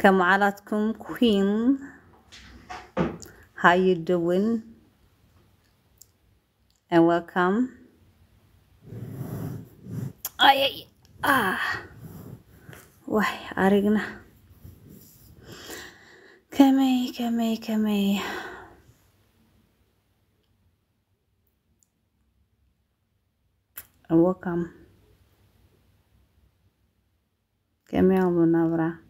كم حالاتكم queen how you doing and welcome ay ah waay arigna kamey kamey kamey welcome كمي عمرنا برا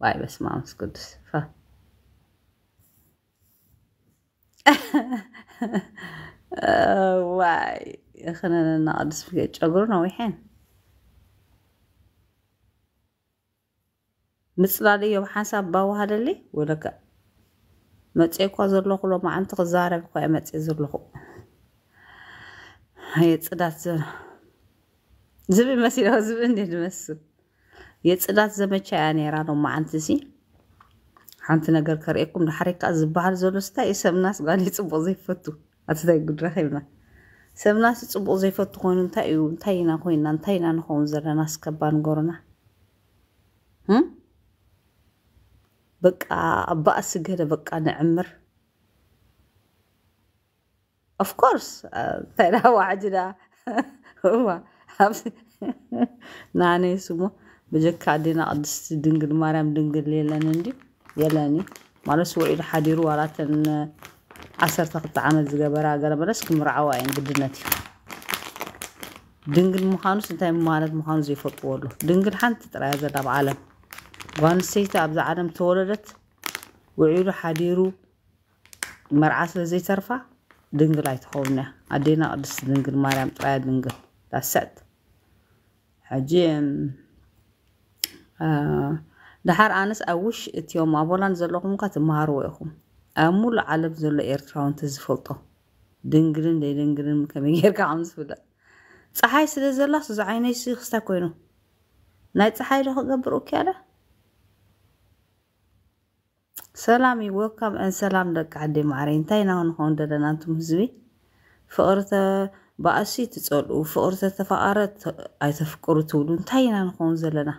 باي بس ما مسكت ف واي خلنا نقعد في جغرنا وحين مثل علي يوم حساب باو هذا لي ولك ما تيكو زر لخو لو ما انت غزارة في ما تي زر لخو هي تصدات زر زبي مسيرة زبي اندي مسو የፅዳት ዘመቻ እያ ነይራ ሎ መዓንቲ እዚ ሓንቲ ነገር ከርእየኩም ድሓሪ ከዓ ዝበሃል ዘሎ ስታይ እዩ ሰብናስ ጓል ፅቡቅ ዘይፈቱ ኣትታይ ጉድራ ይብና ሰብናስ ፅቡቅ ዘይፈቱ ኮይኑ እንታይ እዩ እንታይ ኢና ኮይና እንታይ ኢና ንኸውን ዘለና ስከባ ንገሩና በቃ ኣባእሲ ገለ በቃ ንዕምር ኣፍኮርስ እንታይ ዳ ዋዕጅዳ ናነይ ስሞ عدينا أدست دنجل مرام دنجل ليلا نندي يلاني إلى حديرو حدير تن عسر تقطع عن الزجبرة قال بلاش كم رعواين بدنتي دنجل مخانوس انتاي مالت مخانوس يفطولو دنجل حنت ترى هذا داب عالم وان سيت عبد عالم تولدت وعيلو حديرو مرعاس زي ترفع دنجل أيتخونا عدينا قدس دنجل مرام ترى دنجل تسد حجيم ድሓር ኣነስ ኣብ ውሽእትዮም ኣቦላን ዘለኹም ካ ትመሃርዎ ኢኹም ኣብ ሙሉእ ዓለም ዘሎ ኤርትራውን ትዝፈልጦ ድንግልን ደይድንግልን ከመይ ጌርካ ከም ዝፍለጥ ፀሓይ ስለ ዘላስ እዚ ዓይነይሲ ክስታይ ኮይኑ ናይ ፀሓይ ዶ ክገብር ውክያለ ሰላም እዩ ወልካም ሰላም ደቂ ዓደይ ማዕረይ እንታይ ናብ ንኸውን ዘለና ንቱም ህዝቢ ፍቕሪ ተባእሲ ትፀልኡ ፍቕሪ ተተፋቐረ ኣይተፍቅሩ ትብሉ እንታይ ኢና ንኸውን ዘለና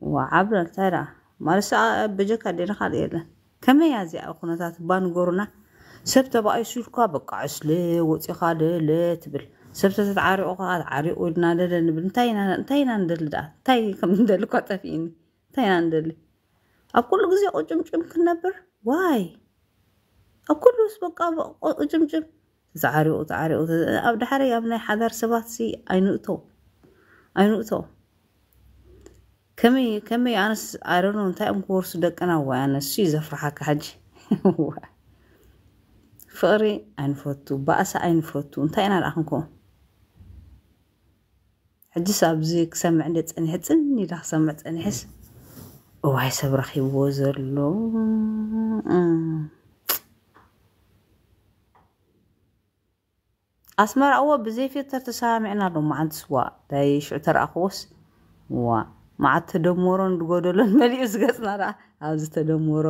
وعبر ترى مارسا بجكا دير خاليلا كما يازي أقناتات بان قرنا سبت بقى يسولكا كابك عسلي وتي خالي تبل سبت تتعارقوا قاعد عارقوا لنا لنا نبل انتينا انتينا ندل دا انتي كم ندل كتفيني انتينا ندل ኣብ ኩሉ ግዜ ቁጭምጭም ክንነብር ዋይ ኣብ ኩሉስ በቃ ቁጭምጭም ተፃዓሪቑ ተፃዓሪቑ ኣብ ድሓሪ ኣብ ናይ ሓዳር ሰባት ሲ ኣይንእቶ ኣይንእቶ كمي كمي أنا س أرونون تام كورس دك أنا وأنا شيء زفرحة كحج فري عن فوتو بأس عن فوتو أنت أنا رأحكم حجي سابزيك سمع عندك أني حس إني راح سمعت أني حس وهاي سبرخي وزر لو أسمع أول بزيفي ترتسامعنا لو ما عند سوا داي شعتر أخوس و. መዓት ተደመሮ ንድጎደሎ መሊኡ ዝገፅና ኣብዚ ተደመሮ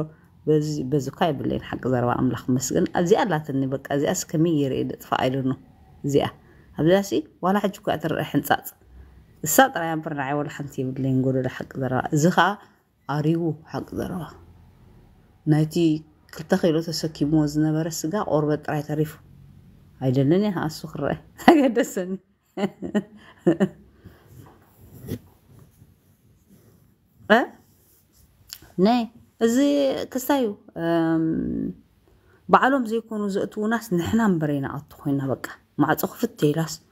በዚ ኳ የብለይን ሓቂ ዘረባ ኣምላኽ መስግን ኣዝኣ ኣላትኒ በቃ እዚኣስ ከመይ የርኢ ደጥፋ ኢሉኑ እዚኣ ኣብዛ ሲ ዋላ ሕጂ ኳ ትርአ ሕንፃፅ እሳ ጥራይ ኣምበር ንዓይ ወላ ሓንቲ የብለይን ጎደሎ ሓቂ ዘረባ እዚ ከዓ ኣሪቡ ሓቂ ዘረባ ናይቲ ክልተ ኪሎ ተሰኪምዎ ዝነበረ ስጋ ቆርበት ጥራይ ተሪፉ ኣይደለኒ ኣሱ ክረአ ኣገደሰኒ اه ناي زي كسايو أم... بعلم زي يكونوا زقتو ناس نحنا مبرينا أطخوينا بقى مع تخف التيلاس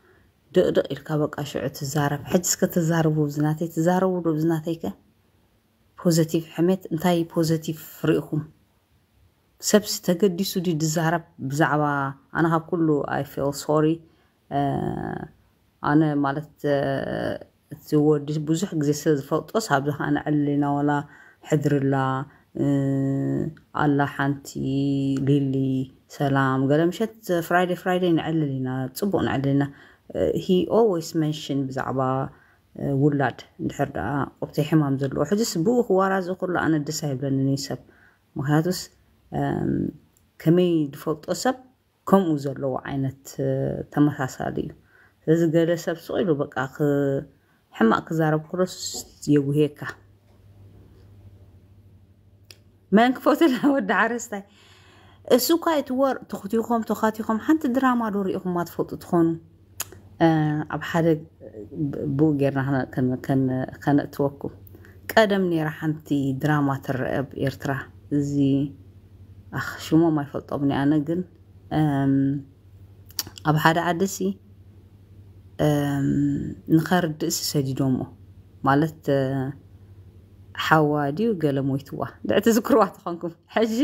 دق إلكا بقى شعو تزارب حجس كتزاربو بزناتي تزاربو بزناتي كا بوزيتيف حميت انتاي بوزيتيف فريقهم سب ستقدسو دي تزارب بزعبا أنا ها كله I feel sorry آه، أنا مالت آه، تزود بزح قزيس فوت أصعب ده أنا علينا ولا حذر الله أه الله حنتي ليلي سلام قال مشت فرايدي فرايدي نعللنا تصبون علينا أه هي always mention بزعبا ولاد نحرد أبتي حمام زلو حدس بوه هو رازو قول أنا دسها يبلا ننسب مهاتوس أم كمي دفوت أسب كم وزلو عينت تمثاسا ليو هذا قال سب سويلو بقاخ حماك زارب كروس يوهيكا مانك فوتلا ود عرستي السوكا يتور ور تخوتيكم تخاتيكم حنت دراما دوريكم ما تفوتو تخونو ኣብ ሓደ ብኡ ጌርና ከነእትወኩም ቀደም ነራ ሓንቲ زي اخ شو ما ما ኣይፈልጦም ኣነ أنا ኣብ ሓደ ዓዲ عدسي ንኸርድእ ዝሰዲዶሞ ማለት ሓዋ ድዩ ገለ ሞይትዋ ድዕቲ ዝክርዋ ትኾንኩም ሕጂ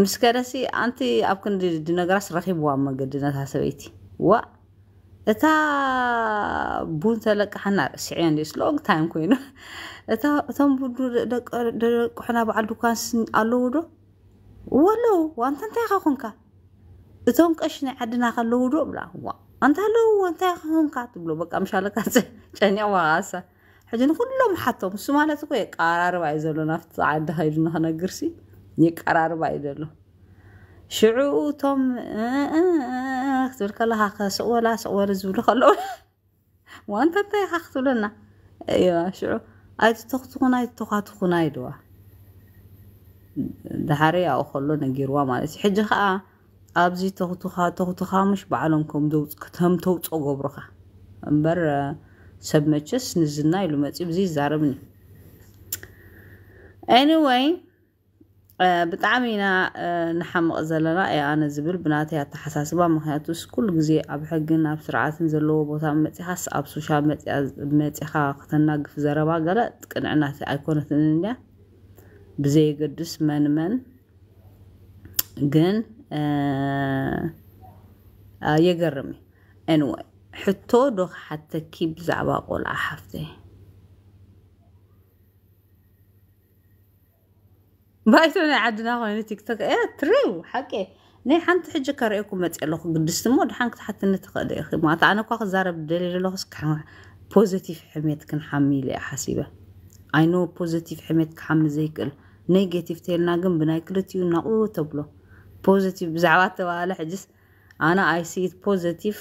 ምስ ከደሲ ኣንቲ ኣብ ክንዲ ድነገራስ ረኺብዋ መገዲ ነታ ሰበይቲ ዋ እታ ቡን ተለቃሓና ስዕዮ ንዲስ ሎንግ ታይም ኮይኑ እቶም ቡዱ ደቁሕና በዓል ዱኳንስ ኣለዉ ዶ ወለዉ ዋንታ እንታይ ኻ ኮንካ إتون كشني عدنا خلو دو بلا هو أنت هلو وأنت هون كات بلو بقى مش على كات جاني واسا حجن كلهم حطوا بس ما لتو كي قرار وايزلو نفط عند هاي جن هنا قرسي نيك قرار وايزلو شعو توم اختبر كلا هاك سؤال سؤال زول خلو وأنت أنت هاك تقولنا يا شعو أي تختون أي تختون أي دوا دهاري أو خلو نجيروا ما لسي حجها ኣብዚ ተኽትኻ ምሽ በዓሎም ከም ተምተውፆ ገብሮኻ እምበር ሰብ መቸስ ንዝና ኢሉ መፂኡ ብዚ ይዛረብኒ ኤኒወይ ብጣዕሚ ኢና ንሓምቕ ዘለና እየ ኣነ ዝብል ብናተይ ኣተሓሳስባ ምክንያቱስ ኩሉ ግዜ ኣብ ሕግን ኣብ ስርዓትን ዘለዎ ቦታ መፂኻስ ኣብ ሶሻል መፂኻ ክተናግፍ ዘረባ ገለ ቅንዕናት ኣይኮነትን እንያ ብዘየገድስ መንመን ግን آه،, آه يقرمي anyway حتو دوخ حتى كي بزعبا قول عحفته بايتو عدنا اخو تيك توك ايه ترو حكي ني حانت حجة كاريكو ما قدس تمو دحانك تحت النتقاد يا اخي ما انا كواخ زارب دليل لوخس كان بوزيتيف حميت كان حميلي احاسيبه اي نو بوزيتيف حميت كحم زيكل نيجاتيف تيلنا قم بنايكلتي ونقو تبلو ፖዘቲቭ ብዛዕባ እተባሃለ ሕጅስ ኣነ ኣይሲኢት ፖዘቲቭ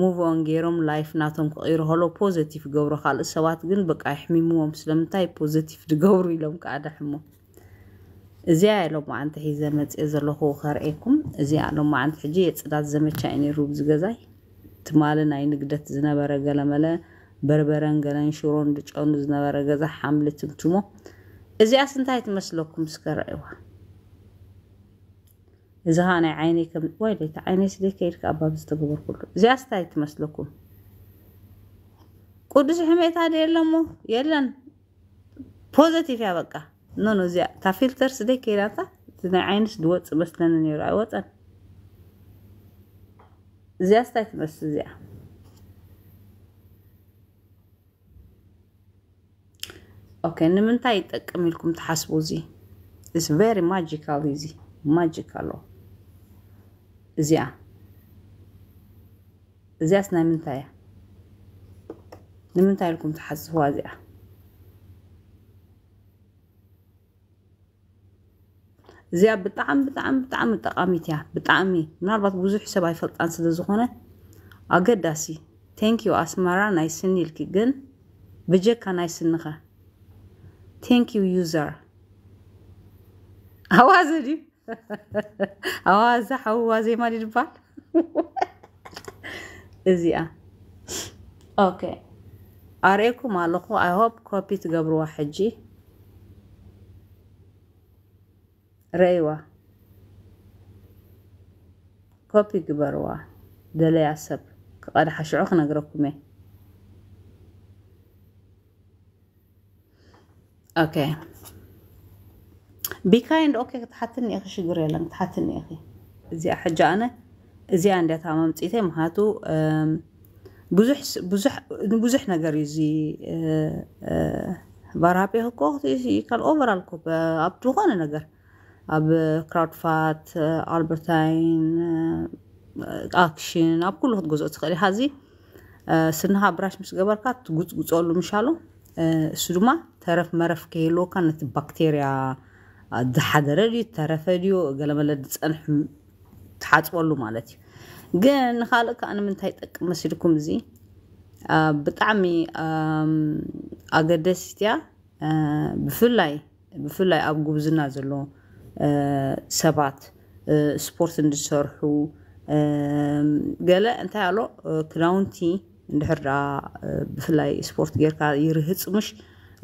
ሙቭ ኦን ገይሮም ላይፍ ናቶም ክቕይሩ ከሎ ፖዘቲቭ ገብሩ ካልእ ሰባት ግን በቃ ይሕሚምዎም ስለምንታይ ፖዘቲቭ ድገብሩ ኢሎም ከዓ ድሕሞ እዚኣ ሎም ማዓንቲ ሒዘን መፅአ ዘለኹ ከርእየኩም እዚኣ ሎም ማዓንቲ ሕጂ የፅዳት ዘመቻ እዩ ነይሩ ብዝገዛይ ትማሊ ናይ ንግደት ዝነበረ ገለመለ በርበረን ገለን ሽሮን ድጨኑ ዝነበረ ገዛ ሓምሊ ትምትሞ እዚኣ ስንታይ ትመስለኩም ስከረእይዋ ናይ ዓይነይ ከም ወይ ለይታ ዓይነይ ስለ ከይድካ ኣባብ ዝተገበር ኩሉ እዚኣ ስታይ ትመስለኩም ቅዱስ ሕሜታ ደ የለ ሞ የለን ፖዘቲቭ እያ በቃ ኖኖ እዚኣ እታ ፊልተር ስደይ ከይዳታ እቲ ናይ ዓይነስ ድወፅ መስለኒ ነይሩ ኣይወፀን እዚኣ ስታይ ትመስል እዚኣ ኦኬ ንምንታይ ይጠቅም ኢልኩም ትሓስቡ እዚ ኢትስ ቨሪ ማጂካል እዚ magical زيا زيا سنا من تايا من تايا لكم تحسوا زيا زيا بتعم بتعم بتعم التقامي تيا بتعمي من أربعة بوزح حساب أي فلت أنسى الزخونة أجد داسي thank you أسمارا نايسني الكيجن بجك نايسنها thank you user هوازري هوازا حوازي ما ليبال ازيا اوكي اريكم الاخو اي هوب كوبي تقبروا حجي ريوا كوبي قبروا دلي عسب قال حشعوخ نقركم إيه. اوكي okay. ቢካይንድ ኦኬ ክትሓትኒ ኢኺ ሽግር የለን ክትሓትኒ ኢኺ እዚኣ ሕጂ ኣነ እዚኣ እንዲያታ መምፂተ ምክንያቱ ንብዙሕ ነገር እዩ እዚ ባርሃቤ ክኮ ክትኢካል ኦቨራል ኮ ኣብ ዝኾነ ነገር ኣብ ክራውድፋት ኣልበርታይን ኣክሽን ኣብ ኩሉ ክትገዝኦ ትኽእል ኢካ እዚ ስንኻ ብራሽ ምስ ገበርካ ትጉፅጉፀሉ ምሻሉ እሱ ድማ ተረፍ መረፍ ከይህልወካ ነቲ ባክቴርያ ዝሓደረ ድዩ ተረፈ ድዩ ገለ መለ ዝፀንሑ ትሓፅበሉ ማለት እዩ ግን ንካልእ ከዓ ንምንታይ ይጠቅም መሲልኩም እዚ ብጣዕሚ ኣገደሲት እያ ብፍላይ ብፍላይ ኣብ ጉብዝና ዘሎ ሰባት ስፖርት እንድሰርሑ ገለ እንታይ ኣሎ ክዳውንቲ እንድሕር ብፍላይ ስፖርት ጌርካ ይርህፅሙሽ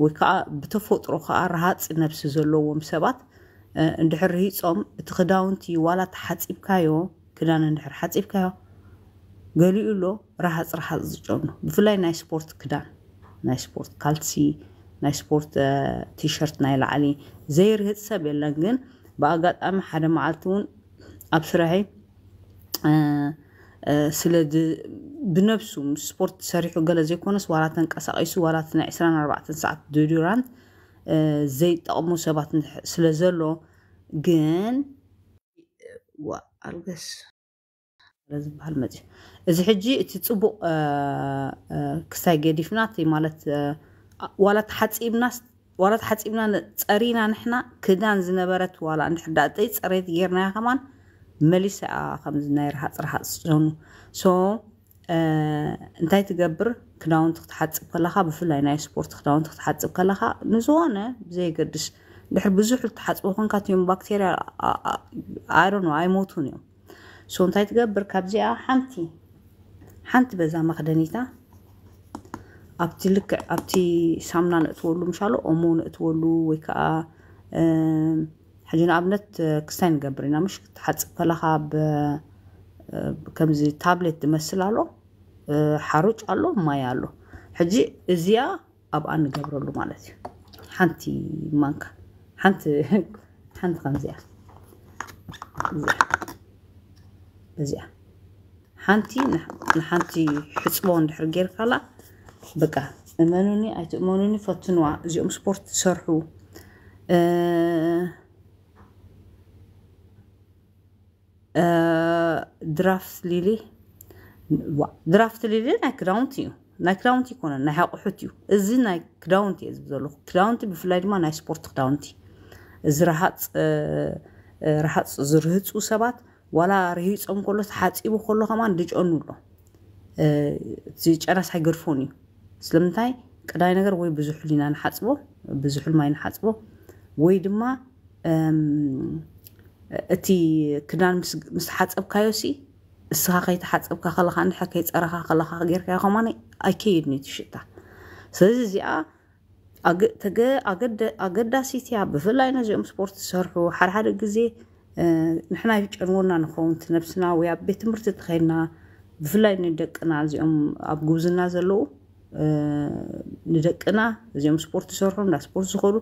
ወይ ከዓ ብተፈጥሮ ከዓ ረሃፅ ነብሲ ዘለዎም ሰባት እንድሕር ሂፆም እቲ ክዳውንቲ ዋላ ተሓፂብካዮ ክዳን እንድሕር ሓፂብካዮ ገሊኡ ሎ ረሃፅ ረሃፅ ዝጨኑ ብፍላይ ናይ ስፖርት ክዳን ናይ ስፖርት ካልሲ ናይ ስፖርት ቲሸርት ናይ ላዕሊ ዘይርህፅ ሰብ የለን ግን ብኣጋጣሚ ሓደ መዓልቲ እውን ኣብ ስራሐይ ስለ ብነብሱ ምስ ስፖርት ሰሪሑ ገለ ዘይኮነስ ዋላ ተንቀሳቂሱ ዋላ ቲ ናይ 24 ሰዓት ዶዶራንት ዘይጠቕሙ ሰባት ስለ ዘሎ ግን ኣልገስ ዝበሃል መፅ እዚ ሕጂ እቲ ፅቡቅ ክሳይ ገዲፍና እቲ ማለት ዋላ ተሓፂብና ዋላ ተሓፂብና ፀሪና ንሕና ክዳን ዝነበረት ዋላ እንድሕር ዳእተይ ፀሬት ጌርናያ ከማን መሊሳ ከምዚ ናይ ረሃፅ ረሃፅ ሶ እንታይ ትገብር ክዳውንቲ ክትሓፅብ ከለካ ብፍላይ ናይ ስፖርት ክዳውንቲ ክትሓፅብ ከለካ ንዝኾነ ብዘይገድስ ድሕሪ ብዙሕ ዝተሓፅቦ ኮንካ እትዮም ባክቴርያ ኣይሮኖ ኣይሞቱን እዮም ሶ እንታይ ትገብር ካብዚኣ ሓንቲ ሓንቲ በዛ መክደኒታ ኣብቲ ልክዕ ኣብቲ ሳምና ንእትወሉ ምሻሎ ኦሞ ንእትወሉ ወይ ከዓ ሕጂ ንኣብነት ክስታይ ንገብር ኢና ምሽ ክትሓፅብ ከለካ ከምዚ ታብሌት ትመስል ኣሎ ሓሩጭ ኣሎ ማይ ኣሎ ሕጂ እዚኣ ኣብኣ ንገብረሉ ማለት እዩ ሓንቲ ማንካ ሓንቲ ሓንቲ ከምዚኣ እዚኣ ሓንቲ ንሓንቲ ሕፅቦ እንድሕር ጌርካላ በቃ እመኑኒ ኣይትእመኑኒ ፈትንዋ እዚኦም ስፖርት ዝሰርሑ ድራፍት ሊሌ ድራፍት ሊሌ ናይ ክዳውንቲ እዩ ናይ ክዳውንቲ ይኮነ ናይ ኣቑሑት እዩ እዚ ናይ ክዳውንቲ እየ ዝብ ዘለኹ ክዳውንቲ ብፍላይ ድማ ናይ ስፖርት ክዳውንቲ እዚ ረሃፅ ዝርህፁ ሰባት ዋላ ርሂፆም ከሎ ተሓፂቡ ከሎ ከማ ድጨኑ ኣሎ እቲ ጨረሳ ይገድፎን እዩ ስለምንታይ ቀዳይ ነገር ወይ ብዙሕ ሊና ንሓፅቦ ብዙሕ ማይ ንሓፅቦ ወይ ድማ እቲ ክዳን ምስ ሓፀብካዮ ሲ እስኻ ከይተሓፀብካ ከለካ ንድሕ ከይፀረካ ከለካ ጌርካዮ ከማ ኣይከይድን እዩ ትሽታ ስለዚ እዚኣ ኣገዳሲት እያ ብፍላይ ነዚኦም ስፖርት ዝሰርሑ ሓደሓደ ግዜ ንሕና ይጨንወና ንኸውን እቲ ነብስና ወይ ኣብ ቤት ትምህርቲ እተኸይድና ብፍላይ ንደቅና እዚኦም ኣብ ጉብዝና ዘለው ንደቅና እዚኦም ስፖርት ዝሰርሑ እዳ ስፖርት ዝኸዱ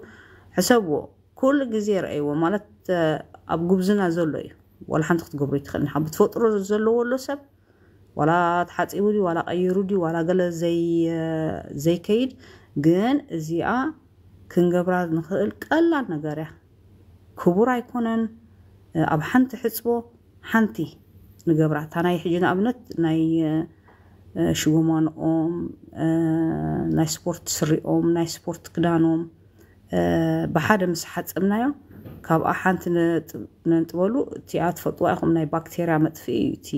ሕሰብዎ ኩሉ ግዜ ረአይዎ ማለት ኣብ ጉብዝና ዘሎ እዩ ዋላ ሓንቲ ክትገብሩ ይትኽእል ንሓ ብትፈጥሮ ዘለዎ ኣሎ ሰብ ዋላ ተሓፂቡ ድዩ ዋላ ቀይሩ ድዩ ዋላ ገለ ዘይከይድ ግን እዚኣ ክንገብራ ንኽእል ቀላል ነገር እያ ክቡር ኣይኮነን ኣብ ሓንቲ ሕፅቦ ሓንቲ ንገብራ እታ ናይ ሕጂ ንኣብነት ናይ ሽጎማንኦም ናይ ስፖርት ስሪኦም ናይ ስፖርት ክዳኖም ብሓደ ምስ ሓፀምናዮም ካብኣ ሓንቲ ነንጥበሉ እቲኣ ትፈልጥዋ ኢኹም ናይ ባክቴርያ መጥፊ እዩ እቲ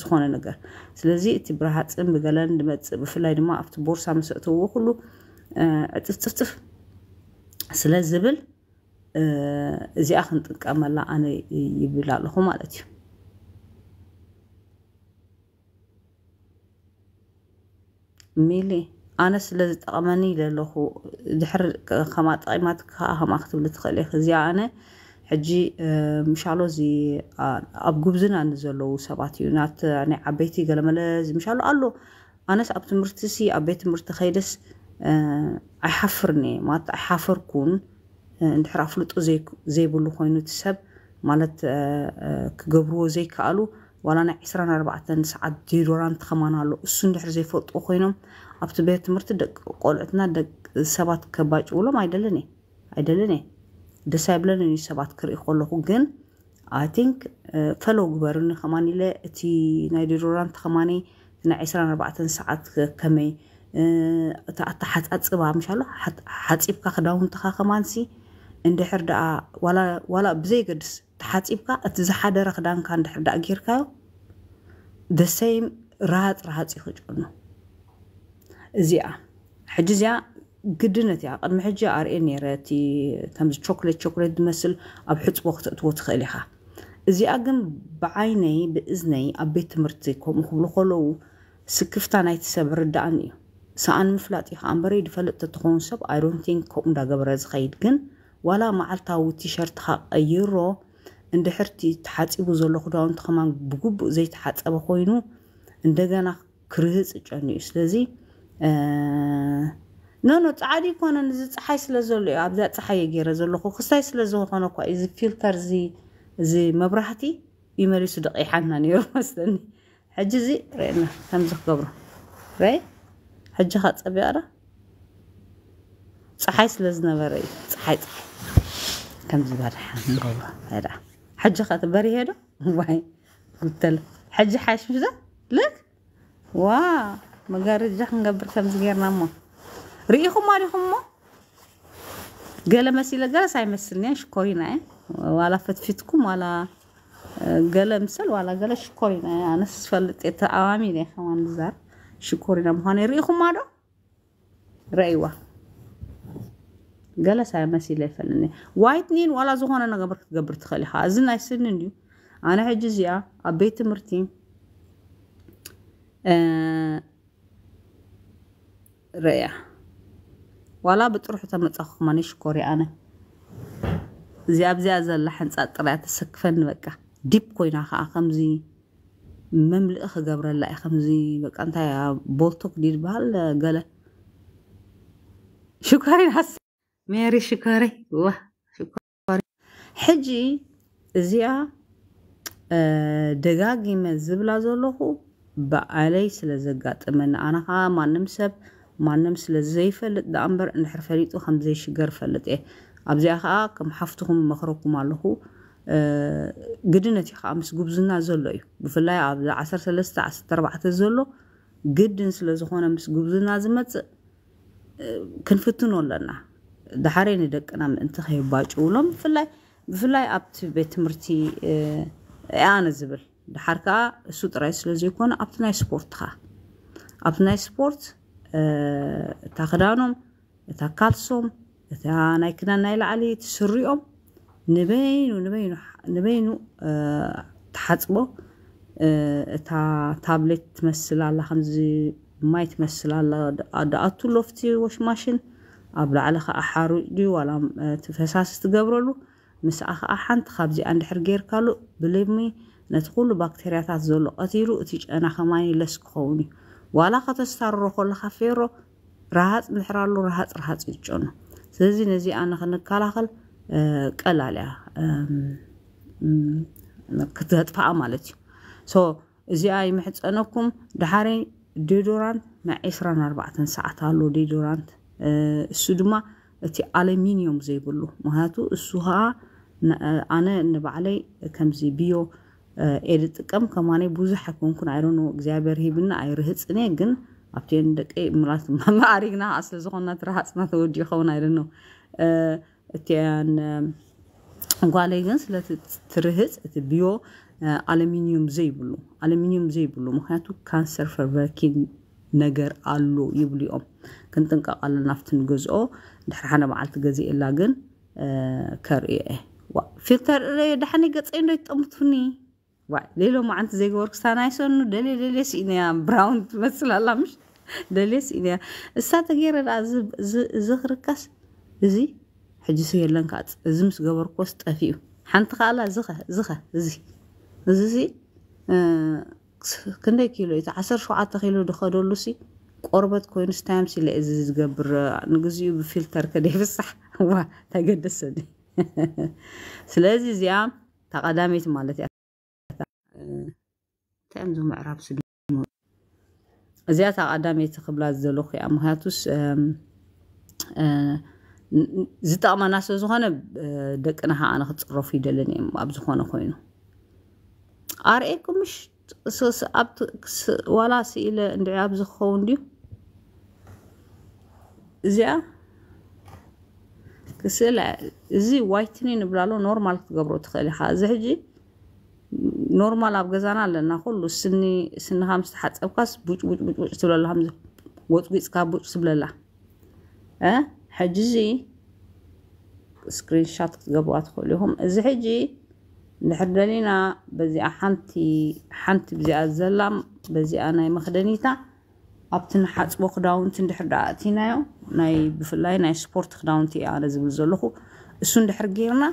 ዝኾነ ነገር ስለዚ እቲ ብረሃፅን ብገለን ንመፅእ ብፍላይ ድማ ኣብቲ ቦርሳ ምስ ኩሉ ዕጥፍጥፍጥፍ ስለ ዝብል እዚኣ ክንጥቀመላ ኣነ ይብል ኣለኹ ማለት እዩ ሚሊ ኣነ ስለ ዝጠቕመኒ ዘለኹ ድሕር ከማ ጠቂማት ከዓ ከማ ክትብል ትኽእል እየ እዚኣ ኣነ ሕጂ ምሻሎ እዚ ኣብ ጉብዝና ንዘለዉ ሰባት እዩ ናት ናይ ዓበይቲ ገለመለ ምሻሎ ኣሎ ኣነስ ኣብ ትምህርቲ ሲ ኣብ ቤት ትምህርቲ ከይደስ ኣይሓፍርኒ ማለት ኣይሓፈርኩን እንድሕር ኣፍልጡ ዘይብሉ ኮይኑ እቲ ሰብ ማለት ክገብርዎ ዘይከኣሉ ዋላ ናይ 24 ሰዓት ዲዮዶራንት ከማና ኣሎ እሱ እንድሕር ዘይፈልጥዎ ኮይኖም ኣብቲ ቤት ትምህርቲ ቆልዕትና ሰባት ከባጭብሎም ኣይደለኒ ኣይደለኒ ደስ ኣይብለኒ እዩ ሰባት ክርኢ ከለኹ ግን ኣይ ቲንክ ፈሎ ግበሩኒ ከማኒ ኢለ እቲ ናይ ዲሮራንት ከማኒ ናይ 24 ሰዓት ከመይ እቲ ኣተሓፃፅባ ምሻሎ ሓፂብካ ክዳውንትካ ከማንሲ እንድሕር ደኣ ዋላ ብዘይገድስ ተሓፂብካ እቲ ዝሓደረ ክዳንካ እንድሕር ደኣ ጌርካዮ ደሰይም ራሃፅ ራሃፅ ይኽጭኑ እዚኣ ሕጂ እዚኣ ግድነት እያ ቅድሚ ሕጂ ኣርኤ ነረ እቲ ከምዚ ቾኮሌት ቾኮሌት ዝመስል ኣብ ሕፅቦ ክትእትዎ ትኽእል ኢኻ እዚኣ ግን ብዓይነይ ብእዝነይ ኣብ ቤት ትምህርቲ ከምኡ ክብሉ ከለዉ ስክፍታ ናይቲ ሰብ ርዳእን እዩ ሰኣን ምፍላጥ እዩ ከዓ እምበረይ ድፈልጥ እትኸውን ሰብ ኣይዶንቲንክ ከምኡ እንዳገበረ ዝኸይድ ግን ዋላ መዓልታዊ ቲሸርትካ ቀይሮ እንድሕርቲ ተሓፂቡ ዘሎ ክዳውንቲ ከማን ብግቡእ ዘይተሓፀበ ኮይኑ እንደገና ክርህፅ ጨኒ እዩ ስለዚ نو نو تعالي كون انا زيت حي سلازولي ابدا تحي غير زلخو خصاي سلازولي كون اكو از فيلتر زي زي مبرحتي يمرس دقيحه حنا نيرو مستني حجزي رينا كم زخبر راي حج خاص ابي ارا صحاي سلاز نبري صحاي كم زبر حنا نقول هذا حج خاص بري هذا واي قلت له حج حاش مش ذا لك واه መጋረጃ ክንገብር ከምዚ ጌርና እሞ ርኢኹም ኣዲኹም እሞ ገለ መሲለ ገለስ ኣይመስልኒ ሽኮሪና እየ ዋላ ፈትፊትኩም ዋላ ገለ ምስል ዋላ ገለ ሽኮሪና እየ ኣነስ ዝፈልጥ ተኣዋሚ ነ ከማን ዛር ሽኮሪና ምዃነ ርኢኹማ ዶ ረእይዋ ገለ ሳይ መሲለ ይፈልኒ ዋይት ኒን ዋላ ዝኾነ ነገር ክትገብር ትኽእል ኢኻ እዚ ናይ ስንን ድዩ ኣነ ሕጂ እዚኣ ኣብ ቤት ትምህርቲ ريا ولا بتروح تمتخ مانيش كوري أنا زياب زياب زل لحن سات سأطلعت سكفن بكا ديب كوينا خا خمزي مملئ خجبر الله خمزي بكا أنت يا بولتوك دير بال قال شكرا حس ميري شكرا واه شكرا حجي زيا ደጋጊመ ዝብላ ዘለኹ ብኣለይ ስለ من أنا ከዓ ما نمسب ማንም ስለዘይፈልጥ ዳኣ እምበር እንድሕር ፈሊጡ ከምዘይሽገር ፈልጥ እየ ኣብዚኣ ከዓ ከም ሓፍትኩም መክረኩም ኣለኹ ግድነት እዩ ከዓ ምስ ጉብዝና ዘሎ እዩ ብፍላይ ኣብ 13 14 ዘሎ ግድን ስለዝኮነ ምስ ጉብዝና ዝመፅእ ክንፍትኖ ኣለና ዳሓረ ንደቅና ምእንቲ ከይባጭውሎም ብፍላይ ብፍላይ ኣብቲ ቤት ትምህርቲ ኣነ ዝብል ድሓር ከዓ እሱ ጥራይ ስለዘይኮነ ኣብቲ ናይ ስፖርት ከዓ ኣብቲ ናይ ስፖርት تا خدانم تا کالسوم تا نایکن نایل علی تشریم نبینو نبینو نبینو تحتمو تا تبلت مثل الله خمزي مايت مثل الله دعاتو لفتي وش ماشين قبل على خا حارو ولا تفساس تقبرلو مس اخ احنت خبزي عند حرجير كالو بليمي نتقول بكتيريا تاع زولو تيج انا خماني لسكوني ዋላ ከተስታርሮ ከለካ ፌሮ ረሃፅ ምሕራሉ ረሃፅ ረሃፅ ይጮኑ ስለዚ ነዚኣ ንክንከላኸል ቀላል እያ ክትገጥፋኣ ማለት እዩ ሶ እዚኣ ይምሕፀነኩም ድሓሪ ዲዶራንት ናይ 24 ሰዓት ኣሎ ዲዶራንት እሱ ድማ እቲ ኣሉሚኒየም ዘይብሉ ምክንያቱ እሱ ከዓ ኣነ ንባዕለይ ከምዚ ቢዮ ኤድጥቀም ከማ ብዙሕ ኣይኮንኩን ኣይሮኖ እግዚኣብሔር ሂብና ኣይርህፅን እየ ግን ኣብቲ ደቂ ምላት ማዕሪግና ስለ ዝኮና ትረሃፅና ተወዲ ይኸውን ኣይደኖ እቲያን ጓለይ ግን ስለትርህፅ እቲ ቢዮ ኣሉሚኒየም ዘይብሉ ኣሉሚኒየም ዘይብሉ ምክንያቱ ካንሰር ፈርቨርኪን ነገር ኣሎ ይብሉ ኦም ክንጥንቀቕ ኣለና ናብቲ ንገዝኦ ድሕሪ ሓደ መዓልቲ ገዚእላ ግን ከርእየ ፊልተር ድሓኒ ገፀይ ዶ ይጠምትኒ ሌሎ ማዓንቲ ዘይገበርኩ ሳናይሰኑ ደሌሌሌስ ኢንያ ብራውን ትመስል ኣላ ምሽ ደሌስ ኢንያ እሳ ተገይረ ዳ እዚ ክርከስ እዚ ሕጂ ሰብ የለን ከዓ እዚ ምስ ገበርኮስ ጠፊኡ ሓንቲ ከኣላ ዝኸ ዝኸ እዚ እዚ ሲ ክንደይ ኪሎ እዩ ዓሰርተ ሸውዓተ ኪሎ ድኸደሉ ሲ ቆርበት ኮይኑ ስታይምስ ኢለ እዚ ዝገብር ንግዚኡ ብፊልተር ከደይፍሳሕ ዋ ተገደሰኒ ስለዚ እዚኣ ተቐዳሜት ማለት እያ ተእምዞ ምዕራብ ስድሞ እዚኣ ታ ቀዳመይቲ ክብላ ዘሎ ኮያ ምክንያቱስ ዝጠቕመና ስለ ዝኾነ ደቅና ከዓ ንክፅረፉ ይደለን እዮም ኣብ ዝኾነ ኮይኑ ኣርኤኩምሽ ዋላ ስኢለ እንድ ኣብዚ ክኸውን ድዩ እዚኣ ክስእላ እዚ ዋይትኒ ንብላሎ ኖርማል ክትገብሮ ትኽእል ኢካ እዚ ሕጂ ኖርማል ኣብ ገዛና ኣለና ኩሉ ስኒ ስንኻ ምስ ተሓፀብካስ ቡጭ ቡጭ ቡጭ ቡጭ ትብለላ ከምዚ ወፅጉፅካ ቡጭ ትብለላ ሕጂ እዚ ስክሪንሻት ክትገብዋ ትኽእሉ ኢኹም እዚ ሕጂ ንድሕር ደሊና በዚኣ ሓንቲ ሓንቲ ብዚኣ ዘላ በዚኣ ናይ መክደኒታ ኣብቲ ንሓፅቦ ክዳውንቲ እንድሕር ዳ እቲናዮ ናይ ብፍላይ ናይ ስፖርት ክዳውንቲ እያ ኣነ ዝብል ዘለኹ እሱ እንድሕር ጌርና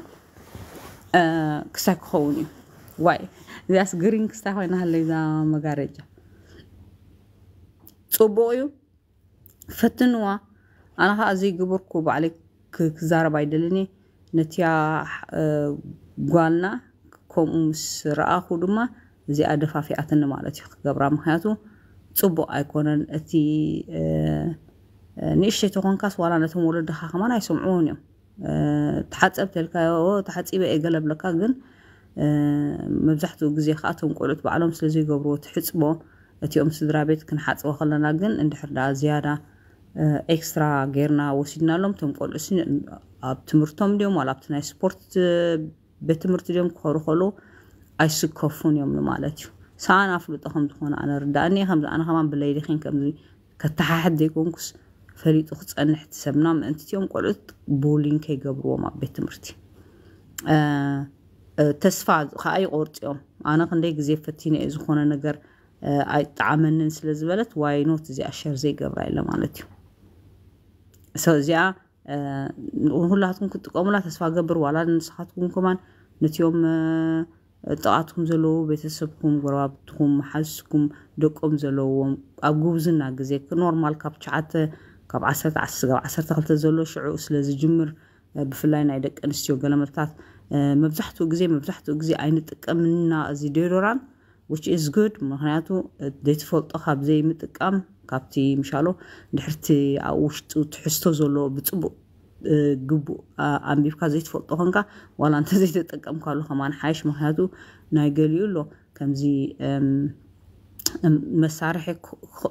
ክሳይ ክኸውን እዩ ዋይ That's green stuff ኮይና I ዛ መጋረጃ ፅቡቅ እዩ ፈትንዋ ኣነ ከዓ ዘይገበርኩ ባዕለ ክዛረብ ኣይደለኒ ነቲያ ጓልና ከምኡ ምስ ረኣኹ ድማ እዚኣ ደፋፊኣትኒ ማለት እዩ ክገብራ ምክንያቱ ፅቡቅ ኣይኮነን እቲ ንእሽተይ ተኾንካስ ዋላ ነቶም ወለድካ ከማን ኣይሰምዕዎን እዮም ተሓፀብ ተልካዮ ተሓፂበ የገለብለካ ግን መብዛሕትኡ ግዜ ከዓ እቶም ቆልዑት ባዕሎም ስለዘይገብርዎ ትሕፅቦ እቲኦም ስድራ ቤት ክንሓፅቦ ከለና ግን እንድሕር ዳ ዝያዳ ኤክስትራ ጌርና ወሲድናሎም እቶም ቆልዑ ኣብ ትምህርቶም ድዮም ዋላ ኣብቲ ናይ ስፖርት ቤት ትምህርቲ ድዮም ክኸሩ ከለዉ ኣይስከፉን እዮም ንማለት እዩ ሰኣን ኣፍልጦ ከም ዝኾነ ኣነ ርዳእኒ ከምዚ ኣነ ከማ ብለይዲ ኸን ከምዚ ከተሓሕድ ዘይኮንኩስ ፈሊጡ ክፀንሕ ትሰብና ምእንቲ እትዮም ቆልዑት ቦሊን ከይገብርዎም ኣብ ቤት ትምህርቲ ተስፋ ከዓ ይቆርፂኦም ኣነ ክንደይ ግዜ ፈቲነ እዩ ዝኾነ ነገር ኣይጣዓመንን ስለ ዝበለት ዋይ ኖት እዚኣ ሸር ዘይገብራ የለ ማለት እዩ ሰብ እዚኣ ንኩላትኩም ክትጥቀሙላ ተስፋ ገብር ዋላ ንስኻትኩም ኩማን ነትዮም ጥቓትኩም ዘለዎ ቤተሰብኩም ጎረባብትኩም ሓስኩም ደቆም ዘለዎም ኣብ ጉብዝና ግዜ ኖርማል ካብ ሸዓተ ካብ ዓሰርተ ዓስ ካብ ዓሰርተ ክልተ ዘሎ ሽዑ ስለዝጅምር ብፍላይ ናይ ደቂ ኣንስትዮ ገለመልታት መብዛሕትኡ ግዜ መብዛሕትኡ ግዜ ኣይንጥቀምና እዚ ዴሮራን ዊች ኢዝ ጉድ ምክንያቱ ዘይትፈልጦ ካብ ዘይምጥቃም ካብቲ ምሻሎ ድሕርቲ ኣብ ውሽጡ ትሕዝቶ ዘለዎ ብፅቡቅ ግቡእ ኣንቢብካ ዘይትፈልጦ ኮንካ ዋላ እንተዘይተጠቀምካሉ ከማን ሓይሽ ምክንያቱ ናይ ገሊኡ ኣሎ ከምዚ መሳርሒ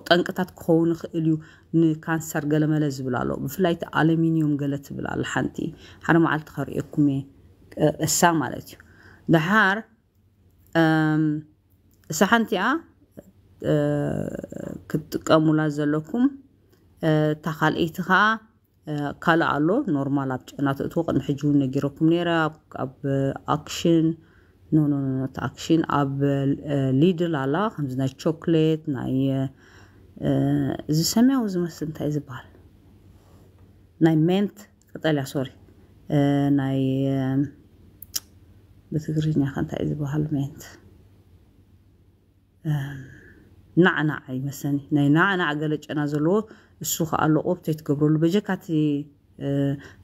ጠንቅታት ክኸውን ይኽእል እዩ ንካንሰር ገለመለ ዝብል ኣሎ ብፍላይ እቲ ኣሉሚኒየም ገለ ትብል ኣላ ሓንቲ ሓደ መዓልቲ ከርእየኩም እየ እሳ ማለት እዩ ድሓር እሳ ሓንቲኣ ክትጥቀሙላ ዘለኩም እታ ካልአይቲ ከዓ ካልእ ኣሎ ኖርማል ኣብ ጨና ተእትዎ ቅድሚ ሕጂ እውን ነጊረኩም ነይረ ኣብ ኣክሽን ኖኖኖኖት ኣክሽን ኣብ ሊድል ኣላ ከምዚ ናይ ቾክሌት ናይ እዚ ሰማያዊ ዝመስል እንታይ ዝበሃል ናይ ሜንት ቀጠልያ ሶሪ ናይ ብትግርኛ ከንታይ እዩ ዝበሃል ሜንት ናዕናዕ ይመሰኒ ናይ ናዕናዕ ገለ ጨና ዘለዎ እሱ ከዓ ቆብተይ ትገብረሉ በጀካቲ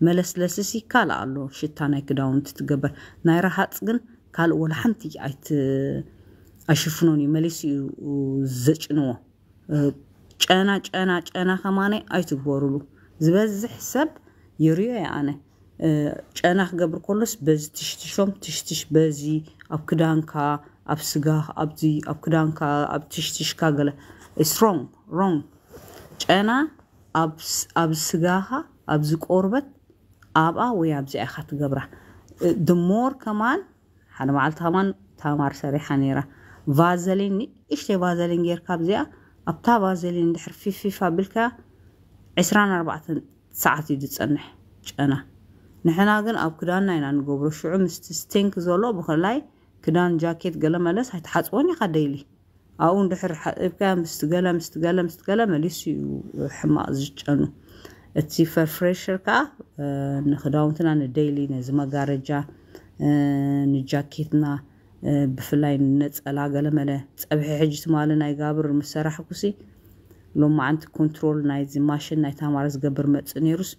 መለስለስሲ ካልእ ኣሎ ሽታ ናይ ክዳውንቲ ትገበር ናይ ረሃፅ ግን ካልእ ወላ ሓንቲ ኣይት ኣሽፍኖን እዩ መሊሱ እዩ ዘጭንዎ ጨና ጨና ጨና ከማነ ኣይትግበርሉ ዝበዝሕ ሰብ ይርዮ የኣነ ጨናህ ገብር ከሎስ በዚ ትሽትሾም ትሽትሽ በዚ ኣብ ክዳንካ ኣብ ስጋ ኣብዚ ኣብ ክዳንካ ኣብ ትሽትሽካ ገለ ስሮንግ ሮንግ ጨና ኣብ ስጋኻ ኣብዚ ቆርበት ኣብኣ ወይ ኣብዚኣ ኢኻ ትገብራ ድሞር ከማን ሓደ መዓልቲ ከማን ታማር ሰሪሓ ነይራ ቫዘሊን እሽተይ ቫዘሊን ጌርካ ኣብዚኣ ኣብታ ቫዘሊን ድሕር ፊፊፍ ኣቢልካ 24 ሰዓት እዩ ዝፀንሕ ጨና ንሕና ግን ኣብ ክዳንና ኢና ንገብሮ ሽዑ ምስቲ ስቴንክ ዘሎ ብክላይ ክዳን ጃኬት ገለ መለስ ኣይትሓፅቦን ኢኻ ደይሊ ኣብኡ እንድሕር ሓፂብካ ምስቲ ምስቲ ገለ ገለ ምስቲ ገለ መሊሱ እዩ ሕማቅ ዝጨኑ እቲ ፈርፍሬሽር ከዓ ንክዳውንትና ንደይሊ ነዚ መጋረጃ ንጃኬትና ብፍላይ ነፀላ ገለ መለ ፀብሒ ሕጂ ትማሊ ናይ ጋብር ምሰራሕኩሲ ሎማዓንቲ ኮንትሮል ናይዚ ማሽን ናይ ታማረ ዝገብር መፅእ ነይሩስ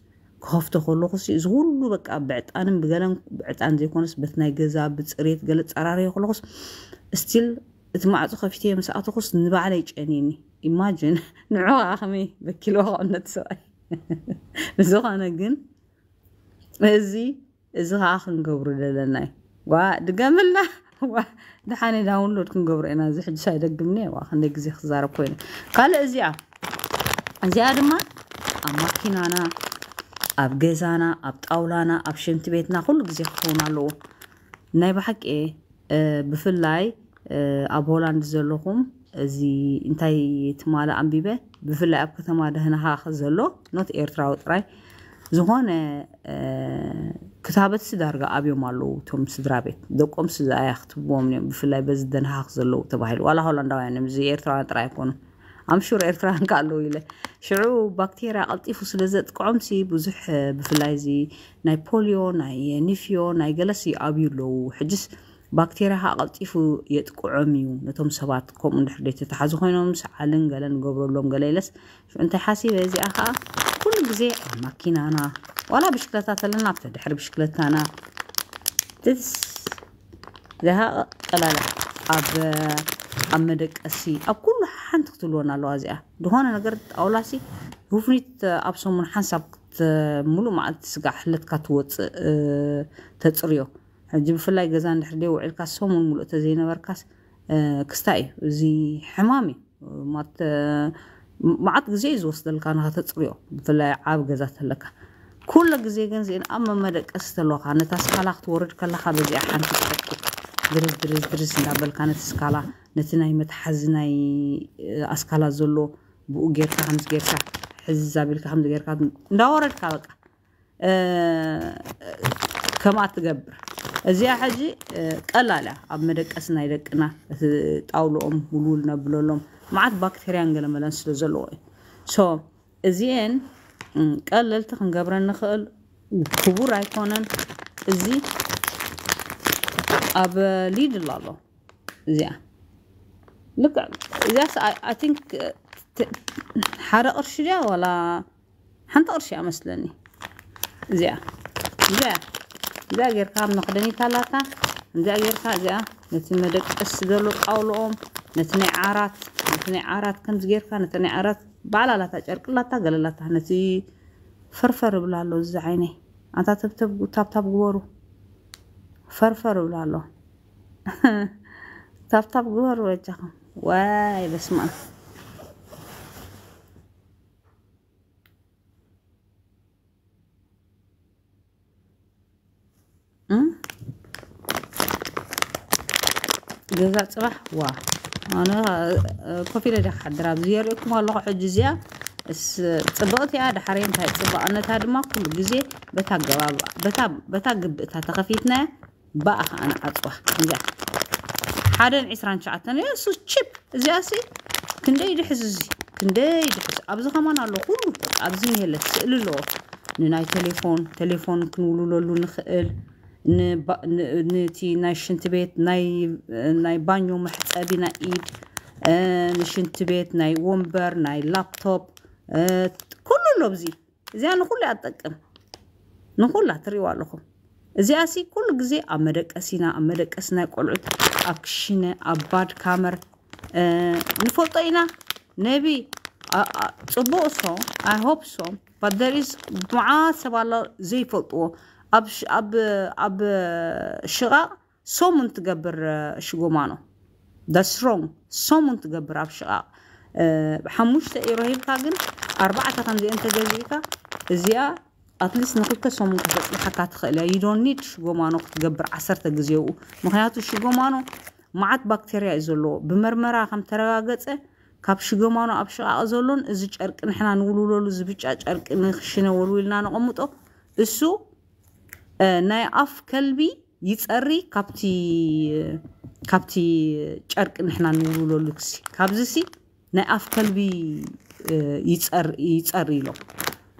كهفته خلو خصي زغلو بك أبعد أنا بقالن بعد عن زي كونس بثناي جزا بتصريت قلت أراري خلو خص استيل اتماع تخفيتي مساء تخص نبع عليك أنيني إيماجن نعوى أخمي بكل وقع من التسوي بزوغ أنا قن إزي إزي آخر نقبر للناي وا دقاملنا وا دحاني داونلود كنقبر إنا زي حد شاي دقمني وا خندق خزارة كوين قال إزي آ زيادة ما أماكن أنا اب گزانا اب طاولانا اب شمت بيتنا كل گزي خونالو ناي بحق ايه بفلاي اب هولاند زلوكم ازي انتاي تمالا امبيبه بفلاي اب كتما دهنا ها خزلو نوت اير تراوت راي زهون كتابت سدارغا اب يومالو توم سدرا بيت دوقوم سدا يختبوم نيم بفلاي بزدن ها خزلو تبايل ولا هولاندا يعني مزي اير تراوت راي كونو ኣምሹር ኤርትራን ኣለዉ ኢለ ሽዑ ባክቴርያ ቀልጢፉ ስለ ዘጥቅዖምሲ ብዙሕ ብፍላይ እዚ ናይ ፖሊዮ ናይ ኒፍዮ ናይ ገለስ ኣብዩ ኣለዉ ሕጅስ ባክቴርያ ከዓ ቀልጢፉ የጥቅዖም እዩ ነቶም ሰባት ከምኡ እንድሕር ደይ ተተሓዙ ኮይኖም ሰዓልን ገለ ንገብረሎም ገለ ኢለስ እንታይ ሓሲበ እዚኣ ከዓ ኩሉ ግዜ ኣብ ማኪናና ዋላ ብሽክለታት ኣለና ብተድሕሪ ብሽክለታና this the hell ኣብ ኣብ መደቀሲ ኣብ ኩሉ ሓንቲ ክትልወን ኣለዋ እዚኣ ድኾነ ነገር ጣውላሲ ህፍኒት ኣብ ሰሙን ሓንሳብ ሙሉእ መዓልቲ ስጋዕ ሕለትካ ትወፅእ ተፅርዮ ሕጂ ብፍላይ ገዛ ንድሕር ደ ውዒልካ ሰሙን ሙሉእ ተዘይነበርካስ ክስታ እዩ እዚ ሕማም እዩ መዓት ግዜ እዩ ዝወስደልካ ንኸተፅርዮ ብፍላይ ዓብ ገዛ ተለካ ኩሉ ግዜ ግን ዚአን ኣብ መመደቀሲ ተለካ ነታ ስካላ ክትወርድ ከለካ በዚኣ ሓንቲ ትጠቅም ድርዝ ድርዝ ድርዝ እንዳበልካ ነቲ ስካላ ነቲ ናይ መትሓዚ ናይ ኣስካላ ዘሎ ብኡ ጌርካ ከምዚ ጌርካ ሕዚ ኣቢልካ ከምዚ ጌርካ እንዳወረድካ በቃ ከምኣ ትገብር እዚኣ ሕጂ ቀላል እያ ኣብ መደቀሲ ናይ ደቅና እቲ ጣውልኦም ውልውል ነብለሎም መዓት ባክቴርያን ገለመለን ስለ ዘለዎ እዩ ሶ እዚአን ቀለልቲ ክንገብረን ንኽእል ክቡር ኣይኮነን እዚ ኣብ ሊድ ኣሎ ኣሎ እዚኣ ልክ እዚኣስ ኣይ ቲንክ ሓደ ቅርሺ ድያ ዋላ ሓንቲ ቅርሺ እያ መስለኒ እዚኣ እዚኣ እዚኣ ጌርካ ኣብ መክደኒት ኣላታ እዚኣ ጌርካ እዚኣ ነቲ መደቀስ ዘሎ ጣውልኦም ነቲ ናይ ዓራት ነቲ ናይ ዓራት ከምዚ ጌርካ ነቲ ናይ ዓራት በዓላላታ ጨርቅላታ ገለላታ ነቲ ፈርፈር ይብላ ኣሎ እዚ ዓይነይ ኣንታ ተብተብ ታብታብ ግበሩ فرفر ولا لا طب طب جوه الرويتخ واي بسمع جزاء صباح وا انا كوفي لا دخ حد راب زي رايكم الله حج زي صبوتي عاد حريم تاع صبا انا تاع دما كل جزي بتا جواب بتا بتا تخفيتنا بقى أنا أطوى إنجا حدا عسران شعتنا يا سو تشيب زياسي كندي دحز كندي دحز أبز خمان على كله أبزني هلا تسأل له نناي تليفون تليفون كنولو له نخيل نتي نشنت بيت ناي ناي بانيو محتسابي ناي إيد آه، نشنت بيت ناي ومبر ناي لابتوب آه، كله لبزي زين نقول لا أتكلم نقول لا تري والله خم እዚኣሲ ኩሉ ግዜ ኣብ መደቀሲና ኣብ መደቀስና ቆልዑት ኣብ ክሽነ ኣብ ባድ ካመር ንፈልጦ ኢና ነቢ ፅቡቅ ሶ ኣይ ሆፕ ሶ ባት ደር ኢዝ መዓት ሰባላ ዘይፈልጥዎ ኣብ ሽቓቕ ሶሙን ትገብር ሽጎማኖ ዳስ ሮንግ ሶሙን ትገብር ኣብ ሽቓቕ ሓሙሽተ ኢሮ ሂብካ ግን ኣርባዕተ ከምዚአን ተገዚእካ እዚኣ أتليس نقلت سومن كذا حكات خلا you don't need شجومانو تجبر عصر تجزيو مخياتو شجومانو معت بكتيريا إزولو بمرمرة خم تراجعت كاب شجومانو أبشع أزولون إزج أرك نحن نقولوا له زبيج أرك نخشنا ولولنا نقمته السو آه، ناي أف كلبي يتأري كابتي كابتي أرك نحن نقولوا له لكسي كابزسي ناي أف كلبي يتأري آه، يتأري له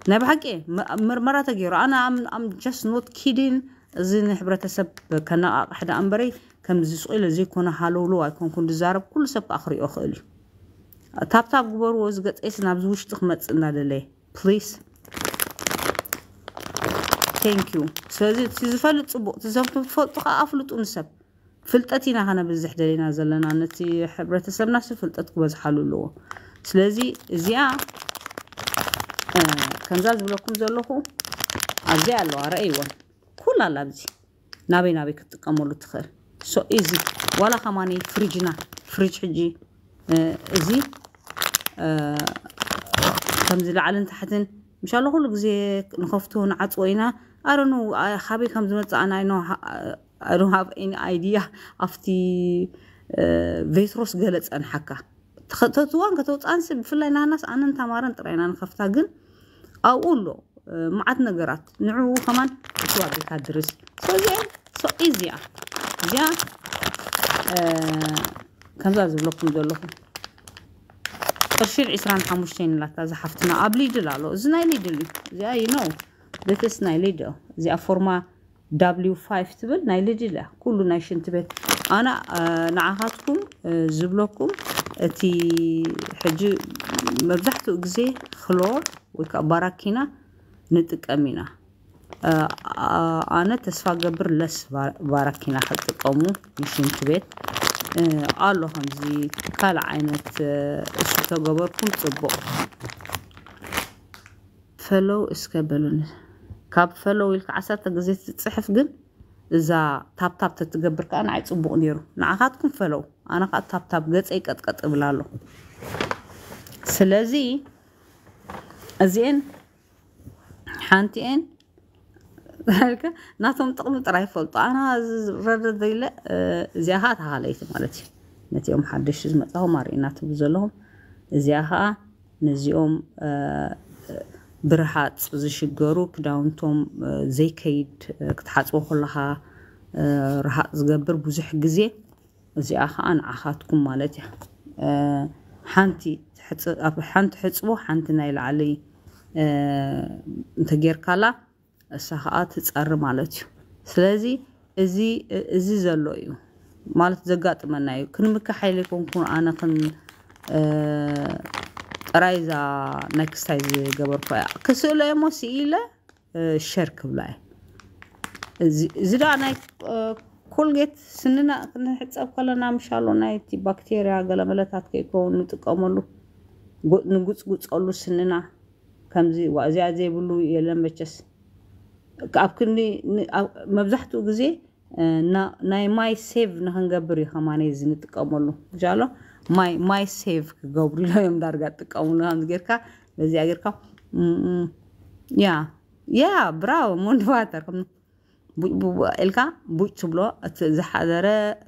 نبي حقي مرمرة تغيره أنا أم أم just not kidding زين حبرة سب كنا أحد أمبري كم زسؤيل زي كنا حلولو أيكون كن دزارب كل سب آخر يأخذ تاب تاب قبر وزقت إيش نبزوش تخمت نادلي please thank you سوزي تزفل تبو تزفل فوق أفلت أنسب فلتتينا هنا بالزحدة لنا زلنا نتي حبرة سب ناس فلتت قبز حلولو سلازي زيان كمزال زبلكم زلخو أزي على الورق أيوة كل اللبزي نبي نبي كتكمل تخر so easy ولا خماني فريجنا فريج حجي إزي كمزل على تحتن مش الله خلق زي نخفتون عط وينا أرنو خبي كمزل أنا إنه I don't have any idea of the virus gelats and haka. تتوان كتوت انسب في الليل ناس انا تمارن ترينا نخفتا جن ኣብኡ ኣሎ መዓት ነገራት ንዕኡ ከማን እትዋ ቤታ ድርስ ስለዚአ ሰቂ እዚኣ እዚኣ ከምዛ ዝብለኩም ዘለኹ ቅርሽን 25 ንላታ ዝሓፍትና ኣብ ሊድል ኣሎ እዚ ናይ ሊድል እዩ እዚኣ ዩኖ ደተስ ናይ ሊድ እዚኣ ፎርማ ዳብሊው 5 ትብል ናይ ሊድል እያ ኩሉ ናይ ሽንቲ ቤት ኣና ንዓኻትኩም ዝብለኩም اتي حجي مبزحتو اكزي خلور ويكا باراكينا نتك امينا انا تسفا قبر لس باراكينا حتى قومو مشين تبيت قالو همزي كال عينت اشتا قبر كنت بو فلو اسكابلون كاب فلو يلك عسا تقزي تتصحف قل እዛ ታብታብ ተትገብር ከዓ ንዓይ ፅቡቕ ነይሩ ንዓኻትኩም ፈለው ኣነ ከዓ ታብታብ ገፀይ ቀጥቀጥ እብላ ኣሎ ስለዚ እዚአን ሓንቲአን ናቶም ጥቕሚ ጥራይ ይፈልጡ ኣነ ዝረደ ዘይለ እዚኣ ከዓ ተሃለይቲ ማለት እዩ ነቲኦም ሓደሽቲ ዝመፃኹም ኣርእናትብ ዘለኹም እዚኣ ከዓ ነዚኦም ብርሃፅ ዝሽገሩ ክዳውንቶም ዘይከይድ ክትሓፅቦ ከለካ ረሃፅ ዝገብር ብዙሕ ግዜ እዚኣ ከዓ ንዓኻትኩም ማለት እያ ሓንቲ ሕፅቦ ሓንቲ ናይ ላዕሊ እንተጌርካላ እሳ ከዓ ትፀሪ ማለት እዩ ስለዚ እዚ ዘሎ እዩ ማለት ዘጋጥመና እዩ ክንምካሕ ሓይለ ይኮንኩን ኣነ Rajza next size ሞ Kasula ሸር ክብላ እየ እዚ Zira ናይ ኮልጌት ስንና ክንሕፀብ ከለና ምሻሎ ናይቲ ባክቴርያ ገለመለታት ከይከውን ንጥቀመሉ ንጉፅጉፀሉ ስንና ከምዚ ዋእዚያ ዘይብሉ የለን መቸስ ኣብ ክንዲ መብዛሕትኡ ግዜ ናይ ማይ ሴቭ ንክንገብር እዩ ከማነ ዝንጥቀመሉ ሻሎ ማይ ማይ ሴቭ ክገብሩ ኢሎም ዳርጋ ጥቀሙሉ ከምዚ ጌርካ በዚኣ ጌርካ ያ ያ ብራቮ ሞንድቫተር ኢልካ ቡጭ ብሎ እቲ ዝሓደረ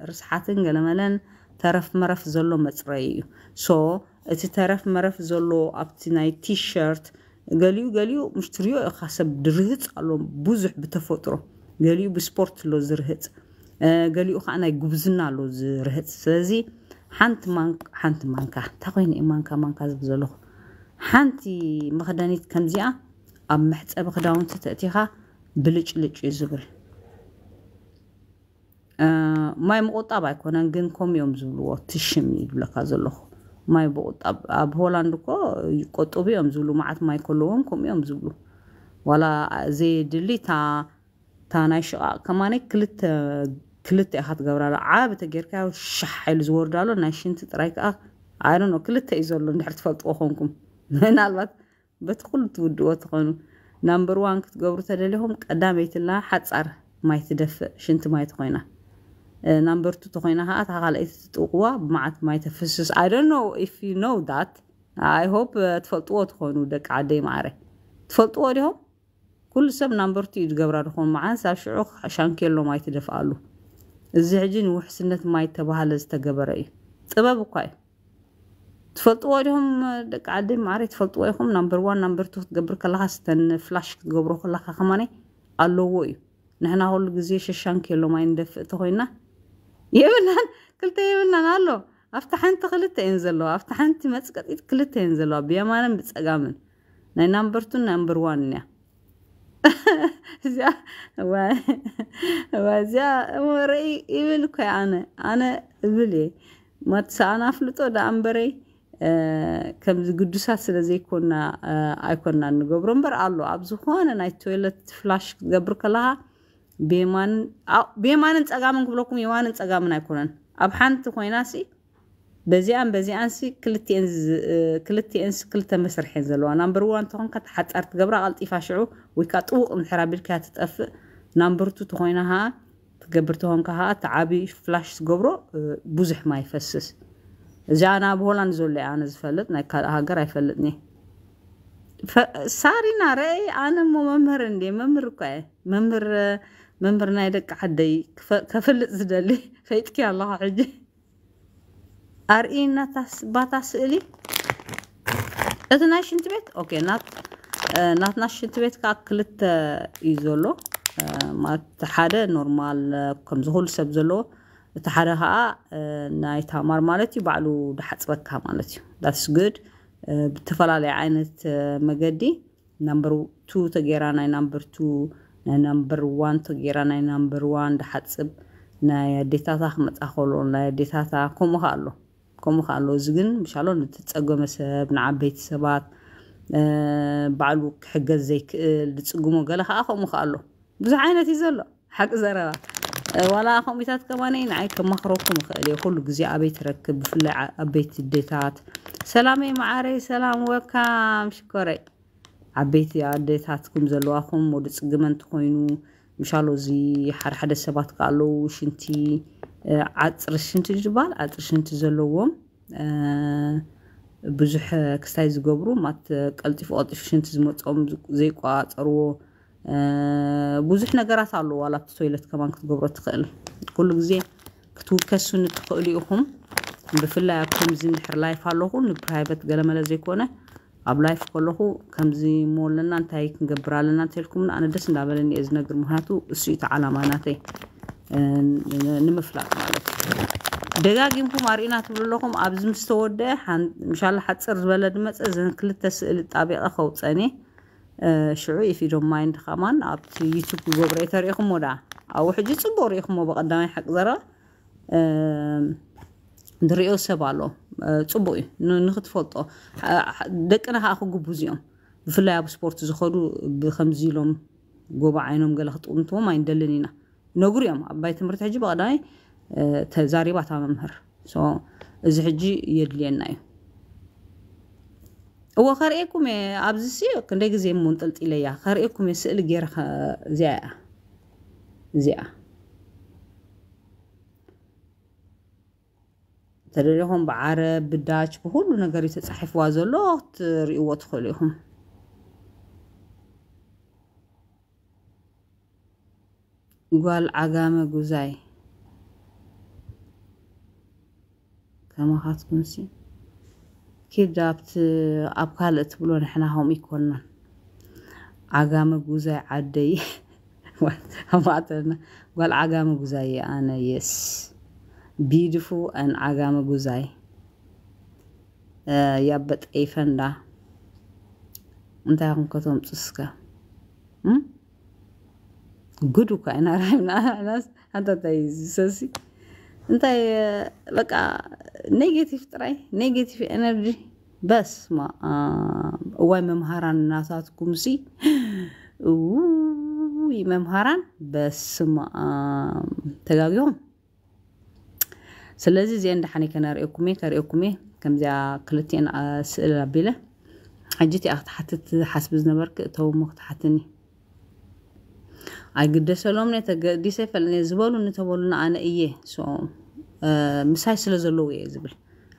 ርስሓትን ገለመለን ተረፍ መረፍ ዘሎ መፅረይ እዩ ሶ እቲ ተረፍ መረፍ ዘሎ ኣብቲ ናይ ቲሸርት ገሊኡ ገሊኡ ምሽ ትሪኦ ኢኻ ሰብ ድርህፅ ኣሎ ብዙሕ ብተፈጥሮ ገሊኡ ብስፖርት ኣሎ ዝርህፅ ገሊኡ ከዓ ናይ ጉብዝና ኣሎ ዝርህፅ ስለዚ ሓንቲ ሓንቲ ማንካ እንታይ ኮይኑ እዩ ማንካ ማንካ ዝብል ዘለኹ ሓንቲ መኽደኒት ከምዚኣ ኣብ መሕፀቢ ክዳውንቲ ተእቲኻ ብልጭልጭ እዩ ዝብል ማይ ምቁጣብ ኣይኮነን ግን ከምኡ እዮም ዝብልዎ ትሽም ይብለካ ዘለኹ ማይ ብቁጣብ ኣብ ሆላንድ እኮ ይቆጥቡ እዮም ዝብሉ መዓት ማይ ከለዎም ከምኡ እዮም ዝብሉ ዋላ ዘየድሊ እታ ናይ ሽቓቕ ከማነይ ክልተ ክልተ ኢኻ ትገብራ ኣሎ ዓብ ተጌርካ ሻሕ ሓይሉ ዝወርዱ ኣሎ ናይ ሽንቲ ጥራይ ከዓ ኣይነኖ ክልተ እዩ ዘሎ እንድሕር ትፈልጥዎ ኮንኩም ምናልባት በቲ ኩሉ ትውድኦ ትኾኑ ናምበር ዋን ክትገብሩ ተደሊኹም ቀዳመይትና ሓፃር ማይ ትደፍእ ሽንቲ ማይ ተኮይና ናምበር ቱ ተኮይና ከዓ እታ ካልአይቲ ትጥውቅዋ ብመዓት ማይ ተፍስስ ኣይደኖ ኢፍ ዩ ኖ ዳት ኣይ ሆፕ ትፈልጥዎ ትኾኑ ደቂ ዓደይ ማዕረ ትፈልጥዎ ዲሆም ኩሉ ሰብ ናምበርቱ እዩ ዝገብራ ድኾኑ መዓንሳብ ሽዑ ሻንኬሎ ማይ ትደፍኣሉ እዚ ሕጂ ንውሕስነት ማይ ተባሃለ ዝተገበረ እዩ ጥበብ እኳ እዩ ትፈልጥዎ ዲኹም ደቂ ዓደይ ማዕረ ትፈልጥዎ ኢኹም ናምበር ዋን ናምበር ቱ ክትገብር ከለካ ስተን ፍላሽ ክትገብሮ ከለካ ከማነ ኣለዎ እዩ ንሕና ኩሉ ግዜ ሸሻን ኪሎ ማይ ንደፍእ እተኮይንና የብልናን ክልተ የብልናን ኣሎ ኣብቲ ሓንቲ ክልተ እየን ዘለዋ ኣብቲ ሓንቲ መፅቀጢት ክልተ እየን ዘለዋ ብየማንን ብፀጋምን ናይ ናምበርቱን ናምበር ዋን እኒያ እዚያ ወዚያ ወረይ ይብል ኮይ ኣነ ኣነ እብል እየ ሞት ኣፍልጦ ዳኣ እምበረይ ከምዚ ግዱሳት ስለ ዘይኮና ኣይኮና ንገብሮ እምበር ኣሎ ኣብ ዝኾነ ናይ ቶይለት ፍላሽ ክትገብር ከለኻ ብየማንን ፀጋምን ክብለኩም የማንን ፀጋምን ኣይኮነን ኣብ ሓንቲ ኮይና ሲ በዚኣን በዚኣንሲ ክልቲአንሲ ክልተ መስርሒ ዘለዋ ናምበር ዋን ተኾንካ ተሓፃር ትገብራ ቀልጢፋ ሽዑ ወይ ከዓ ጥቡቕ ምሕራ ቢልካ ትጠፍእ ናምበርቱ ቱ ተኮይና ከዓ ትገብር ተኾንካ ከዓ እቲ ዓብዪ ፍላሽ ትገብሮ ብዙሕ ማ ይፈስስ እዚኣ ናብ ሆላንድ ዘሎ ኣነ ዝፈልጥ ናይ ካልእ ሃገር ኣይፈልጥኒ ሳሪና ርአይ ኣነ ሞ መምህር እንዴ መምህር እኳ እየ መምህር መምህር ናይ ደቂ ዓደይ ከፍልጥ ዝደሊ ፈይጥኪ ኣለካ ሕጂ አርኢ ባታ ስእሊ እቲ ናይ ሽንቲ ቤት ኦኬ ናትና ሽንቲ ቤት ከዓ ክልተ እዩ ዘሎ ማለት ሓደ ኖርማል ከምዚ ኩሉ ሰብ ዘለዎ እቲ ሓደ ከዓ ናይ ታማር ማለት እዩ ባዕሉ ዳሓፅበካ ማለት እዩ ዳትስ ግድ ብተፈላለየ ዓይነት መገዲ ናምበር ቱ ተገይራ ናይ ናምበር ቱ ናይ ናምበር ዋን ተገይራ ናይ ናምበር ዋን ዳሓፅብ ናይ ኣዴታታ ክመፃ ከሎ ናይ ኣዴታታ ከምኡ ከዓ ኣሎ كم خالو زجن مشالو نتتسقو مساب نعبيت سبات ااا بعلو حق زيك ااا تسقو مقالة أخو مخالو بزعينة تزلو حق زرا ولا أخو ميتات كمانين عايك مخروك مخالي كل جزي أبي تركب فلع أبي تديتات سلامي معاري سلام وكام شكري عبيتي أديتاتكم زلو أخو مودتسقو من تخوينو مشالو زي حر حد سبات قالو شنتي ዓፅሪ ሽንቲ ዝበሃል ዓፅሪ ሽንቲ ዘለዎም ብዙሕ ክስታይ ዝገብሩ ማት ቀልጢፉ ቀልጢፉ ሽንቲ ዝመፆም ዘይቋፀርዎ ብዙሕ ነገራት ኣለዎ ዋላ ቶይለት ከማን ክትገብሮ ትኽእል ኩሉ ግዜ ክትውከሱ ንትኽእሉ ኢኹም ብፍላይ ኣብ ከምዚ ንድሕር ላይፍ ኣለኹ ንፕራይቨት ገለመለ ዘይኮነ ኣብ ላይፍ ከለኹ ከምዚ እሞ ኣለና እንታይ ክንገብር ኣለና እንተልኩም ኣነ ደስ እንዳበለኒ እየ ዝነግር ምክንያቱ እሱ እዩ ዓላማ ናተይ نمفلاق مالك دقاقين فو مارئنا تبلو لكم عبزم استوده حان مشال حد سر زبالد مز ازن كل تسئل تابيق اخو تساني شعوي في جو ماين تخامان ابتي يوتيوب جو بريتر اخم مودا او حجي تبور اخم مو بقدامي حق ذرا دريو سبالو تبوي نخد فلطو دقنا ها اخو قبوزيوم بفلا يابو سبورت زخورو بخمزيلوم قوبا عينوم قلق تقومتو ما يندلنينا نقولهم أباي تمر تعجب أداي تزاري باتا ممهر سو زحجي يدلي الناي هو خارئكم أبزسي كن ريك زي منطلت إليا خارئكم يسئل جيرخ زيا زيا تريهم بعرب بداج بهولو نقاري تتصحف وازو لوت ريوات خوليهم ጓል ዓጋመ ጉዛይ ከማኻትኩም ሲ ኪዳብቲ ኣብ ካልእ ትብሎ ንሕና ከምኡ ይኮንናን ዓጋመ ጉዛይ ዓደይ ኣባዕተና ጓል ዓጋመ ጉዛይ ኣነ የስ ቢድፉ ኣን ዓጋመ ጉዛይ ያበጠይፈንዳ እንታይ ኹም ከቶም ፅስከ ጉዱ እኳ ይናራይምና ኣነስ ሓንታ እንታይ ዝሰሲ እንታይ በቃ ኔጌቲቭ ጥራይ ኔጌቲቭ ኤነርጂ በስማ እዋይ መምሃራን እናታትኩምሲ ውይ መምሃራን በስማ ተጋጊቦም ስለዚ እዚአ እንዳሓነ ከነሪኦኩም እየ ከሪኦኩም እየ ከምዚያ ክልቲአን ስእሊ ኣቢለ ሕጂ እቲኣ ክትሓትት ሓስቢ ዝነበርክ እተውሞ ክትሓትኒ ነ ተገዲሰ ይፈለኒ ዝበሉ ንተበሉና ኣነ እየ ስም ምሳይ ስለ ዘለዎ እየ ዝብል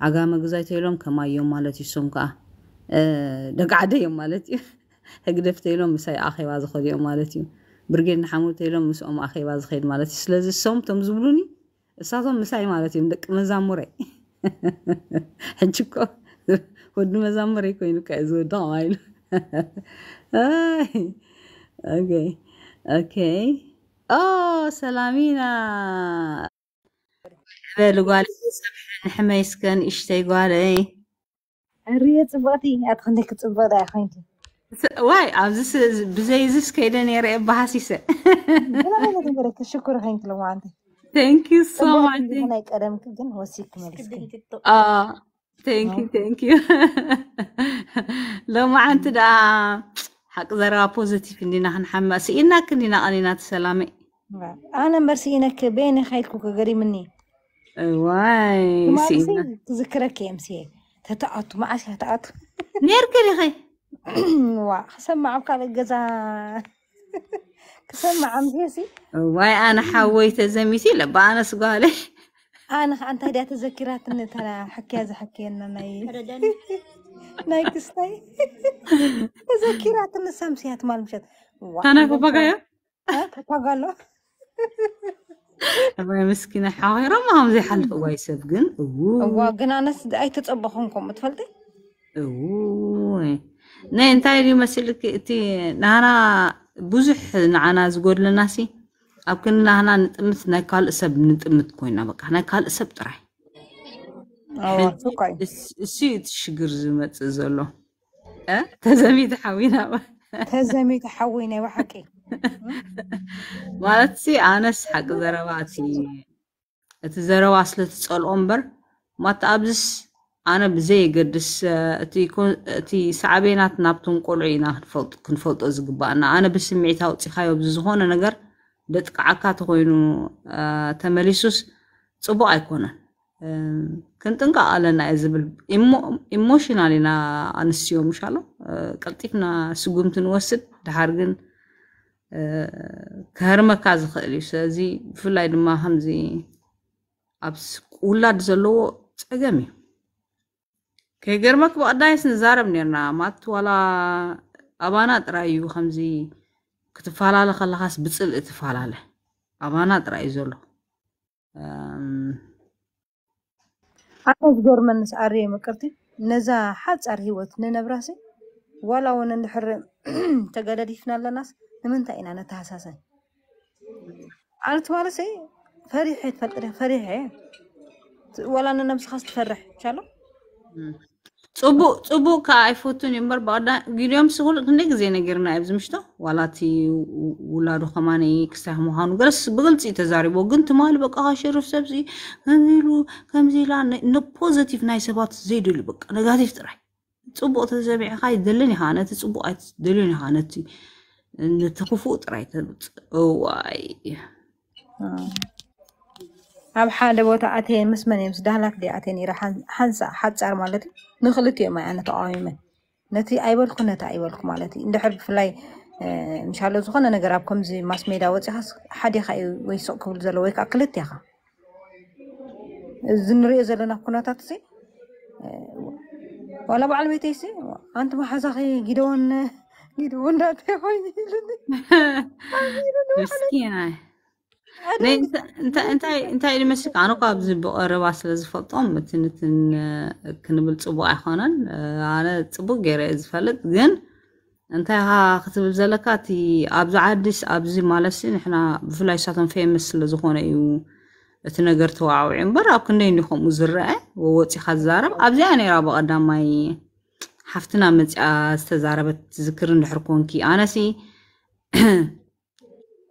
ዓጋመ ግዛይተ ኢሎም ከማዮም ማለት እዩ ሶም ከዓ ደጋዓደ እዮም ማለት እዩ ህግደፍተ ተኢሎም ምሳይ ኣኼባ ዝኸዱ እዮም ማለት እዩ ብርጌድ ንሓሙ ተኢሎም ምስኦም ኣኼባ ዝኸይድ ማለት እዩ ስለዚ ሶም ቶም ዝብሉኒ እሳቶም ምሳይ ማለት እዮም ደቂ መዛሙረ ሕጂ ኮ ወዲ መዛሙረይ ኮይኑ ከ ዝወድቕ ማኢሉ اوكي اوه سلامينا هذا قال نحما يسكن اشتي قال اي عرية تبغتي اتخنك كتبغت يا خوينتي واي ابز بزي زس كيدا نيري بحاسيسة انا ما تنقرك شكرا خوينتي لو عندي ثانك يو سو ماتش انا قدمك جن وسيك مالك اه ثانك يو ثانك يو لو ما انت ده حق ذرا بوزيتيف إننا هنحمس إنك إننا أنينا تسلامي أنا مرسينا كبين خيلكو كغري مني واي سينا تذكرك يا مسيه تتقط ما عاش تتقط نيرك نيركلي خي وا معك على الجزا كسمع مع هيسي واي أنا حويت زميتي لبا أنا سقالي أنا أنت هديت تذكرات إن ترى حكي هذا حكينا ما ናይ ክስታይ ተዘኪራ ትንሳም ስያት ማል ምሸት ታናይ ፓፓጋ እያ ፓፓጋ ኣሎ ኣባይ ምስኪና ሓዋይሮም ኣብ ዘይሓልፍ እዋይ ሰብ ግን እዋ ግን ኣነስ ኣይተፀበኹንኩም እትፈልጢ እውይ ናይ እንታይ ድዩ መሲልክ እቲ ናና ብዙሕ ንዓና ዝጎድለና ሲ ኣብ ክንናህና ንጥምት ናይ ካልእ ሰብ ንጥምት ኮይና በቃ ናይ ካልእ ሰብ ጥራይ እሱ እዩ እቲ ሽግር ዝመፅእ ዘሎ ተዘሚት ሓዊና ተዘሚት ሓዊና ብሓቂ ማለት ሲ ኣነስ ሓቂ ዘረባ እቲ እቲ ዘረባ ስለትፀልኦ እምበር ማታ ኣብዝስ ኣነ ብዘየገድስ እቲ ሳዕቤናት ናብቶም ቆልዑ ኢና ክንፈልጦ ዝግባእና ኣነ ብስምዒት ኣውፂኻዮ ብዝኾነ ነገር ደጥቃዓካ ተኮይኑ ተመሊሱስ ፅቡቅ ኣይኮነን ክንጥንቃ ኣለና እየ ዝብል ኢሞሽናል ኢና ኣንስትዮ ምሻሎ ቀልጢፍና ስጉምቲ ንወስድ ድሓር ግን ከህርመካ ዝኽእል እዩ ስለዚ ብፍላይ ድማ ከምዚ ኣብ ውላድ ዘለዎ ፀገም እዩ ከይገርመክ ብቀዳይስ ንዛረብ ነርና ማት ዋላ ኣባና ጥራይ እዩ ከምዚ ክትፈላለ ከለካስ ብፅልእ ትፈላለ ኣባና ጥራይ እዩ ዘሎ أنا أقول من أري مكرتي نزا حد أري وقت ننبراسي ولا ونحر تقدر ديفنا للناس لمن تأين أنا تحساسا على توارسي فريحة فريحة ولا ننبس خاص تفرح شالو ፅቡቅ ከዓ ኣይፈቱን እዩ እምበር ብቐዳ ግድዮም ስኩል ክንደይ ግዜ ነገርና እዩ ብዚ ምሽቶ ዋላቲ ውላዱ ከማነ ክሳይ ምዃኑ ገለስ ብግልፂ እዩ ተዛሪቦ ግን ትማሊ በቃ ካሸርፍ ሰብዚ ከምዚ ኢሉ ከምዚ ኢላ ፖዘቲቭ ናይ ሰባት ዘይደልዩ በቃ ነጋቲቭ ጥራይ ፅቡቅ ተዘቢዕካ ይደልን ኢካ ነቲ ፅቡቅ ኣይትደልን ኢካ ነቲ ነቲ ክፉእ ጥራይ ተብፅዋይ أب حال بوتا أتين مسمن يمس دهلك دي أتين يرا حنسا حتصار مالتي نخلط يما أنا تقايمة نتي أيبل خنا تأيبل كمالتي إن دحر بفلاي مش على زخنا نجربكم زي ما سمي دوت حس حد يخاي ويسوق كل زلو ويك أكلت يا خا زنري زلنا كنا تاتسي ولا بعلم تيسي أنت ما حزخي جدون جدون لا تهوي لني مسكينة እንታይ ኢልመስል ኣነ ኳ ኣብዚ ብቐረባ ስለ ዝፈልጦም እቲ ንትን ክንብል ፅቡቅ ኣይኮነን ኣነ ፅቡቅ ገይረ ዝፈልጥ ግን እንታይ ካ ክትብል ዘለካ እቲ ኣብዚ ዓዲስ ኣብዚ ማለትሲ ንሕና ብፍላይ ሳቶም ፌመስ ስለዝኮነ እዩ እቲ ነገር ተዋውዒ እምበር ኣብ ክንደይ እንዲ ከምኡ ዝረአ ወፂኻ ዝዛረብ ኣብዚኣ ነይራ ብቐዳማይ ሓፍትና መፅያ ዝተዛረበት ዝክር እንድሕር ኮንኪ ኣነሲ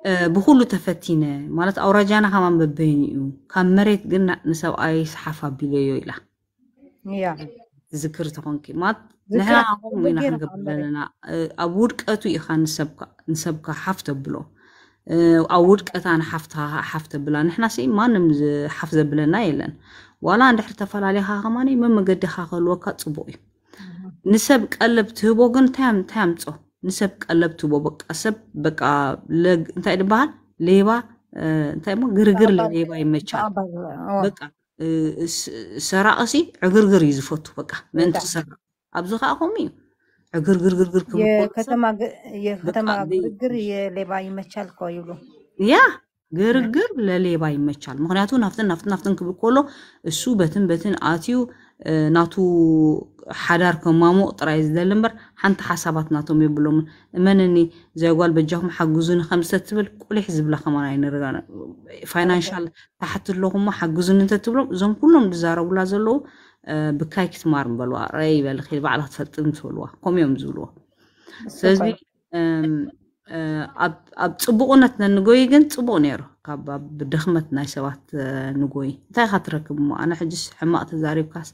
بخلو تفتينة مالت أوراجانا همان ببينيو كان مريت قلنا نسو أي صحفة بليو إلا يا ذكر تخونكي ما نهلا عمو مينا حنقبلنا أبور كأتو إخان نسبك نسبك حفتة بلو أبور كأتان حفتة حفتة بلا نحنا سي ما نمز حفظة بلنا إلا ولا عند حرتة فلاليها غماني مما قد خاقل وكات صبوي نسبك قلب تهبو قن تام تام تو ንሰብ ቀለብትቦ በቃ ሰብ በቃ እንታይ ድበሃል ሌባ እንታይ ሞ ግርግር ለሌባ ይመቻል በቃ ሰራቅሲ ዕግርግር እዩ ዝፈቱ በቃ ምእንቲ ክሰራቅ ኣብዚ ከዓ ከምኡ እዩ ዕግርግርግርግር የከተማ ግርግር የሌባ ይመቻል ኮ ይብሉ ያ ግርግር ለሌባ ይመቻል ምክንያቱ ናፍትን ናፍትን ናፍትን ክብል ከሎ እሱ በትን በትን ኣትዩ ناتو حداركم مامو طراي زدل نمبر حنت حسابات ناتو ميبلوم منني زيغوال بجهم حقوزن خمسة تبل كل حزب لا خمان عين رغان فاينانشال تحت لهم حقوزن انت تبلوم زون كلهم دزار ولا زلو بكاي كتمار بلوا راي بل خير بعلا تفطن تولوا يوم زولوا سلازي اب اب طبقونتنا نغوي كن طبق نيرو كاب بدخمتنا شوات نغوي تاي خاطرك انا حجس حماق تزاريب كاس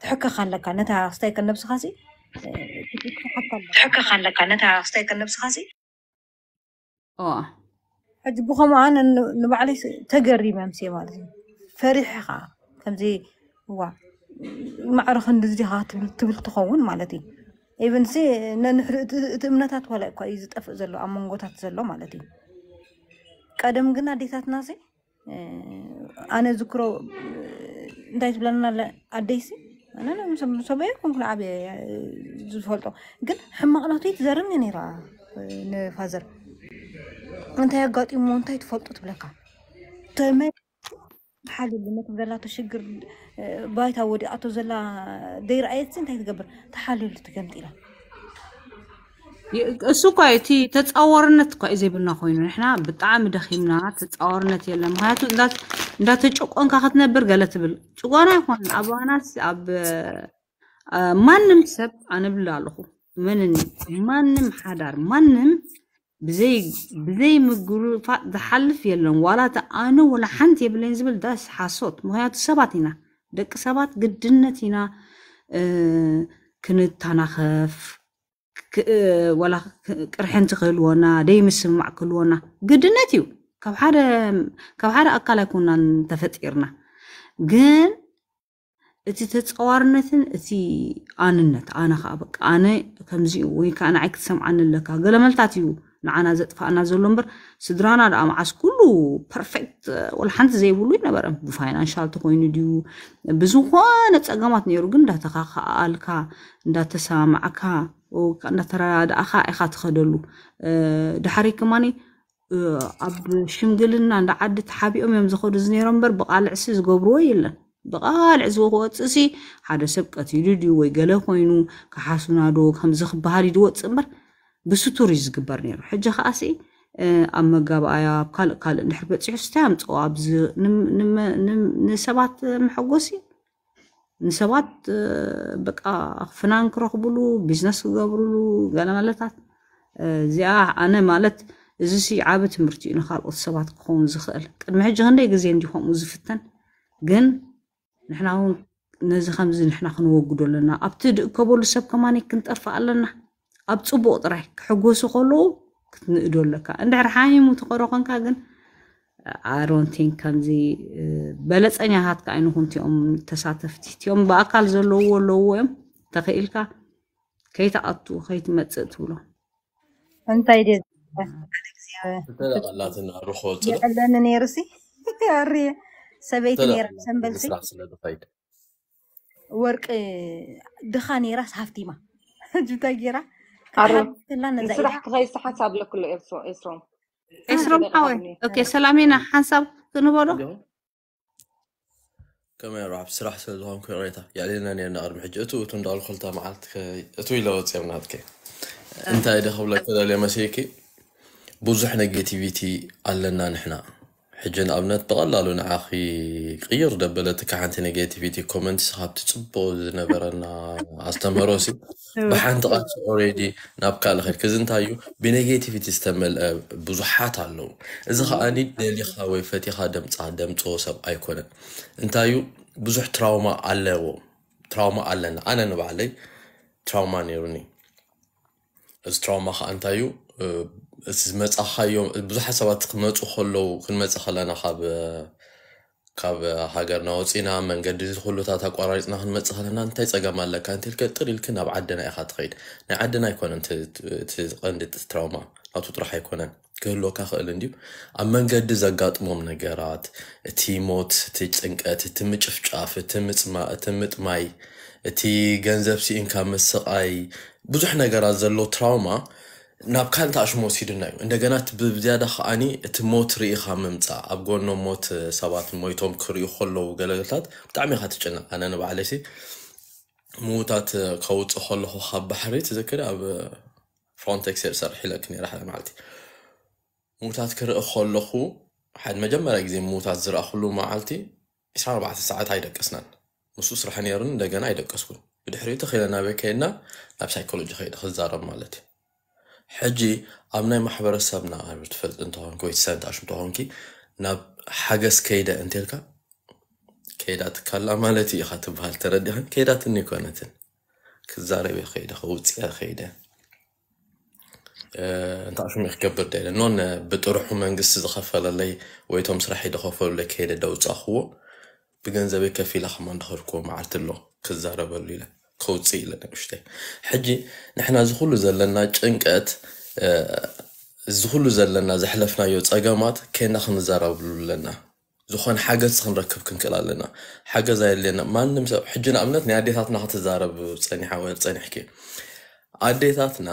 تحكى خلك نتا استاي كان نفس خاصي تحكى خلك نتا استاي كان نفس خاصي اه حد بوخا معانا نبع عليه تقري ما مسي مالتي فرح خا كمزي هو ما عرف ندزري ها تبل تخون مالتي ايفن سي ننحر تمنتات ولا كو اي زطف زلو امونغوتات زلو مالتي قدم كنا ديتات ناسي إيه، انا ذكرو دايت إيه، بلانا لا اديسي انا يعني انا مسابيه كون كل عبي زفولتو قل حماق نوتي تزرمني نيرا نفازر انت يا قاطي مو انت تفولتو تبلكا تما حاجة اللي ما تبدا لا تشقر آه، بايتا ودي اتو زلا دير ايتسي انت تقبر تحلل تقنت الى እሱ እኳ እቲ ተፃወርነት እኳ እዩ ዘይብልና ኮይኑ ንሕና ብጣዕሚ ደኺምና ተፃወርነት የለን ምክንያቱ እንዳተጨቆንካ ክትነብር ገለ ትብል ጭቆና ይኮን ኣብ ዋናስ ኣብ ማንም ሰብ ኣነብል ኣለኹ መንኒ ማንም ሓዳር ማንም ብዘይ ምግርፋእ ዝሓልፍ የለን ዋላ ተ ኣነ ወላ ሓንቲ የብለኝ ዝብል ዳስ ሓሶት ምክንያቱ ሰባት ኢና ደቂ ሰባት ግድነት ኢና ክንተናኸፍ ወላ ቅርሒ እንትኽህልዎና ደይምስማዕ ክህልዎና ግድነት እዩ ካብ ሓደ ኣካል ኣይኮንናን ተፈጢርና ግን እቲ ተፀዋርነትን እቲ ኣንነት ኣነ ከዓ በቃ ኣነ ከምዚ ወይ ከዓ ንዓይ ክትሰምዓኒ ኣለካ ገለ መልታት እዩ ንዓና ዘጥፋእና ዘሎ እምበር ስድራና ደኣ መዓስ ኩሉ ፐርፌክት ወላሓንቲ ዘይብሉ ይነበረ ብፋይናንሻል ተኮይኑ ድዩ ብዝኾነ ፀገማት ነይሩ ግን እንዳተኻኸኣልካ እንዳተሰማዕካ እንዳተረዳእካ ኢኻ ትኸደሉ ዳሕሪ ከማኒ ኣብ ሽምግልና እንዳ ዓዲ ተሓቢኦም እዮም ዝኸዱ እዚ ነይሮም እምበር ብቃልዕሲ ዝገብርዎ የለን ብቃልዕ ዝወፅእሲ ሓደ ሰብ ቀቲሉ ድዩ ወይ ገለ ኮይኑ ካሓሱናዶ ከምዚ ክበሃል ዩ ድወፅእ እምበር بستوري زجبر نيرو حجة خاصي أما جاب أيا قال قال نحب بتصير ستامت أو أبز نم نم نم نسبات محجوسي نسبات بقى فنان كرهبلو بزنس كرهبلو قال مالت زيا أنا مالت إذا شيء عابت مرتي إن خال أصبات كون زخل ما حد جهنا يجزي عندي خام مزفتن جن نحنا هون نزخم زين نحنا خنوق جدولنا أبتد كبر السب كمان كنت أرفع لنا ኣብ ፅቡቕ ጥራይ ክሕጎሱ ከለዉ ክትንእዶ ኣለካ እንድሕር ሓሚሙ ተቆሮ ኮንካ ግን ኣሮንቲን ከምዚ በለፀኛታት ከዓ ይንኹን እቲኦም ተሳተፍቲ እቲኦም ብኣካል ዘለዎ ኣለዎ እዮም ተኽኢልካ ከይተቐቱ ከይትመፅእ ትብሎ እንታይ ደ ቀለኒ ነይሩሲ ኣርየ ሰበይቲ ነራ ሰንበልሲ ወርቂ ድኻ ነይራስ ሃፍቲማ ጅብታ ጌራ يسرح كغي صحة صاب لكل إسروم إسروم قوي أوكي سلامينا حنصاب كنبورو كما يا رعب سرح سلوهم كوريتا يعني انني أنا أرمح جئتو وتن دول خلطة معاتك أتو إلا وتسيب نادك أه. أنت إذا خبلك كذا لي مسيكي بوزحنا جي تي في تي ألنا نحنا حجن ابنا تقلالو نعاخي غير دبلتك عن نيجاتيفيتي كومنت صاحب تصبو نبرنا استمروسي بحانت قلت اوريدي نبقى لخير كزن تايو بنيجاتيفيتي استمل بزحات علو اذا خاني دالي خاوي فتي خادم تاع دم توسب ايكون انتايو بزح تراوما علو تراوما علن انا نبعلي تراوما نيروني از تراوما خانتايو أه እቲ ዝመፃኻዮም ብዙሓት ሰባት ክመፁ ከለዉ ክንመፅእ ከለና ካብ ካብ ሃገርና ወፂና መንገዲ ኩሉታት ኣቋራሪፅና ክንመፅእ ከለና እንታይ ፀገም ኣለካ እንተልከ ጥር ኢልክ ናብ ዓደና ኢኻ ትኸይድ ናይ ዓደና ኣይኮነን እቲ ቀንዲ ትራውማ ናቱ ጥራሕ ኣይኮነን ክህልወካ ክእል እንድዩ ኣብ መንገዲ ዘጋጥሞም ነገራት እቲ ሞት እቲ ጭንቀት እቲ ምጭፍጫፍ እቲ ምፅማእ እቲ ምጥማይ እቲ ገንዘብ ሲኢንካ ምስቃይ ብዙሕ ነገራት ዘሎ ትራውማ ناب كانت عش موت سيدناي عند جنات ببداية خاني تموت ريخا ممتع أبقول نو موت سبات الميتوم كريو خلو وجلالات بتعمي خات جنا أنا أنا بعلسي موتات كوت خلو خا بحري تذكر أب فرونتكس يرسر حلكني راح معلتي موتات كر خلو خو حد مجمع لك زي موتات زر خلو معلتي إيش أربع ساعات هيدا كسنان مسوس راح نيرن دجان هيدا كسكون بدحري تخيل أنا بكينا نب سايكولوجي خذ زارب مالتي ሕጂ ኣብ ናይ ማሕበረሰብና ትፈልጥ እንተኾንኪ ወይ ሰብ ዳኣሽ እንተኾንኪ ናብ ሓገዝ ከይደ እንተልካ ከይዳ ትካላ ማለት እዩ ኢኻ ትበሃል ተረዲኸን ከይዳትን ይኮነትን ክዛረብ ከይደ ክውፅአ ከይደ እንታይ ኣሽሙ ክገብር ደለ ኖን ብጥርሑ መንግስቲ ዝኸፈለለይ ወይ እቶም ስራሕ ይደኸፈሉለይ ከይደ ደውፃኽዎ ብገንዘበይ ከፍ ኢላ ኸማ እንደኸድክዎ መዓልቲ ኣሎ ክዛረበሉ ኢለ ከውፅ ኢለን ንእሽተይ ሕጂ ንሕና እዚ ኩሉ ዘለና ጭንቀት እዚ ኩሉ ዘለና ዘሕለፍናዮ ፀገማት ከይና ክንዘራብሉ ኣለና ዝኾነ ሓገዝ ክንረክብ ክንክእል ኣለና ሓገዝ ኣየድልየና ማንም ሰብ ሕጂ ንኣብነት ናይ ኣዴታትና ክትዛረብ ፀኒሓ ወይ ፀኒሕኪ ኣዴታትና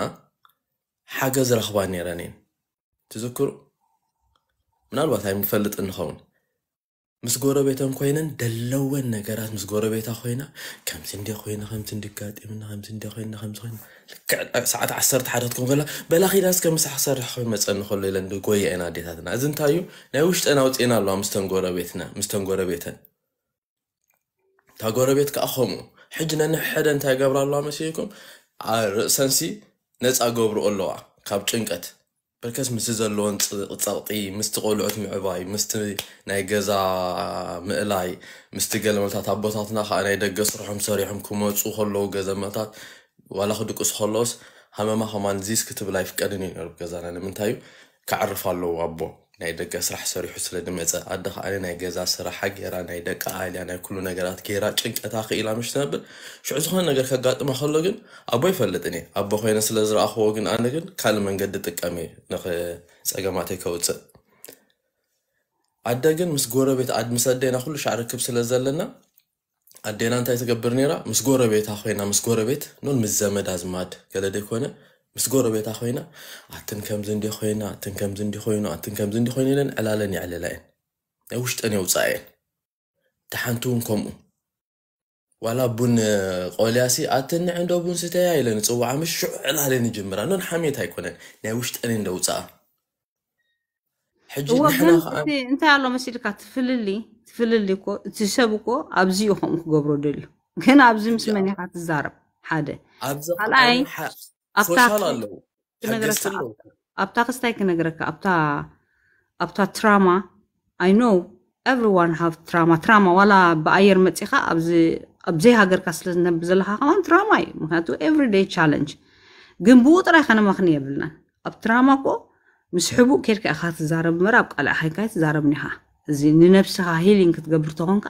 ሓገዝ ረኽባ ነይረን እየን ትዝክሩ ምናልባት ኣይምፈልጥ ንኸውን ምስ ጎረቤቶም ኮይነን ደለወን ነገራት ምስ ጎረቤታ ኮይና ከምዚ እንደ ኮይና ከምዚ እንድጋጢምና ከምዚ እንደ ኮይና ከምዚ ኮይና ሰዓት ዓሰርተ ሓደ ትኮን ከላ በላኺና እስከ ምሳሕ ክሰርሕ ኮይ መፀኒ ከሎ ኢለን ጎየ ኢና ኣዴታትና እዚ እንታይ እዩ ናይ ውሽጠና ኣውፅና ኣለዋ ምስተን ጎረቤትና ምስተን ጎረቤተን እታ ጎረቤት ከዓ ከምኡ ሕጂ ነንሕደ እንታይ ገብራ ኣለዋ መሲልኩም ርእሰንሲ ነፃ ገብርኦ ኣለዋ ካብ ጭንቀት ብርክስ ምስ ዘለዎን ፀቕጢ ምስቲ ቆልዑት ምዕባይ ምስቲ ናይ ገዛ ምእላይ ምስቲ ገለመልታት ኣቦታትና ከዓ ናይ ደገ ስርሖም ሰሪሖም ክመፁ ከለዉ ገዘመታት ዋላ ክድቅስ ከለዎስ ሃመማ ከማን ዚስ ክትብል ኣይፍቀድን እዩ ነሩ ገዛና ንምንታይ እዩ ክዓርፍ ኣለዉ ኣቦ ናይ ደገ ስራሕ ሰሪሑ ስለ ድመፀ ኣደ ከዓ ናይ ገዛ ስራሓ ገይራ ናይ ደቂ ኣልያ ናይ ኩሉ ነገራት ገይራ ጭንቀታ ክኢላ ምሽ ትነብር ሽዑ ዝኾነ ነገር ከጋጥማ ከሎ ግን ኣቦ ይፈልጥን ኣቦ ኮይነ ስለ ዝረኣኽዎ ግን ኣነ ግን ካልእ መንገዲ ጥቀሚ እየ ንፀገማተይ ከውፅእ ኣደ ግን ምስ ጎረቤት ምስ ኣደና ኩሉ ሻዕ ርክብ ስለ ዘለና ኣዴና እንታይ ትገብር ነይራ ምስ ጎረቤታ ኮይና ምስ ጎረቤት ኖን ምስ ዘመዳ ዝማድ ገለደይ ኮነ مس قرو بيتا خوينا عتن كم زندي خوينا عتن كم زندي خوينا عتن كم زندي خوينا لين على لين على لين وش تاني وصاين تحنتون كم ولا بون قولياسي عتن عندو بون ستايا لين تصوع مش شو على لين جمرا نون حميت هاي كونن ني وش تاني ندو صا حجي نحنا انت على مسيرك تفللي تفللي كو تشبكو ابزيو خمك غبرو دل كان ابزي مسمني حتزارب حاده ابزي ኣብታ ክስታይ ክነግረካ ኣብታ ትራማ ኣይ ኖ ኤቨሪዋን ሃብ ትራማ ትራማ ዋላ ብኣየር መፂኻ ኣብዘይ ሃገርካ ስለ ዝነብር ዘለካ ከማ ትራማ እዩ ምክንያቱ ኤቭሪደይ ቻለንጅ ግን ብኡ ጥራይ ከነማክኒ የብልናን ኣብ ትራማ ኮ ምስ ሕቡእ ኬድካ ኢካ ትዛረብ እምበር ኣብ ቃልእ ሓይካይ ትዛረብ ኢኻ እዚ ንነብስኻ ሂሊንግ ክትገብር ተኾንካ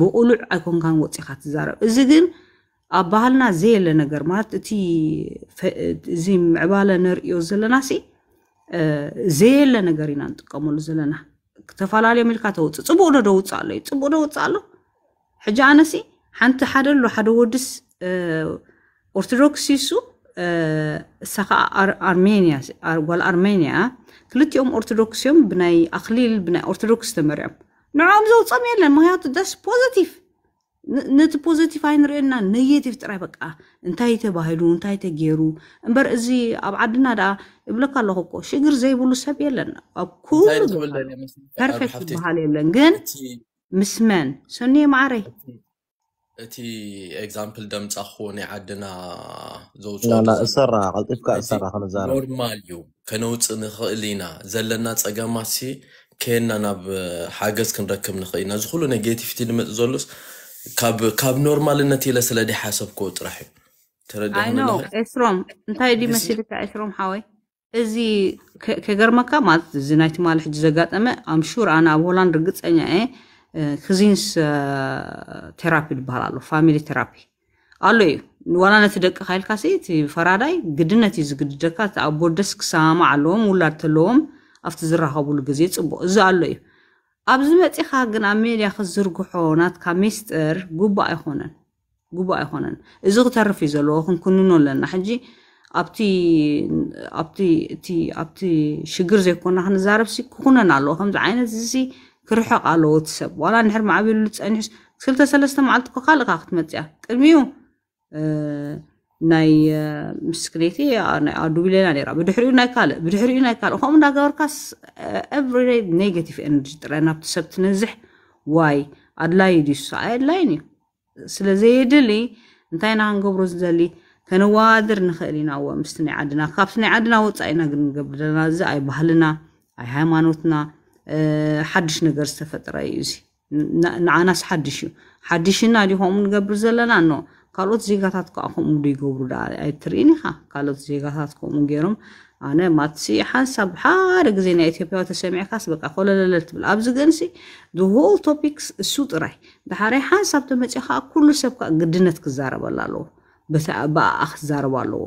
ብቁሉዕ ኣይኮንካን ወፂኢካ ትዛረብ እዚ ግን ኣብ ባህልና ዘየለ ነገር ማለት እቲ እዚ ምዕባለ ንሪኦ ዘለና ሲ ዘየለ ነገር ኢና ንጥቀመሉ ዘለና ዝተፈላለየ መልካ ተውፅእ ፅቡቅ ዶ ደውፅእ ኣሎ እዩ ፅቡቅ ደውፅእ ኣሎ ሕጂ ኣነሲ ሓንቲ ሓደ ኣሎ ሓደ ወዲስ ኦርቶዶክስ ሱ እሳ ከዓ ኣርሜንያ ጓል ኣርሜንያ ክልቲኦም ኦርቶዶክስ እዮም ብናይ ኣክሊል ብናይ ኦርቶዶክስ ተመሪዖም ንዕኦም ዘውፀም የለን ምክንያቱ ደስ ፖዘቲቭ نت بوزيتيف عين رينا نيتيف ترى بقى انتهي تبهلو انتهي تجيرو امبر ازي ابعدنا دا يبلك الله هو كو شجر زي بولو سب يلنا اكون بيرفكت بحالي يلنا مسمن سني معري اتي اكزامبل دم تاخوني عدنا زوج لا لا اسرع غلطتك اسرع خلنا زال نورمال يو كنوت نخلينا زلنا تصقا ماسي كاننا بحاجه كنركب نخلينا زخلو نيجاتيف تي نمزلوس ካብ ኖርማልነት የለ ስለ ደይሓሰብኮ ጥራሕ እዩ ተረዲኖ ኤስሮም እንታይ ዲ መሲልካ ኤስሮም ሓወይ እዚ ከገርመካ ማለት እዚ ናይቲ ማለት ሕጂ ዘጋጠመ ኣምሹር ኣነ ኣብ ሆላንድ ርግፀኛ እየ ክዚንስ ቴራፒ ዝበሃል ኣሎ ፋሚሊ ቴራፒ ኣሎ እዩ ዋላ ነቲ ደቂ ካይልካ ሲ እቲ ፈራዳይ ግድነት እዩ ዝግድደካ እቲ ኣቦ ደስ ክሰማማዕ ኣለዎም ውላድ ተለዎም ኣብቲ ዝራኸብሉ ግዜ ፅቡቅ እዚ ኣሎ እዩ ኣብዚ መፂኻ ግን ኣብ ሜድያ ክዝርግሖ ናትካ ሚስጥር ጉባእ ኣይኮነን ጉባእ ኣይኮነን እዚ ክተርፍ እዩ ዘለዎ ክንክንኖ ኣለና ሕጂ ኣብቲ ኣብቲ እቲ ኣብቲ ሽግር ዘይኮና ክንዛረብሲ ክኹነን ኣለዎ ከምዚ ዓይነት እዚ ክርሕቕ ኣለዎ እቲ ሰብ ዋላ ንድሕር ማዕቢሉ ዝፀኒሑስ ክልተ ሰለስተ መዓልቲ ኮ ካልእ ካ ክትመፅያ ቅድሚኡ ናይ ምስክሌቲ ኣዱ ቢለና ነራ ብድሕሪኡ ናይ ካልእ ብድሕሪኡ ናይ ካልእ ከምኡ እንዳገበርካስ ኤቭሪደይ ኔጋቲቭ ኤነርጂ ጥራይ ናብቲ ሰብ ትነዝሕ ዋይ ኣድላይ ድዩ ሰዓይ ኣድላይን እዩ ስለዘየድሊ እንታይ ና ክንገብሮ ዝደሊ ከነዋድር ንኽእል ኢና ወ ምስቲ ናይ ዓድና ካብቲ ናይ ዓድና ወፃኢና ግን ንገብር ዘለና እዚ ኣይ ባህልና ኣይ ሃይማኖትና ሓድሽ ነገር ዝተፈጥረ እዩ እዚ ንዓናስ ሓድሽ እዩ ሓድሽና ዲ ከምኡ ንገብር ዘለና ኖ ካልኦት ዜጋታት ከዓ ከምኡ ዶ ደይገብሩ ኣይትርእን ኢኻ ካልኦት ዜጋታት ከምኡ ገይሮም ኣነ ማትሲ ሓንሳብ ሓደ ግዜ ናይ ኢትዮጵያ ተሰሚዕካስ በቃ ኮለለለ ትብል ኣብዚ ገንሲ ሆል ቶፒክስ እሱ ጥራይ ዳሓርይ ሓንሳብ ተመፂ ከዓ ኩሉ ሰብ ከዓ ግድነት ክዛረበላ ኣለዎ ብኣኣ ክዛረባ ኣለዎ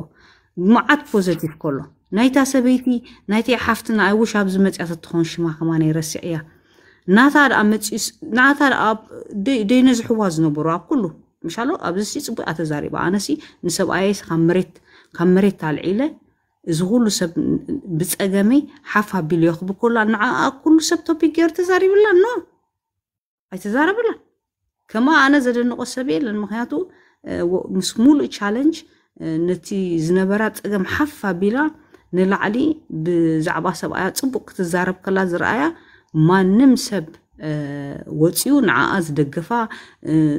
መዓት ፖዘቲቭ ከሎ ናይታ ሰበይቲ ናይተይ ሓፍትና ውሽ ኣብዚ መፅያት እትኾን ሽማ ከማ ናይ ረሲዕ እያ ናታ ኣ ደኣ ደይነ ዝሕዋ ዝነበሩ ኣብ ኩሉ مشالو أبزسي تبى أتزاري بعانسي نسب عايز خمرت خمرت على العيلة زغول سب بس أجمي حفا بليخ بكل نع كل سب تبي كير تزاري بلا نو أي تزاري بلا كما أنا زد النقص سبيل لأن مخياتو مسمول تشالنج نتي زنبرات أجم حفا بلا نلعلي بزعبا سب سبعة تبوك تزارب كلا زرعية ما نمسب ወፂኡ ንዓኣ ዝደገፋ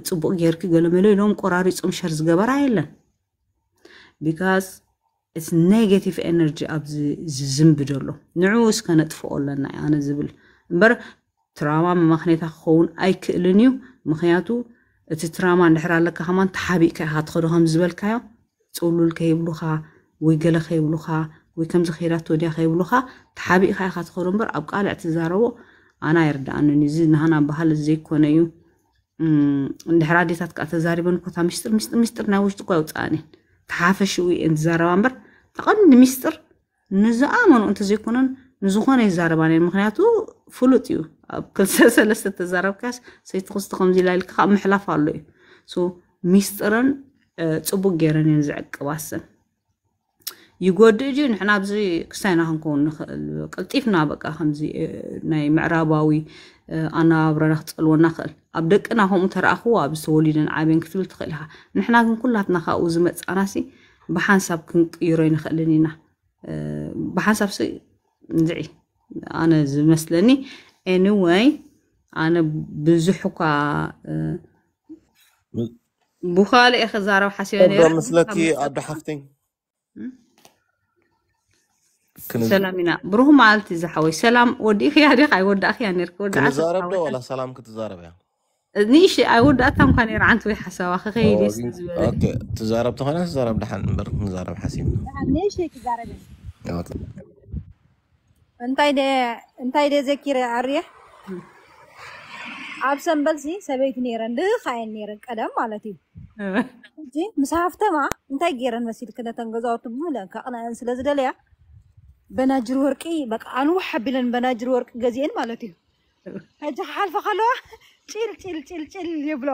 ፅቡቅ ጌርኪ ገለመለ ኢሎም ቆራሪፆም ሸር ዝገበራ የለን ቢካዝ እቲ ኔጋቲቭ ኤነርጂ ኣብዚ ዝዝምብ ደሎ ንዕኡ እስከነጥፍኦ ኣለና ኣነ ዝብል እምበር ትራማ ብማክኔታ ክኸውን ኣይክእልን እዩ ምክንያቱ እቲ ትራማ እንድሕር ኣለካ ከማን ተሓቢእካ ኢካ ትኸዶ ከም ዝበልካዮ ፅውሉል ከይብሉካ ወይ ገለ ከይብሉካ ወይ ከምዚ ከይዳት ወዲያ ከይብሉካ ተሓቢእካ ኢካ ትኸዶ እምበር ኣብ ቃልዕ ትዛረቦ أنا يرد أنا نزيد هنا بحال زي كونيو اندحرا أمم، ديتات كأتا زاربان كوتا مستر مستر مستر ناوشتو كويو تاني تحافشوي إن زاربانبر تقن مستر نزآمنو آه، انت زي كونن نزخون يزاربان مخنياتو فلوت يو كل سلسلة تزارب كاس سيتقص تقم زي لالك خام محلاف اللو سو مسترن آه، تبو جيرن ينزعك واسن يقودج نحن أبزي كسينا هنكون قلطيفنا بقى خمزي ناي معراباوي أنا برنا خطلو نخل أنا هم ترى أخوة بسولي لنا عابين كتل تخلها نحنا كن كلاتنا خاو زمت أناسي بحنساب كن يروي نخلنينا بحنساب سي نزعي أنا زمسلني anyway أنا بزحكا بخالي أخذ زارو حسيوني مسلكي أبدا أدحفتين ሰላም ኢና ብሩህ መዓልቲ ዝሓወይ ሰላም ወዲእኺ ያ ዲኻ ኣይወዳእኺ እያ ነርክ ወዳእክትዛረብ ዶ ወላ ሰላም ክትዛረብ እያ ንእሽ ኣይወዳእታ እንኳ ነይረ ዓንቲ ወይ ሓሳባ ክኸይድ ስ ዝበለ ትዛረብ ተኾነ ትዛረብ ድሓን እምበር ክንዛረብ ሓሲብና ንእሽተይ ክዛረብ እንታይ እንታይ ደ ዘኪረ ኣርየ ኣብ ሰንበልሲ ሰበይቲ ነይረን ድኻየን ነይረን ቀደም ማለት እዩ እጂ ምስ ሃፍተማ እንታይ ገይረን መሲል ክነተን ገዛውቲ ብምለን ከቕነአን ስለ ዝደለያ በናጅር ወርቂ በቃ ኣንዋ ሓቢለን በናጅር ወርቂ ገዚአን ማለት እዩ ሕጂ ክሓልፈ ከለዋ ጭል ጭል ጭል ጭል ይብሎ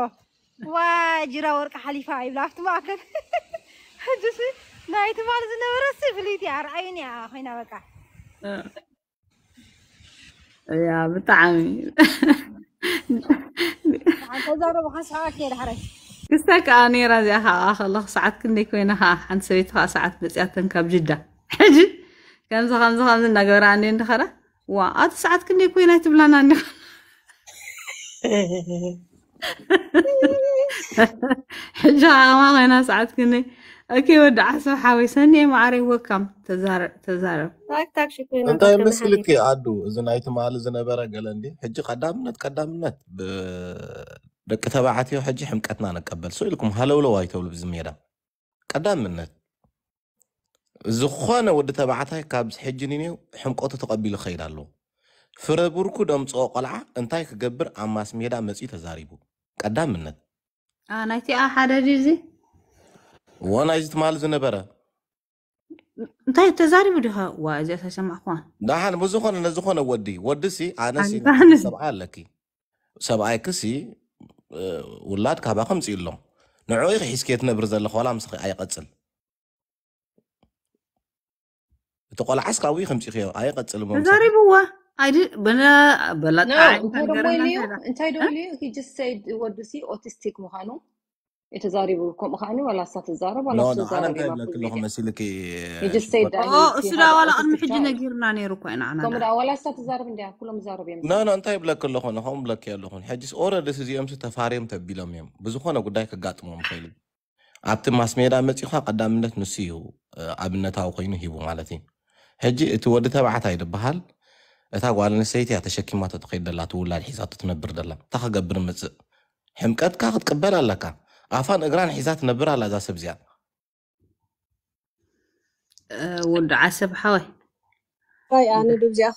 ዋ ጅራ ወርቂ ሓሊፋ ይብላ ኣብቲ ማእከል ሕጂስ ናይቲ ማል ዝነበረሲ ፍልይቲ እያ ርኣዩን እያ ኮይና በቃ ያ ብጣዕሚ ተዛረቡ ሓሳባት እየ ዳሕረይ ክስታ ከዓ ነይራ እዚኣ ከዓ ከለ ክሰዓት ክንደይ ኮይና ከዓ ሓንቲ ሰበይቲ ከዓ ሰዓት መፅያተን ካብ ጅዳ ሕጂ ከምዚ ከምዚ ከምዚ እናገበራኒ እንድኸረ ዋ ኣቲ ሰዓት ክንደይ ኮይና ትብላና እንዲ ሕጂ ኣማ ኮይና ሰዓት ክንደይ ኦኬ ወዲ ዓሰብ ሓወይ ሰኒ ማዕረ ይወካም ተዛረብ እንታይ ምስሊ እቲ ኣዱ እዚ ናይቲ ማል ዝነበረ ገለ እንዲ ሕጂ ቀዳምነት ቀዳምነት ደቂ ተባዕትዮ ሕጂ ሕምቀትና ነቀበል ሰው ኢልኩም ሃለውለዋ ይተብሉ ብዚ ሜዳ ቀዳምነት ዝኾነ ወዲ ተባዕታይ ካብ ዝሕጅን ንኔው ሕምቆቱ ተቐቢሉ ኸይድ ኣሎ ፍረቡርኩ ደምፅኦ ቆልዓ እንታይ ክገብር ኣብ ማስ ሜዳ መፂኡ ተዛሪቡ ቀዳምነት ናይቲ ኣ ሓደ ድዚ ዎ ናይዚ ትማሃል ዝነበረ እንታይ ተዛሪቡ ዲኻ ዋ እዚኣ ተሰማዕኹዋን ዳሓን ብዝኾነ ነዝኾነ ወዲ ወዲ ሲ ኣነሲ ሰብኣ ኣለኪ ሰብኣይ ክሲ ውላድ ካባ ከምፅኢ ኣሎ ንዕኡ ክሒዝክየ ትነብር ዘለኸ ዋላ ምስ ኣይቐፅል እቲ ቆልዓ ስካዊ ከምዚ ኢኸዮ ኣየ ቀፅል ተዛሪብዋ እንታይ ደውል ዩ ጅስ ሰይድ ወዲ ሲ ኦቲስቲክ ምዃኑ የተዛሪቡ ከምኡ ከዓኒ ዋላ ሳ ትዛረብ ዋላ ተዛረብለኹ መሲልኪ ጅስ ሰይድ እሱ ዳ ዋላ ቅድሚ ሕጂ ነጊርና ነይሩ እኮ ኢና ከምኡ ዋላ ሳ ትዛረብ እንዲ ኩሎም ዛረብ እዮም ኖ እንታይ ብለክ ኣለኹን ከምኡ ብለክ ኣለኹን ሕጂስ ኦረድስ እዚኦም ተፋርዮም ተቢሎም እዮም ብዝኾነ ጉዳይ ከጋጥሞም ክእሉ ኣብቲ ማስሜዳ መፂኻ ቀዳምነት ንሱ እዩ ኣብነታዊ ኮይኑ ሂቡ ማለት እዩ ሕጂ እቲ ወዲ ተባዕታይ ድበሃል እታ ጓል ኣንስተይቲ እያ ተሸኪማ ተተኺድ ደላ ትውላድ ሒዛቶ ትነብር ደላ እንታ ከገብር ምፅእ ሕምቀትካ ክትቅበል ኣለካ ኣፋን እግራን ሒዛ ትነብር ኣላ እዛ ሰብ እዚኣ ወዲ ዓሰብ ሓወይ ይ ኣነ ዶ እዚኣ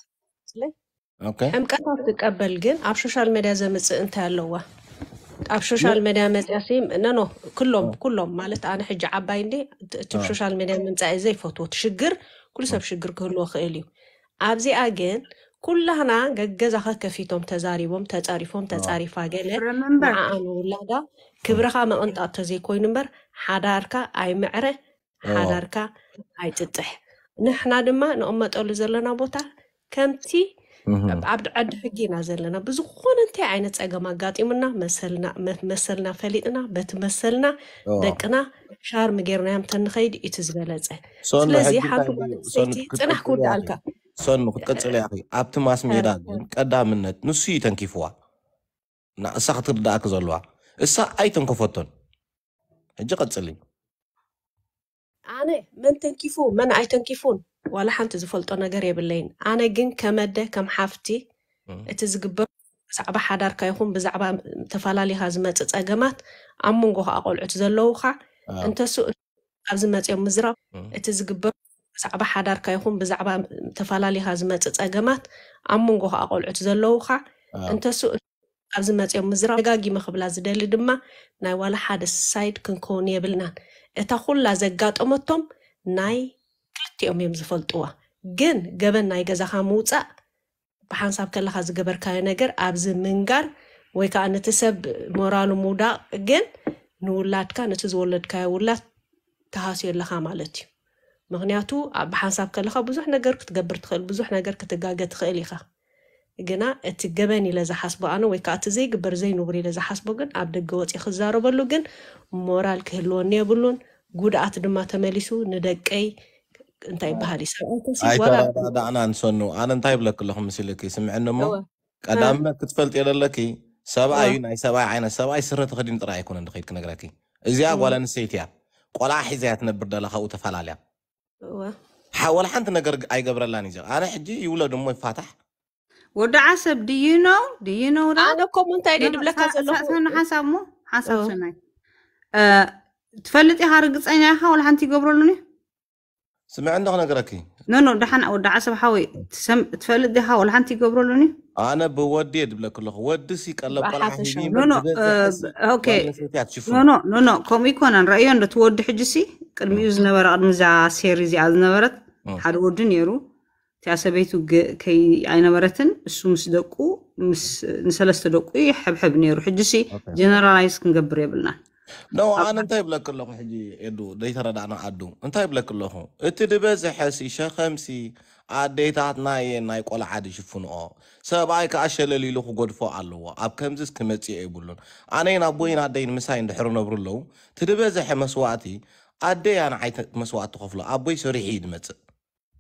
ሕምቀት ትቀበል ግን ኣብ ሶሻል ሜድያ ዘምፅእ እንታይ ኣለዋ ኣብ ሶሻል ሜድያ መፅያሲ ነኖ ኩሎም ኩሎም ማለት ኣነ ሕጂ ዓባይ እንዴ እቲ ሶሻል ሜድያ ምምፃእ ዘይፈትዎ ትሽግር ኩሉ ሰብ ሽግር ክህልዎ ክእል እዩ ኣብዚኣ ግን ኩላህና ገገዛኸ ከፊቶም ተዛሪቦም ተፃሪፎም ተፃሪፋ ገለ ንዓኣኑ ውላዳ ክብርካ መቕንጣብ ተዘይኮይኑ እምበር ሓዳርካ ኣይምዕረ ሓዳርካ ኣይጥጥሕ ንሕና ድማ ንቕመጠሉ ዘለና ቦታ ከምቲ ኣብ ሕጊ ኢና ዘለና ብዝኾነ እንታይ ዓይነት ፀገም ኣጋጢሙና መሰልና ፈሊጥና በቲ መሰልና ደቅና ሻርሚ ጌርናያ እንተንኸይድ እዩ እቲ ዝበለፀ ስለዚ ሓንቲ ፅናሕ ክውዳእ ኣልካ ሰኑ ክትቀፅል ያ ኣብቲ ማስ ሜዳ ግን ቀዳምነት ንሱ እዩ ተንኪፍዋ እሳ ክትርዳእክ ዘለዋ እሳ ኣይተንከፈቶን ሕጂ ቀፅል እዩ ኣነ መን ተንኪፉ መን ኣይተንኪፉን ዋላ ሓንቲ ዝፈልጦ ነገር የብለይን ኣነ ግን ከመደ ከም ሓፍቲ እቲ ዝግበር ብዛዕባ ሓዳርካ ይኹን ብዛዕባ ተፈላለዩካ ዝመፅእ ፀገማት ኣብ መንጎ ከዓ ቆልዑት ዘለዉካ እንተሱ ኣብ ዝመፅኦም ምዝራብ እቲ ዝግበር ብዛዕባ ሓዳርካ ይኹን ብዛዕባ ተፈላለዩካ ዝመፅእ ፀገማት ኣብ መንጎ ከዓ ቆልዑት ዘለዉካ እንተሱ ኣብ ዝመፅኦም ምዝራብ ደጋጊመ ክብላ ዝደሊ ድማ ናይ ዋላ ሓደ ሳይድ ክንከውን የብልናን እታ ኩላ ዘጋጠመቶም ናይ እቲኦም እዮም ዝፈልጥዋ ግን ገበን ናይ ገዛካ ምውፃእ ብሓንሳብ ከለካ ዝገበርካዮ ነገር ኣብዚ ምንጋር ወይ ከዓ ነቲ ሰብ ሞራሉ ምውዳቅ ግን ንውላድካ ነቲ ዝወለድካዮ ውላድ ተሃስዮ ኣለካ ማለት እዩ ምክንያቱ ብሓንሳብ ከለካ ብዙሕ ነገር ክትገብር ትኽእል ብዙሕ ነገር ክትጋገ ትኽእል ኢኻ ግና እቲ ገበን ኢለ ዝሓስቦ ኣነ ወይ ከዓ እቲ ዘይግበር ዘይንብር ኢለ ዝሓስቦ ግን ኣብ ደገ ወፂ ክዛረበሉ ግን ሞራል ክህልወኒ የብሉን ጉድኣት ድማ ተመሊሱ ንደቀይ نطيب هالي سوا اي ترى انا انسونو انا نطيب لك كلهم مسلكي سمع انه مو قدام ما نعم. كتفلت الى لكي سبع آه. عيون اي سبع عين سبع سرت غادي نطرا يكون ندخل كنا قراكي ازيا ولا نسيت يا قولا حزيات نبر دلا خو تفلال يا حاول حنت انا انا آه، تفلت يا هارق صنيعها ولا حنتي قبرلوني سمع عندك انا قراكي إيه؟ نو نو دحن او دعسه حوي تسم تفلد دها ولا حنتي قبرلوني انا بودي ادبلك الله ودسي قلب قلع نو نو اوكي نو نو نو نو كم يكون ان رايي ان تود حجسي ቅድሚኡ ዝነበረ ቅድሚ እዛ ሴሪ እዚኣ ዝነበረት ሓደ ወዲ ነይሩ እቲኣ ሰበይቱ ከይ ኣይነበረትን እሱ ምስ ደቁ ምስ ንሰለስተ ደቁ ይሕብሕብ ነይሩ ሕጂ ሲ ጀነራላይዝ ክንገብር የብልናን نو انا نتايب لك اللوخ حجي ادو دي ترى دعنا عدو نتايب لك الله اتي دي بازي حاسي شا خمسي عاد آه، دي تاعت ناية ناية قول عاد يشفون او آه. سب عايك عشي للي لوخو قد فو عالو آه. اب كمزيس كمتسي اي بولون انا اينا بوين عاد دين مساين دحرون ابرلو تي دي بازي حي مسواتي عاد دي انا عايت مسوات تخفلو اب بوي سوري حيد متس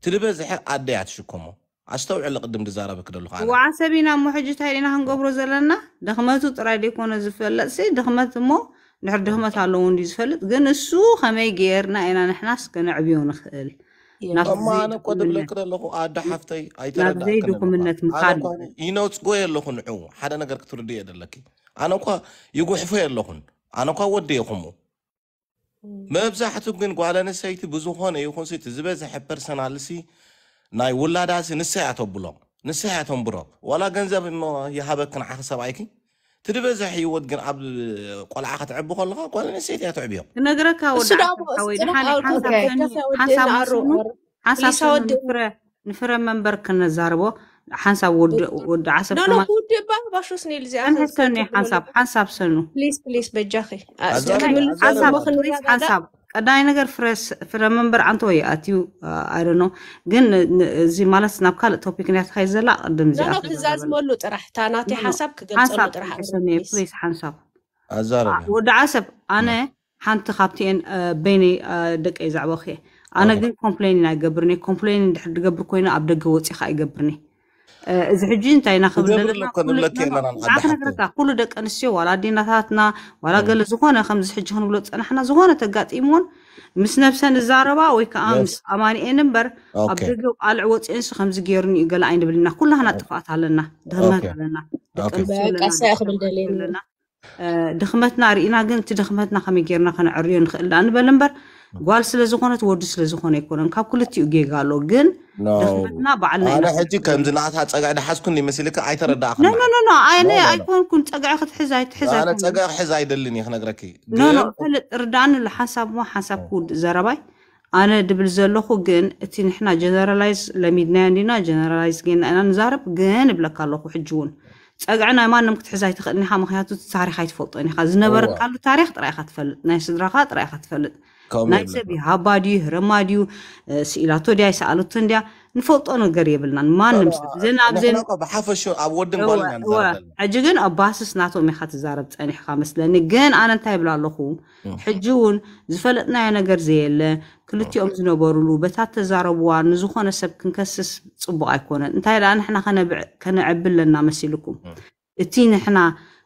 تي دي بازي حي عاد دي عاد شكومو استوعب اللي قدم دزاره بكد لو خان وعسبينا مو حجت هاينا هنقبرو زلنا دخمتو ترا ديكون زفلسي دخمت مو نحر دهما تعلو وندي زفلت قن السو خمي غيرنا إنا نحناس قن عبيو نخيل أما أنا قد بلكر اللهو آد حفتي أي ترى نعبزي دوكمنات مقارن إنو تسقوي اللهو نعو حدا نقر كتور دي أدلكي أنا قا يقو حفوي اللهو أنا قا ودي يخمو ما بزاحة تبقين قوالا نسايتي بزوخان يخون سي تزبازي حب برسانالسي ناي ولا داسي نسايا تبولا نسايا تنبرا ولا قنزب إنو يحبك نحق سبعيكي تدبزحي وتقرع قلعة تعب خلقة قلعة نسيت يا تعبير نقرك ودعا حالي حانسا حانسا حانسا نفرة منبر كنا زاربو حانسا ود ود عصب لا لا ود با باشو سنيل زي انا حسني حانسا حانسا سنو بليس بليس بجاخي حانسا حانسا ቀዳይ ነገር ፍረ መንበር ዓንቲ ወይ ኣትዩ ኣይደኖ ግን እዚ ማለት ናብ ካልእ ቶፒክ ናት ካይ ዘላ ቅድም እዚኣ ክዛዝመሉ ጥራሕ እታ ናተይ ሓሳብ ክገልፀሉ ጥራሕ ፕሊስ ሓንሳብ ወዲ ዓሰብ ኣነ ሓንቲ ካብቲኤን በይኒ ደቀይ ዛዕባ ክእየ ኣነ ግን ኮምፕሌን ኣይገብርኒ ኮምፕሌን ድሕር ዝገብር ኮይኑ ኣብ ደገ ወፂኻ ኣይገብርኒ زحجين تاينا خبرنا عارفنا كذا كل دك أنسيو ولا ديناتنا ولا قال زخونة خمس حجهن ولد أنا إحنا زخونة تقات إيمون مس نفسنا الزاربا ويكأمس أماني إنبر أبدو على عوض إنس خمس جيرني قال عين بلنا كلها نتفقت علينا دهمات علينا دخمتنا رئينا قلت دخمتنا خمي جيرنا خنا عريون خلنا نبل نبر قال سلزخونة تورد سلزخونة يكونن كاب كل تيو جي قالوا جن نا بعلنا أنا حجي كم زلعة هات أجا أنا حس كني مسلك أي ترى داخل لا لا لا أنا أيكون كنت أجا أخذ حزاي حزاي أنا أجا حزاي دلني خنا جركي لا لا كل ردان الحساب ما حساب كود زرباي أنا دبل زلخو جن أتي نحنا جنرالايز لميدنا عندنا جنرالايز جن أنا نزرب جن بلا كلو حجون أجعنا ما نمك تحزاي تخ نحنا مخياتو تاريخ هاي تفلط يعني خذ نبر كلو تاريخ تراي خد فلت ناس دراخات تراي خد ናይ ሰብ ሃባ ድዩ ህረማ ድዩ ስኢላቶ ድያ ይሰኣለቶ እንድያ ንፈልጦ ነገር የብልናን ማንም ሰብ እዘን ኣብዘን ሕጂ ግን ኣብ ባስስ ናቶም ኢካ ትዛረብ ፀኒሕካ መስለኒ ግን ኣነ እንታይ ይብላ ኣለኹ ሕጂ እውን ዝፈለጥናዮ ነገር ዘየለ ክልቲኦም ዝነበሩሉ በታ ተዛረብዋ ንዝኾነ ሰብ ክንከስስ ፅቡቅ ኣይኮነን እንታይ ደኣ ንሕና ከነዕብል ለና መሲልኩም እቲ ንሕና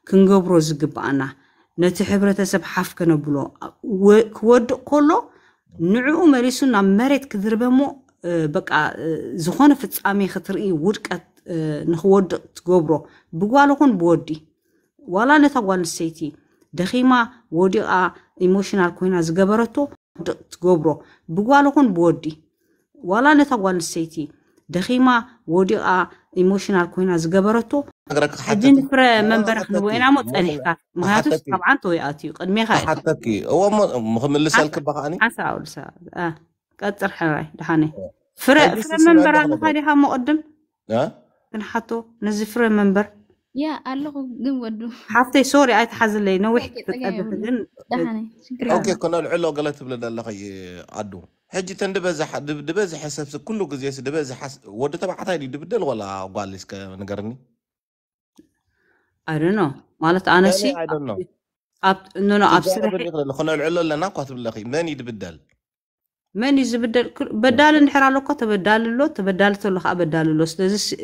ክንገብሮ ዝግባኣና ነቲ ሕብረተሰብ ሓፍ ከነብሎ ክወድቕ ከሎ ንዕኡ መሊሱ ናብ መሬት ክድርበ ሞ በቃ ዝኾነ ፍፃሜ ክትርኢ ውድቀት ንክወድቕ ትገብሮ ብጓል ኹን ብወዲ ዋላ ነታ ጓል ኣንስተይቲ ደኺማ ወዲቓ ኢሞሽናል ኮይና ዝገበረቶ ውድቕ ትገብሮ ብጓል ኹን ብወዲ ዋላ ነታ ጓል ኣንስተይቲ دخيمة وديقة إيموشنال كوينة زغبرتو حدين فرا منبر حنو وين عمو تأنيحكا مهاتوش طبعا توي آتيو قد ميخاي حتاكي هو مهم اللي سألك بخاني عسا أول سا آه قدر حراي دحاني فرا فرا منبر هالي ها مقدم آه تنحطو نزي فرا منبر يا الله قم ودو حطي سوري آيت حزل لي نوحكي تتقبب دحاني شكرا أوكي كنا العلو قلت بلد الله غي هجي تندبزح دبزح حسبس كله جزء يس دبزح حس وده تبع حتى يدي بدل ولا قاليس كنقرني I don't know مالت أنا شيء I don't know أب نو نو خلنا العلا اللي ناقص بالأخي من يدي بدل من يجي بدل بدل نحرا لك تبدل له تبدل له خاب بدل له سلزش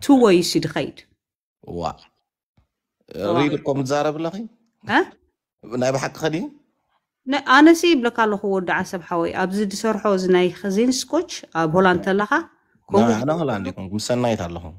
تو ويش يدخيد وا ريدكم زارب الأخي ها نبي حق خدين أنا سي بلاكالو هو دا عسب حوي أبزي دي سور حوز ناي خزين سكوتش أب هولاند تلاها كون لا أنا هولاند كون مسن نايت الله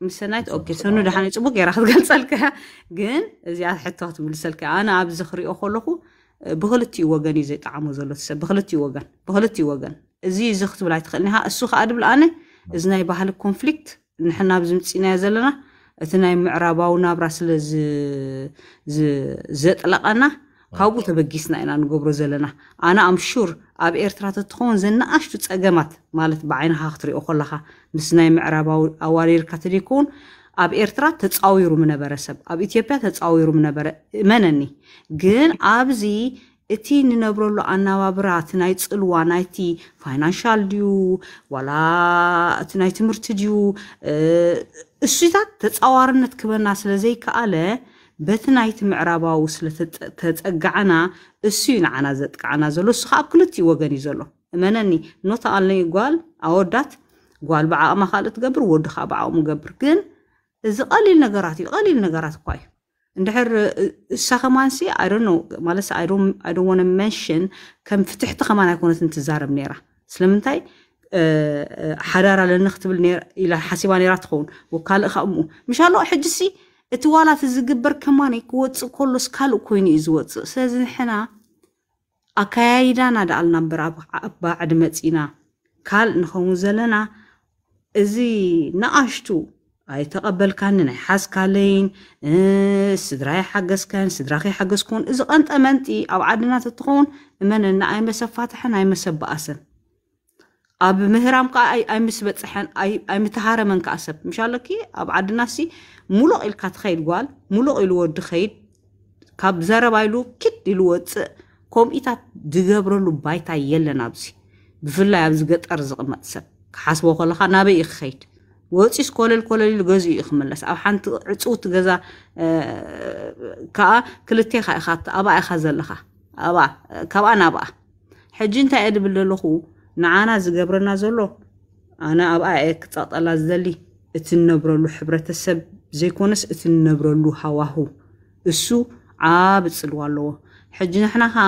مسن نايت أوكي سنو دحان يتبوك يا راخد قل سالكا جن زياد حتى هات من سالكا أنا أبزي خري أخولوكو بغلتي وغن إزاي تعامو زلوت سب بغلتي وغن بغلتي وغن زي زخت بلاي تخلنها السوخة أدب الآن إزناي بحال الكونفليكت نحن أبزي متسينا يزلنا أتناي معراباونا براسل زي زي زي زي ካብኡ ተበጊስና ኢና ንገብሮ ዘለና ኣነ ኣምሹር ኣብ ኤርትራ ተትኸውን ዘናኣሽቱ ፀገማት ማለት ብዓይንካ ክትሪኦ ከለካ ምስ ናይ ምዕራባዊ ኣዋሪርካ ተደይከውን ኣብ ኤርትራ ተፃዊሩ ምነበረ ሰብ ኣብ ኢትዮጵያ ተፃዊሩ ምነበረ እመነኒ ግን ኣብዚ እቲ ንነብረሉ ኣናባብራ እቲ ናይ ፅልዋ ናይቲ ፋይናንሻል ድዩ ዋላ እቲ ናይ ትምህርቲ ድዩ እሱታት ተፃዋርነት ክበና ስለዘይከኣለ በቲ ናይቲ ምዕራባዊ ስለተፀጋዕና እሱ እዩ ንዓና ዘጥቃዕና ዘሎ እሱ ከዓ ኣብ ክልቲኡ ወገን እዩ ዘሎ መነኒ ኖታ ኣለኒ ጓል ኣወዳት ጓል ብዓቕማ ካልእ ትገብር ወዲ ከዓ ብዓቕሙ ገብር ግን እዚ ቀሊል ነገራት እዩ ቀሊል ነገራት እኳ እዩ እንድሕር እሳ ከማንሲ ኣይዶኖ ማለት ኣይዶ ወነ መንሽን ከም ፍትሕቲ ከማን ኣይኮነት ትዛረብ ነራ ስለምንታይ ሓዳር ኣለኒ ክትብል ኢላ ሓሲባ ነራ ትኸውን ወካልእ ከምኡ ምሻሎ ሕጂ ሲ እቲ ዋላት ዝግበር ከማኒ ክወፅእ ከሎ ስካልእ ኮይኑ እዩ ዝወፅእ ስለዚ ንሕና ኣከያይዳና ዳኣልና እምበር ኣባዕድ መፂና ካልእ ንኸውን ዘለና እዚ ንኣሽቱ ኣይተቐበልካኒ ናይ ሓዝካለይን ስድራይ ሓገዝካን ስድራ ከይሓገዝኩን እዚ ቀንጠመንቲ ኣብ ዓድና ተትኸውን እመነና ኣይመሰብ ፋትሐን ኣይመሰብ በኣሰን ኣብ ምህራም ከዓ ኣይምስ በፅሐን ኣይምተሃረመን ከዓ ሰብ ምሻለኪ ኣብ ዓድና ሲ ሙሉቕ ኢልካ ትኸይድ ጓል ሙሉቕ ኢሉ ወዲ ኸይድ ካብ ዘረባ ኢሉ ክድ ኢሉ ወፅእ ከምኡታት ዝገብረሉ ባይታ የለን ኣብዚ ብፍላይ ኣብዚ ገጠር ዝቕመጥ ሰብ ክሓስቦ ከለካ ናበይ እዩ ክኸይድ ወፂስ ኮለል ኮለል ኢሉ ገዚኡ እዩ ክምለስ ኣብ ሓንቲ ዕፅውቲ ገዛ ከዓ ክልተኻ ኢኻ ኣብኣ ኢኻ ዘለኻ ካብኣ ናብኣ ሕጂ እንታይ እየ ድብል ዘለኹ ንዓና ዝገብረና ዘሎ ኣነ ኣብኣ እየ ክፃጠላ ዝደሊ እቲ ንነብረሉ ሕብረተሰብ ዘይኮነስ እቲ ንነብረሉ ሃዋህው እሱ ዓብ ፅልዋ ኣለዎ ሕጂ ንሕና ከዓ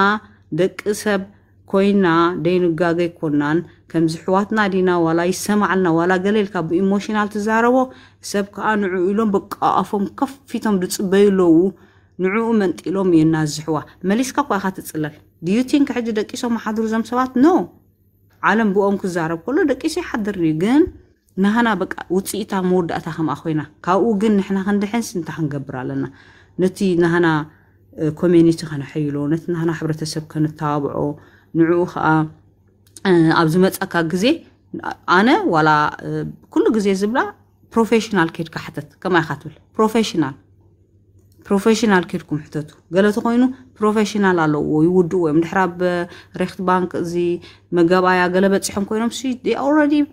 ደቂ ሰብ ኮይና ደይንጋገ ይኮናን ከምዚ ሕዋትና ዲና ዋላ ይሰማዓልና ዋላ ገሌልካ ብኢሞሽናል ትዛረቦ ሰብ ከዓ ንዕኡ ኢሎም በቃኣፎም ከፊቶም ድፅበዩ ኣለዉ ንዕኡ መንጢሎም እየና ዝሕዋ መሊስካ ኳ ኢካ ትፅለል ድዩቲንክ ሕጂ ደቂሶም ሓድሩ ዞም ሰባት ኖ ዓለም ብኦም ክዛረብ ከሎ ደቂሱ ይሓድር ግን ንሃና በቃ ውፅኢታ መወዳእታ ከምኣ ኮይና ካብኡ ግን ንሕና ክንድሕንስ እንታይ ክንገብር ኣለና ነቲ ንሃና ኮሚኒቲ ከነሐይሎ ነቲ ንሃና ሕብረተሰብ ከንተባብዖ ንዕኡ ከዓ ኣብ ዝመፀካ ግዜ ኣነ ዋላ ኩሉ ግዜ ዝብላ ፕሮፌሽናል ከድካ ሓተት ከማይ ካትብል ፕሮፌሽናል professional كيركم حتتو قالت خوينو professional الله ويودو ويم دحراب ريخت بانك زي مغابايا قال بصحهم كوينم سي they already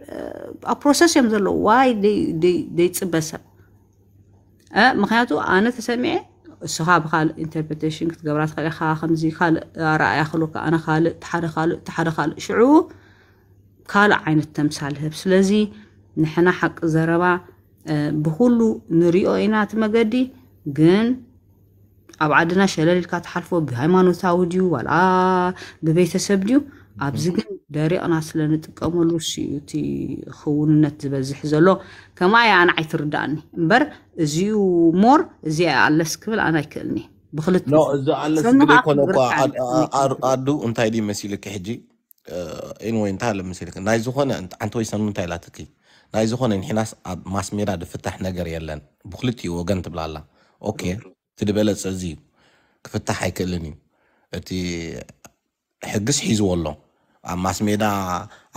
uh, a process يم زلو why they they they تصبسب أه مخياتو انا تسمعي السخا خال interpretation كت كتقبرا تخلي خا خمزي خال رأي خلوك انا خال تحر خال تحر خال شعو كال عين التمثال هبس سلازي نحنا حق زربا بخلو نريو اينات مغدي ግን ኣብ ዓድና ሸለሊልካ ትሓልፎ ብሃይማኖታዊ ድዩ ዋላ ብቤተሰብ ድዩ ኣብዚ ግን ደሪቕና ስለ ንጥቀመሉ ስኡ እቲ ክውንነት ዝበዝሕ ዘሎ ከምኣ ኣነ ኣይትርዳእኒ እምበር እዚዩ ሞር እዚ ኣለስ ክብል ኣነ ኣይክእልኒ ብክልትኖ እዚ ኣለስ ግደ ኮነ እኳ ኣዱ እንታይ ድ መሲልክ ሕጂ ኢንወይ እንታይ ኣለ መሲልክ ናይ ዝኾነ ዓንቲ ወይ ሰኑ እንታይ ላትኪ ናይ ዝኾነ ንሕናስ ኣብ ማስሜዳ ድፍታሕ ነገር የለን ብክልትኡ ወገን ትብላ ኣላ اوكي እቲ ዝበለፀ እዚ ክፍታሕ ኣይክእልን እዩ እቲ ሕግስ ሒዝዎ ኣሎ ኣብ ማስ ሜዳ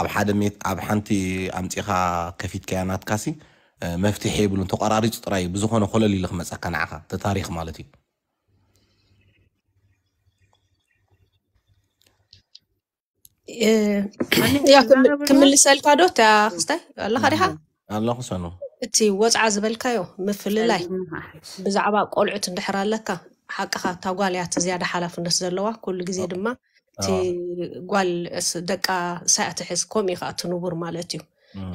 ኣብ ሓደ ኣብ ሓንቲ ኣምፂኻ ከፊትካያ ናትካሲ መፍትሒ የብሉን ተቆራሪፁ ጥራይ እዩ ብዝኾነ ኮለል ኢሉ ክመፀካ ንዓኻ ተታሪክ ማለት እዩ ያ ክምልሰልካ ዶ እታ ክስታይ ኣለካ ዲኻ ኣለኹ ሰኑ እቲ ወፅዓ ዝበልካዮ ምፍልላይ ብዛዕባ ቆልዑት እንድሕር ኣለካ ሓቅኻ እታ ጓል እያ ዝያዳ ሓላፍነት ዘለዋ ኩሉ ግዜ ድማ እቲ ጓል ደቃ ሳያ ትሕዝ ከምኡ ከዓ ትንቡር ማለት እዩ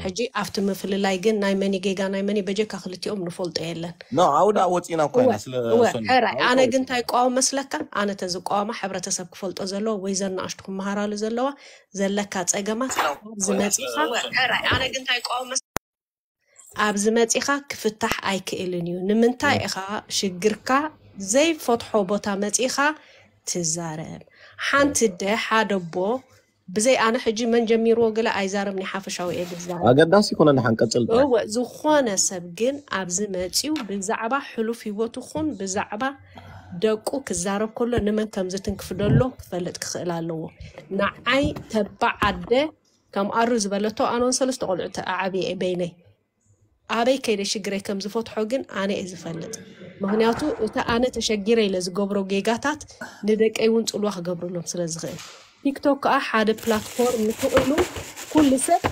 ሕጂ ኣብቲ ምፍልላይ ግን ናይ መኒ ጌጋ ናይ መኒ በጀካ ክልቲኦም ንፈልጦ የለን ኣብዳ ወፂና ኮይናሕራይ ኣነ ግን እንታይ ቋወም መስለካ ኣነ ተዝቋወማ ሕብረተሰብ ክፈልጦ ዘለዎ ወይ ዘናእሽቱ ክመሃራሉ ዘለዋ ዘለካ ፀገማት ዝመፂኻ ሕራይ ኣነ ግን እንታይ ቋወም ኣብዚ መፂኻ ክፍታሕ ኣይክእልን እዩ ንምንታይ ኢኻ ሽግርካ ዘይፈትሖ ቦታ መፂኻ ትዛረብ ሓንቲ ደ ሓደ ቦ ብዘይ ኣነ ሕጂ መን ጀሚርዎ ገለ ኣይዛረብኒ ሓፈሻዊ እየ ግዛር ኣገዳሲ ይኮነ ንሓንቀፅል ዝኾነ ሰብ ግን ኣብዚ መፂኡ ብዛዕባ ሕሉፍ ሂወት ይኹን ብዛዕባ ደቁ ክዛረብ ከሎ ንመን ከም ዝትንክፍ ደሎ ክፈልጥ ክኽእል ኣለዎ ንዓይ ተባዓደ ከም ኣሩ ዝበለቶ ኣነን ሰለስተ ቆልዑ ዓብየ በይነይ ኣበይ ከይደ ሽግረይ ከም ዝፈትሖ ግን ኣነ እየ ዝፈልጥ ምክንያቱ እቲ ኣነ ተሸጊረይ ለዝገብሮ ጌጋታት ንደቀይ እውን ፅልዋ ክገብረሎም ስለ ዝኽእል ቲክቶክ ከዓ ሓደ ፕላትፎርም ንክእሉ ኩሉ ሰብ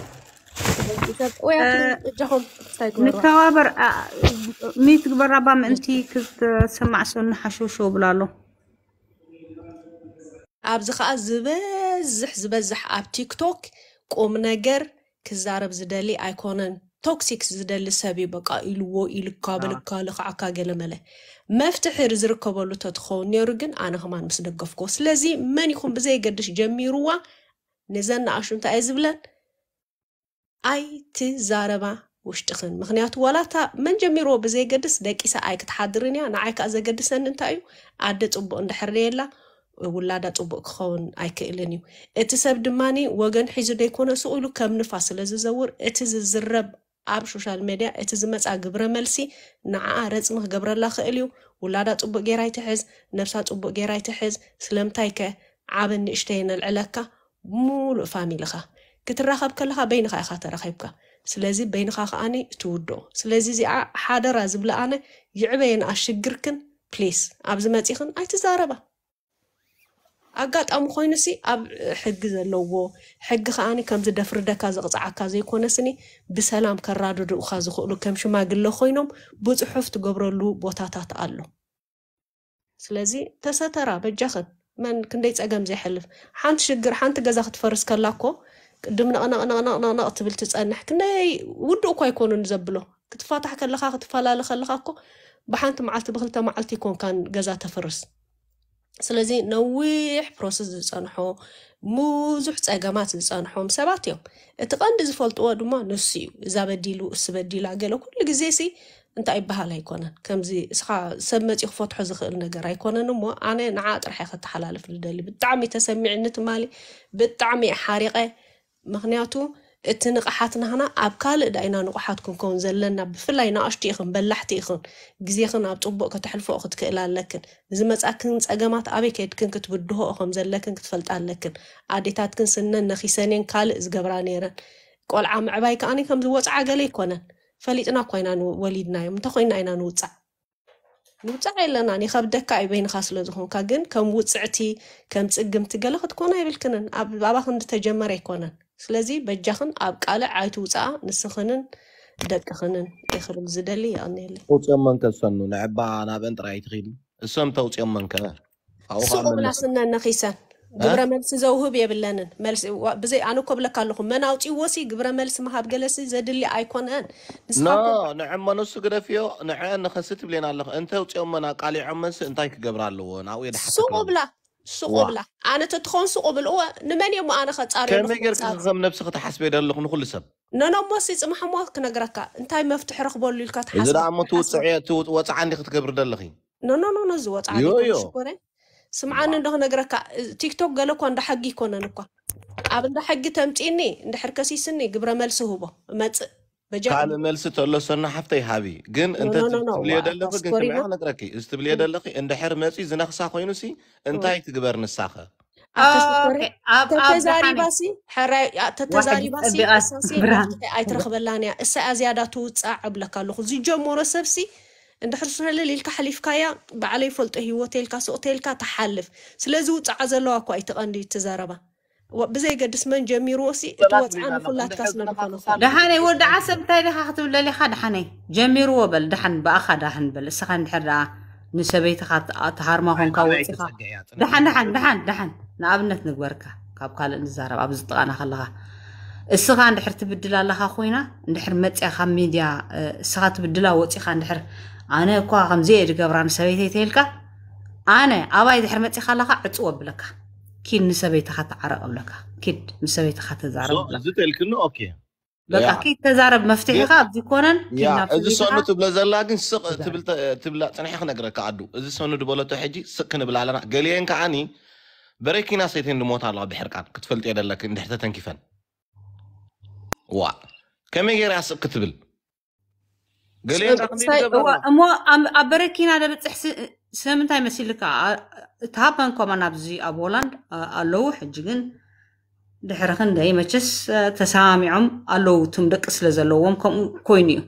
ንከባበር ሚት ግበር ኣባ ምእንቲ ክትሰማዕ ሰው ንሓሸሾ ብላ ኣሎ ኣብዚ ከዓ ዝበዝሕ ዝበዝሕ ኣብ ቲክቶክ ቁም ነገር ክዛረብ ዝደሊ ኣይኮነን ቶክሲክ ዝደሊ ሰብ እዩ በቃ ኢልዎ ኢልካ በልካ ልክዓካ ገለ መለ መፍትሒ ዝርከበሉ ተትኸውን ነይሩ ግን ኣነ ከማን ምስ ደገፍኮ ስለዚ መን ይኹም ብዘይገድሽ ጀሚርዋ ንዘን እንታይ እየ ዝብለን ኣይትዛረባ ውሽጥኽን ምክንያቱ ዋላታ መን ጀሚርዎ ብዘይገድስ ደቂሳ ኣይ ክትሓድርን እያ ንዓይ ከዓ ዘገድሰኒ እንታይ እዩ ኣደ ፅቡቅ እንዳሕርየላ ውላዳ ፅቡቅ ክኸውን ኣይክእልን እዩ እቲ ሰብ ድማኒ ወገን ሒዙ ደይኮነ ስቁኢሉ ከም ንፋስ ስለዝዘውር እቲ ዝዝረብ ኣብ ሶሻል ሜድያ እቲ ዝመፃ ግብረ መልሲ ንዓኣ ረፅሚ ክገብረላ ክእል እዩ ውላዳ ፅቡቅ ጌራ ይትሕዝ ነብሳ ፅቡቅ ጌራ ይትሕዝ ስለምታይ ከ ዓበ ንእሽተይ ነልዕለካ ሙሉእ ፋሚልኻ ክትራኸብ ከለካ በይንኻ ኢኻ ተረኺብካ ስለዚ በይንኻ ከዓኒ እትውድኦ ስለዚ እዚኣ ሓደራ ዝብለ ኣነ ይዕበየን ኣሽግርክን ፕሊስ ኣብዚ መፂኽን ኣይትዛረባ ኣጋጣሚ ኮይኑ ሲ ኣብ ሕጊ ዘለዎ ሕጊ ከዓኒ ከምዚ ደፍርደካ ዘቕፅዓካ ዘይኮነስኒ ብሰላም ከራድድኡካ ዝኽእሉ ከም ሽማግለ ኮይኖም ብፅሑፍ ትገብረሉ ቦታታት ኣሎ ስለዚ ተሰተራ በጃኽን መን ክንደይ ፀገም ዘይሕልፍ ሓንቲ ሽግር ሓንቲ ገዛ ክትፈርስ ከላኮ ቅድም ነቕነቕነቕነቕነቕ ትብል ትፀንሕ ክንደይ ውድእ እኳ ኣይኮኑን ዘብሎ ክትፋታሕ ከለካ ክትፈላለ ከለካ ኮ ብሓንቲ መዓልቲ ብክልተ መዓልቲ ይኮንካን ገዛ ተፍርስ ስለዚ ነዊሕ ፕሮሰስ ዝፀንሖ ብዙሕ ፀገማት ዝፀንሖም ሰባት እዮም እቲ ቀንዲ ዝፈልጥዎ ድማ ንሱ እዩ እዛ በዲሉ እስ በዲላ ገለ ኩሉ ግዜ ሲ እንታይ ይበሃል ኣይኮነን ከምዚ እስኻ ሰብ መፂኡ ክፈትሖ ዝኽእል ነገር ኣይኮነን እሞ ኣነ ንዓ ጥራሐ ከተሓላልፍ ዝደሊ ብጣዕሚ ተሰሚዕኒ ትማሊ ብጣዕሚ ሓሪቐ ምክንያቱ እቲ ንቕሓትናህና ኣብ ካልእ ዳኢና ንቑሓት ክንከውን ዘለና ብፍላይ ንኣሽቲ ኢኽን በላሕቲ ኢኽን ግዜኽን ኣብ ፅቡቅ ከተሕልፎኦ ክትክእል ኣለክን ንዝመፃክን ፀገማት ኣበይ ከይድክን ክትብድሆኦ ከም ዘለክን ክትፈልጥ ኣለክን ኣዴታትክን ስነን ነኺሰንን ካልእ ዝገብራ ነይረን ቆልዓ ምዕባይ ከኣኒ ከም ዝወፅዓ ገለ ይኮነን ፈሊጥና እኳ ኢና ወሊድና እዮም እንተ ኮይና ኢና ንውፃዕ ንውፃዕ ኣለና ንከብደካ እዩ በይንኻ ስለ ዝኾንካ ግን ከም ውፅዕቲ ከም ፅግምቲ ገለ ክትኮና የብልክንን ኣብ ባባክ እንደተጀመረ ኣይኮነን سلزي بجخن أب قالة عايتوزا نسخنن دكخنن إخر الزدلي يعني اللي توتي أمان كسنو نعبا أنا بنت رايت غيب السم توتي أمان كنا سوء ملاسنا نخيسا قبرة ملس زوهو بيا بلانن ملس بزي أنا قبل قالوه من أوتي وسي قبرة ملس ما هاب قلسي زدلي أيكون أن نا نعم ما نسو قرفيو نعم نخسيت بلينا لخ انت توتي أمان قالي عمس انتايك قبرة اللوه ناوي سوء بلا ስቑላ ኣነ ተትኾን ስቑ ብልእዎ ንመን እዮም ኣነ ከፃርዮከመይ ጌርካ ከም ነብሲ ክትሓስበ ዘለኹ ንኩሉ ሰብ ነኖሞሲ ፅማሕሞ ክነግረካ እንታይ መፍትሒ ረክበሉ ኢልካ ትሓስ እዚ ደኣ እሞ ትውፅዓኒ ክትገብር ዘለኺ ነኖኖኖ ዝወፅዓሽኮነ ስምዓኒ እንደክነግረካ ቲክቶክ ገለ እኳ እንዳ ሓጊ ይኮነን እኳ ኣብ እንዳ ሓጊ ተምፂኒ እንድሕር ከሲስኒ ግብረ መልሲ ህቦ መፅእ قال ملسي تقول سنة حفتي حبي جن انت تبلي يدلق جن كمي حنا قركي اذا تبلي يدلق ان دحر ماسي زناخ ساخو ينسي انت هاي تقبر نساخة تتزاري باسي حرا تتزاري باسي اساسي اي ترخب اللانيا اسا ازيادة توت ساعب لك اللو خلزي جو مورا سبسي ان دحر سنة ليلك حليف كايا بعلي فلت اهيو تيلك سو تيلك تحلف سلازو تعزلوك واي تقندي تزاربا وبزي قد اسمن جميرو سي توت عن فلات كاسن الفنصار دحاني ولد عسب تاي دحا خطب للي خا دحاني جميرو بل دحن بأخا دحن بل سخان دحرا نسبيت خط تهار ما هون كاو دحن دحن دحن دحن نابنت نقبركا كاب قال نزار اب زطانا خلاها السخان دحر تبدل الله خوينا دحر مت اخا ميديا سخا تبدل وتي خان دحر انا كو خمزي دغبران سبيتي تيلكا انا ابا دحر مت خلاها اتوب لكا كين نسبيت خط عرق لك كيد نسبيت خط زعرب زت الكل اوكي بقى اكيد تزعرب مفتاح خاب دي كونا يا اذا سونو تبلا زلا لكن سق تبلا تبلا تنحيق نقرا كعدو اذا سونو دبلا تحجي سق نبلا على قليين كعاني بريكي ناس يتين دموت على الله بحرقان كتفلت يدل لك اندحتة تنكفن وا كم يجي راس كتبل قليين كعاني هو امو ابريكي ناس بتحسن سمنتاي مسيلك እቲ ሃፓንኳማ ናብዚ ኣብ ሆላንድ ኣለዉ ሕጂ ግን ድሕሪ ክንደይ መቸስ ተሰማሚዖም ኣለዉ እቶም ደቂ ስለ ዘለዎም ከምኡ ኮይኑ እዩ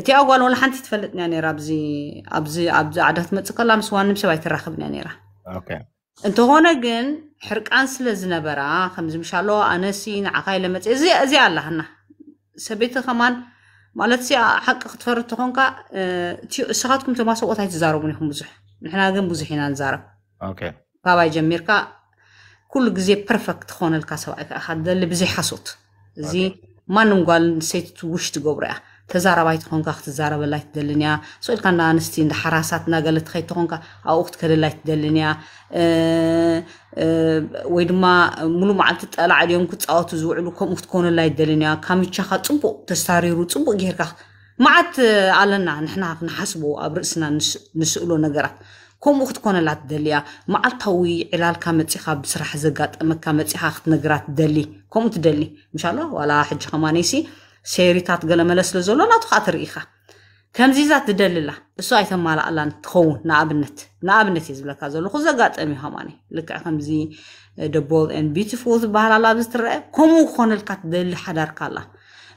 እቲ ኣጓል ወላ ሓንቲ ትፈልጥና ነራ ኣብዚ ኣብዚ ኣብዚ ዓዳ ትመፅእ ከላ ምስ ዋንም ሰብ ኣይትራኸብና ነራ እንተኾነ ግን ሕርቃን ስለ ዝነበራ ከምዚ ምሻሎ ኣነሲ ንዓኻ ኢለመፅ እዚ ኣላህና ሰበይቲ ከማን ማለት ሲ ሓቂ ክትፈር እትኾንካ እስኻትኩም ተማሰቦት ኣይትዛረቡን ኢኹም ብዙሕ ንሕና ግን ብዙሕ ኢና ንዛረብ ካብይ ጀሚርካ ኩሉ ግዜ ፐርፈክት ክኾነልካ ሰብኣይ ከዓ ካደሊ ብዘይ ሓሶት እዚ ማንም ጓል ንሰይት ውሽ ትገብሮ እያ ተዛረባይ ትኾንካ ክትዛረበላይ ትደልን እያ ስኢልካ እንዳ ኣንስቲ እንዳ ሓራሳት እናገለ ትኸይድ ትኾንካ ኣብኡ ክትከደላይ ትደልን እያ ወይ ድማ ሙሉእ መዓልቲ ጠላዕ ድዮም ክፃወቱ ዝውዕሉ ከምኡ ክትኮነላይ ትደልን እያ ካሚቻኻ ፅቡቅ ተስታሪሩ ፅቡቅ ጌርካ መዓት ኣለና ንሕና ክንሓስቦ ኣብ ርእስና ንስእሎ ነገራት كم وقت كنا لات دليا مع الطوي إلى الكامتي خاب سرح زقات أما كامتي خاخت نقرات دلي كم تدلي مش الله ولا حج خمانيسي سيري تات قلا ملس لزولو لا تخاطر إيخا كم زيزات تدلي لا بسو أي ثم على ألان تخو نابنت نابنت يزبلا كازولو خو زقات أمي خماني لك أخم زي the bold and beautiful بحال الله بسترق كم وخون القات دلي حدار كالا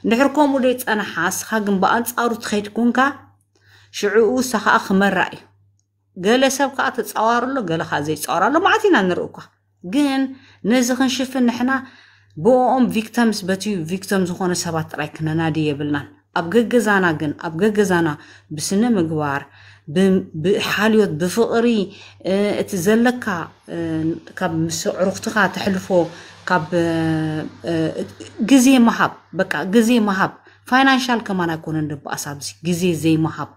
نحر كم وديت أنا حاس خاقن بأنت أرو تخيت كونكا شعوه سخاخ من رأيه ገለ ሰብ ከዓ ተፃዋር ገለ ካ ዘይፃዋር ኣሎ ማለት ኢና ንርኢ እኳ ግን ነዚ ክንሽፍን ንሕና ብኦም ቪክተምስ በቲ ቪክተም ዝኾነ ሰባት ጥራይ ክነናድ የብልናን ኣብ ገገዛና ግን ኣብ ገገዛና ብስነ ምግባር ብሓልዮት ብፍቕሪ እቲ ዘለካ ካብ ምስ ዕሩኽትኻ ተሕልፎ ካብ ግዜ መሃብ በቃ ግዜ መሃብ ፋይናንሻል ከማና ኣይኮነን ደብኣሳብዚ ግዜ ዘይመሃብ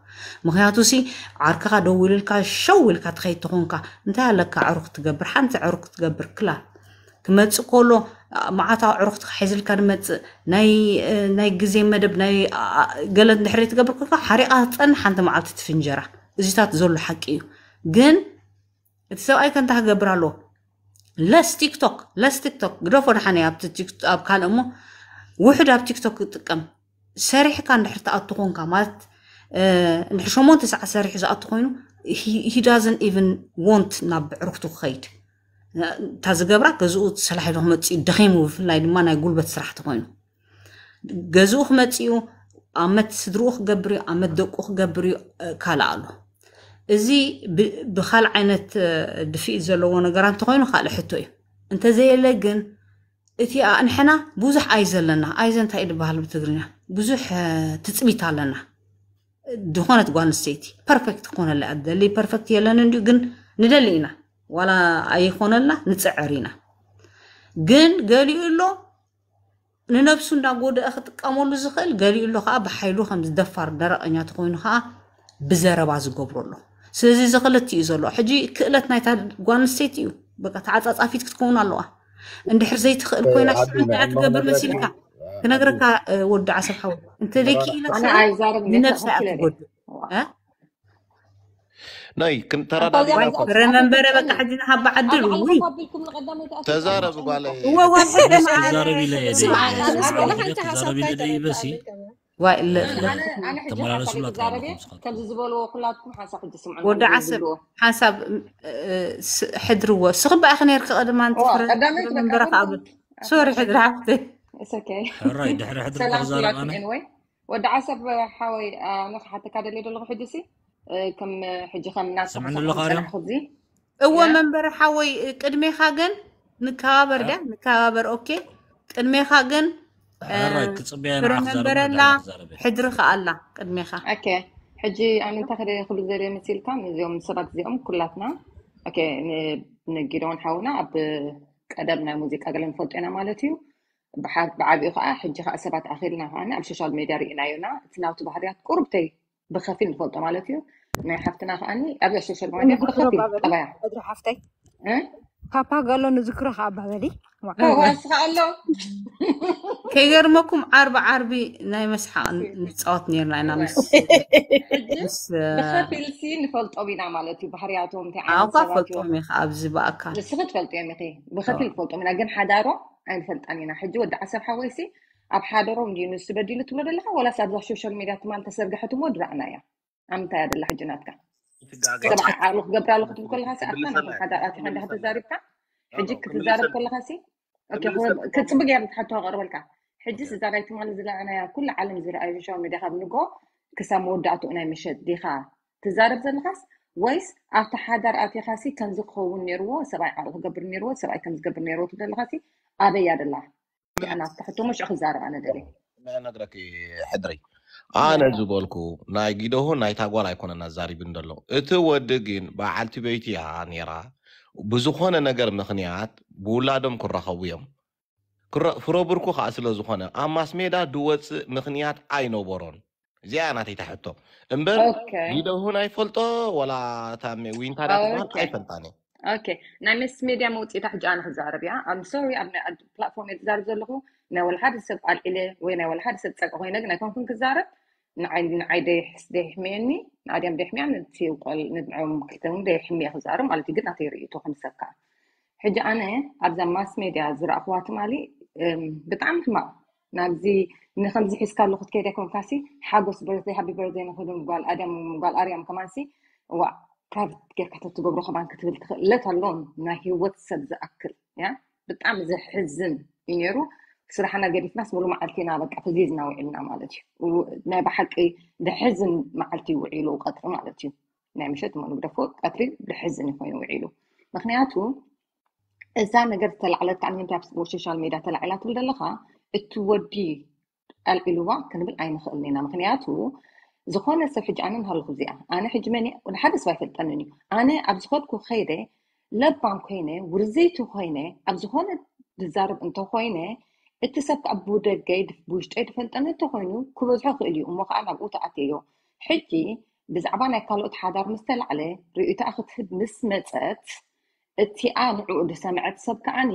مخياتوسي عركا دويلكا شولكا تخيتونكا نتا لك عرق تقبر حنت عرق تقبر كلا كما تقولوا معطا عرق تحزل كلمه ناي ناي غزي مدب ناي قلت نحري تقبر كلا حريقه طن حنت معلت تفنجره زيتات زول حق يو جن تسو اي كنت حقبرالو لس تيك توك لس تيك توك غرفون حني اب تيك توك اب كان امو وحده اب تيك توك تقم سريح كان نحرت اطقونكا مالت ንሕሸሞንተ ሰዓት ሰሪሑ ዝኣቱ ኮይኑ ሂ ዳዝን ኢቨን ወንት ናብ ዕሩክቱ ክኸይድ እንታ ዝገብራ ገዝኡ ሰላሒሉ ክመፅኡ ደኺሙ ብፍላይ ድማ ናይ ጉልበት ስራሕቲ ኮይኑ ገዝኡ ክመፅኡ ኣመት ስድርኡ ክገብር እዩ ኣመት ደቁ ክገብር እዩ ካልእ ኣሎ እዚ ብካልእ ዓይነት ድፊኢት ዘለዎ ነገራ እንተኮይኑ ካልእ ሕቶ እዩ እንተዘየለ ግን እቲ ንሕና ብዙሕ ኣይ ዘለና ኣይዘ እንታይ ድበሃል ብትግርኛ ብዙሕ ትፅቢት ኣለና ድኾነት ጓል ኣንስተይቲ ፐርፌክት ክኾነላ ኣደሊ ፐርፌክት የለን እንድዩ ግን ንደሊ ኢና ዋላ ኣይኮነላ ንፅዕር ኢና ግን ገሊኡ ኣሎ ንነብሱ እንዳጎድአ ክጥቀመሉ ዝኽእል ገሊኡ ኣሎ ከዓ ብሓይሉ ከም ዝደፋር ደረቀኛ ተኮይኑ ከዓ ብዘረባ ዝገብሮ ኣሎ ስለዚ እዚ ክልቲ እዩ ዘሎ ሕጂ ክእለት ናይታ ጓል ኣንስተይቲ እዩ በቃ ተዓፃፃፊት ክትከውን ኣለዋ እንድሕር ዘይትኽእል ኮይና ክስዕ እንታይ ትገብር መሲልካ كنقرك ورد عسل حول انت ليكي انا عايز من نفسها ورد ها ناي كنت ترى انا رنا مبره بقى حدنا حب عدل وي تزارب قال هو هو تزارب لي يا دي تزارب لي دي بس وائل انا حجي على رسول الله كم زبول وكلاتكم حاسه حد سمعوا ورد عسل حاسب حدروه سخب اخني قدام انت قدام انت سوري حدر عبدي اتس اوكي رايد احنا حد الوزاره انا ود حسب حاول نصح حتى كاد اللي اللغه حدسي آه، كم حجي خم ناس سمعنا اللغه اليوم هو منبر حوي قدمي خاغن نكابر آه. ده نكابر اوكي قدمي خاغن رايد كصبيا منبرلا حدرخ الله قدمي خا اوكي حجي انا انتخر خبز زي مثيلك زيوم سبات زيوم كلاتنا اوكي نجيرون حاولنا اب ቀደም ናይ ሙዚቃ ገለ ንፈልጦ ኢና ማለት እዩ بحات بعد اخ احج آه، سبات اخيرنا هنا على السوشيال ميديا نعم، رينا يونا تناوت بحريات كربتي بخافين الفوطه مالتي ما نعم، يحفتنا اني ابي السوشيال ميديا بخافين ادري حفتي ها إيه؟ بابا قال له نذكر خابلي هو قال له كيرمكم اربع عربي ناي مسحه نصوت نير لنا آه. نص بس بخافي السين فلت ابينا مالتي بحرياتهم تاع اه فلت امي خابز باكا بس فلت امي بخافي الفلت امي لكن عين سلطانينا حجي ودع سبحا ويسي اب حاضرو نجي نسبدي لتمر لها ولا ساد زو سوشيال ميديا تمام تسرقحت مود رانايا امتى يا دل حجي ناتكا سبع عالوخ قبرا لوخ كلها سي اتنا حدات حدا حدا زاربكا حجي كنت زارب كلها سي اوكي هو كنت بقى حتو غرب لك حجي سزاري تمام نزل انايا كل عالم زرا اي سوشيال ميديا خاب نقو كسام ودعتو انا مشد ديخا تزارب زلخاس ويس افتح حدا راتي خاسي كنزق خو نيرو سبع عالوخ قبر نيرو سبع كنزق قبر نيرو تبدا الغاسي هذا يا الله انا تحتو مش اخزار انا دلي انا نغرك حدري ኣነ ዝበልኩ ናይ ጊደሆ ናይታ ጓል ኣይኮነና ዛሪብን ደሎ እቲ ወዲ ግን በዓልቲ በይቲ ያ ነራ ብዝኾነ ነገር ምክንያት ብውላዶም ክረኸቡ እዮም ፍረብርኩ ከዓ ስለ ዝኾነ ኣብ ማስሜዳ ድወፅእ ምክንያት ኣይነበሮን እዚኣ ናተይታ ሕቶ እምበር ጊደሁን ኣይፈልጦ ወላ እታ ዊንታዳ ትበሃል ኣይፈልጣን እየ اوكي ናይ ምስ ሚድያ መውፂኢታ ሕጂ ኣነ ክዛረብ እያ ኣም ሶሪ ኣብ ናይ ፕላትፎርም እየ ትዛርብ ዘለኹ ናይ ወላ ሓደ ሰብ ኣልዒለ ወይ ናይ ወላ ሓደ ሰብ ፀቀ ኮይነ ናይ ኮንኩን ክዛረብ ንዓይ ደይሕመየኒ ንኣድያም ደይሕምያ ነቲ ቆል ንዕም ክተውን ደይሕምየ ክዛርብ ማለት እዩ ግን ናተ ይርኢ እቶ ከምሰብካ ሕጂ ኣነ ኣብዛ ማስ ሜድያ ዝረእኽዋ ትማሊ ብጣዕሚ ሕማቕ ናብዚ ንከምዚ ሒዝካሉ ክትከይደ ኮንካሲ ሓጎስ በርዘይ ሃቢ በርዘይ ንክሉ ጓል ኣድያም ጓል ኣርያም ከማንሲ ካብቲ ትገብሮ ከማን ክትብል ትኽእል ለት ኣሎን ናይ ሂወት ሰብ ዝኣክል ያ ብጣዕሚ ዝሕዝን እዩ ነይሩ ስራሕና ገዲፍናስ ሙሉ መዓልቲ ኢና በቃ ተዚዝና ውዒልና ማለት እዩ ናይ ብሓቂ ድሕዝን መዓልቲ ውዒሉ ቀትሪ ማለት እዩ ናይ ምሸት ንግደፎ ቀትሪ ድሕዝን ይኮይኑ ውዒሉ ምክንያቱ እዛ ነገር ዝተላዕለት ካብ ምንታይ ኣብ ሶሻል ሜድያ ተላዒላ ትብል ዘለካ እቲ ወዲ ቀልዒልዋ ክንብል ኣይንኽእልን ኢና ምክንያቱ زخون سفج أنا نهار الغزية أنا حجمني ونحد سبايفلت التنوني أنا أبزخوت كو خيري لبان كوينة ورزيتو كوينة أب زخون تزارب أنتو كوينة اتسب أب بودر جيد بوشت أيد فلت أنا تخوينو كل زحق إلي أمو أنا بقوتا عتيو حجي مستل ናይ رؤيت ሓዳር هب ርእዩታ ክትህብ ምስ መፀት እቲኣ ንዕኡ ዝሰምዐት ሰብ ከዓኒ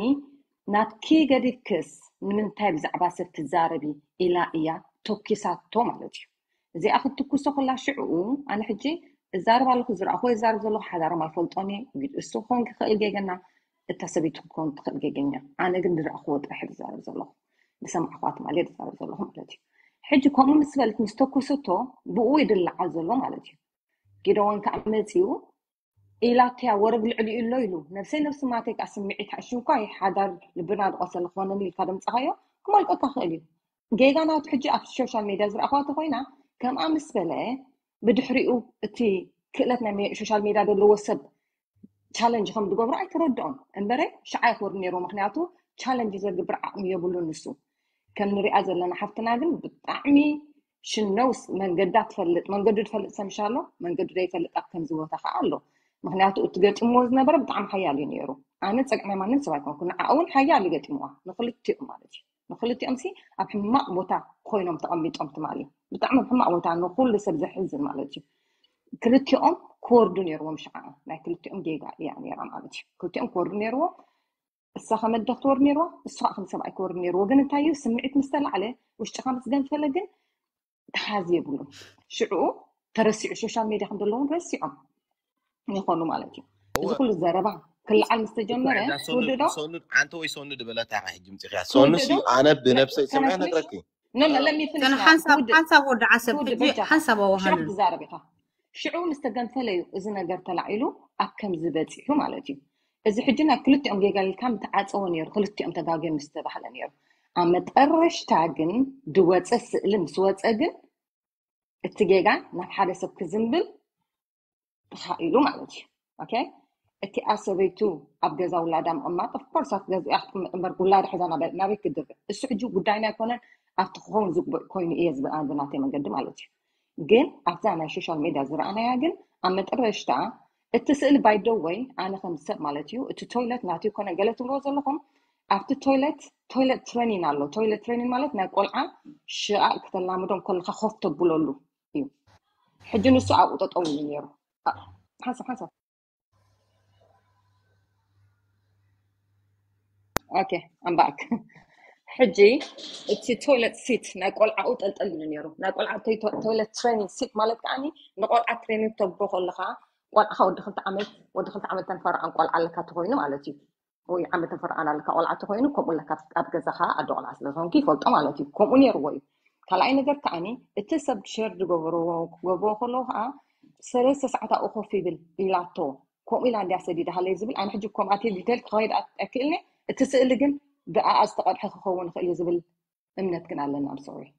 ናትኪ ገዲድ ክስ ንምንታይ ብዛዕባ ሰብ ትዛረቢ إلا እያ ተኪሳቶ ማለት እዩ زي اخذ تكوسو كل شعو انا حجي الزار على الخزر اخوي زار زلو حدار ما فلطوني يسو خون خيل جيجنا التسبيت كون خيل جيجنا انا قدر اخوت احد زار زلو بسمع اخوات مالي زار زلو مالتي حجي كون مسبلت مستوكو سوتو بوي دل عزلو مالتي كيرون كامتيو إلا تيا ورق العلي الليلو نفسي نفس ما تيك أسمعيت عشوكا يحضر لبناد قصر الخوانني الكادم تغير كمالك أتخيلي جيغانا تحجي أفشوشا ميديا زر أخواتي خوينا كم عم آه، سبلة بدو حريقو تي كلتنا سوشيال ميديا دول وسب تشالنج خم دقوم رأي تردون امبري شعاي خور نيرو مخنياتو تشالنج زي قبرع عمي يبولو نسو كم نري ازل لنا حفتنا دل بتعمي شنو من قدات تفلت من قدو تفلت سمشالو من قدو دي فلت اكتم زوو تخعالو مخنياتو اتقلت اموز نبرا بتعم حيالي نيرو انا تسك ما مانن سواي كون كنا اون حيالي قلت اموه نخلت تي امالتي نخلت تي امسي ابحي ما بوتا خوينو متقمي تقمت مالي بتعمل هم او تعمل نقول لسه بزحز مالتي كلتي ام كوردونير ومش عا يعني كلتي ام جيجا يعني رام مالتي كلتي ام كوردونير و الساخة مد دكتور نيرو الساخة خمسة باي كوردونير و قلنا تايو سمعت مستل عليه وش تخام تقن فلقن تحازي يقولوا شعو ترسي سوشيال ميديا الحمد لله ترسي ام يخونوا مالتي اذا كل الزربة كل عالم استجمرة سوند سوند عن توي سوند بلا تعهد جمتي خيا سوند انا بنفسي سمعنا تركي نولا لم يثني أنا حنسب حنسب عسب حنسب وهل زاربقة شعو نستغنثلي إذن قرتلعيلو مالتي إذا حجنا كلتي أم جيجال كم تعاتون أونير كلتي أم تداجن مستبح لنير أم تقرش تاجن دوات سلم سوات أجن التجيجا نب حدا سب كزنبل تخيلوا مالتي أوكي እቲ ኣሰበይቱ ኣብ ገዛ ውላዳ ምቕማጥ ኣፍኮርስ ኣብ ገዚኣ እምበር ውላድ ሒዛ ናብ ቤት ክድርብ እሱ ሕጂ ጉዳይና ኣይኮነን ኣብቲ ክኸውን ኮይኑ እየ ብናተይ መንገዲ ማለት እዩ ግን ኣብዛ ናይ ሶሻል ሚድያ ዝረኣናያ ግን ኣብ መጠረሽታ እቲ ስእሊ ባይደወይ ኣነ ከም ሰብ ማለት እዩ እቲ ቶይለት ናት ኮነ ገለ ትብልዎ ዘለኹም ኣብቲ ቶይለት ቶይለት ትሬኒን ኣሎ ቶይለት ትሬኒን ማለት ናይ ቆልዓ ሽኣቅ ክተላምዶም ከለካ ኮፍ ተብለሉ እዩ ሕጂ ንሱ ኣብኡ ጠጠው እዩ ነይሩ ሓሳብ ሓሳብ ኦኬ ኣምባኣክ ሕጂ እቲ ቶይለት ሲት ናይ ቆልዓ ኡ ጠልጠሊሉ ነይሩ ናይ ቆልዓ ቶይለት ትሬኒንግ ሲት ማለት ከዓኒ ንቆልዓ ትሬኒንግ ተግብሮ ከለካ ቆልዓካ ወዲ ክልተ ዓመት ወዲ ክልተ ዓመት ተንፈርዓን ቆልዓ ኣለካ እተኮይኑ ማለት እዩ ወይ ዓመት ተንፈርዓን ኣለካ ቆልዓ እተኮይኑ ከምኡ ለካ ኣብ ገዛካ ኣዶ ቆልዓ ስለዝኮንኪ ይፈልጦ ማለት እዩ ከምኡ ነይርዎ እዩ ካልኣይ ነገር ከዓኒ እቲ ሰብ ሸር ዝገብሮ ክገብሮ ከለዎ ከዓ ሰለስተ ሰዓት ኣብኡ ኮፍ ይብል ኢላቶ ከምኡ ኢላ እንድያ ሰዲዳ ሃለይ ዝብል ኣነ ሕጂ ከምኣት ዲቴል ክኸይድ ኣይክእልኒ እቲ ስእሊ ግን بقى أستقر حخخون خي يزبل إمنت كن على نام سوري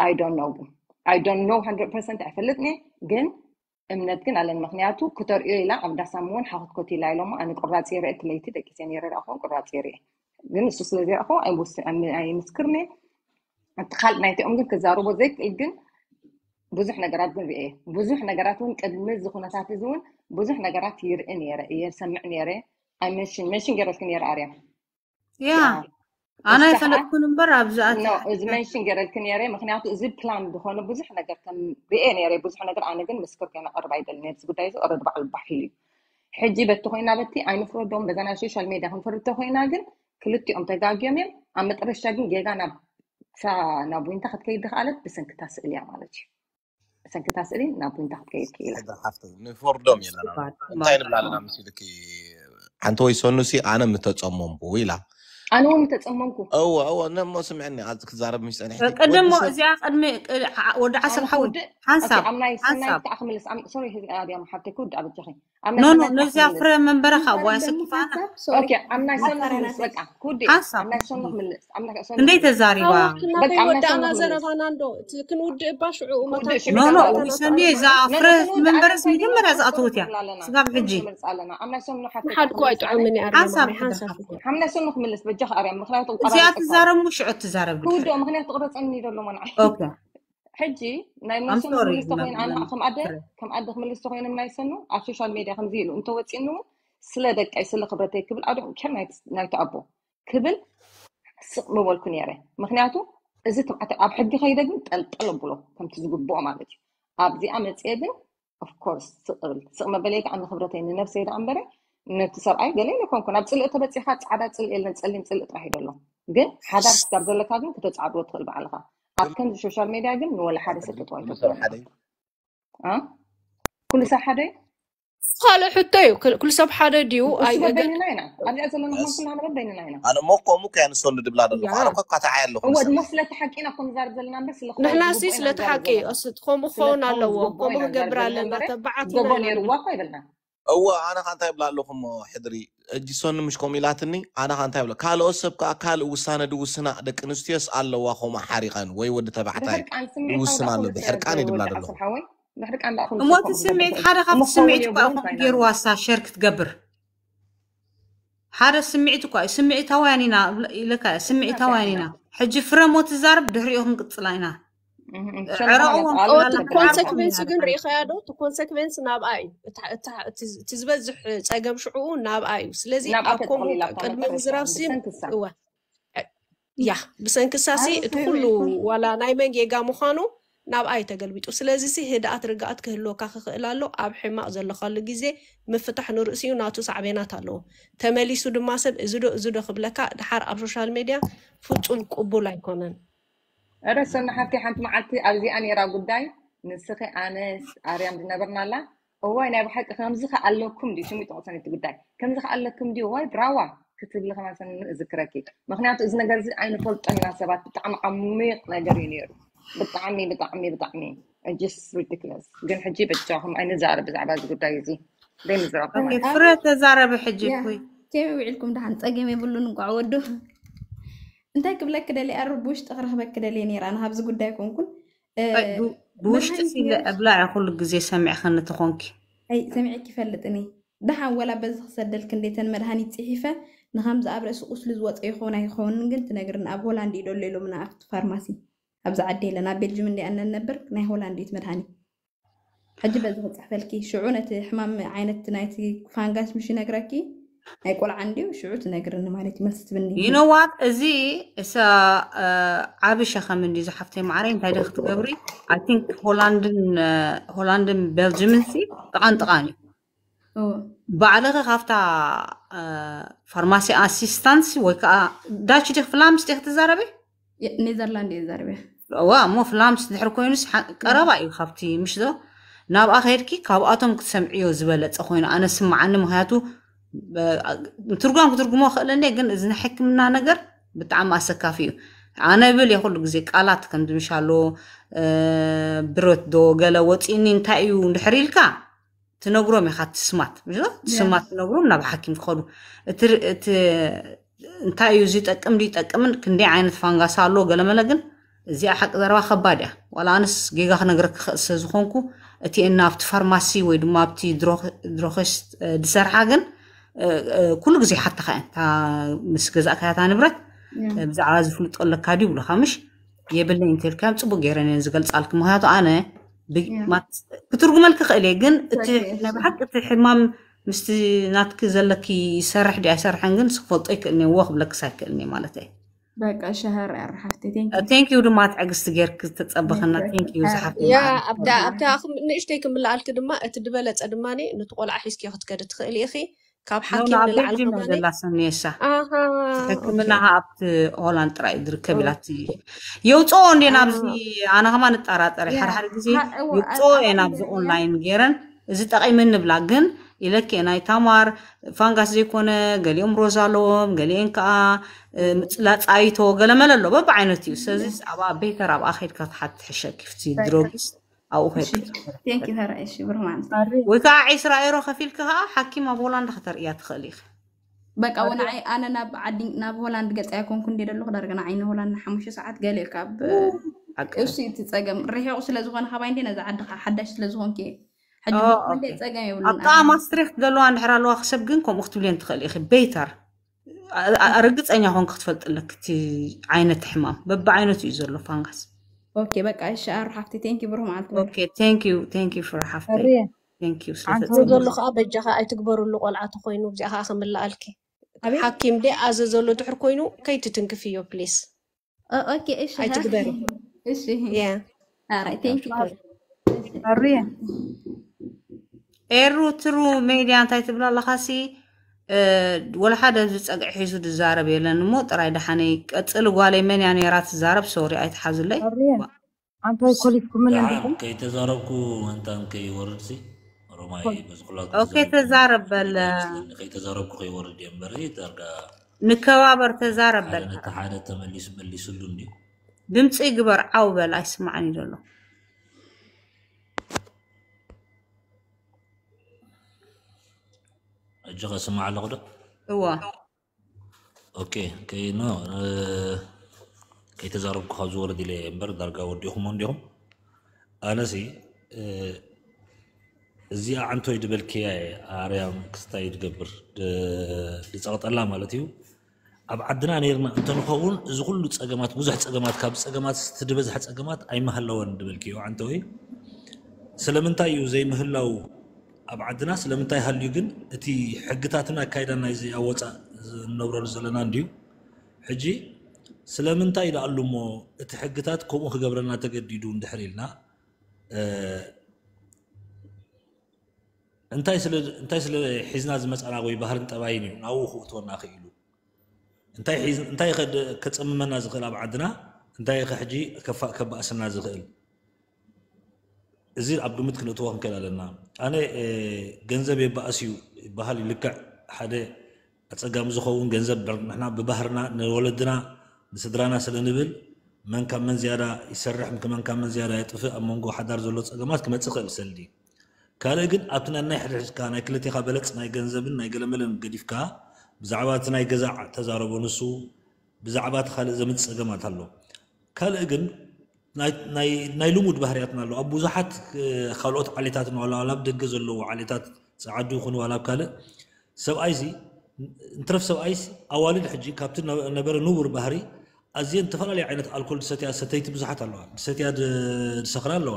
I don't know I don't know 100% عفلتني جن إمنت كن على المخنياتو كتر إيه لا عم دسمون حخد كتي لا يلوم أنا قرات يري أتليتي دك يعني يري أخو قرات يري جن السوس اللي أخو أي بس أم أي مسكرني أتخال نايتي أمدن كزارو بزيك إجن بزح نجارات بن بيه بزح نجارات ون قد مزخ ونساتي زون بزح نجارات يرئني يرئي يسمعني يرئي أي منشن منشن جارات كن يرئي Yeah. أنا يفلت كون برا بزاعت نو إز منشن قرل كن ياري مخنياتو إز بلان بخون بزح نقر كن بإين ياري بزح نقر أنا قن مسكر كان أربع يدل نيتس قدايز أرد بعل بحيلي ሕጂ በቲ ኮይና በቲ ኣይንፍረዶም በዛ ናይ ሶሻል ሚድያ ክንፍርቶ ኮይና ግን ክልቲኦም ተጋግዮም እዮም ኣብ መጨረሻ ግን ጌጋ ናብ ውንታ ክትከይድ ክኣለት ብሰንኪታ ስእል እያ ማለት እዩ ብሰንኪታ ስእሊ ናብ ውንታ ክትከይድ ክኢላ ንፈርዶም የለና እንታይ ንብላ ኣለና ምስ ልክ ሓንቲ ወይ ሰኑሲ ኣነ ምተፀመምቡ ኢላ انا وين تصممكو هو هو انا ما سمعني عاد كزارب مش انا قدم مو زي قدم ولد حسن حول حساب حساب تعمل سوري هذه ادي ما حتى كود ابو تخي نو نو نو زي افر من برخه ابو يسقف اوكي ام ناي سن بقى كود حساب ناي سن لهم ام ناي سن ندي تزاري با بقى ود انا زر فاناندو كن ود باشعو ما نو نو وسمي زي افر من برس من كم راس اتوتيا سقف حجي ام ناي سن حتى حد كو يطعمني حساب حساب ام ناي سن لهم ሕጂ ክቐርያ ምክንያቱ እዚኣ ትዛረብ ሙሽዑ ትዛረብ ክውድኦ ምክንያቱ ቅርፅኒ ዘሎ መናዓይ ሕጂ ናይ ንሱ ምልስቶ ኮይኑ ኣነ ከም ኣደ ከም ኣደ ክምልስቶ ኮይኑ የማይሰኑ ኣብ ሶሻል ሜድያ ከምዚ ኢሉ እንተወፂኑ እውን ስለ ደቀይ ስለ ክብረተይ ክብል ኣድዑ ከም ናይቲ ኣቦ ክብል ስቕ ምበልኩ ነይረ ምክንያቱ እዚ ተባዕታይ ኣብ ሕጊ ከይደ ግን ጠልጠል ኣብሎ ከምቲ ዝግብኦ ማለት እዩ ኣብዚኣ መፅአ ግን ኣፍኮርስ ስቕ እብል ስቕ መበለይ ከዓ ንክብረተይ ንነብሰይ ዳ እምበረ ነቲ ሰብኣይ ገለለ ኮንኩን ኣብ ፅልእ ተበፂኻ ፃዕዳ ፅልኢ የለን ፀሊም ፅልኢ ጥራሕ እዩ ዘሎ ግን ሓዳር ክስጋብ ዘለካ ግን ክተፃዕድዎ ትኽእል ባዕልኻ ኣብ ከምዚ ሶሻል ሚድያ ግን ንወላ ሓደ ሰብ ተጥዋ ኩሉ ሰብ ሓደ እዩ ካልእ ሕቶ እዩ ኩሉ ሰብ ሓደ ድዩ በይንና ኢና ኣብዚኣ ዘለና ሆን ኩልና ንረብ በይንና ኢና ኣነ ሞ ከምኡ ከንሰሉ ድብላ ዘለኹ ኣነ ኳ ካተዓይ ኣለኹ ድማ ስለቲ ሓቂ ኢና ኮ ንዛርብ ዘለና ምበስ ንሕና ሲ ስለቲ ሓቂ ከምኡ ክኸውን ኣለዎ ከምኡ ክገብር ኣለና ተባዓት ገቦ ነይሩዋ ኮ ይብልና هو انا خان تايب لالو خم حدري اجي سون مش كوميلاتني انا خان تايب لالو كالو اسب كا كالو وسانا دو وسنا دك انستيس اللو واخو ما حاريقان وي ود تبعتاي وسنا اللو أنا يدبل اللو مو تسميت حرقة تسميت كو اخو مجير واسا شركة قبر حارة سميت كو سميت هوانينا لك سميت هوانينا حجي فرمو تزارب دهريوهم قطلعينا ኮንሰኩንስ ግን ርኢኸያ ዶ እቲ ኮንሰኩንስ ናብኣ እዩ እቲ ዝበዝሕ ፀገም ሽዑኡ ናብኣ እዩ ስለዚ ኣብ ከምኡ ቅድሚ ምዝራብሲ እዋ ያ ብሰንኪሳሲ እቲ ኩሉ ዋላ ናይ መን ጌጋ ምዃኑ ናብኣ ተገልቢጡ ስለዚ ሲ ህድኣት ርግኣት ክህልወካ ክኽእል ኣሎ ኣብ ሕማቅ ዘለካሉ ግዜ ምፍታሕ ንርእሲኡ ናቱ ሳዕቤናት ኣለዎ ተመሊሱ ድማ ሰብ እዚ ዶ እዚ ዶ ክብለካ ድሓር ኣብ ሶሻል ሜድያ ፍፁም ቅቡል ኣይኮነን أرى سنة حتى حنت معتي ألزي أني را قداي نسخة أنس أريام دينا برنالا هو أنا بحق خمزخة ألوكم دي شمي تغسني تقداي خمزخة ألوكم دي هواي براوة كتب لك مثلا ذكرتي مخنات إذن قرز أين فلت أني ناسبات بتعم عميق نجري نيرو بتعمي بتعمي بتعمي just ridiculous قن حجي بتجاهم أين زارة بزعبا قداي زي دين زارة فرات زارة بحجي كوي كيف يقول لكم ده هنتقيم يقولون قعودوا እንታይ ክብለ ክደሊ ኣርብ ውሽጢ ክረክበ ክደሊ ነራ ንሃብዚ ጉዳይ ኮንኩን ብውሽጢ ኣብላዕ ኩሉ ግዜ ሰሚዕኸ ንትኾንኪ ኣይ ሰሚዕክ ይፈልጥኒ ድሓን ወላ በዚ ክሰደል ክንደተን መድሃኒት ፅሒፈ ንከምዚ ኣብ ርእሲ ቁስሊ ዝወፀ ይኮን ኣይኮንን ግን ትነግርና ኣብ ሆላንድ እዩ ደሎ ኢሎምና ኣብቲ ፋርማሲ ኣብዚ ዓዲ የለን ኣብ ቤልጅም እንዲ ኣነ ነበር ናይ ሆላንድ እዩት መድሃኒት ሕጂ በዚ ክፅሕፈልኪ ሽዑ ነቲ ሕማም ዓይነት ናይቲ ፋንጋስ ምሽ ነግረኪ ናይ ቆልዓ እንድዩ ሽዑ ትነግርኒ ማለት እዩ መልሲ ትብኒ ዩኖዋት እዚ እሳ ዓብሻ ከምንዲ ዝሓፍተይ ማዕረይ እንታይ ደ ክትገብሪ ኣይ ቲንክ ሆላንድን ቤልጅምንሲ ጥቃን ጥቃን እዩ ባዕልኸ ካብታ ፋርማሲ ኣሲስታንስ ወይ ከዓ ዳች ዲ ፍላምስ ዲ ክትዛረበ ኔዘርላንድ እየ ዛረበ ዋ እሞ ፍላምስ ድሕሪ ኮይኑስ ቀረባ እዩ ካብቲ ምሽቶ ናብኣ ከድኪ ካብኣቶም ክትሰምዕዮ ዝበለፀ ኮይኑ ኣነ ስማዓኒ ምክንያቱ ትርጓም ክትርጉሞ ክእል እንደ ግን እዚ ናይ ሕክምና ነገር ብጣዕሚ ኣሰካፊ እዩ ኣነ ብል የኩሉ ግዜ ቃላት ከም ድምሻሎ ብረት ዶ ገለ ወፂኒ እንታይ እዩ ንድሕሪ ኢልካ ትነግሮም ኢካ ትስማት ትስማት ትነግሮም ናብ ሓኪም ክኸዱ እንታይ እዩ እዚ ጠቅም ይጠቅምን ክንደይ ዓይነት ፋንጋሳ ኣሎ ገለመለ ግን እዚኣ ሓቂ ዘረባ ከባድ እያ ዋላ ኣንስ ጌጋ ክነግረክ ዝኮንኩ እቲ እና ኣብቲ ፋርማሲ ወይ ድማ ኣብቲ ድሮክስት ዝሰርሓ ግን كل غزي حتى خان تا مس غزا كاتا نبرت نعم. أه، بزعاز فلوت قال لك هادي ولا خامش يبل لي انتر كام تصبو غيرني نزغل صالك مو هاتو انا نعم. ما كترغم لك خلي غن بحق في حمام مس ناتك زلك يسرح دي يسرح غن سفطيك اني واخ بلاك ساكلني مالتي بقى شهر رحت ثانك يو دمات عجز تغير تصبخنا ثانك يو يا ابدا ابدا اخ نشتيك من العلك دما ادماني نتقول عحيسك ياخذ كد تخلي اخي ካብ ሓኪም ንላዕሊ ከምኡ ዘላሰኒየሻ ሕክምና ኣብቲ ሆላንድ ጥራይ ዝርከብ ኢላት የውፅኦ እንዴ ናብዚ ኣነ ከማ ንጠራጠረ ሓደሓደ ግዜ የውፅኦ እየ ናብዚ ኦንላይን ገይረን እዚ ጠቂምን ንብላ ግን ኢለክ ናይ ታማር ፋንጋስ ዘይኮነ ገሊኦም ሮዛ ኣለዎም ገሊአን ከዓ ምፅላፃይቶ ገለመለ ኣሎ በቢ ዓይነት እዩ ስለዚ ኣብኣ ቤተር ኣብኣ ከድካ ትሓት ሕሸ ክፍቲ ድሮግስ او هيك ثانك يو هر ايشي برمان وكا عشرة ايرو خفيل كها حكي ما بولان دختر يا تخليخ بك او انا ناب عدين ناب هولاند قلت ايكون كن دير اللغة درقنا عين هولاند حموش ساعات قالي كاب اوسي تتساقم ريحي اوسي لزغون خباين دينا زعد حداش لزغون كي حجم كل تتساقم يبلون اطا ما سريخ دلوان دحرا الوا خشب قنكم اختولين تخليخ بيتر ارقص اني هون كتفلت لك تي عينة حمام بب عينة يزر له فانغس اوكي بقى ايش رحفتي ثانك يو برهم على اوكي ثانك يو ثانك يو فور رحفتي ثانك يو ዘሎ ከዓ በጃኻ ኣይትግበረሉ ቆልዓቲ ኮይኑ እዚኣኻ ከምልኣልኪ ሓኪም ደ ኣዘ ዘሎ ድሕር ኮይኑ ከይትትንክፍ እዮ ፕሊስ ኣይትግበሪ ኤሩ ትሩ ሜድያ እንታይ ትብላ ኣለኻሲ ولا حدا يتسقع حيسو الزارب يلان مو تراي دحاني قتلو غالي من يعني رات الزارب سوري اي تحاز لي انت كوليكم من عندك كي تزاربكو انت كي يوردسي رماي بس كلاتو اوكي تزارب بل كي تزاربكو كي يورد يمبري ترغا نكوابر تزارب بل انا تحاد تمليس بلي سلوني دمتي قبر عوبل اسمعني دولو جغا سمع لغدا هو اوكي كي نو اه كي تزارب كخزور دي لي امبر دارغا وديهم ونديهم انا سي اه زي عنتو يدبل كي اي اريام كستايد جبر دي آه، صغط الله مالتيو اب عدنا نيرنا انت نخون زي كل صقمات بزح صقمات كاب صقمات ستدبز حت صقمات اي محلو دبل كيو عنتو سلامنتا يو زي محلو ኣብ ዓድና ስለምንታይ ሃልዩ ግን እቲ ሕግታትን ኣካይዳና እዚ ኣወፃእ ዝነብረሉ ዘለና እንድዩ ሕጂ ስለምንታይ ኢሉ ኣሉ እሞ እቲ ሕግታት ከምኡ ክገብረና ተገዲዱ እንድሕር ኢልና እንታይ ስለ ሒዝና ዝመፃና ወይ ባህርን ጠባይን እዩ ናብኡ ክእትወና ክኢሉ እንታይ ከፀምመና ዝኽእል ኣብ ዓድና እንታይ ኸ ሕጂ ከባእስና ዝኽእል እዚ ኣብ ግምት ክንእትዎ ክንክእል ኣለና ኣነ ገንዘብ የባእስ እዩ ባህል ልክዕ ሓደ ኣፀጋሚ ዝኸውን ገንዘብ ንሕና ብባህርና ንወለድና ንስድራና ስለ ንብል መን ካብ መን ዝያዳ ይሰርሕ መን ካብ መን ዝያዳ የጥፍእ ኣብ መንጎ ሓዳር ዘሎ ፀገማት ክመፅእ ክእል ሰልዲ ካልእ ግን ኣብቲ ናይ ሕድሕድካ ናይ ክልቴካ በለፅ ናይ ገንዘብን ናይ ገለመለን ገዲፍካ ብዛዕባ እቲ ናይ ገዛዕ ተዛረቦ ንሱ ብዛዕባ እቲ ካልእ ዘምፅ ፀገማት ኣሎ ካልእ ግን ናይ ልሙድ ባህርያትና ኣሎ ኣብ ብዙሓት ካልኦት ዓሌታት ንዋላ ዋላ ኣብ ደገ ዘለዎ ዓሌታት ዓዲ ይኹን ዋላ ኣብ ካልእ ሰብኣይ እዚ እንትረፍ ሰብኣይስ ኣዋልድ ሕጂ ካብቲ ነበረ ንቡር ባህሪ ኣዝየን ዝተፈላለየ ዓይነት ኣልኮል ሰትያ ሰተይቲ ብዙሓት ኣለዋ ሰትያ ዝሰኽራ ኣለዋ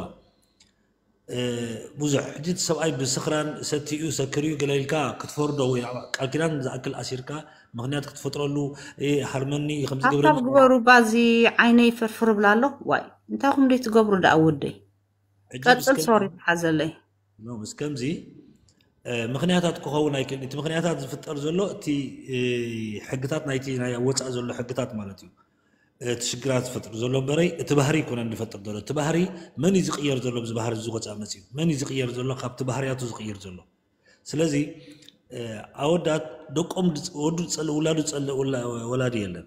ብዙሕ ሕጂ እቲ ሰብኣይ ብስኽራን ሰትኡ ሰክርዩ ገለልካ ክትፈርዶ ወይ ቃል ኪዳን ዝኣክል ኣሲርካ ምክንያት ክትፈጥረሉ ሃርመኒ ከምዝግብረ ግበሩ ባዚ ዓይነይ ፈርፍር ብላ ኣሎ ዋይ እንታኹም ደይ ትገብሩ ዳኣ ውደይ ቀፅል ሶሪ ዝሓዘለይ ምስ ከምዚ ምክንያታት ክኸውን ኣይክእልን እቲ ምክንያታት ዝፍጠር ዘሎ እቲ ሕግታት ናይቲ ናይ ወፃእ ዘሎ ሕግታት ማለት እዩ እቲ ሽግራት ዝፈጥር ዘሎ በረይ እቲ ባህሪ ይኮነን ዝፈጥር ዘሎ እቲ ባህሪ መን እዩ ዝቕየር ዘሎ ብዚ ባህሪ ዝወፃእ መፅኡ መን እዩ ዝቕየር ዘሎ ካብቲ ባህርያቱ ዝቕየር ዘሎ ስለዚ ኣወዳት ደቆም ወዱ ውላዱ ወላዲ የለን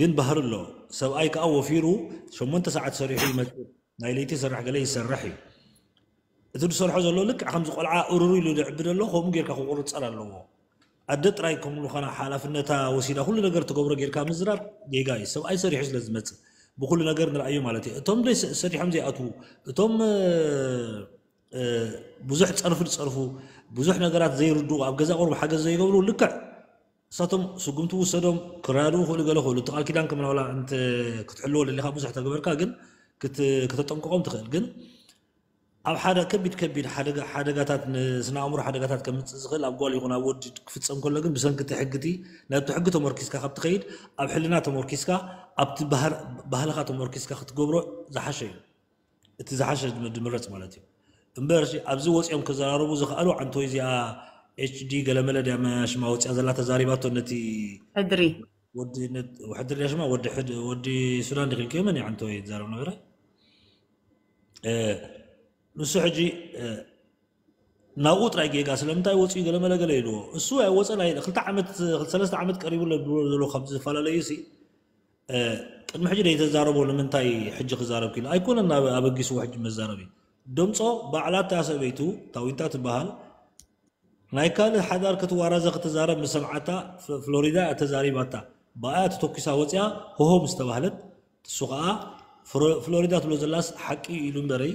ግን ባህር ኣሎ ሰብኣይ ከዓ ወፊሩ 8 ሰዓት ሰሪሑ ይመፅእ ናይ ለይቲ ስራሕ ገለ ይሰርሕ እዩ እቲ ዝሰርሖ ዘሎ ልክዕ ከምዚ ቆልዓ እሩሩ ኢሉ ዝዕቢ ዘሎ ከምኡ ጌርካ ክቁርፀል ኣለዎ ኣደ ጥራይ ከምሉ ኮና ሓላፍነታ ወሲዳ ኩሉ ነገር ትገብሮ ጌርካ ምዝራር ጌጋ እዩ ሰብኣይ ሰሪሑ ስለ ዝመፅእ ብኩሉ ነገር ንርኣዩ ማለት እዩ እቶም ሰሪሖም ዘይኣትዉ እቶም ብዙሕ ፀርፊ ዝፀርፉ ብዙሕ ነገራት ዘይርድኡ ኣብ ገዛ ቁርብ ሓገዝ ዘይገብሩ ልክዕ ንሳቶም ስጉምቲ ውሰዶም ክራያዱ ክእሉ ገለ ክእሉ እቲ ቃል ኪዳን ከም ናብላ እንተ ክትሕልዎ ለለኻ ብዙሕ ተገበርካ ግን ክተጠንቀቆም ትኽእል ግን ኣብ ሓደ ከቢድ ከቢድ ሓደጋታት ስነ ኣእምሮ ሓደጋታት ከምፅእ ዝኽእል ኣብ ጓል ይኹን ኣብ ወዲ ክፍፀም ከሎ ግን ብሰንኪ እቲ ሕግቲ ናብቲ ሕጊ ተመርኪስካ ካብ ትኸይድ ኣብ ሕልና ተመርኪስካ ኣብቲ ባህልኻ ተመርኪስካ ክትገብሮ ዝሓሸ እዩ እቲ ዝሓሸ ድምረፅ ማለት እዩ እምበር ኣብዚ ወፂኦም ክዘራረቡ ዝኽኣሉ ዓንተ ወይ እዚኣ اتش دي قال ملد ما شما وتش ازلا تزاريباتو نتي حدري ودي ند وحدري يا شما ودي حد ودي سودان دخل كيمن يعني تو يتزارب نغره اه نسو حجي اه ናብኡ ጥራይ ጌጋ ስለምንታይ ወፅኡ ገለመለ ገለ ኢልዎ እሱ ወፀን ኣይ ክልተ ዓመት ሰለስተ ዓመት ቀሪቡሎ ብሎ ዘሎ ካብ ዝፈላለዩ ሲ ቅድሚ ሕጂ ደይተዛረቦ ንምንታይ ሕጂ ክዛረብ ክኢሉ ኣይኮነን ኣበጊስዎ ሕጂ መዛረብ እዩ ድምፆ ባዕላት እታ ሰበይቱ ታዊንታ ትበሃል ناي كان حدار كتوارزة تزارب مسمعتا في فلوريدا تزاريباتا بقات توكيسا وطيا هو مستوهلت سوقا فلوريدا تلوزلاس حقي لومبري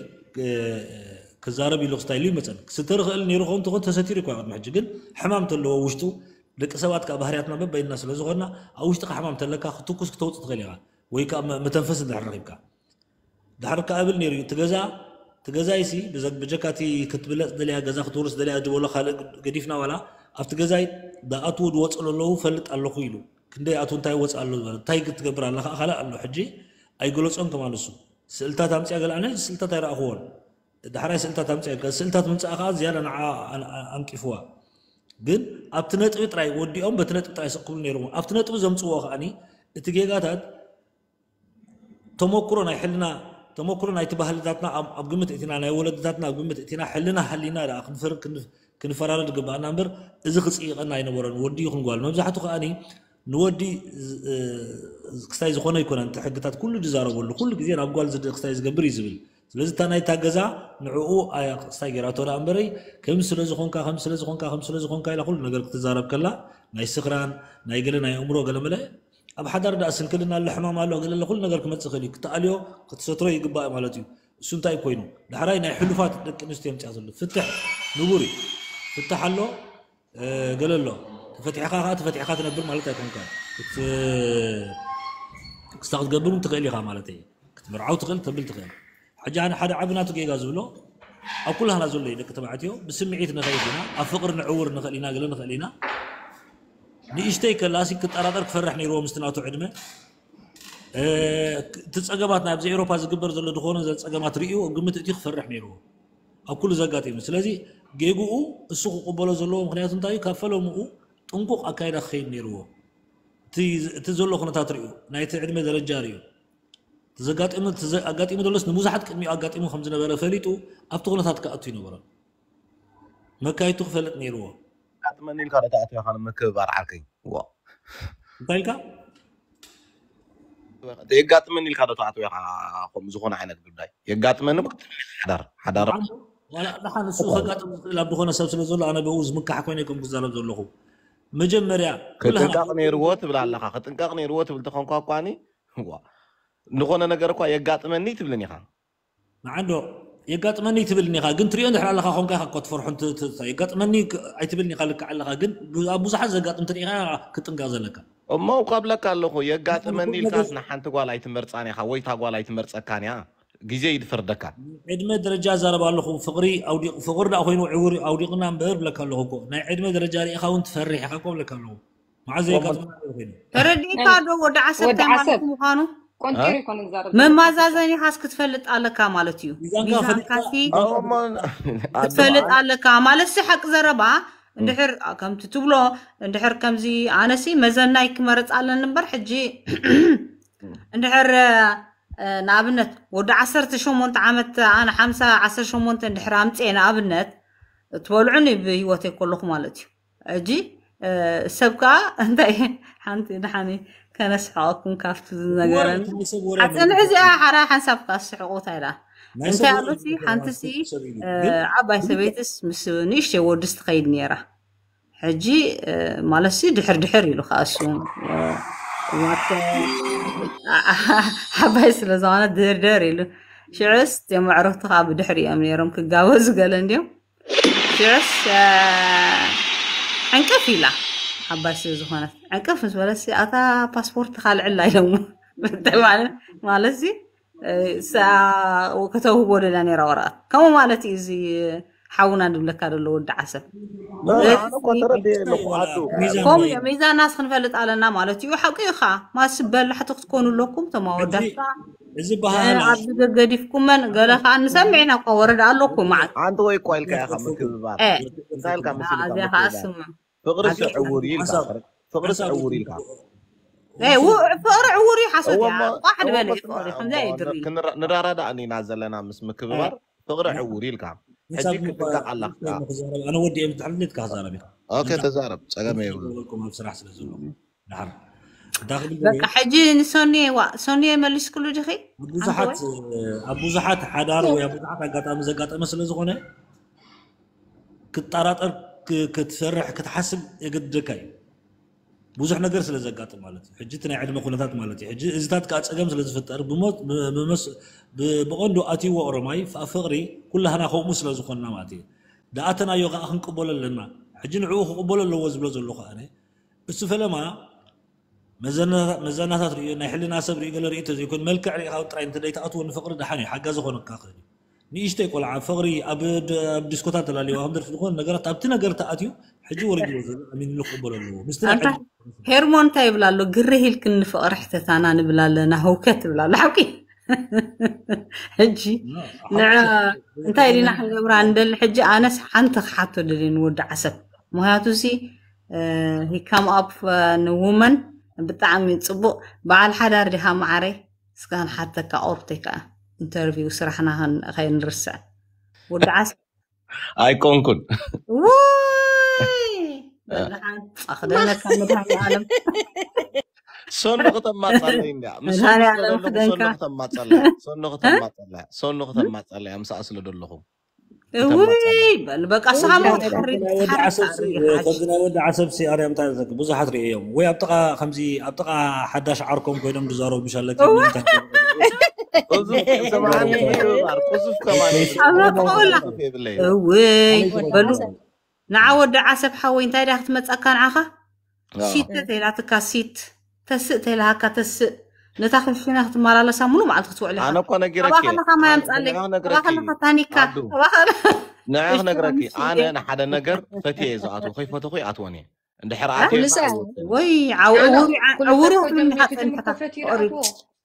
كزارب يلو ستايل مثلا ستر غل نيرو غون تغون تستير كوا محجكن حمام تلو وشتو لك سوات كابهريات ما بين الناس لو زغرنا او وشتو حمام تلكا توكس كتوت تغليها ويك متنفس دحر ريبكا دحر كابل نيرو تغزا تجزايسي بزك بجكاتي كتبلت دليا جزا خطورس دليا جبولا خالق قديفنا ولا أفت جزاي دا أتو دوت على الله فلت الله خيلو كندي أتو تاي وات على الله تاي كتجبر الله خلا الله حجي أي جلوس أنكم على السوق سلتا تامس أقل أنا سلتا ترى أخوان دحرة سلتا تامس أقل سلتا تامس أخاز زيادة نع أنكفوا جن أبتنت وتراي ودي أم بتنت وتراي سقول نيرمو أبتنت وزمت وخاني تجيجاتات تمو كورونا يحلنا ተመክሮናይቲ ባህሊ ዛትና ኣብ ግምት እትና ናይ ወለዶታትና ኣብ ግምት እትና ሕልና ሃሊና ክንፈራረድ ግባእና እምበር እዚ ክፅይቐና ኣይነበረን ወዲ ይኹን ጓል መብዛሕትኡ ከዓኒ ንወዲ ክስታይ ዝኾነ ይኮነን እቲ ሕግታት ኩሉ ዝዛረበሉ ኩሉ ግዜ ናብ ጓል ክስታይ ዝገብር እዩ ዝብል ስለዚ እታ ናይታ ገዛ ንዕኡ ክስታይ ገይራቶ ዳ እምበረይ ከም ስለዝኾንካ ከም ስለዝኾንካ ከም ስለዝኾንካ ኢላ ኩሉ ነገር ክትዛረብ ከላ ናይ ስኽራን ናይ ገለ ናይ እምሮ ገለ መለ ኣብ ሓዳር ዳኣ ስንክልና ኣሎ ሕማም ኣሎ ገለለ ኩሉ ነገር ክመፅእ እዩ ክተኣልዮ ክትሰትሮ ይግባእ ማለት እዩ እሱ እንታይ ኮይኑ ዳሕራይ ናይ ሕሉፋት ደቂ ኣንስትዮ የምፅያ ዘሎ ፍትሕ ንቡር እዩ ፍትሕ ኣሎ ገለሎ ተፈትሕካ ከዓ ተፈትሕካ ትነብር ማለት ኣይኮንካ ክስታ ክትገብር ትኽእል ኢኻ ማለት እዩ ክትምርዓው ትኽእል ተብል ትኽእል ሕጂ ኣነ ሓደ ዓብናቱ ጌጋ ዝብሎ ኣብ ኩላህና ዘሎ እዩ ደቂ ተባዕትዮ ብስምዒት ንኽእል ኢና ኣብ ፍቕሪ ንዕውር ንኽእል ኢና ገለ ንኽእል ኢና ንእሽተይ ከላሲ ክጠራጠር ክፈርሕ ነይርዎ ምስ ናቱ ዕድመ እቲ ፀገማት ናብዚ ኤሮፓ ዝግበር ዘሎ ድኾነ ዘ ፀገማት ርእዩ ግምት እትዩ ክፈርሕ ነይርዎ ኣብ ኩሉ ዘጋጢሙ ስለዚ ጌጉኡ እሱ ክቕበሎ ዘለዎ ምክንያቱ እንታይ እዩ ካብ ፈለምኡ ጥንቁቕ ኣካይዳ ክኸይድ ነይርዎ እቲ ዘሎ ኩነታት ርእዩ ናይቲ ዕድመ ደረጃ ርእዩ ኣጋጢሙ ዘሎስ ንብዙሓት ቅድሚኡ ኣጋጢሙ ከም ዝነበረ ፈሊጡ ኣብቲ ኩነታት ክኣቱ ይነበረ መካይቱ ክፈልጥ ነይርዎ تمني لك رتعت يا خانم مكبر عرقي وا طيلك يقات مني لك هذا تعطوا يا خم عينك بالله يقات مني بقت حدار حدار ولا لا حنا شو لا بخونا سب سب أنا بوز مك حكوينكم بزلا بزول لهو مجمر يا كتنقاقني روت بلا الله كتنقاقني روت بلا تخون قاقاني وا نقول أنا يقات مني تبلني خان ما نعم، عنده يقاطمني تبلني خا قنت ريون دحنا لخا خون كايخا قد فرحون يقاطمني اي تبلني خا لك علاقا قنت ابو زحا زقاطم تريقا كتن قازا لك اما قبل لك اللخو يقاطمني لكاس نحن تقوال اي تمرصاني خا ويتا قوال اي تمرصا كان يا قيزي يدفر دكا عدم درجة زربا لخو فقري او دي فقر دا اخوين وعوري او دي قنام بهر لك اللخو نا عدم درجة ري اخا وانت فرح اخا قوم لك اللخو معزي يقاطمني لخو ترديتا دو ودعسر تامان من مازازني هاس كتفلت على كامالتيو ميزان كاسي كتفلت على كامالت سحق زربا اندحر كم تتبلو اندحر كم زي عانسي مزان نايك مرت على النمبر حجي اندحر نابنت ود عصر تشو مونت عامت انا حمسة عصر شو مونت اندحر عامت اي نابنت تولعني بهيواتي كلو مالتيو اجي سبكا انت حانتي نحاني كان شحوكم كافتوزنا قرن حتى نعزي حرا حنسابقا الشحوقوتا لا انت عمتي حنتسي عباي سبيتس مسونيش وردست قيد نيرا حجي آه، مالسي دحر دحر يلو خاسون حباي آه، سلزانة دير دير يلو شعست يا معروف خاب دحر أم نيرم كجاوز قلن ديو شعس آه، عنكفي له ዓባይ ስለ ዝኾነት ዕቅፍ ምስ በለሲ ኣታ ፓስፖርት ካልዕ ላ ኢሎሞ ማለት ዚ ከተውህቦ ደልያ ነራ ወረቐት ከምኡ ማለት እዩ እዚ ሓውና ንብለካ ዘሎ ወዲ ዓሰብ ከምኡ እዮም ሚዛናስ ክንፈልጥ ኣለና ማለት እዩ ሓቂ እዩ ከዓ ማስ በላሕቲ ክትኮኑ ኣለኩም እቶም ኣወዳትካ እዚ ባህል ኣብዚ ገገዲፍኩመን ገለ ከዓ ንሰምዕ ኢና እኳ ወረዳ ኣለኩም ማለት ዓንቲ ወይ ኳ ኢልካ ኢኻ ምክብባር እንታይ ኢልካ ምስሊ ከዓ ስምዑ فقرس إيه، عوري فقرس عوري الكعب ايه عوري وري حسد واحد بالي فقرع لا كنا نرى رد اني نازل لنا مس مكبر فقرع عوري لك انا ودي امتحان نعم. نعم. نعم. لك هزاربي اوكي تزارب سلام يا ولكم بسرعه سلازلو نعم بقى حجي نسوني وا سوني ملس كله دخي ابوزحات حدار إيه. ويا كتسرح كتحسب يقدك اي بوزح نقر سلا زقات مالتي حجت عدم خنثات مالتي حج ازتات كات صقم سلا زفطر بموت بمس بقول دو اتي ورماي ففقري كلها انا خو مسلا زخنا مالتي داتنا يو غا خن قبول لنا حج نعو خو قبول لو زبل زلو خا اني بس فلما مزنا مزنا تات ري نحل ناس بري قال ري تزي يكون ملك عليه او ترين تديت اطول فقر دحاني حق زخن كاخذ نيشتي كل عام فغري ابد بديسكوتات لا لي وهم درفن كون نغرات ابتي نغرات اتيو حجي ورجي من لو قبل لو مستر هرمون تايب لا لو غري هيل كن فقر حتى نبلا لنا هوكت بلا لا حكي هجي لا انت اللي نحن غبر عند الحجي انس حنت حاط لين ود عسب مهاتو هي كام اب ان وومن بتعمي صبو بعد حدا رجها معري سكان حتى كاورتيكا انترفيو صراحه نهان غير نرسع ودعس اي كونكون اخذنا كم من العالم شو النقطة ما تصلي يعني شو النقطة ما تصلي شو النقطة ما تصلي شو النقطة ما تصلي امس اصل دول لهم وي بل بقى صعب وتحرك ودع سبسي انا امتى بزحت ريم طيب. وي ابتقى إيوه. خمسي ابتقى حداش عركم كوينهم بزارو مش هلا ንዓወዲ ዓሰብ ሓወ እንታይ ዳ ክትመፀካ ንዓኻ ሲት ተይላትካ ሲት ተስእ ተይላሃካ ተስእ ነታ ክሽና ክትመላለሳ ሙሉ መዓልቲ ክትውዕል ኣነ እኮ ነጊረኪ ባኸለካ ማይ ኣምፃለይ ባኸለካ ታኒካ ንዕኽ ነግረኪ ኣነ ንሓደ ነገር ፈትየ ዝኣትዎ ከይፈተኹ ይኣትወን እየ እንድሕር ኣትወይ ዓውሩ ዕውሩ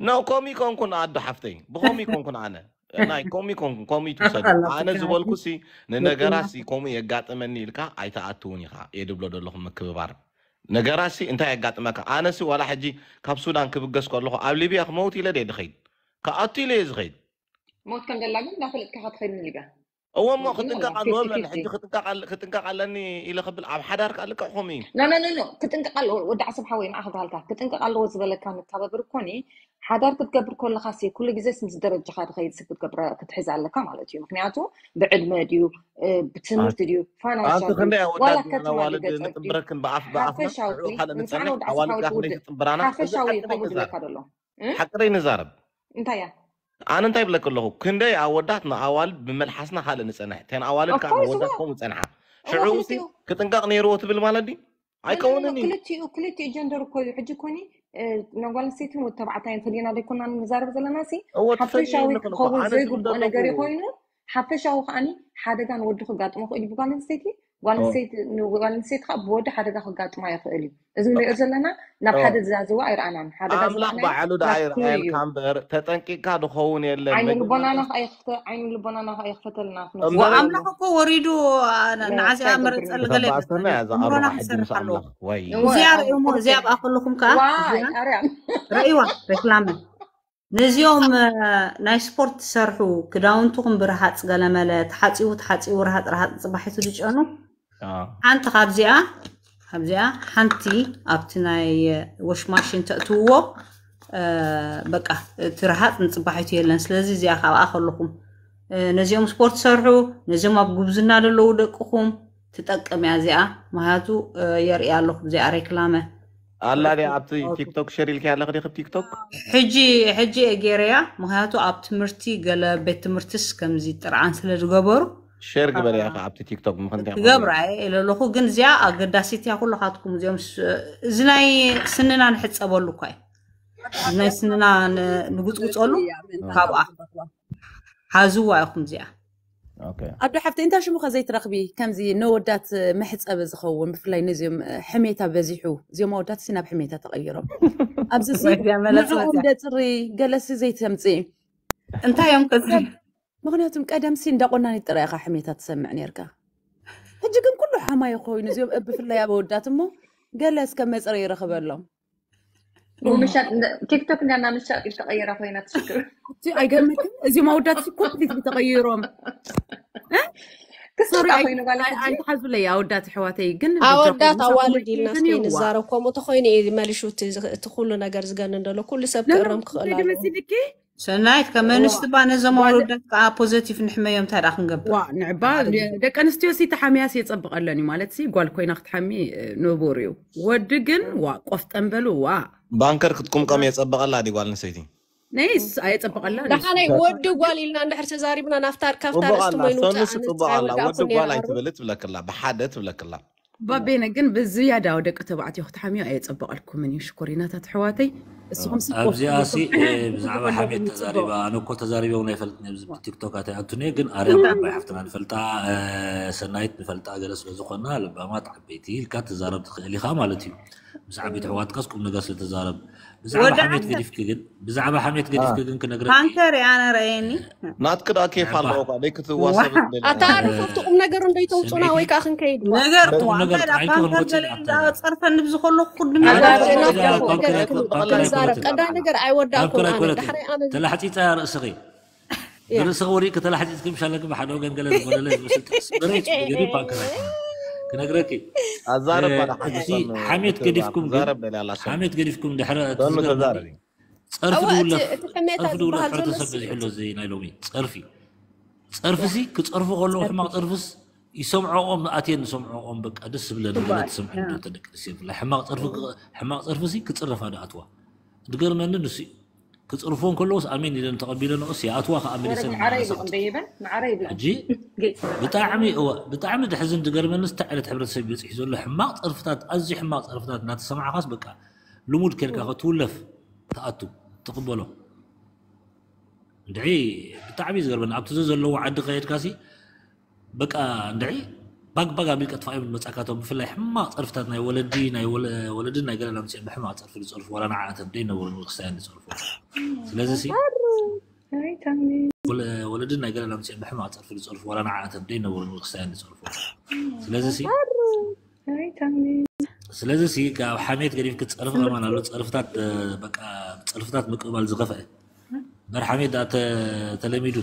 ناو كومي كون كون عدو حفتين بخومي كون كون عنا ناي كومي كون كومي توسد عنا زبال كسي ننقراسي كومي يقات مني لكا عيتا عطوني خا يدو بلو دولوخ مكببار نقراسي انتا يقات مكا عنا سي والا حجي كاب سودان كبب قس كور لخو عبلي بيخ موتي لدي دخيد كا عطي ليز خيد موت كان قلقم داخل اتكاخد خيد من لقا هو ما كنت نكا قال لهم لان حتى كنت نكا قال كنت قال لاني الى قبل اب حدار قال لك حومي لا لا لا لا كنت قال ود عصب حوي ما اخذ هالك كنت قال له زبل كان تبابر كوني حدار كتقبر كل خاصي كل جزء سمز درجه خاطر خيد سكت قبر كتحز على لك مالتي بعد ما ديو آه، بتنوت آه. ديو فانا آه، ولا كنت والد نقبركن بعف بعف حالا نتنك حوالك حافشاوي حافشاوي حقري نزارب انتيا ኣነ እንታይ ብለክ ኣለኹ ክንደይ ኣወዳት ንኣዋልድ ብመልሓስና ካልእ ንፀንሕ ተን ኣዋልድ ከዓ ንወዳትኩም ዝፀንሓ ሽዑ ውሲ ክጥንቀቕ ነይርዎ ትብል ማለት ድዩ ኣይከውንን እዩ ክልቲኡ ክልቲኡ ጀንደር እኮ እዩ ሕጂ ኮኒ ናይ ጓል ኣንስተይትን ወዲ ተባዕታይን ፈሊና ዘይኮና ንዛረብ ዘለና ሲ ሓፈሻዊ ክኸውን ዘይግብኦ ነገር ኮይኑ ሓፈሻዊ ከዓኒ ሓደጋ ንወዲ ክጋጥሞ ክእል እዩ ብጓል ኣንስተይቲ ጓል ኣንስተይቲ ከዓ ብወዲ ሓደጋ ክጋጥማ ይኽእል እዩ እዚ ንሪኦ ዘለና ናብ ሓደ ዝዛዝዋ ኣይረኣናን ሓደጋኣምላኽ ባዕሉ ዳ ይርኣየልካ እምበር ተጠንቂቕካ ንኸውን የለን ዓይኒ ልቦናና ዓይኒ ልቦናና ከዓ ይክፈተልና ኣምላኽ እኮ ወሪዱ ንዓዚኣ መርፀሊ ገለ ምሮና ክሰርሕ ኣለዎ እዚኣ ርእሞ እዚኣ ብኣ ከለኹም ከዓ ርእዋ ሬክላመ ነዚኦም ናይ ስፖርት ዝሰርሑ ክዳውንቱ ኩምብርሃፅ ገለመለ ተሓፂቡ ተሓፂቡ ረሃፅ ረሃፅ ፅባሒቱ ዝጨኑ ሓንቲ ካብዚኣ ካብዚኣ ሓንቲ ኣብቲ ናይ ወሽ ማሽን ተእትውዎ በቃ ትረሃፅ ንፅባሒቱ የለን ስለዚ እዚኣ ካብኣ ከለኹም ነዚኦም ስፖርት ሰርሑ ነዚኦም ኣብ ጉብዝና ዘለዉ ደቅኹም ትጠቅም እያ እዚኣ ምክንያቱ የርኢ ኣለኹ እዚኣ ሬክላመ ኣላ ኣብቲ ቲክቶክ ሸሪልካ ያለ ክዲ ክብ ቲክቶክ ሕጂ ሕጂ ገይረያ ምክንያቱ ኣብ ትምህርቲ ገለ ቤት ትምህርትስ ከምዚ ጥርዓን ስለ ዝገበሩ شير قبل يا عبد تيك توك ما كنت يا رأي لو لو خو جنزيا قداسيتي أقول لخاتكم زيوم زناي سننا نحط أبو لقاي زناي سننا نقول قط قلو كابا هزوا يا خمزيا أوكي عبد الحفت أنت شو مخزي ترقبي كم زي نودات محط أبو زخو مثل نزيم حميتة بزيحو زيوم نودات سناب حميتة تغيره أبزسي نعم ده تري قلسي زي تمتي أنت يوم قصدي مغنياتهم قدم سين دقنا نترى يا خا حميتها تسمع نيركا حجي كن كله حماي خوي نزيو اب في الله يا بودات امو قال لي اسكم مصر يرخب لهم ومش تيك توك انا مش تغير فينا تشكر اي قال ازي ما ودات سكوت لي تغيرهم كسر اخوي نقول انت حزو لي ودات حواتي قلنا ودات اوالدي الناس اللي نزاروا كوم وتخويني مالي شو تخلوا نغرز قال ሰናይት ከም ኣንስቲ ባ ነዞም ኣውሉዳ ከዓ ፖዘቲቭ ንሕመዮም እንታይ ክንገብር ዋ ንዕባ ደቂ ኣንስትዮ ሲ ተሓምያስ የፀብቕ ኣለን እዩ ማለት ጓል ኮይና ክትሓሚ ንቡር እዩ ወዲ ግን ዋ ቆፍጠን በሉ ዋ ባንከር ክትቁምቀም የፀብቐላ ዲ ጓል ኣንሰይቲ ነይስ ኣየፀብቐላ ዳሓናይ ወዲ ጓል ኢልና እንድሕር ተዛሪብና ናፍታር ካብታ ርስቲ ሞይኑ ፅቡቕላ ወዲ ጓል ኣይትብል ትብለክላ ብሓደ ትብለክላ ባቤነ ግን ብዝያዳ ደቂ ተባዕትዮ ክትሓሚዮ ኣየፀብቐልኩምን እዩ ሽኮሪናታት ኣሕዋተይ እስኹም ኣብዚ ኣሲ ብዛዕባ ሓብት ተዛሪባ ኣነ እኮ ተዛሪቦም ናይ ፈልጥኒ ብቲክቶካት ኣቱኒ ግን ኣርያ ዓባይ ሓፍትና ንፈልጣ ሰናይት ንፈልጣ ገለ ስለዝኮና ልባማት ዓበይቲ ኢልካ ትዛረብ ትኽእል ኢኻ ማለት እዩ ምስ ዓበይቲ ኣሕዋትካስ ቁም ነገር ስለተዛረብ بزعم حميت قد يفكقن بزعم حميت قد آه. يفكقن كنا قرأ هانتر أنا رأيني ناتكد أكيف على الوقع ليك تواصل أتعرف أفتقم نجر عندي توصنا ويك أخن كيد نجر تو عم بلا هانتر جلين دا صرف النبز خلو خد من قدا نجر أي وداكم أنا دحري أنا تلاحتي تار أسغي أنا صغوري كتلاحتي تكمش على كم حدا وقن قلنا ولا لا بس تحس بريت بجري كنقرأك أزارب أنا حميد كدفكم زارب لا لا حميد كدفكم دحرة دون زارب أرفض ولا أرفض ولا حرت سبز حلو زي نايلومي أرفي أرفسي كنت أرفو قالوا حماق أرفس يسمعوهم أتين يسمعوهم بك أدس بلا بلا تسمع تدك سيف حماق أرفو حماق أرفسي كنت أرف هذا أتوا تقرمني نسي كتصرفون كله امين اذا تقبل نقص يا اتوا امين سن عريبكم ديبا عريبكم حجي بطعمي هو بطعمي تحزن تقرب تقربن استعلت حبر السبب يصح له حماق طرفتات ازي حماق طرفتات نات سمع خاص بقى لمود كركا تولف تاتو تقبله دعي بطعمي زغربن اللي هو عد غير كاسي بقى دعي ባግባግ ኣቢልካ ተፋቂሙ መፃእካቶም ብፍላይ ሕማቅ ፀርፍታት ናይ ወለዲ ናይ ወለድን ናይ ገለና ምፅኦም ብሕማቅ ፀርፊ ዝፀርፉ ዋላ ንዓኣቶም ደይነበሩ ክርስትያን ዝፀርፉ ስለዚ ሲ ወለድን ናይ ገለና ምፅኦም ብሕማቅ ፀርፊ ዝፀርፉ ዋላ ንዓኣቶም ደይነበሩ ክርስትያን ዝፀርፉ ስለዚ ሲ ስለዚ ሲ ካብ ሓሜት ገዲፍ ክትፀርፍ ኣማን ኣሎ ፀርፍታት ፀርፍታት ምቅባል ዝኸፍአ በር ሓሜት ተለሚዱ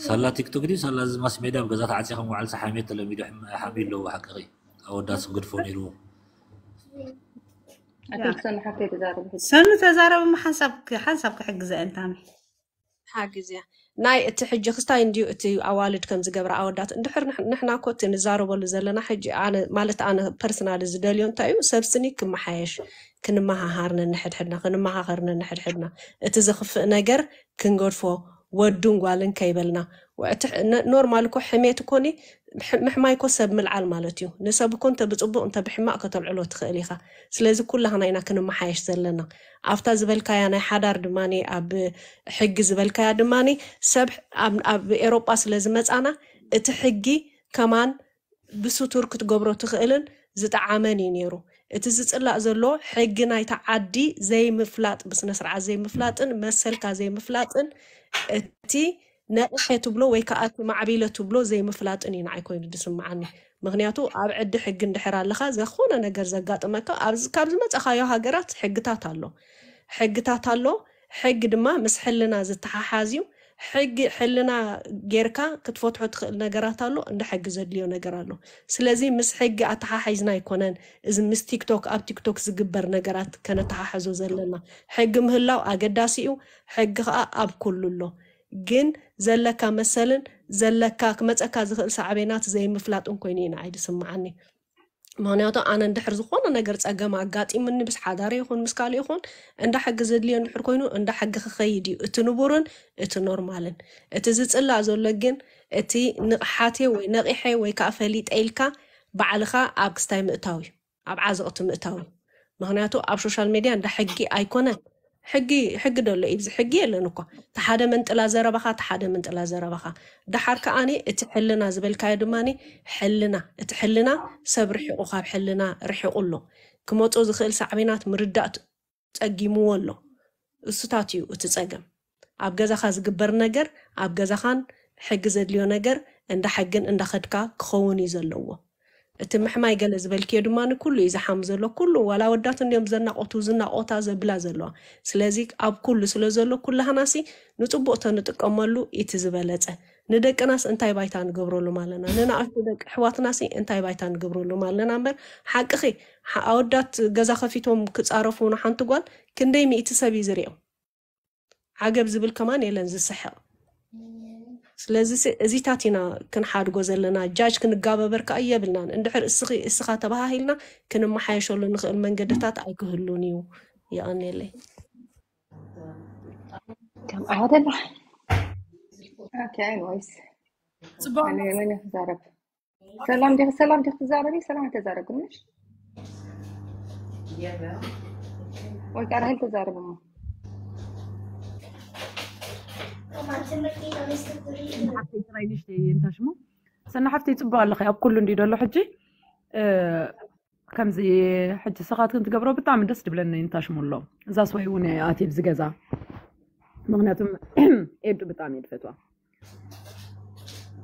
صلى تيك توك دي صلى ما سميدا بغزات عاصيهم وعلى صحاميه تلميذ حميد لو حقيقي او داس غدفون يرو سنة تزارب ما حسبك حسبك حق زي انت حق زي ناي انت حج خستاي ندي اتي اوالد كان زغبر اودات اندحر نحنا كوت نزارب ولا زلنا حج انا مالت انا بيرسونال زدليون تايو سبسني كم حيش كن ما هارنا نحد حدنا كن ما هارنا نحد حدنا اتزخف نجر كن غورفو ودون غالن كيبلنا وات نورمال كو حميت كوني مح ما يكون سب من العالم مالتيو نسب كون انت بتقب انت بحماء كتر علو تخليها سلازي كل هنا هنا كنا ما حيش زلنا عفتا زبلكا يعني حدار دماني اب حق زبلكا دماني سب اب اب اوروبا سلازي مزانا اتحقي كمان بسو تركت تقبرو تخيلن زت عماني نيرو اتزت الا زلو حقنا يتعدي زي مفلات بس نسرع زي مفلاتن مسلكا زي مفلاتن እቲ ነቕሐ ትብሎ ወይ ከዓ እቲ ማዕቢለ ትብሎ ዘይምፍላጥ እዩ ንዓይ ኮይኑ ድስምዓኒ ምክንያቱ ኣብ ዕዲ ሕጊ እንድሕር ኣለካ ዝኾነ ነገር ዘጋጥመካ ካብ ዝመፀካዮ ሃገራት ሕግታት ኣሎ ሕግታት ኣሎ ሕጊ ድማ ምስ ሕልና ዝተሓሓዝ እዩ ሕጊ ሕልና ጌርካ ክትፈትሖ ትኽእል ነገራት ኣሎ እንዳ ሕጊ ዘድልዮ ነገር ኣሎ ስለዚ ምስ ሕጊ ኣተሓሓይዝና ኣይኮነን እዚ ምስ ቲክቶክ ኣብ ቲክቶክ ዝግበር ነገራት ከነተሓሕዞ ዘለና ሕጊ ምህላው ኣገዳሲ እዩ ሕጊ ከዓ ኣብ ኩሉ ኣሎ ግን ዘለካ መሰልን ዘለካ ክመፀካ ዝኽእል ሳዕቤናት ዘይምፍላጥን ኮይኑ ኢና ዓይዲ ኣይድስምዓኒ ምክንያቱ ኣነ እንድሕር ዝኾነ ነገር ፀገማ ኣጋጢምኒ ምስ ሓዳሪ ይኹን ምስ ካልእ ይኹን እንዳ ሓቂ ዘድልዮ ንድሕር ኮይኑ እንዳ ሓቂ ክኸይድ እዩ እቲ ንቡርን እቲ ኖርማልን እቲ ዝፅላእ ዘሎ ግን እቲ ንቕሓቴ ወይ ነቂሐ ወይ ከዓ ፈሊጠ ኢልካ ባዕልኻ ኣብ ክስታይ ምእታው እዩ ኣብ ዓዘቕቲ ምእታው እዩ ምክንያቱ ኣብ ሶሻል ሚድያ እንዳ ሕጊ ኣይኮነን ሕጊ ሕጊ ደሎ እዩ ብዚ ሕጊ የለን እኳ ተሓደ መንጥላ ዘረባኻ ተሓደ መንጥላ ዘረባኻ ድሓር ከዓኒ እቲ ሕልና ዝበልካዮ ድማኒ ሕልና እቲ ሕልና ሰብ ርሒቑ ካብ ሕልና ርሒቑ ኣሎ ክመፆ ዝኽእል ሳዕቤናት ምርዳእ ፀጊምዎ ኣሎ እሱታት እዩ እቲ ፀገም ኣብ ገዛኻ ዝግበር ነገር ኣብ ገዛኻን ሕጊ ዘድልዮ ነገር እንዳ ሕግን እንዳኸድካ ክኸውን እዩ ዘለዎ እቲ ምሕማይ ገለ ዝበልክዮ ድማ ንኩሉ እዩ ዝሓም ዘሎ ኩሉ ዋላ ወዳት እንዲኦም ዘናቆቱ ዝናቆታ ዘብላ ዘለዋ ስለዚ ኣብ ኩሉ ስለ ዘሎ ኩላህናሲ ንፅቡቅቶ ንጥቀመሉ እቲ ዝበለፀ ንደቅናስ እንታይ ባይታ ንገብረሉ ኣለና ንናኣሽ ደቂ ኣሕዋትናሲ እንታይ ባይታ ንገብረሉ ኣለና እምበር ኸ ኣወዳት ገዛ ከፊቶም ክፃረፉ ንሓንቲ ጓል ክንደይ ሚእቲ ሰብ እዩ ዝሪኦም ዓገብ ዝብል ከማን የለን ዝስሕቕ ስለዚ እዚ ታቲና ክንሓድጎ ዘለና ጃጅ ክንጋበበርካ እዩ እንድሕር እስኻ ተባሂልና ክንመሓየሸሉ ንኽእል መንገድታት ኣይክህሉን እዩ ይቐኒለይ ሰላም ሰላም ሰላም ወይ ቃል ህል ተዛረብማ أنا حفتي تبغى لك ياب كله ندير له حجي كم زي حج سقاط كنت قبره بتعمل دست بلنا ينتاش مولو إذا سوي ونا آتي بزجة زا مغناطم إيدو بتعمل فتوى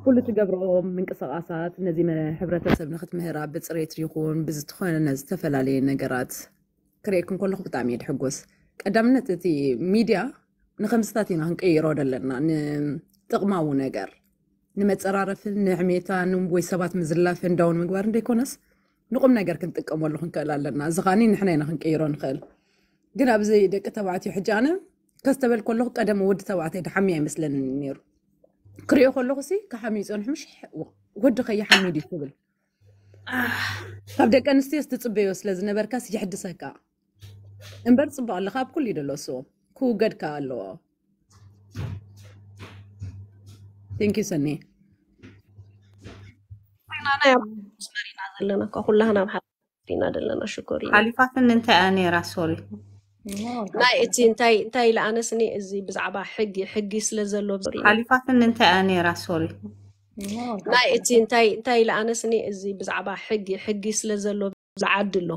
كل تقبره من قصة قصات نزي ما حبرة تسب نخت مهرة بتصريت يكون بزتخون نز تفل علينا جرات كريكم كل خبط عميل حجوس قدامنا تتي ميديا نخمستاتينا هنكيرو دلنا نتقماو نقر نمتصرارف نعميتان نموي سبات مزلافين داون مقبار كونس نقوم نقر كنتقم والله هنكالا لنا زغاني نحن هنا هنكيرو نخل قنا بزي دك تبعتي حجانا كستبل كله قدم ود تبعتي دحمي مثلن نير كريو كله سي كحمي زون حمش ود خي حمي دي فوقل أبدك أنستيس تتصبي وسلز نبركاس يحدسك أمبر صبع الله خاب كل يدلو سوم kuu gadka allo thank you sani ኩላህና ሓሪና ዘለና ሽኮር ሓሊፋትን እንታይ ኣነ ራሶሪ ናይ እቲ እንታይ እንታይ ለኣነስኒ እዚ ብዛዕባ ሕጊ ሕጊ ስለ ዘሎ ሓሊፋትን እንታይ ኣነ ራሶሪ ናይ እቲ እንታይ እንታይ ለኣነስኒ እዚ ብዛዕባ ሕጊ ሕጊ ስለ ዘሎ ዝዓዲ ኣሎ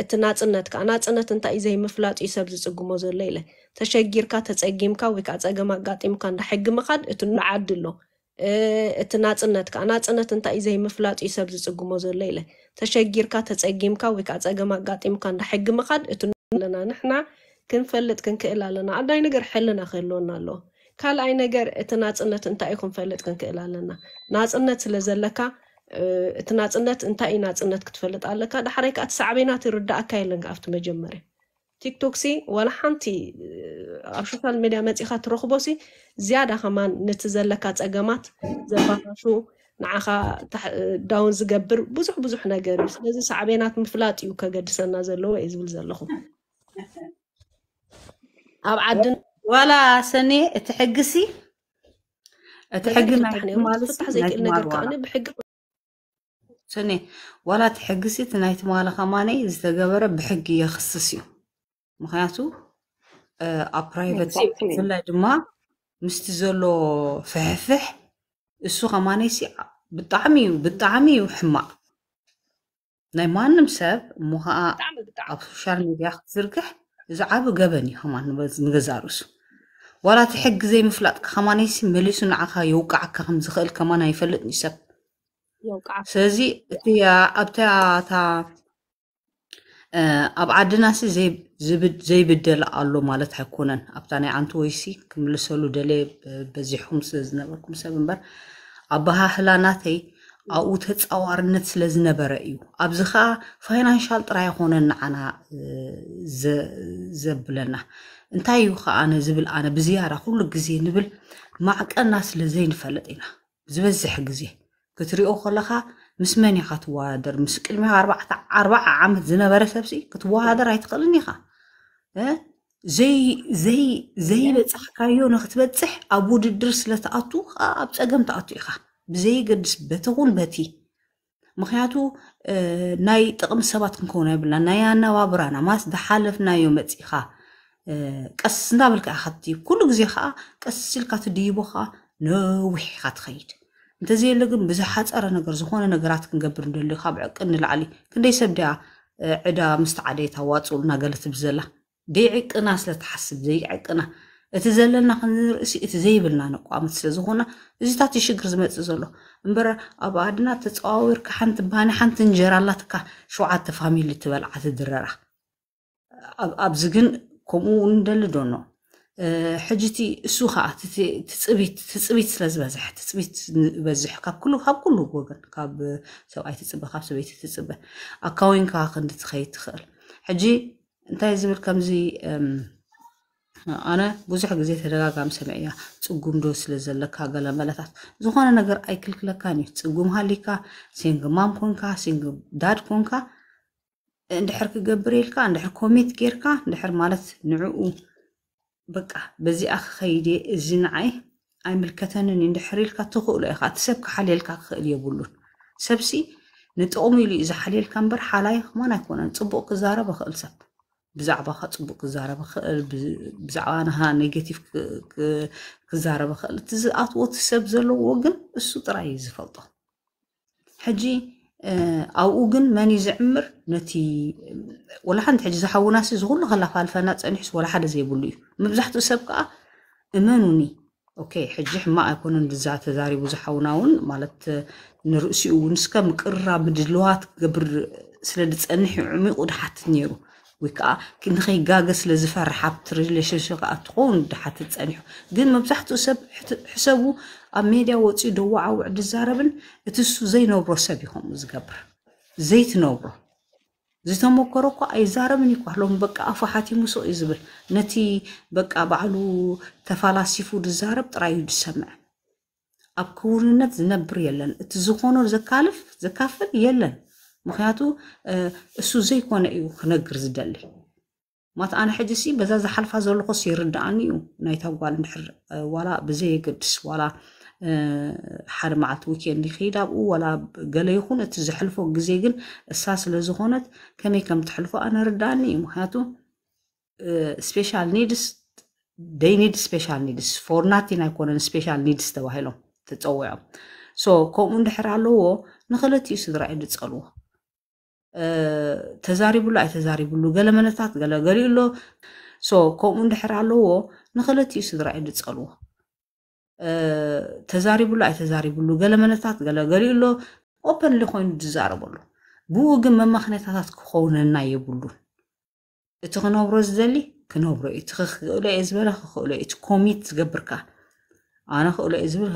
እቲ ናፅነትካ ናፅነት እንታይ እዩ ዘይምፍላጡ እዩ ሰብ ዝፅግሞ ዘሎ ኢለ ተሸጊርካ ተፀጊምካ ወይ ከዓ ፀገም ኣጋጢምካ እንዳሕጊ ምካድ እቲ ንዓዲ ኣሎ እቲ ናፅነትካ ናፅነት እንታይ እዩ ዘይምፍላጡ እዩ ሰብ ዝፅግሞ ዘሎ ኢለ ተሸጊርካ ተፀጊምካ ወይ ከዓ ፀገም ኣጋጢምካ እንዳሕጊ ምካድ እቲ ኣለና ንሕና ክንፈልጥ ክንክእል ኣለና ኣዳይ ነገር ሕልና ክህልወና ኣለዎ ካልኣይ ነገር እቲ ናፅነት እንታይ እዩ ክንፈልጥ ክንክእል ኣለና ናፅነት ስለ ዘለካ እቲ ናፅነት እንታይ እዩ ናፅነት ክትፈልጥ ኣለካ ዳሕራይ ከዓ እቲ ሳዕበናት ይርዳእካ የለን ኣብቲ መጀመርያ ቲክቶክሲ ዋላ ሓንቲ ኣብ ሶሻል ሚድያ መፂኻ ትረኽቦሲ ዝያዳ ከማን ነቲ ዘለካ ፀገማት ዘባሃሹ ንዓኻ ዳውን ዝገብር ብዙሕ ብዙሕ ነገር እዩ ስለዚ ሳዕቤናት ምፍላጥ እዩ ከገድሰና ዘለዎ እየ ዝብል ዘለኹ ኣብ ዓድን ዋላ ሰኒ እቲ ሕጊሲ እቲ ሕጊ ማለት ፍታሕ ዘይክእል ነገር ከዓኒ ብሕጊ سني ولا تحجسي تنايت مالها ماني إذا جبرة بحجي يخصصيو مخياسو ااا آه أبريفت آه، نعم، في الأجماع مستزلو فهفح السوق ماني سي بالطعمي وبالطعمي وحما نايم ما نمسب مها أبشر ميديا خزرقح إذا عابو جبني همان نجزاروس ولا تحج زي مفلات خمانيسي مليسون عخا يوقع كرم زخل كمان هيفلت نسب ስለዚ ኣብታ እታ ኣብ ዓድና ሲ ዘይብደል ኣሎ ማለት ኣይኮነን ኣብታ ናይ ዓንቲ ወይሲ ክምልሰሉ ደለ በዚሕኩም ስለዝነበርኩም ሰብ እምበር ኣባሃህላ ናተይ ኣብኡ ተፃዋርነት ስለዝነበረ እዩ ኣብዚ ከዓ ፋይናንሻል ጥራይ ኮነን ንዓና ዘብለና እንታይ እዩ ከዓ ኣነ ዝብል ኣነ ብዝያዳ ኩሉ ግዜ ንብል ማዕቀና ስለዘይንፈለጥ ኢና ዝበዝሕ ግዜ ክትሪኦ ከለካ ምስ መን ኢኻ ትወሃደር ምስ ቅድሚ ኣርባዓ ዓመት ዝነበረ ሰብሲ ክትወሃደር ኣይትኽእልን ኢኻ ዘይበፅሕካዮ ንክትበፅሕ ኣብ ውድድር ስለተኣቱ ከዓ ኣብ ፀገም ተኣቱ ኢኻ ብዘይገድስ በቲ ኹን በቲ ምክንያቱ ናይ ጥቕሚ ሰባት ክንከውን የብልና ናይ ኣነባብራና ማለት ዝሓለፍናዮ መፂኻ ቀስ እናበልካ ኢኻ ትድይብ ኩሉ ግዜ ከዓ ቀስ ኢልካ ትድይቦ ከዓ ነዊሕ ኢኻ ትኸይድ እንተዘየለ ግን ብዝሓፀረ ነገር ዝኾነ ነገራት ክንገብር ንደሊ ካብ ዕቅ ንላዕሊ ክንደይ ሰብ ድያ ዕዳ ምስቲ ዓደይ ኣዋፅኡ እናገለትብ ዘላ ደይዕቅና ስለተሓስብ ዘይዕቅና እቲ ዘለና ክንርእሲ እቲ ዘይብልና ነቋምት ስለዝኾና እዚታት ይሽግር ዝመፅእ ዘሎ እምበረ ኣብ ኣድና ተፀዋዊርካ ሓንቲ ባኒ ሓንቲ እንጀራ ኣላትካ ሸውዓተ ፋሚሊ ትበልዓ ትድረራ ኣብዚ ግን ከምኡ ንደሊ ዶኖ ሕጂ እቲ እሱ ከዓ ትፅቢት ስለዝበዝሐ ትፅቢት ዝበዝሕ ካብ ኩሉ ካብ ኩሉ ወገን ካብ ሰብኣይ ትፅበ ካብ ሰበይቲ ትፅበ ኣካወንካ ክንዲ ትኸይድ ትኽእል ሕጂ እንታይ ዝብል ከምዚ ኣነ ብዙሕ ግዜ ተደጋጋሚ ሰምዕ እያ ፅጉም ዶ ስለ ዘለካ ገለ መለታት ዝኾነ ነገር ኣይክልክለካን እዩ ፅጉም ሃሊካ ሲንግ ማም ኮንካ ሲንግ ዳድ ኮንካ እንድሕር ክገብር ኢልካ እንድሕር ኮሚት ጌርካ እንድሕር ማለት ንዕኡ በቃ በዚኣ ክኸይደ እዚ ንዓይ ኣይምልከተንን እንድሕር ኢልካ ትኽእሉ ኢኻ እቲ ሰብ ክሓልየልካ ክኽእል የብሉን ሰብሲ ንጥቕሚ ኢሉ እዩ ዝሓልየልካ እምበር ሓላይ ክማን ኣይኮነን ፅቡቅ ክዛረብ ይኽእል ሰብ ብዛዕባኻ ፅቡቅ ክዛረብ ይኽእል ብዛዕባ ንሃ ኔጌቲቭ ክዛረብ ይኽእል እቲ ዝኣትዎ እቲ ሰብ ዘለዎ ግን እሱ ጥራይ እዩ ዝፈልጦ ሕጂ ኣብኡ ግን መን እዩ ዝዕምር ነቲ ወላ ሓንቲ ሕጂ ዝሓውናሲ ዝኩሉ ከላፋልፈና ፀኒሑስ ወላ ሓደ ዘይብሉ እዩ መብዛሕትኡ ሰብ ከዓ እመኑኒ ኦኬ ሕጂ ሕማቅ ኣይኮነን ብዛ ተዛሪቡ ዝሓውና እውን ማለት ንርእሲኡ እውን እስከ ምቅርራብ ድልዋት ክገብር ስለ ዝፀንሕ ዕሚቑ ድሓትት ነይሩ ወይ ከዓ ንከይጋገ ስለ ዝፈርሕ ኣብቲ ሪሌሽንሽፕ ኣትኸውን ድሓትት ፀኒሑ ግን መብዛሕትኡ ሰብ ሕሰቡ ኣብ ሜድያ ወፂኡ ደዋ ዓውዕ ድዛረብን እቲ ሱ ዘይነብሮ ሰብ ይኹም ዝገብር ዘይትነብሮ ዝተመከሮ እኳ ኣይዛረብን ይኳ ሎም በቃ ኣፉ ሓቲሙ ስቕ እዩ ዝብል ነቲ በቃ ባዕሉ ተፋላሲፉ ድዛረብ ጥራይ እዩ ድሰምዕ ኣብ ክውርነት ዝነብር የለን እቲ ዝኾኖ ዘካልፍ ዘካፍል የለን ምክንያቱ እሱ ዘይኮነ እዩ ክነግር ዝደሊ ማት ኣነ ሕጂ ሲ በዛ ዝሓልፋ ዘለኮስ ይርዳኣኒ እዩ ናይታ ጓል እንድሕር ዋላ ብዘየገድስ ዋላ ሓደ መዓልቲ ዊኬንድ ይኸይድ ኣብኡ ዋላ ገለ ይኹን እቲ ዝሕልፎ ግዜ ግን እሳ ስለዝኾነት ከመይ ከም ትሕልፎ ኣነ እዩ ምክንያቱ ስፔሻል ኒድስ ደይ ኒድ ስፔሻል ኒድስ ፎር ናቲን ኣይኮነን ስፔሻል ኒድስ ተባሂሎም ተፀውዖም ሶ ከምኡ እንድሕር ኣለዎ ንክልቲኡ ስድራ እዩ ዝፀልዎ ተዛሪብሉ ኣይተዛሪብሉ ገለ መነታት ገለ ገሊኡ ኣሎ ከምኡ እንድሕር ኣለዎ ንክልቲኡ ስድራ እዩ ዝፀልዎ ተዛሪ ብሉ ገለ መነታት ገለ ገሊሎ ኦፐንሊ ኮይኑ ዝዛረበሉ ብኡ ግን መማኽነታታት ክኸውነና የብሉን እቲ ክነብሮ ዝደሊ ክነብሮ እቲ ክክእሎ እየ ዝበለ ክክእሎ እቲ ኮሚት ዝገብርካ ኣነ ክእሎ እየ ዝብል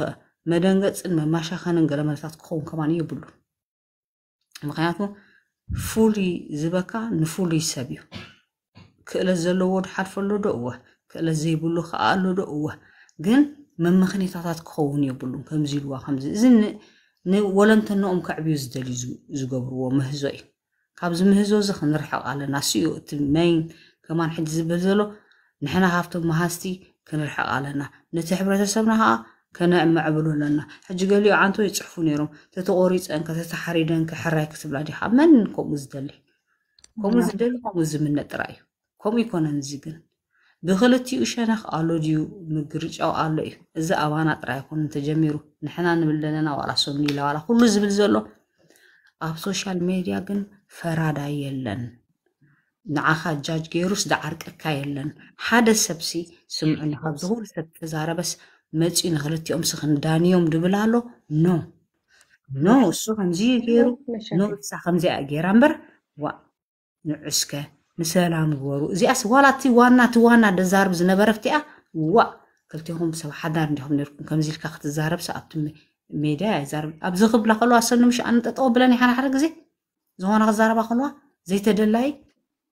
መደንገፅን መማሻኸንን ገለ መነታት ክኸውን ከማኒ የብሉን ምክንያቱ ፍሉይ ዝበካ ንፍሉይ ሰብ እዩ ክእለት ዘለዎ ድሓልፈሎ ዶ እወ ክእለት ዘይብሉ ከዓ ኣሎ ዶ እወ ግን መመክኔታታት ክኸውን የብሉን ከምዚ ኢልዋ ከምዚ እዚ ንወለንተንኦም ከዕብዩ ዝደልዩ ዝገብርዎ ምህዞ እዩ ካብዚ ምህዞ እዚ ክንርሕቕ ኣለና ስኡ እቲ መይን ከማን ሕጂ ዝብል ዘሎ ንሕና ካብቶም መሃስቲ ክንርሕቕ ኣለና ነቲ ሕብረተሰብና ከዓ ከነዕመዕብሉ ኣለና ሕጂ ገሊኡ ዓንቶ ይፅሕፉ ነይሮም ተተቆሪፀን ከተተሓሪደን ክሕራይ ክትብላ ዲካ መን ከምኡ ዝደሊ ከምኡ ዝደሊ ከምኡ ዝምነጥራ እዩ ከምኡ ይኮነን እዚ ግን ብክልቲኡ ሸነኽ ኣሎ ድዩ ምግርጫው ኣሎ እዩ እዚ ኣባና ጥራይ ይኮን ተጀሚሩ ንሕና ንብል ዘለና ዋላ ሶም ኢላ ዋላ ኩሉ ዝብል ዘሎ ኣብ ሶሻል ሜድያ ግን ፈራዳ የለን ንዓኻ ጃጅ ገይሩስ ዳዓርቅካ የለን ሓደ ሰብሲ ስምዑኒ ካብ ዝኩሉ ሰብ ተዛረበስ መፂኡ ንክልቲኦም ስክንዳንዮም ድብል ኣሎ ኖ ኖ እሱ ከምዚ ገይሩ ኖ እሳ ከምዚኣ ገይራ እምበር ዋ ንዑስከ نسلام غورو زي أسوالتي وانا توانا دزارب زنبرفتي أ وا كلتهم سو حدار نهم نركم كم زيل كخت زارب سأبت ميدا زارب أبزغب لا خلوا أصلا مش أنا تطوب لاني حنا حرق زي زهون غزارب خلوا زي تدلعي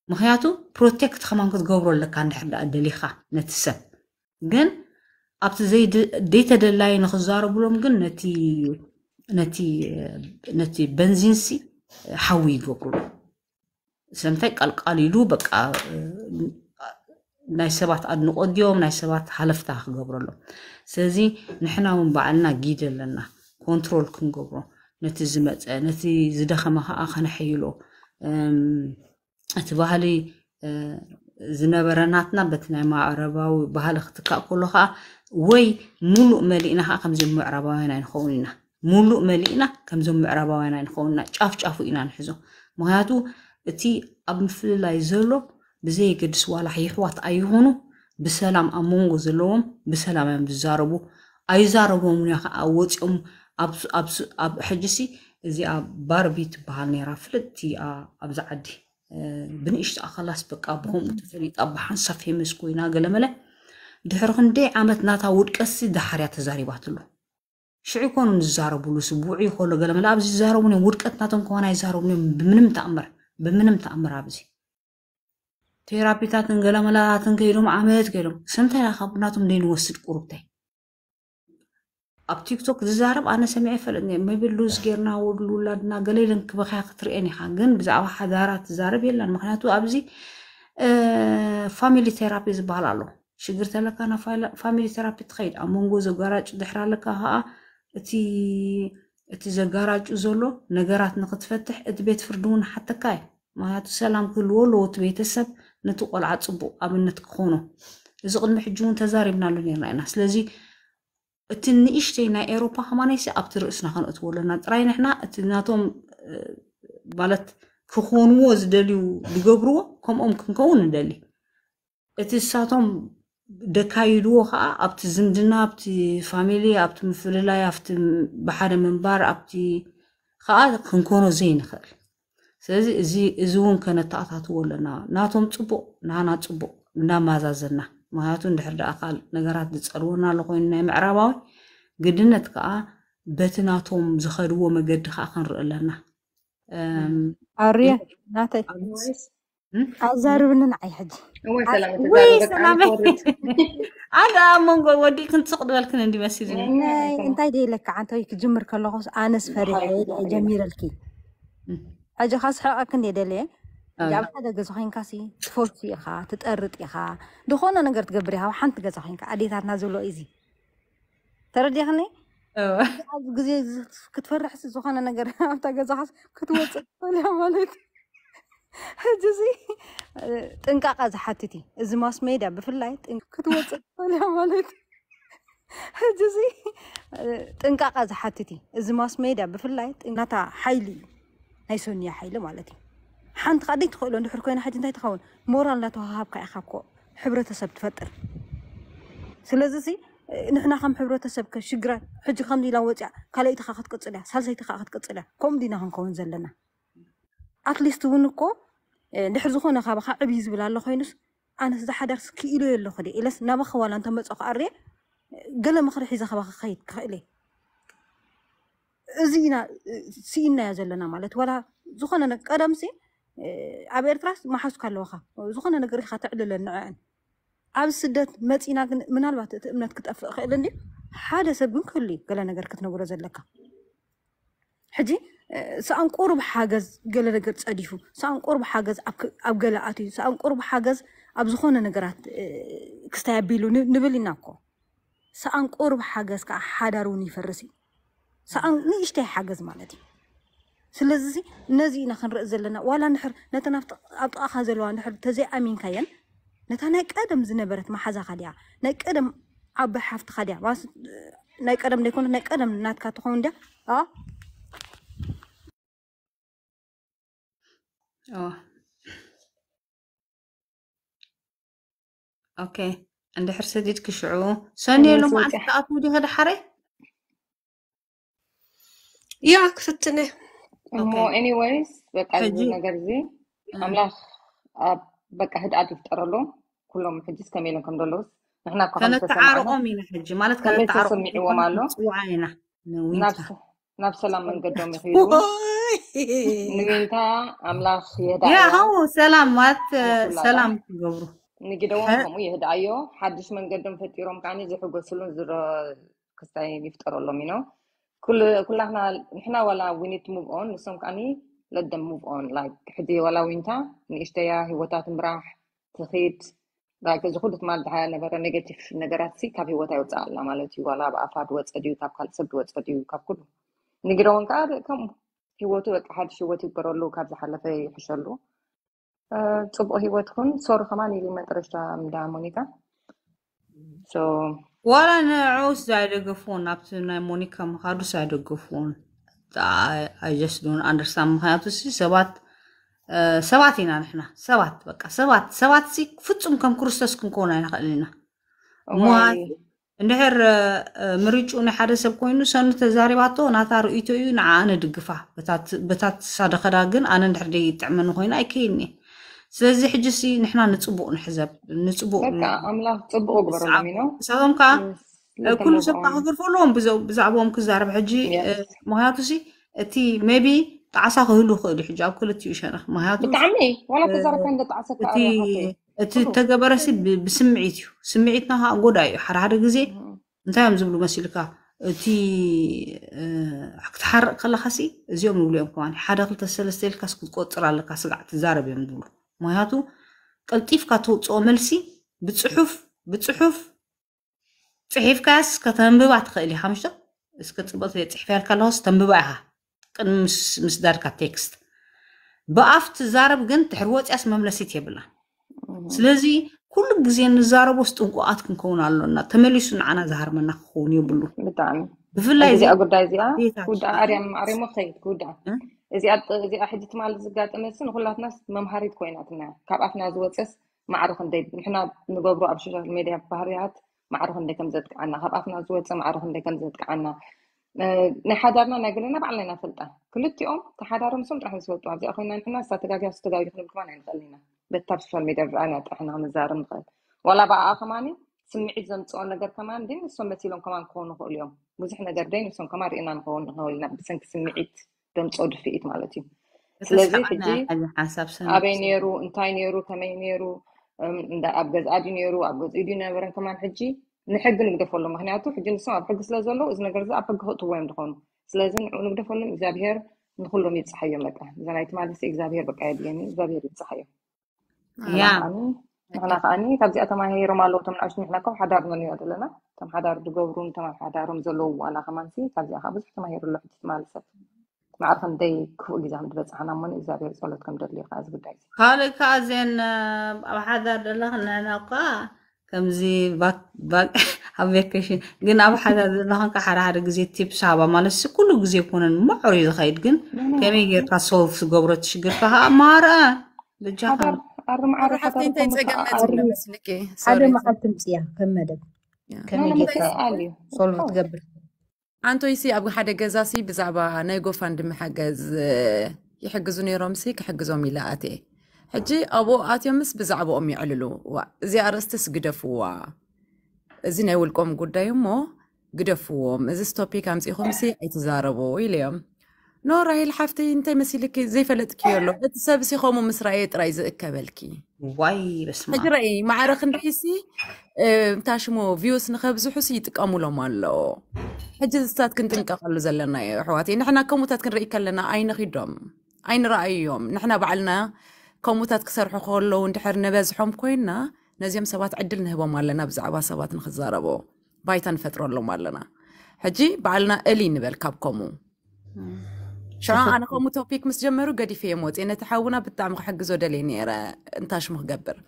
مخياتو بروتكت خمان كت غورو لك عند حد أدليخة نتسب جن أبت زي ديت دلعي نخزارب لهم جن نتي نتي نتي بنزينسي حوي غورو ሰምታይ ቃልቃል ኢሉ በቃ ናይ ሰባት ኣድንቆ ድዮም ናይ ሰባት ሃለፍታ ክገብረሎም ስለዚ ንሕና እውን በዓልና ጊድ ኣለና ኮንትሮል ክንገብሮ ነቲ ዝመፀ ነቲ ዝደኸመ ከዓ ከነሐይሎ እቲ ባህሊ ዝነበረናትና በቲ ናይ ማዕረባዊ ባህሊ ክትካእ ከሎ ከዓ ወይ ሙሉእ መሊእና ከዓ ከምዞም ምዕረባውያን ኣይንኸውን ኢና ሙሉእ መሊእና ከምዞም ምዕረባውያን ኣይንኸውንና ጫፍ ጫፉ ኢና ንሕዞ ምክንያቱ እቲ ኣብ ምፍልላይ ዘሎ ብዘየገድስ ዋላ ሕዋት ኣይኮኑ ብሰላም ኣብ መንጎ ዘለዎም ብሰላም እዮም ዝዛረቡ ኣይዛረቦም ከዓ ወፂኦም ኣብ ሕጂሲ እዚኣ ባርቢ ትበሃል ነራ ፍልጥቲ ኣብዛ ዓዲ ብንእሽቲ ኣኸላስ በቃ ብከምኡ ተፈሊጣ ብሓንሳ ፌመስ ኮይና ገለመለ ድሕሪ ክንደይ ዓመት ናታ ውድቀሲ ዳሓርያ ተዛሪባትሉ ሽዑ ይኮኑ ዝዛረብሉ ስቡዕ ይኮሎ ገለመለ ኣብዚ ዝዛረቡን እዮም ውድቀት ናቶም ከዋና ይዛረቡን እዮም ብምንም ተኣምር በምንም ተአምር አብዚ ቴራፒታትን ገለመላታትን ከይዶም ዓመት ከይዶም ስንታይ ካብናቶም ደይንወስድ ቁርብታይ ኣብ ቲክቶክ ዝዛረብ ኣነ ሰሚዐ ይፈለጥኒ መብሉዝ ጌርና ወድሉ ውላድና ገለይለን ክበካያ ክትርአን ኢኻ ግን ብዛዕባ ሓዳራ ትዛረብ የለን ምክንያቱ ኣብዚ ፋሚሊ ቴራፒ ዝበሃል ኣሎ ሽግር ተለካ ናብ ፋሚሊ ቴራፒ ትኸይድ ኣብ መንጎ ዘጋራጩ ድሕራ ኣለካ ከዓ እቲ እቲ ዘጋራጩ ዘሎ ነገራት ንክትፈትሕ እቲ ቤት ፍርዲ እውን ሓተካ እዩ مهاتو سلام كلو لوت بيتسب نتقل عطبو أبنت كخونو إذا قد محجون تزاربنا لنين رأينا سلزي اتن إشتينا إيروبا همانيسي أبتر إسنا خان أتولنا رأينا إحنا اتناتهم بالت كخونو زدليو لقبروا كم أم كنكون دلي اتساتهم دكايدو خا أبت زندنا أبت فاميلي أبت مفللاي أبت بحر منبار أبت خا كنكونو زين خالي ስለዚ እዚ እዚ እውን ከነተኣታትዎ ኣለና ናቶም ፅቡቅ ንሃና ፅቡቅ እናማዛዘና ምክንያቱ እንድሕር ዳኣ ካልእ ነገራት ዝፀልወና ኣሎ ኮይኑ ናይ ምዕራባዊ ግድነት ከዓ በቲ ናቶም ዝኸድዎ መገዲ ከዓ ክንርኢ ኣለና ኣርያ ናተይ ኣዛርብኒ ንዓይ ሕጂ ኣነ ኣብ መንጎ ወዲ ክንፅቕ ድበልክን እንዲመሲል እንታይ ደየለካ ዓንተወይ ክጅምር ከለኹስ ኣነስ ፈሪሐ ጀሚረልኪ ሕጂ ኻ ስሕቐክን እየ ደለየ ብሓደ ገዛ ኮይንካ ሲ ትፈልሱ ኢኻ ትጠርጥ ኢኻ ድኾነ ነገር ትገብር ኢኻ ሓንቲ ገዛ ኮይንካ ኣዴታትና ዝብሎ እዚ ተረዲኽኒ ኣብዚ ግዜ ክትፈርሕሲ ዝኾነ ነገር ኣብታ ገዛኻስ ክትወፅእ ትፈልያ ማለት ሕጂ እዚ ጥንቃቐ ዝሓትት እዩ እዚ ማስ ሜድያ ብፍላይ ክትወፅእ ትፈልያ ማለት ሕጂ እዚ ጥንቃቐ ዝሓትት እዩ እዚ ማስ ሜድያ ብፍላይ ናታ ሓይሊ እዩ هيسون يا حيل مالتي حنت قاعدين تقولون عند حركوين حاجة انتي تخون مورال لا توهاب كا اخابكو حبرة سب تفتر سلازي ንሕና ከም ሕብረተሰብ ከ ሽግራት ሕጂ ከምዚ ኢላ ወፂያ ካልእይቲ ካ ክትቅፅል እያ ሳልሰይቲ ካ ክትቅፅል እያ ከምኡ ዲና ክንከውን ዘለና ኣትሊስት እውን እኮ ድሕሪ ዝኾነ ካባካ ዕብይ ዝብል ኣሎ ኮይኑስ ኣነስ ዝሓዳርስ ክኢሉ ኣለኹ ደ ኢለስ ናባኸ ዋላ እንተመፀ ክኣርየ ገለ ምክሪ ሒዛ ከባካ ክኸይድ ክኽእል እየ እዚኢና ስኢናዮ ዘለና ማለት ዋላ ዝኾነ ቀደምሲ ኣብ ኤርትራስ መሓዙካ ኣለዋካ ዝኾነ ነገር ኢካ ትዕልለኒ ኣዕን ኣብ ስደት መፂና ግን ምናልባት እቲ እምነት ክጠፍእ ክእል እንዲ ሓደ ሰብ ግን ክህሉ ገለ ነገር ክትነግሮ ዘለካ ሕጂ ሰኣን ቁርብ ሓገዝ ገለ ነገር ፀዲፉ ሰኣን ቁርብ ሓገዝ ኣብ ገለ ኣትዩ ሰኣን ቁርብ ሓገዝ ኣብ ዝኾነ ነገራት ክስተያቢሉ ንብል ኢናኮ ሰኣን ቁርብ ሓገዝ ከዓ ሓዳር እውን ይፈርስ እዩ سأن نيش تي حاجز مالتي سلزي نزي نخن رزلنا ولا نحر نتنافت أطاقها زلوا نحر تزي أمين كاين نتنك أدم زنبرت ما حزا خديا نك أدم عب حفت خديا واس نك أدم نكون نك أدم ناتك تخون دا آه أو. أوه أوكي عند حرسة ديتك شعو سانيا لو ما عندك أطمو دي هذا حري Ja, ik vind het nee. هو اني وايز በቃ እዚ ነገር እዚ ኣምላኽ በቃ ህድኣት ይፍጠር ኣሎ ኩሎም ሕጂ ከመይ ኢሎም ከም ዘለውስ ንሕና እኳ ከነተዓርቆም ኢና ሕጂ ማለት ከነተዓርቆም ኣሎ ፅዋዓ ኢና ናብ ሰላም መንገዶም ይኽእሉ ንጌታ ኣምላኽ ይህዳ ው ሰላም ማለት ሰላም ክገብሩ ንግደዎም ከምኡ ይህዳኣዮ ሓድሽ መንገዶም ፈጢሮም ከዓኒ ዝሕገሱሉን ክስታይ ይፍጠረሎም ኢኖ كل كل احنا احنا ولا we need to move on ንሶም ከዓኒ let them move on like ሕጂ ወላ ውንታ ንእሽተያ ሂወታት ምራሕ ትኽድ like እዚ ኩሉ ትማል ድሓያ ነበረ ኔጋቲቭ ነገራት ሲ ካብ ሂወታ ይወፅእ ኣላ ማለት እዩ ዋላ ብኣፋ ድወፀ ድዩ ካብ ካልእ ሰብ ድወፀ ድዩ ካብ ኩሉ ንግረ እውን ከዓ ከምኡ ሂወቱ በቂ ሓድሽ ሂወት ይግበረሉ ካብ ዝሓለፈ ይሕሸሉ ፅቡቅ ሂወት ኹን ሶሪ ከማን ኢሉ መጥረሽታ ምዳ ሞኒካ ዋላ ንዑስ ዘይደገፉን ኣብቲ ናይ ሞኒካ ምኻዱ ዘይደገፉን ኣጀስዶን ኣንደርስታን ምክንያቱ ሰባት ሰባት ኢና ንሕና ሰባት በቃ ሰባት ሰባት ሲ ፍፁም ከም ክርስቶስ ክንከውን ኣይንክእል ኢና እሞሃን እንድሕር ምርጩ ናይ ሓደ ሰብ ኮይኑ ሰኑ ተዛሪባቶ ናታ ርእቶ እዩ ንዓ ኣነ ድግፋ በታት ሳደኸዳ ግን ኣነ እንድሕር ደይ ጥዕመኒ ኮይኑ ኣይከይድኒ እየ سلازي حجي سي نحنا نصبو نحزب نصبو صافا املاح صبو غبرو مينو سلام كا كل سبع حضر فلوهم بزو بزعبهم كزارب حجي مهاتو سي تي ميبي تعسا خلو خد حجاب كل تي وشنا مهاتو بتعمي ولا تزار كان تعسا تي تي تجبر سي بسمعيتو سمعيتنا ها غداي حر حر غزي انت يوم زبلو مسيلكا تي اه حكت حر قال خسي زيوم يقول يوم كمان حر قلت السلسلة كاس كنت قطر على كاس قعدت زارب يوم دولو ምክንያቱ ቀልጢፍካ ተውፅኦ መልሲ ብፅሑፍ ብፅሑፍ ፅሒፍካስ ከተንብባ ትኽእል እያ ሓሙሽተ እስከ ፅቡቅ ፅሒፍ ያልካ ኣለኹስ ተንብባ ኢኻ ቅድሚ ምስዳርካ ቴክስት ብኣፍ ትዛረብ ግን ድሕሪ ወፅያስ መምለሲት የብላን ስለዚ ኩሉ ግዜ ንዛረቦስ ጥንቁቃት ክንከውን ኣሎና ተመሊሱ ንዓና ዝሃርመና ክኸውን የብሉ ብፍላይ እዚኣ ጉዳይ እዚኣ ክውዳእ ኣርያም ኣርሞ ክተይድ ክውዳእ زي أحد تمال زقات أمسن وخلات ناس ممهاريت كويناتنا كاب أفنا زوتس ما عرفن ديب نحنا نقبرو أبشر الميديا بحريات ما عرفن ديكم زدك عنا كاب أفنا زوتس ما عرفن ديكم زدك عنا نحضرنا نقلنا بعلينا فلتا كل يوم تحضر مسوم راح نسوتو عزي أخينا نحنا ساتقاقيا ستقاقيا خلو كمان نقلنا بالتابس فالميديا بحريات تحنا نزار نغل ولا بقى أخماني سمعي زمت أول نقر كمان دين نسوم متيلون كمان كونو كل يوم بزحنا قردين نسوم كمان رئينا نقول نقول نقول نقول نقول نقول نقول نقول نقول نقول ደምፀ ድፍኢት ማለት እዩ ስለዚ ሕጂ ኣበይ ነይሩ እንታይ ነይሩ ከመይ ነይሩ ኣብ ገዝኣ ድዩ ነይሩ ኣብ ገዝኡ ድዩ ነበረን ከማን ሕጂ ንሕጊ ንግደፈሎ ምክንያቱ ሕጂ ንስም ኣብ ሕጊ ስለ ዘለዉ እዚ ነገር እዚ ኣብ ሕጊ ክእትዎ እዮም ድኾኑ ስለዚ ንዕኡ ንግደፈሎም እግዚኣብሄር ንኩሎም ይፅሓዮም በቃ እዛ ናይ ትማልሲ እግዚኣብሄር በቃ የድየኒ እግዚኣብሄር ይፅሓዮም ንሕና ከዓኒ ካብዚኣ ተማሂሮም ኣለዉ እቶም ንኣሽቱ ንሕና ካብ ሓዳር ንሪኦ ዘለና እቶም ሓዳር ዝገብሩን እቶም ኣብ ሓዳሮም ዘለዉ ዋላ ከማንሲ ካብዚኣ ከዓ ብዙሕ ተማሂሩ ኣሎ ሕጂ ትማልሰብ بعرف ندي كفو جزام تبص أنا من إذا بيس ولا تكم درلي خاز بدايس خالي كازين آه، هذا لهنا نقا كم زي بق بق هبكشين جن أبو هذا لهنا كحر هر جزي تيب شابا مالس كل جزي يكون معرض خيد جن كم يجي كسولف جبرت شجر فها مارا بجاه أرم أعرف حتى أنت تجمع مثلك أرم حتى مسيا كم مدب كم يجي سولف تقبل ኣንቶይሲ ኣብ ሓደ ገዛሲ ብዛዕባ ናይ ጎፋንድ ምሓገዝ ይሕግዙ ነይሮምሲ ክሕግዞም ኢለ ኣትየ ሕጂ ኣብኡ ኣትዮምስ ብዛዕባኦም ይዕልሉ እዚ ኣርእስትስ ግደፍዋ እዚ ናይ ውልቆም ጉዳይ እሞ ግደፍዎም እዚ ስቶፒክ ኣምፂኹምሲ ኣይትዛረቡ ኢለዮም نو راهي الحافتي انت لك زي فلت كيرلو تسابسي خومو مسرايت رايز بالكي واي بس ما اجري عرف نحسي نتا اه شمو فيوس نخبزو حسي يتقامو لهم مالو حجي ستات كنت نقفلو زلنا يا حواتي نحنا كوموتات كنري كلنا اين غيدوم اين رايهم نحنا بعلنا كوموتات كسرحو خولو وندحر نبزحوم كوينا نزيم سبات عدل نهبو مالنا بزعبا سبات نخزاربو بايتن فترولو مالنا حجي بعلنا الي نبل كومو شلون انا خو متوبيك مس جمرو قدي في موت انا تحاونا بالطعم حقزو دلي نيرا انتاش مهجبر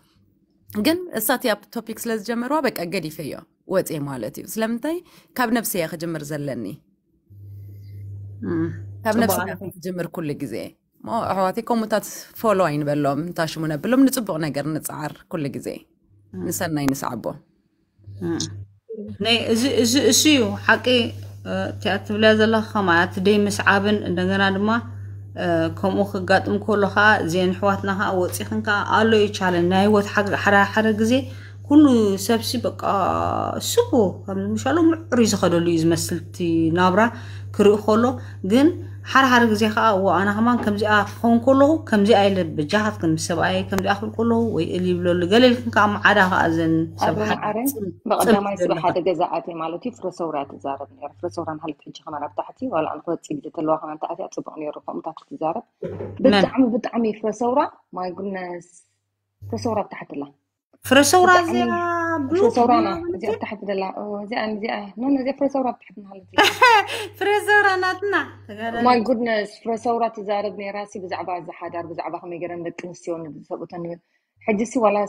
قن الساتي اب توبيك سلاز جمرو بك قدي في يو وات اي مالتي سلمتي كاب نفسي يا خجمر زلني كاب نفسي يا خجمر كل قزي ما عواتي كو متات فولوين بلوم انتاش منا بلوم نتبغ نقر نتعر كل قزي نسنا نسعبو ني اجي اجي اجي حقي እትብልያ ዘለካ ማለት ደይ ምስዓብን እንደገና ድማ ከምኡ ክጋጥም ከሎ ከዓ ዜን ኣሕዋትና ከዓ ወፂኽን ከዓ ኣሎ ይቻለን ናይ ሂወት ሓደ ግዜ ኩሉ ሰብሲ በቃ ስቡ ከምዚ ምሻሎ ምዕር ዝኸደሉ እዩ ዝመስልቲ ናብራ ክርኢ ከሎ ግን حر حر زي خا وأنا همان كم زي أخون كله كم زي أيل بجهات كم سبعي كم زي أخون كله واللي بلو اللي قال لك كم عدا هذا سبحان بقدر ما يسبح هذا جزء عتي مالتي فرسورات زارب نير فرسوران هل تيجي خمرة بتحتي ولا أنا خد سيدة الله خمرة تأتي أتبعني الرفع متعب تزارب بتعمي بتعمي فرسورة ماي جونس فرسورة تحت الله فريشة ورازية زي فرونا زي تحت دلا زي أنا زي أه، نونا زي زي تحت نهار فريشة زي ماي جودنس فريشة زي تزاردني راسي بزعبا زحادار بزعبا خمي جرم زي بزبطن حجسي ولا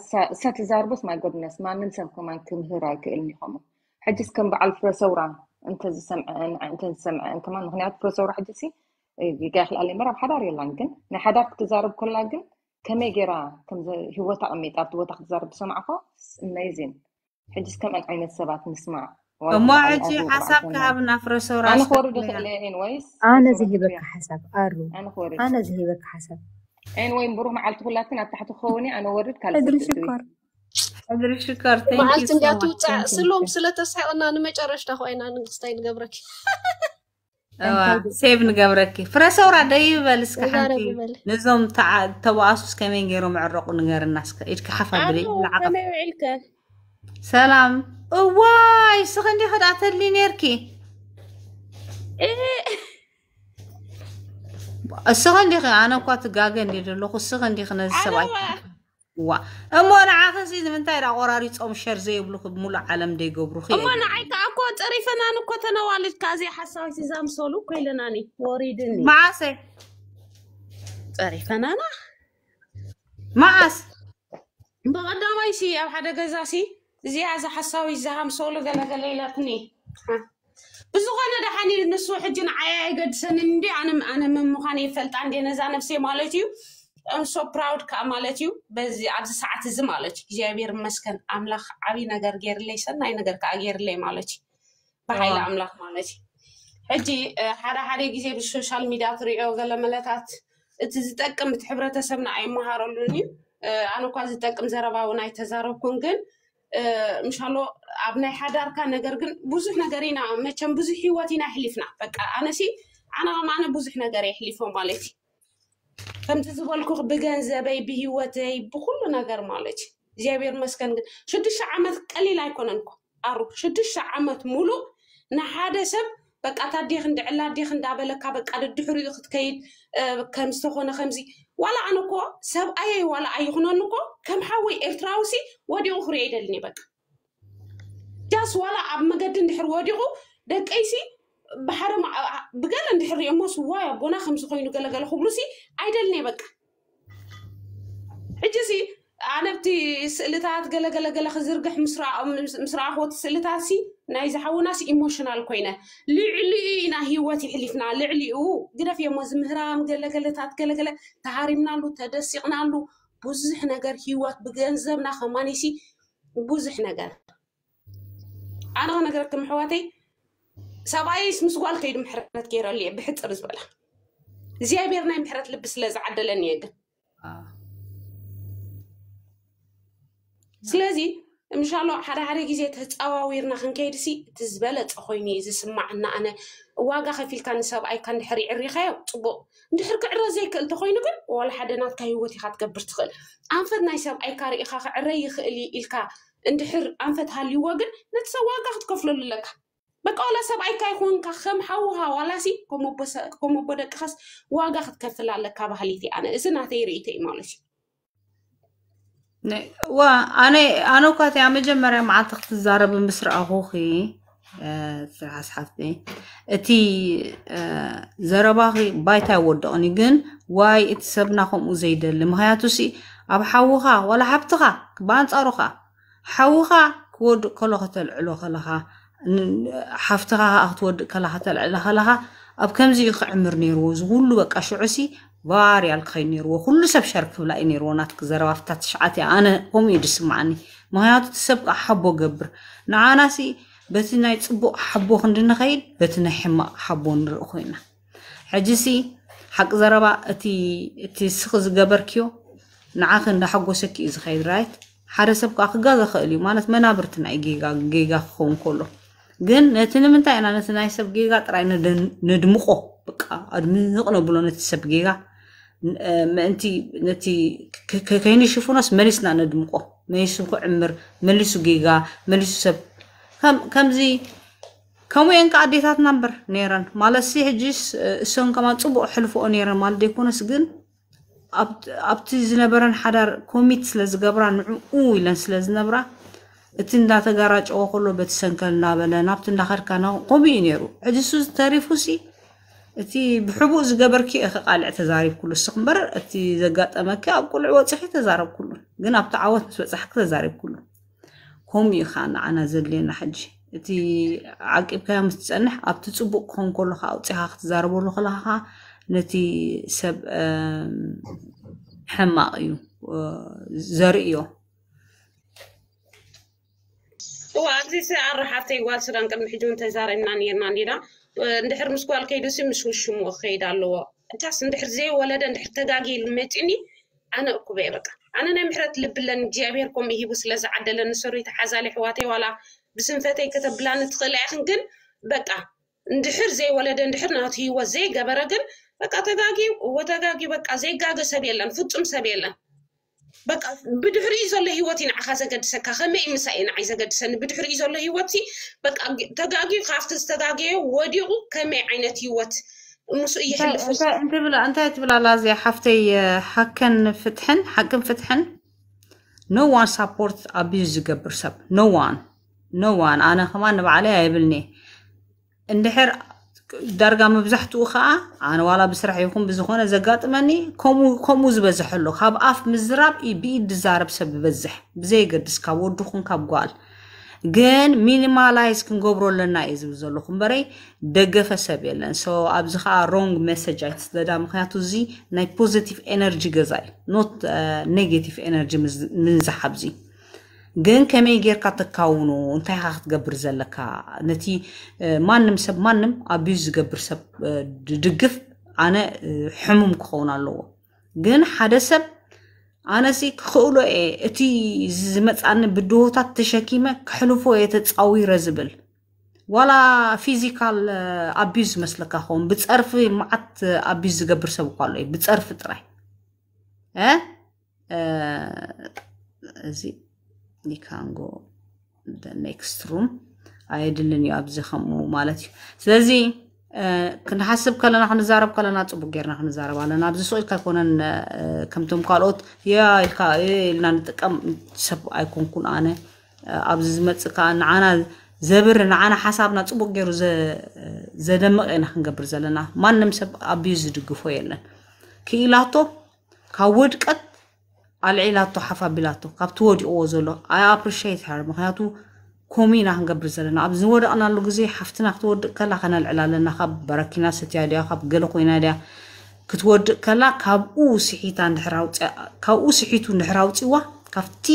زي زاربس ماي جودنس ما ننسمكم زي كم زي كإلني هم حجس كم بعل فريشة أنت سمع أنت سمع أنت ما نغنيات فريشة ورا حجسي إيه، يقاخل علي مرة بحدار يلا نقن نحدار تزارب كلها قن كمي غيرا كم هو تامي طارت هو تاخذ زرب سمعكو مايزين حجز كم عين السبات نسمع وما عجي حساب كاب نفرش وراش انا خوري دخل لي عين ويس انا زهي بك حساب ارو انا خوري انا زهي بك حساب عين وين بروح مع التخلاتين تحت خوني انا ورد كالسيتي ادري شكر ادري شكر ثانك يو معناتها انت سلوم سلا تصحي انا ما تشرشت اخوينا نستاين قبرك أيوة. سيب نقبرك فرس ورا دايب لسك حنتي نزوم تع تواسوس كمان غيرو معرق نغير الناس إيش كحفة بري العقب سلام واي سخندي خدعت اللي نيركي السخندي إيه. أنا قوات جاجن دي لو السخندي خنا السبعة وا أما أنا عاخس إذا من تاير أقراري تقوم شر زي بلوك بمول عالم دي جبرو خير أما أنا عايز ፅሪፍናን እኮ ተነዋለች ካዚ ሓሳብ ሲዛምሰሉ እኮ ኢለናኒ ወሪድኒ መዓሰ ፅሪፍናና መዓስ ብቐዳማይ ሲ ኣብ ሓደ ገዛ ሲ እዚኣ ዛ ሓሳዊ ዝሃምሰሉ ገለገለ ኢለትኒ ብዝኾነ ደሓኒ ንሱ ሕጂ ንዓያ ይገድሰኒ እንዲ ኣነ ምን ምዃን የፈልጣ እንዴ ነዛ ነፍሴ ማለት እዩ እምሶ ፕራውድ ከዓ ማለት እዩ በዚ ኣብዚ ሰዓት እዚ ማለት እዩ እግዚኣብሔር መስከን ኣምላኽ ዓብይ ነገር ገይርለይ ሰናይ ነገር ከዓ ገይርለይ ማለት እዩ بحي العملاق مالتي حجي حدا حدا جزي بالسوشيال ميديا تريو قال ملاتات እቲ ዝጠቅም እቲ ሕብረተሰብና ኣይመሃረሉን እዩ ኣነ እኳ ዝጠቅም ዘረባ እውን ኣይተዛረብኩን ግን ምሻሎ ኣብ ናይ ሓዳርካ ነገር ግን ብዙሕ ነገር ኢና መቸም ብዙሕ ሂወት ኢና ኣሕሊፍና በቃ ኣነሲ ኣነ ኣነ ብዙሕ ነገር የሕሊፎ ማለት እዩ ከምቲ ዝበልኩ ብገንዘበይ ብሂወተይ ብኩሉ ነገር ማለት እዩ እግዚኣብሔር መስገን ግን ሽዱሽተ ዓመት ቀሊል ኣይኮነን እኳ ኣሩ ሽዱሽተ ዓመት ሙሉእ ንሓደ ሰብ በቃ እታ ዴክ እንድዕላ ዴክ እንዳበለካ በቃ ደድሕሪኡ ክትከይድ ከም ዝተኾነ ከምዚ ዋላ ኣነ ኮ ሰብኣየይ ዋላ ኣይኹነኒ ኮ ከም ሓወይ ኤርትራውሲ ወዲቑ ክሪኦ ይደልኒ በቃ ጃስ ዋላ ኣብ መገዲ እንድሕር ወዲቑ ደቀይሲ ብሓደ ብገለ እንድሕር ሪኦሞስ ዋይ ኣቦና ከምዚ ኮይኑ ገለገለ ክብሉሲ ኣይደልኒ በቃ ሕጂ ሲ ኣነብቲ ስእልታት ገለገለገለ ክዝርግሕ ምስ ረኣኽወቲ ስእልታት ሲ ናይ ዝሓውናስ ኢሞሽናል ኮይነ ልዕሊ ኢና ሂወት ይሕሊፍና ልዕሊኡ ግደፍ የሞ ዝምህራም ገለገለታት ገለገለ ተሃሪምናሉ ተደሲቕናሉ ብዙሕ ነገር ሂወት ብገንዘብና ከማኒሲ ብዙሕ ነገር ኣነ ነገር ከም ኣሕዋተይ ሰብኣይስ ምስ ጓል ከይዱ ምሕረት ገይረሉ እየ ብሕፅር ዝበላ እግዚኣብሔር ናይ ምሕረት ልቢ ስለ ዝዓደለኒ እየ ግን ስለዚ مشالو شاء الله حدا حدا جزء تتأواويرنا خن كيرسي تزبلت أخويني إذا سمعنا أنا واقع خفيل كان سب أي كان حري عري خيو تبو ندحرك عرا زي كل تخويني كل ولا حدا نات كهيوتي خات كبر تخل أنفد نايسب أي كاري إخا عري خلي إلكا ندحر أنفد هالي واقن نتسا واقع تكفل لك بك أولا سب أي كاي خون كخم حوها ولا سي كومو بس كم بدك خس واقع تكفل لك كابهاليتي أنا إذا ناتي ريتي مالش وانا انا وكاتي عم جمر مع تخت الزاره بمصر اخوخي ااا أه حفتي اتي أه زرباخي بايتا ودوني جن واي اتسبنا خم وزيد اللي مهياتو سي اب حوخا ولا حبتخا كبان صاروخا حوخا كود كلها تلعلو خلاها حفتها اخت ود كلها تلعلو خلاها اب كم زي عمر نيروز غلو بك اشعسي ባር ያልካይ ነይርዎ ኩሉ ሰብ ሸርክ ብላ እዩ ነይርዎ ናትክ ዘረባፍታ ትሽዓት እያ ኣነ ከምኡ እዩ ድስማዓኒ ምክንያቱ እቲ ሰብ ሓቦ ገብር ንዓናሲ በቲ ናይ ፅቡቅ ሓቦ ክንድንኸይድ በቲ ናይ ሕማቅ ሓቦ ንርኢ ኮይና ሕጂ ሲ ሓቂ ዘረባ እቲ ስኽ ዝገበርክዮ ንዓኸ እንዳሓጎሰኪ እዩ ዝኸይድ ራይት ሓደ ሰብ ከዓ ክጋ ዘኽእል እዩ ማለት መናብርቲ ናይ ጌጋ ጌጋ ክኸውን ከሎ ግን ነቲ ንምንታይ ኢና ነቲ ናይ ሰብ ጌጋ ጥራይ ነድምቆ ብቃ ኣድምቕ ነብሎ ነቲ ሰብ ጌጋ ምእንቲ ነቲ ከይንሽፉኖስ መሊስና ነድምቆ መሊሱ ክዕምር መሊሱ ጌጋ መሊሱ ሰብ ከምዚ ከምኡየን ከዓ ኣዴታትና እምበር ነይረን ማለት ሲ ሕጂስ እሶን ከማ ፅቡቅ ሕልፍኦ ነይረን ማለት ደይኮነስ ግን ኣብቲ ዝነበረን ሓዳር ኮሚት ስለ ዝገብራ ንዕኡ ኢለን ስለ ዝነብራ እቲ እንዳተጋራጨዎ ከሎ በቲ ሰንከል እናበለ ናብቲ እንዳኸድካ ከምኡ እዩ ነይሩ ሕጂ ሱ ተሪፉ ሲ أتي بحبو إذا جبر كي أخقال اعتزارب كل السقمبر أتي زقات أمكي أب كل عوات صحي تزارب كله قنا بتعوات نسوة صحك تزارب كله هم يخان عنا زلين حجي أتي عقب كي مستسنح أب تتسبق كون كله خاو تيها اختزارب كله خلاها نتي سب حماقيو زرقيو و عزيزي عرحاتي واسران كم حجون تزارب نانير نانيرا ندحر مسكوال كيدو سي مش وش مو خيد الله انت ندحر زي ولا ندحر تقاقي المتني انا اكبي بقى انا نمحرت لبلن جابيركم هي بس لز عدل نسوري تحزالي حواتي ولا بسنفتي كتب لان تخلع خنقن بقى ندحر زي ولا ندحر ناتي وزي قبرقن بقى تقاقي وتقاقي بقى زي قاقي سبيلا فتم سبيلا በቃ ብድሕሪኡ ዘሎ ሂወት እዩ ንዓኻ ዘገድሰካ ከመይ ምሳ እዩ ንዓይ ዘገድሰኒ ብድሕሪኡ ዘሎ ሂወት በቃ ተጋጊዩ ካብቲ ዝተጋገየ ወዲቑ ከመይ ዓይነት ሂወት ምስኡ ይሕልፍ እንታይ ትብላላ እዚኣ ሓፍተይ ሓከን ፍትሕን ሓቅን ፍትሕን ኖ ዋን ሳፖርት ኣቢዝ ዝገብር ሰብ ኖ ዋን ኖ ዋን ኣነ ከማ ንባዕለይ ኣይብልኒ እንድሕር ዳርጋ መብዛሕትኡ ከዓ ኣነ ዋላ ብስራሕ ይኹን ብዝኾነ ዘጋጥመኒ ከምኡ ዝበዝሕ ኣሎ ካብ ኣፍ ምዝራብ ብኢድ ዝዛረብ ሰብ ብበዝሕ ብዘይገድስ ካብ ወድኹን ካብ ጓል ግን ሚኒማላይዝ ክንገብሮ ኣለና እዩ ዝብል ዘለኹ እምበረይ ደገፈ ሰብ የለን ሶ ኣብዚ ከዓ ሮንግ መሰጅ ኣይትስለዳ ምክንያቱ እዚ ናይ ፖዘቲቭ ኤነርጂ ገዛ እዩ ኖት ኔጌቲቭ ኤነርጂ ምንዝሓብ እዙ ግን ከመይ ጌርካ ተካውኖ እንታይ ካ ክትገብር ዘለካ ነቲ ማንም ሰብ ማንም ኣብዩ ዝገብር ሰብ ድግፍ ኣነ ሕሙም ክኸውን ኣለዎ ግን ሓደ ሰብ ኣነሲ ክኽእሎ የ እቲ ዝመፃኒ ብድሆታት ተሸኪመ ክሕልፎ የ ተፃዊረ ዝብል ዋላ ፊዚካል ኣብዩ ዝመስለካ ኸውን ብፀርፊ መዓት ኣብዩ ዝገብር ሰብ እኳ ኣሎ እዩ ብፀርፊ ጥራይ እዚ we ኔክስት ሩም ኣየድልን እዩ ኣብዚ ከምኡ ማለት እዩ ስለዚ ክንሓስብ ከለና ክንዛረብ ከለና ፅቡቅ ጌርና ክንዛረብ ኣለና ኣብዚ ኢልካ ይኮነን ከምቶም ካልኦት ኢልካ ኢልና ንጥቀም ሰብ ኣይኮንኩን ኣነ ኣብዚ ዝመፅእ ከዓ ንዓና ዘብር ንዓና ሓሳብና ፅቡቅ ገይሩ ዘደምቕ ኢና ክንገብር ዘለና ማንም ሰብ ኣብዩ ዝድግፎ የለን ክኢላቶ ካብ ውድቀት ኣልዒላቶ ሓፍ ኣቢላቶ ካብቲ ወዲቕዎ ዘሎ ኣይ ኣፕሪሽት ሃር ምክንያቱ ከምኡ ኢና ክንገብር ዘለና ኣብ ዝወደቕናሉ ግዜ ሓፍትና ክትወድቕ ከላ ከነልዕል ኣለና ካብ በረኪና ሰትያ ድያ ካብ ገለ ኮይና ድያ ክትወድቕ ከላ ካብኡ ስሒታ ካብኡ ስሒቱ እንድሕር ኣውፂዋ ካብቲ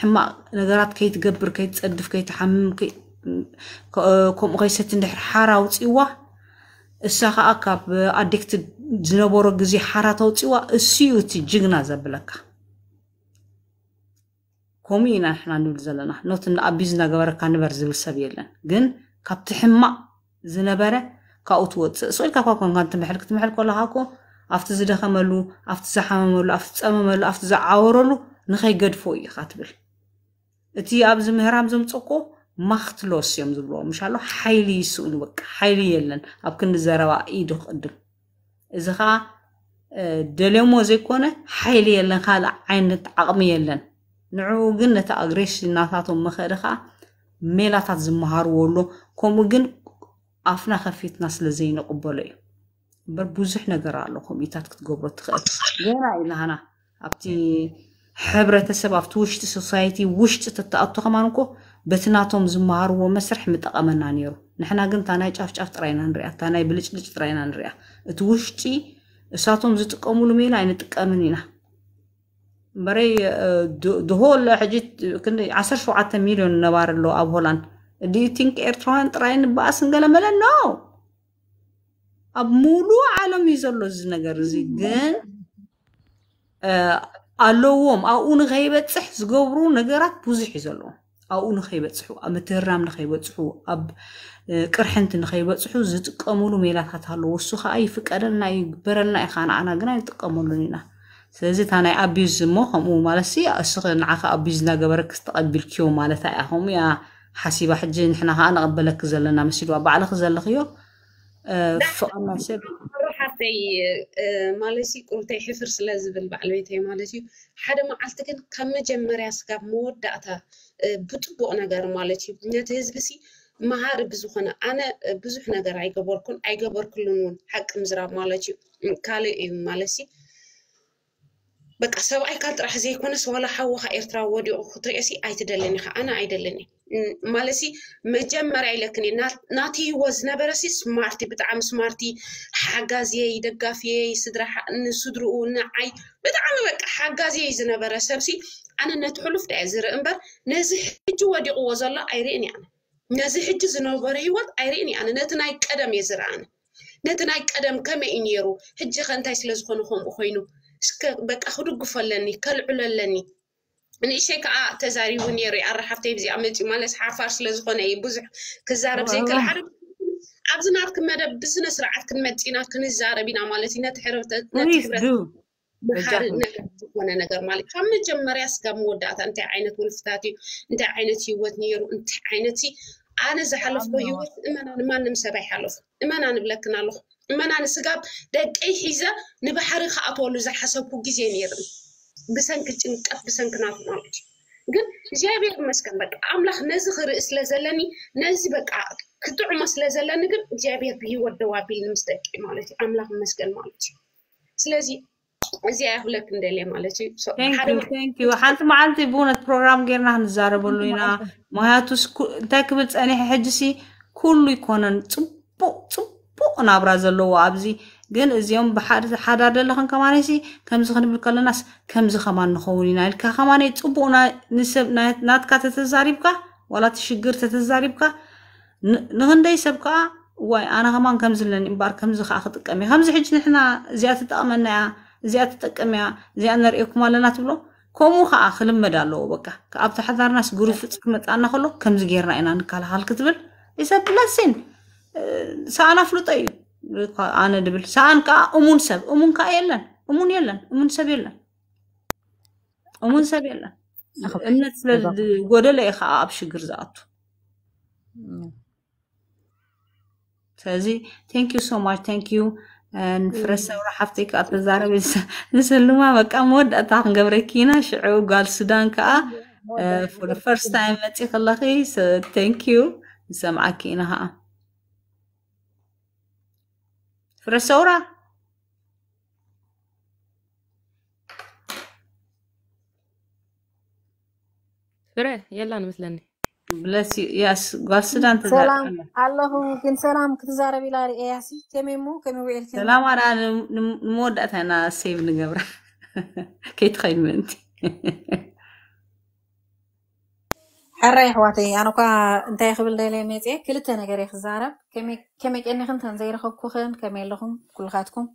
ሕማቅ ነገራት ከይትገብር ከይትፀድፍ ከይትሓምም ከምኡ ከይሰቲ ንድሕር ሓር ኣውፂዋ እሳ ከዓ ካብ ኣዴክቲ ዝነበሮ ግዜ ሓራ ተውፂዋ እስዩ እቲ ጅግና ዘብለካ ከምኡ ኢና ንሕና ንብል ዘለና ኖት ንኣብዩ ዝነገበረካ ንበር ዝብል ሰብ የለን ግን ካብቲ ሕማቅ ዝነበረ ካብኡ ትወፅእ ስኢልካ ኳ ኮንካ እንትምሕል ክትምሕል ከለካ ኮ ኣብቲ ዝደኸመሉ ኣብቲ ዝሓመመሉ ኣብቲ ዝፀመመሉ ኣብቲ ዝዓወረሉ ንኸይገድፎ እዩካ ትብል እቲ ኣብዚ ምህራም ዘምፅኮ ማክትሎስ እዮም ዝብልዎ ምሻሎ ሓይሊ ይስእኑ በቂ ሓይሊ የለን ኣብ ክንዲ ዘረባ ኢዱ ክቅድም እዚ ከዓ ደልዮሞ ዘይኮነ ሓይሊ የለን ካልእ ዓይነት ዓቕሚ የለን ንዕኡ ግን ነቲ ኣግሬሽን ናታቶም መኸእሊ ከዓ ሜላታት ዝመሃርዎ ኣሎ ከምኡ ግን ኣፍና ከፊትና ስለ ስለዘይንቕበሎ እዩ እምበር ብዙሕ ነገር ኣሎ ከምኡታት ክትገብሮ ትኽእል ገና ኢልሃና ኣብቲ ሕብረተሰብ ኣብቲ ውሽጢ ሶሳይቲ ውሽጢ ተተኣቱ ከማን ኮ በቲ ናቶም ዝመሃርዎ መስርሕ ምጠቐመና ነይሩ ንሕና ግን እታ ናይ ጫፍጫፍ ጥራይና ንሪያ እታ ናይ ብልጭልጭ ጥራይና ንሪያ እቲ ውሽጢ እሳቶም ዝጥቀምሉ ሜላ ኣይንጥቀምን ኢና maray ድሆል ሕጂ ሕጂት 17 ሚሊዮን ነባር ኣሎ ኣብ ሆላንድ ድዩ ቲንክ ኤርትራውያን ጥራይ ንበኣስን ገለመለ ኖ ኣብ ሙሉእ ዓለም እዩ ዘሎ እዚ ነገር እዚ ግን ኣለዎም ኣብኡ ንኸይበፅሕ ዝገብሩ ነገራት ብዙሕ እዩ ዘለዎ ኣብኡ ንኸይበፅሑ ኣብ ምትህራም ንኸይበፅሑ ኣብ ቅርሕንቲ ንኸይበፅሑ ዝጥቀምሉ ሜላታት ኣለዎ እሱ ከዓ ይፍቀደልና ይግበረልና ኢኻ ንኣና ግና ይጥቀመሉን ኢና سلزت هاناي أبيز موهم و مالسي أسغل نعاقة أبيزنا قبرك استقبل كيو مالثا أهم يا حسيب حجين إحنا هانا قبلك زلنا مسيلوا بعلق زلغيو فأنا سيب في مالسي قلتي حفر سلازب البعلويتي مالسي حدا ما عالتكن كم جمري أسقاب مور داعتا بطبو نقر مالتي بنيات هزبسي مهار بزوخنا أنا بزوخنا قر عيقابوركون عيقابوركلونون حق مزراب مالتي كالي مالسي بقى سواء كان راح زي يكون سوالا حوا خير ترى ودي خطر أسي أي تدلني خ أنا أي دلني مالسي مجمر عليكني ناتي was never سي سمارتي بتعم سمارتي حاجازي يدقافي يصدر ح نصدره نعي بتعم بقى حاجازي إذا نبرة سبسي أنا نتحلو في عزر إنبر نزح جوا دي قوز الله أيريني أنا نزح جز نبرة يود أيريني أنا نتناي قدم يزرعنا نتناي قدم كم إنيرو هجخ أنت إيش لازم خنو شك بك أخرج فلني كل علني من إيش هيك ع تزاري ونيري أرى حفتي بزي عملتي ما لس حافر سلز خني بزح كزارب زي كل حرب عبد نارك مدة بزنس رعت كن مدينا كن الزارب بينا مالتي نتحرب نتحرب بحال نحن نقر مالي كم نجمر ياسكا مودات انت عينت ولفتاتي انت عينت يوت نيرو انت عينتي انا من أنا سقاب دك أي حزة نبحر خاطول زح حسبك جزي نيرن بسنك تنك بسنك نات مالك قل جابي مسكن بك عملك نزخر إسلا زلني نزبك كتوع مسلا زلني قل جابي بيه ودوابي المستك مالك عملك مسكن مالك سلازي زي أهلك ندلي مالك Thank you Thank you حالت معلتي بونت برنامج غيرنا نزار بقولنا ما هاتوس تكبت أنا حجسي كله يكونن تبو تبو ፅቡቕ ናብራ ዘለዎ ኣብዚ ግን እዚኦም ብሓዳር ዘለኸን ከማነሲ ከምዚ ክንብል ከለናስ ከምዚ ከማን ንኸውን ኢና ኢልካ ከማነይ ፅቡቕ ንሰብ ናትካ ተተዛሪብካ ዋላ ትሽግር ተተዛሪብካ ንክንደይ ሰብ ከዓ ዋይ ኣነ ከማን ከምዝለኒ እምበር ከምዚ ከዓ ክጥቀም እየ ከምዚ ሕጂ ንሕና እዚኣ ትጠቕመና እያ እዚኣ ትጠቅም እያ እዚኣ ነሪእኩም ኣለና ትብሎ ከምኡ ከዓ ክልመድ ኣለዎ በቃ ካብቲ ሓዳርናስ ግሩፍፅ ክመፃና ከሎ ከምዚ ጌርና ኢና ንከላኸል ክትብል ኢሰ ብለሲን سأنا فلطي أنا دبل سأن كا أمون سب أمون كا يلا أمون يلا أمون سب يلا أمون سب يلا እምነት ስለዝጎደለ እዩ ከዓ ኣብ ሽግር ዝኣቱ ስለዚ ቴንክ ዩ ሶ ማች ቴንክ ዩ ንፍረስ ሰብራ ሓፍተይ ከዓ ተዛረበ ንስልማ በቃ መወዳእታ ክንገብረይ ኪና ሽዑ ጓል ሱዳን ከዓ ፎር ፈርስት ታይም መፂ ከለኺ ቴንክ ዩ thank you ከዓ Frisora? ፍረ የላን ምስለኒ ብለሲ ያስ ጓስዳን ሰላም አለሁ ግን ሰላም ክትዛረብ ኢላ ሪአያሲ ከመይሞ ከመይ ሰላም ኣራ ንመወዳእታና ሴቭ ንገብራ ከይትኸይድ ምእንቲ حري حواتي أنا كا أنت يا خبل دليل ميت إيه كل تنا جري خزارب كمي كمي كأني خنت عن زير خب كوخن كمي لهم كل خاتكم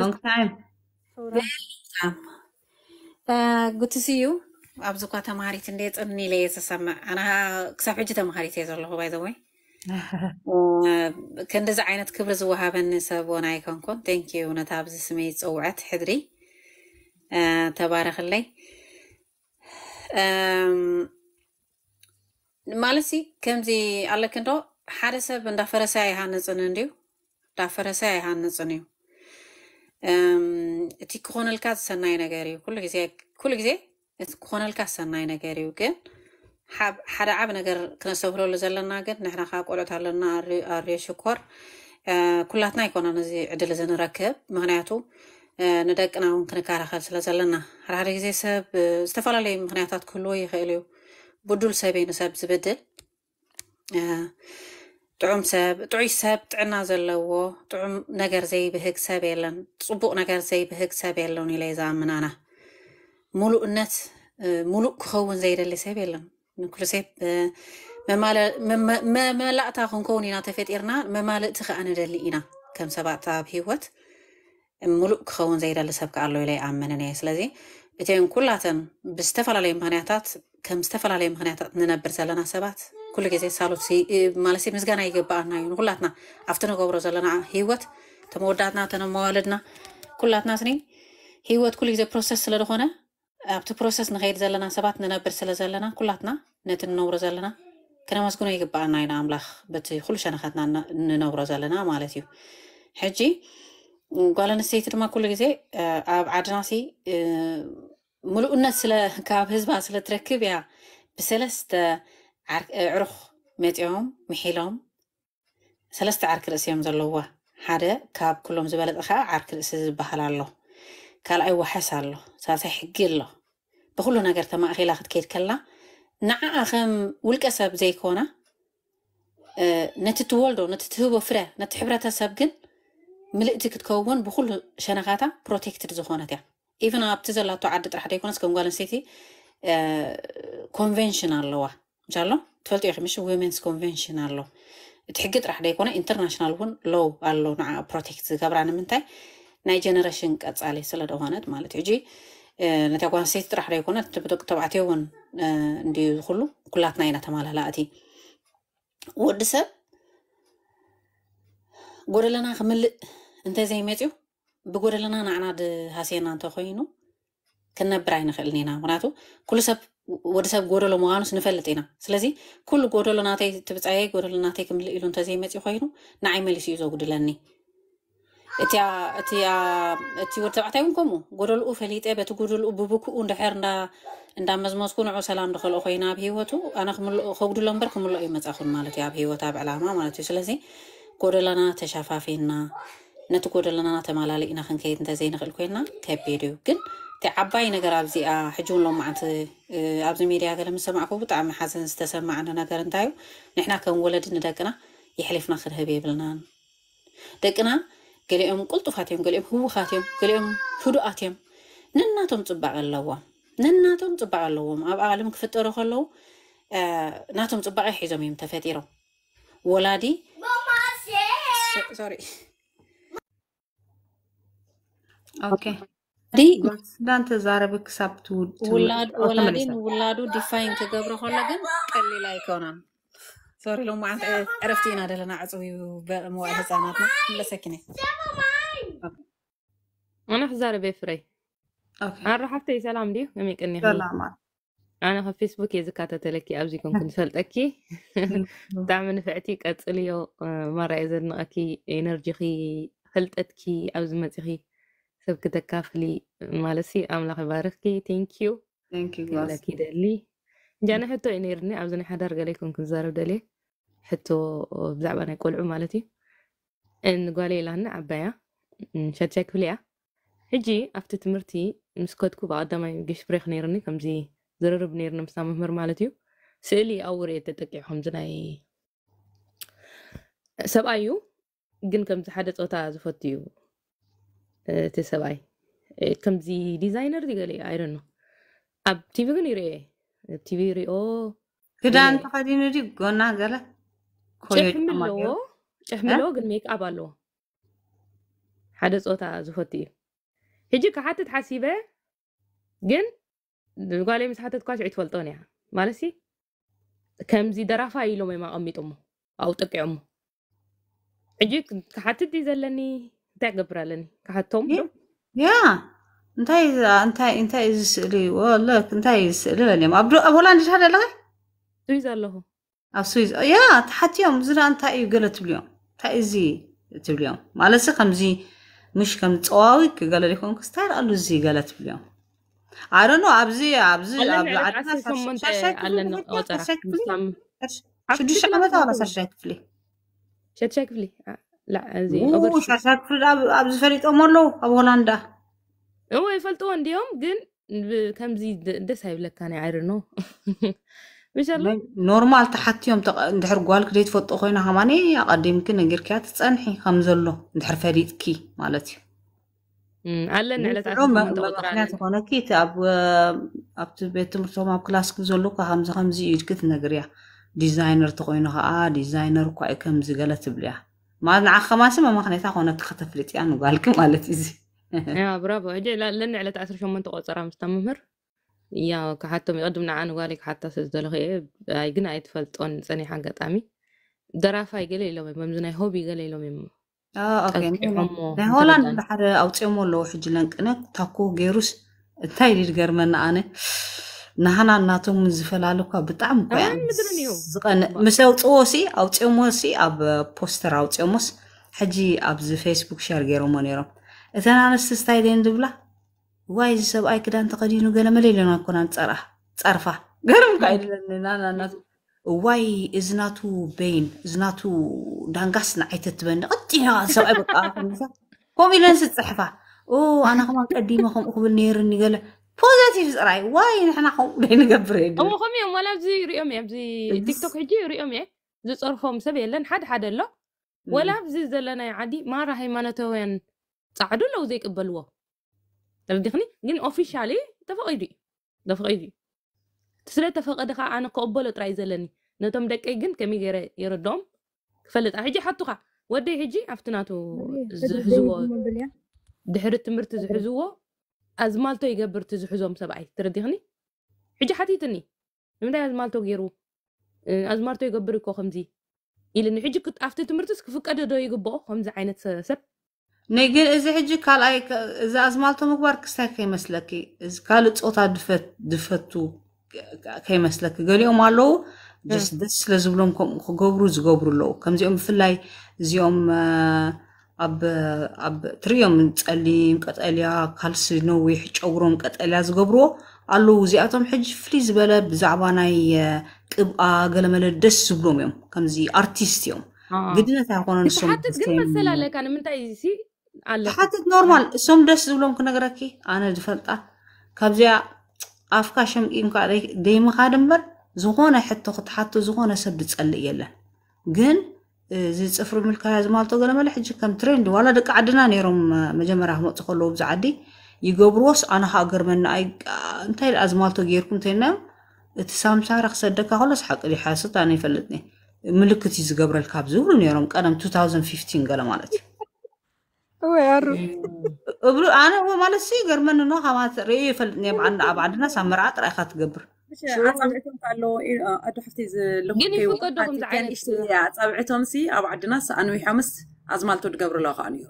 long time good to see you أبزوكا تماري تنديت أني لي تسمع أنا كسافر جدا مهاري تيزر الله by the way كنت زعينت كبر زوها بني سابونا يكونكم thank you نتابز سميت أوعت حدري تبارك الله أم ማለሲ ከምዚ ኣለክ እንዶ ሓደ ሰብ እንዳፈረሰ ኣይሃንፅን እንድዩ እንዳፈረሰ ኣይሃንፅን እዩ እቲ ክኾነልካ ዝሰናይ ነገር እዩ ኩሉ ግዜ እቲ ክኾነልካ ዝሰናይ ነገር እዩ ግን ሓደ ዓብ ነገር ክነስተውህለሉ ዘለና ግን ንሕና ከዓ ቆልዑት ኣለና ኣርዮ ሽኮር ኩላትና ኣይኮነን እዚ ዕድል እዚ ንረክብ ምክንያቱ ንደቅና እውን ክንከላኸል ስለ ዘለና ሓደሓደ ግዜ ሰብ ዝተፈላለዩ ምክንያታት ክህልዎ ይኽእል እዩ بዱል ሰብ ይኑ ሰብ ዝብድል ጥዑም ሰብ ጥዑይ ሰብ ጥዕና ዘለዎ ጥዑም ነገር ዘይብህግ ሰብ የለን ፅቡቅ ነገር ዘይብህግ ሰብ የለውን ኢለ ዝኣምናና ሙሉእነት ሙሉእ ክኸውን ዘይደሊ ሰብ የለን ንኩሉ ሰብ መመላእታ ክንከውን ኢና ተፈጢርና መማልእቲ ከዓ ንደሊ ኢና ከም ሰባት ኣብ ሂወት ሙሉእ ክኸውን ዘይደሊ ሰብ ከዓ ኣሎ ኢለ ይኣመንን እየ ስለዚ እቲን ኩላተን ብዝተፈላለዩ ምክንያታት ከም ዝተፈላለዩ ምክንያታት ንነብር ዘለና ሰባት ኩሉ ግዜ ሳሉት ማለት ምስጋና ይግባኣና እዩ ንኩላትና ኣብቲ ንገብሮ ዘለና ሂወት እቶም ወዳእትና እተን መዋልድና ኩላትና ስኒ ሂወት ኩሉ ግዜ ፕሮሰስ ስለ ዝኾነ ኣብቲ ፕሮሰስ ንከይድ ዘለና ሰባት ንነብር ስለ ዘለና ኩላትና ነቲ ንነብሮ ዘለና ክነመስግኖ ይግባኣና ኢና ኣምላኽ በቲ ኩሉ ሸነኸትና ንነብሮ ዘለና ማለት እዩ ሕጂ ጓል ኣንስተይቲ ድማ ኩሉ ግዜ ኣብ ዓድና ملؤنات سلا كاب هزبا سلا تركب يا بسلست عرخ ميتيهم محيلهم سلست عرك رأسيهم ذلوا حدا كاب كلهم زبالة أخا عرك رأسي زبهل الله قال أيوة حسن الله ساسي حقي الله بخلو ناقر تما أخي لاخد كير كلا نعا أخم والكسب زي كونا أه نتتولدو نتتهوبو فرا نتحبرتا سابقن ملئتك تكون بخلو شنغاتا بروتكتر زخونة تيه ኢቨን ኣብቲ ዘላቶ ዓዲ ጥራሕ ደይኮነስ ከም ጓል ኣንስተይቲ ኮንቨንሽን ኣለዋ ምቻሎ ትፈልጡ ኢኹም ሽ ወሜንስ ኮንቨንሽን ኣሎ እቲ ሕጊ ጥራሕ ደይኮነ ኢንተርናሽናል እውን ሎው ኣሎ ንዓ ፕሮቴክት ዝገብራ ንምንታይ ናይ ጀነሬሽን ቀጻሊ ስለ ደኮነት ማለት እዩ ሕጂ ነታ ጓል ኣንስተይቲ ጥራሕ ደይኮነ ደቂ ተባዕትዮ እውን እንድዩ ዝኩሉ ኩላትና ኢና ተማላላእቲ ወዲ ሰብ ጎደለና ክምልእ እንተዘይመፅዩ ብጎደለና ንዓና ድሃስየና እንተኮይኑ ክነብር ኣይንኽእልን ኢና ምክንያቱ ኩሉ ሰብ ወዲ ሰብ ጎደሎ ምዃኑስ ንፈልጥ ኢና ስለዚ ኩሉ ጎደሎ ናተይ ትብፃየ ጎደሎ ናተይ ክምልእ ኢሉ እንተዘይመፂ ኮይኑ ንዓይ መሊሱ እዩ ዘጉድለኒ እቲ ወዲ ተባዕታይ እውን ከምኡ ጎደልኡ ፈሊጠ በቲ ጎደልኡ ብብክኡ እንድሕር እንዳመዝመዝኩ ንዑ ሰላም ድክልኦ ኮይኑ ኣብ ሂወቱ ኣነ ከጉድሎ እምበር ክምልኦ እዩ መፃኹን ማለት እዩ ኣብ ሂወት ኣብ ዕላማ ማለት እዩ ስለዚ ጎደለና ተሸፋፊና نتوكو دلنا نتمالا لينا خنكيد انت زين غل كوينا كبيريو كن تي عباي نغر ابزي حجون لو معنت ابزي ميريا غل مسمع كو بطعم حزن استسمع عنا نغر انتايو نحنا كن ولد ندقنا يحلفنا خير هبي بلنا دقنا قال يوم قلت فاتيم قال يوم هو خاتيم قال يوم فدو اتيم نناتهم تبع اللوا نناتهم تبع اللوا ما عالم كفطرو خلو ناتهم تبع حيزم يم ولادي ماما اوكي دي دانت زاربك سابتود ولاد ولادين ولادو ديفاين كجبر خلا جن قليل ايكونان سوري لو ما عرفتينا ده لنا عصوي بموال هزاناتنا لا سكنه انا في زارب فري اوكي انا رحبتي سلام دي يميقني سلام أنا في فيسبوك يزكاتة لكي أبزي كون كنت فلتكي دعم نفعتي قتليو مرة إذا نأكي إنرجي خي فلتتكي أبزي متخي سب كده كافلي مالسي أملاك باركي thank you thank you يلا كده دلي جانا حتو إنيرني أبزني حدار كن كنزارب دلي حتو بزعبا أنا يقول عمالتي إن قالي لهن عبايا شاتشاك فليا ሕጂ ኣብቲ ትምህርቲ ምስ ከድኩ ብቐዳማይ ግሽ ብሬክ ነይርኒ ከምዚ ዝርርብ ነይርኒ ምስታ መምህር ማለት እዩ ስእሊ ኣብ ውርኤት ተጠቂዑ ከምዚ ናይ ሰብኣይ እዩ ግን ከምዚ ሓደ ፆታ ዝፈት እዩ እቲ ሰብኣይ ከምዚ ዲዛይነር ዝገለ እዩ ኣይደኖ ኣብ ቲቪ ግን ይርአ ኣብ ቲቪ ሪኦ ክዳን ተኸዲኑ ዲ ጎና ገለ ጭሕሚ ኣለዎ ጭሕሚ ኣለዎ ግን ሜክኣፕ ኣለዎ ሓደ ፆታ ዝፈቲ እዩ ሕጂ ክሓትት ሓሲበ ግን ጓሌ ምስ ሓተት ኳሽ ኣይትፈልጦን እያ ማለሲ ከምዚ ደራፋ ኢሎም እዮም ኣቐሚጦሞ ኣብኡ ጠቂዖሞ ሕጂ ክሓትት እዩ ዘለኒ تاقبرالن كهتومدو يا እንታይ እንታይ እንታይ እዩ ስእሊ ወለ እንታይ እዩ ስእሊ በልዮም ኣብ ሆላንድ ሻሃደ ኣለኸ ስዊዝ ኣለኹ ኣብ ስዊዝ ያ ተሓትዮም እዚ እንታይ እዩ ገለ ትብልዮም እንታይ እዚ ትብልዮም ማለት ከምዚ ምሽ ከም ፀዋዊ ገለ ዲኮን ክስታይል ኣሉ እዚ ገለ ትብልዮም ኣይዶኖ ኣብዚ ኣብዚ ኣብዚ ዓድና ሽዱሽተ ዓመት ዋላ ሳሻይ ክፍሊ ሸድሻይ ክፍሊ لا زي أب زفريت أمولو أبو هولندا هو يفلتو عنديهم جن كم زي دس هاي بلاك كان يعرنو مش الله نورمال تحت يوم تق دحر قال كريت فوت أخوينا هماني أقدم كنا غير كات تصنحي خمزلو دحر فريد كي مالتي على على تعرف مخنات هنا كي تاب أب تبيت مرتوا مع كلاس كزلو كهمز خمزي يركث نجريا ديزاينر تقوينها آه ديزاينر كأي كم زغلة تبليها ما نعخ ما سما ما خنيتا خونه تخطفلت يعني قالك مالت زي يا برافو اجي لن على تاثر شو من تقصر مستمر يا كحتم يقدم نعان قالك حتى سزدلخي اي جنا يتفلطون صني حاجه طامي ደራፋ ገለ ኢሎም እዮም ምዚ ናይ ሆቢ ገለ ኢሎም እዮም ናይ بحر او تيمو لو ሕጂ ለንቅነ تاكو غيروس እንታይ ድድ ገርመና انا ንሃና እናቶም ዝፈላለ እኳ ብጣዕሚ ቆያን ምስ ኣውፅዎሲ ኣውፅኦሞሲ ኣብ ፖስተር ኣውፅኦሞስ ሕጂ ኣብዚ ፌስቡክ ሸር ገይሮሞ ነይሮም እተን ኣንስቲ ስታይ ደን ዝብላ ዋይ እዚ ሰብኣይ ክዳን ተኸዲኑ ገለ መለለና ኮና ፀርፋ ገርም ካ ኢለኒናናናቱ ዋይ እዝናቱ በይን እዝናቱ ዳንጋስ ንዓይተ ትበኒ ቀጢና ሰብኣይ በቃ ከምኡ ኢለን ስፅሕፋ ኣነ ከማ ቀዲመ ከምኡ ክብል ነይርኒ ገለ بوزيتيف راي واي نحنا خوم بين قبرين هو خوم يوم ولا بزي ريوم يبزي تيك توك هجي ريوم يك زي صرفهم سبي لن حد حد له ولا بزي زلنا عادي ما راح يمانته وين تعدوا لو زيك قبلوا تردخني جن اوفيشالي تفقي دي تفقي دي تسلا تفقي دخا انا قبل تراي زلني نتم دقي جن كمي غير يردوم فلت هجي حطوها ودي هجي افتناتو زحزوا دحرت مرت زحزوا از مالتو يقبر تزحزوم سبعي ترديهني حجي حتي تني لماذا از مالتو غيرو از مالتو يقبر كو خمزي إلا إن حجي كنت أفتي تمرتس كفك أدو دو يقبو خمزة عينة سب نيجير إذا حجي قال أي إذا از مالتو مقبار كستان كي مسلكي إذا قال تسقطا دفت دفتو كي مسلك قال يوم مالو اه. جس دس لازم لهم كم خجبرو زجبرو لو كم زيهم في اللي زيهم آه ኣብ ትርዮም ፀሊም ቀጠልያ ካልሲ ነዊሕ ጨጉሮም ቀጠልያ ዝገብርዎ ኣለዉ እዚኣቶም ሕጂ ፍልይ ዝበለ ብዛዕባ ናይ ቅብኣ ገለመለ ደስ ዝብሎም እዮም ከምዚ ኣርቲስት እዮም ግድነት ኣይኮነ ንሶምሓትት ኖርማል እሶም ደስ ዝብሎም ክነገረኪ ኣነ ዝፈልጣ ካብዚኣ ኣፍካ ሸምቂምካ ደይምካ ድንበር ዝኾነ ሕቶ ክትሓቶ ዝኾነ ሰብ ዝፀልእ የለን ግን ዝፅፍሩ ምልካ ዝማልቶ ገለመለ ሕጂ ከም ትሬንድ ዋላ ደቂ ዓድና ነይሮም መጀመርያ ክመፁ ከለዉ ብዚ ዓዲ ይገብርዎስ ኣነ ከዓ ገርመና እንታይ ኣ ዝማልቶ ገይርኩም እንተይናዮም እቲ ሳምሳራ ክሰደካ ከሎስ ሓቂ ድ ሓስት ኣነ ይፈልጥኒ ምልክት እዩ ዝገብረልካ ብዝብሉ ነይሮም ቀደም 2015 ገለ ማለት እዩ እብሉ ኣነ ማለት ገርመኒ ኖ ካማ ርእዮ ይፈልጥኒ ኣብ ዓድና ሳብ መርዓ ጥራይካ ትገብር ኣፃብዕቶም ኣሎ ኣዶ ሓፍቲ ኣፃብዕቶም ሲ ኣብ ዓድና ኣንዊሖምስ ኣዝማልቶ ድገብርሎ ከዓ ነይሩ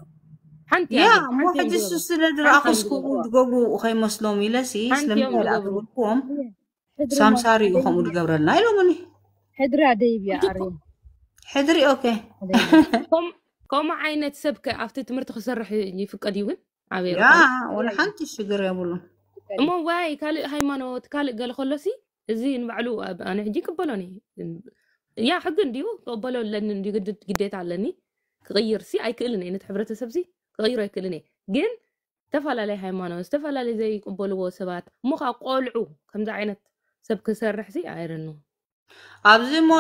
ሓንቲ ያ እሞ ሕጂ እሱ ስለ ድረኣኸስኩ ዝገብሩ ከይመስሎም ኢለ ሲ ስለምልኣግብልክዎም ሳምሳሪ እዩ ከምኡ ድገብረልና ኢሎምኒ ሕድሪ ኣደይብያ ኣርዮ ሕድሪ ኦኬ ከምኡ ዓይነት ሰብ ኣብቲ ትምህርቲ ክሰርሕ ይፍቀድ ይውን ዓበይ ወላ ሓንቲ ሽግር የብሉን እሞ ዋይ ካልእ ሃይማኖት ካልእ ገለ ከሎሲ እዚ ንባዕሉ ኣነ ሕጂ ክበሎኒ ያ ሕጊ እንድዩ ክቕበሎ ኣለኒ እንድዩ ግዴታ ኣለኒ ክቕይር ሲ ኣይክእልን እየ ነቲ ሕብረተሰብ ሲ ክቕይሮ ኣይክእልን እየ ግን ዝተፈላለየ ሃይማኖት ዝተፈላለየ ዘይቅበልዎ ሰባት እሞ ከዓ ቆልዑ ከምዚ ዓይነት ሰብ ክሰርሕ ሲ ኣይረኑ ኣብዚ ሞ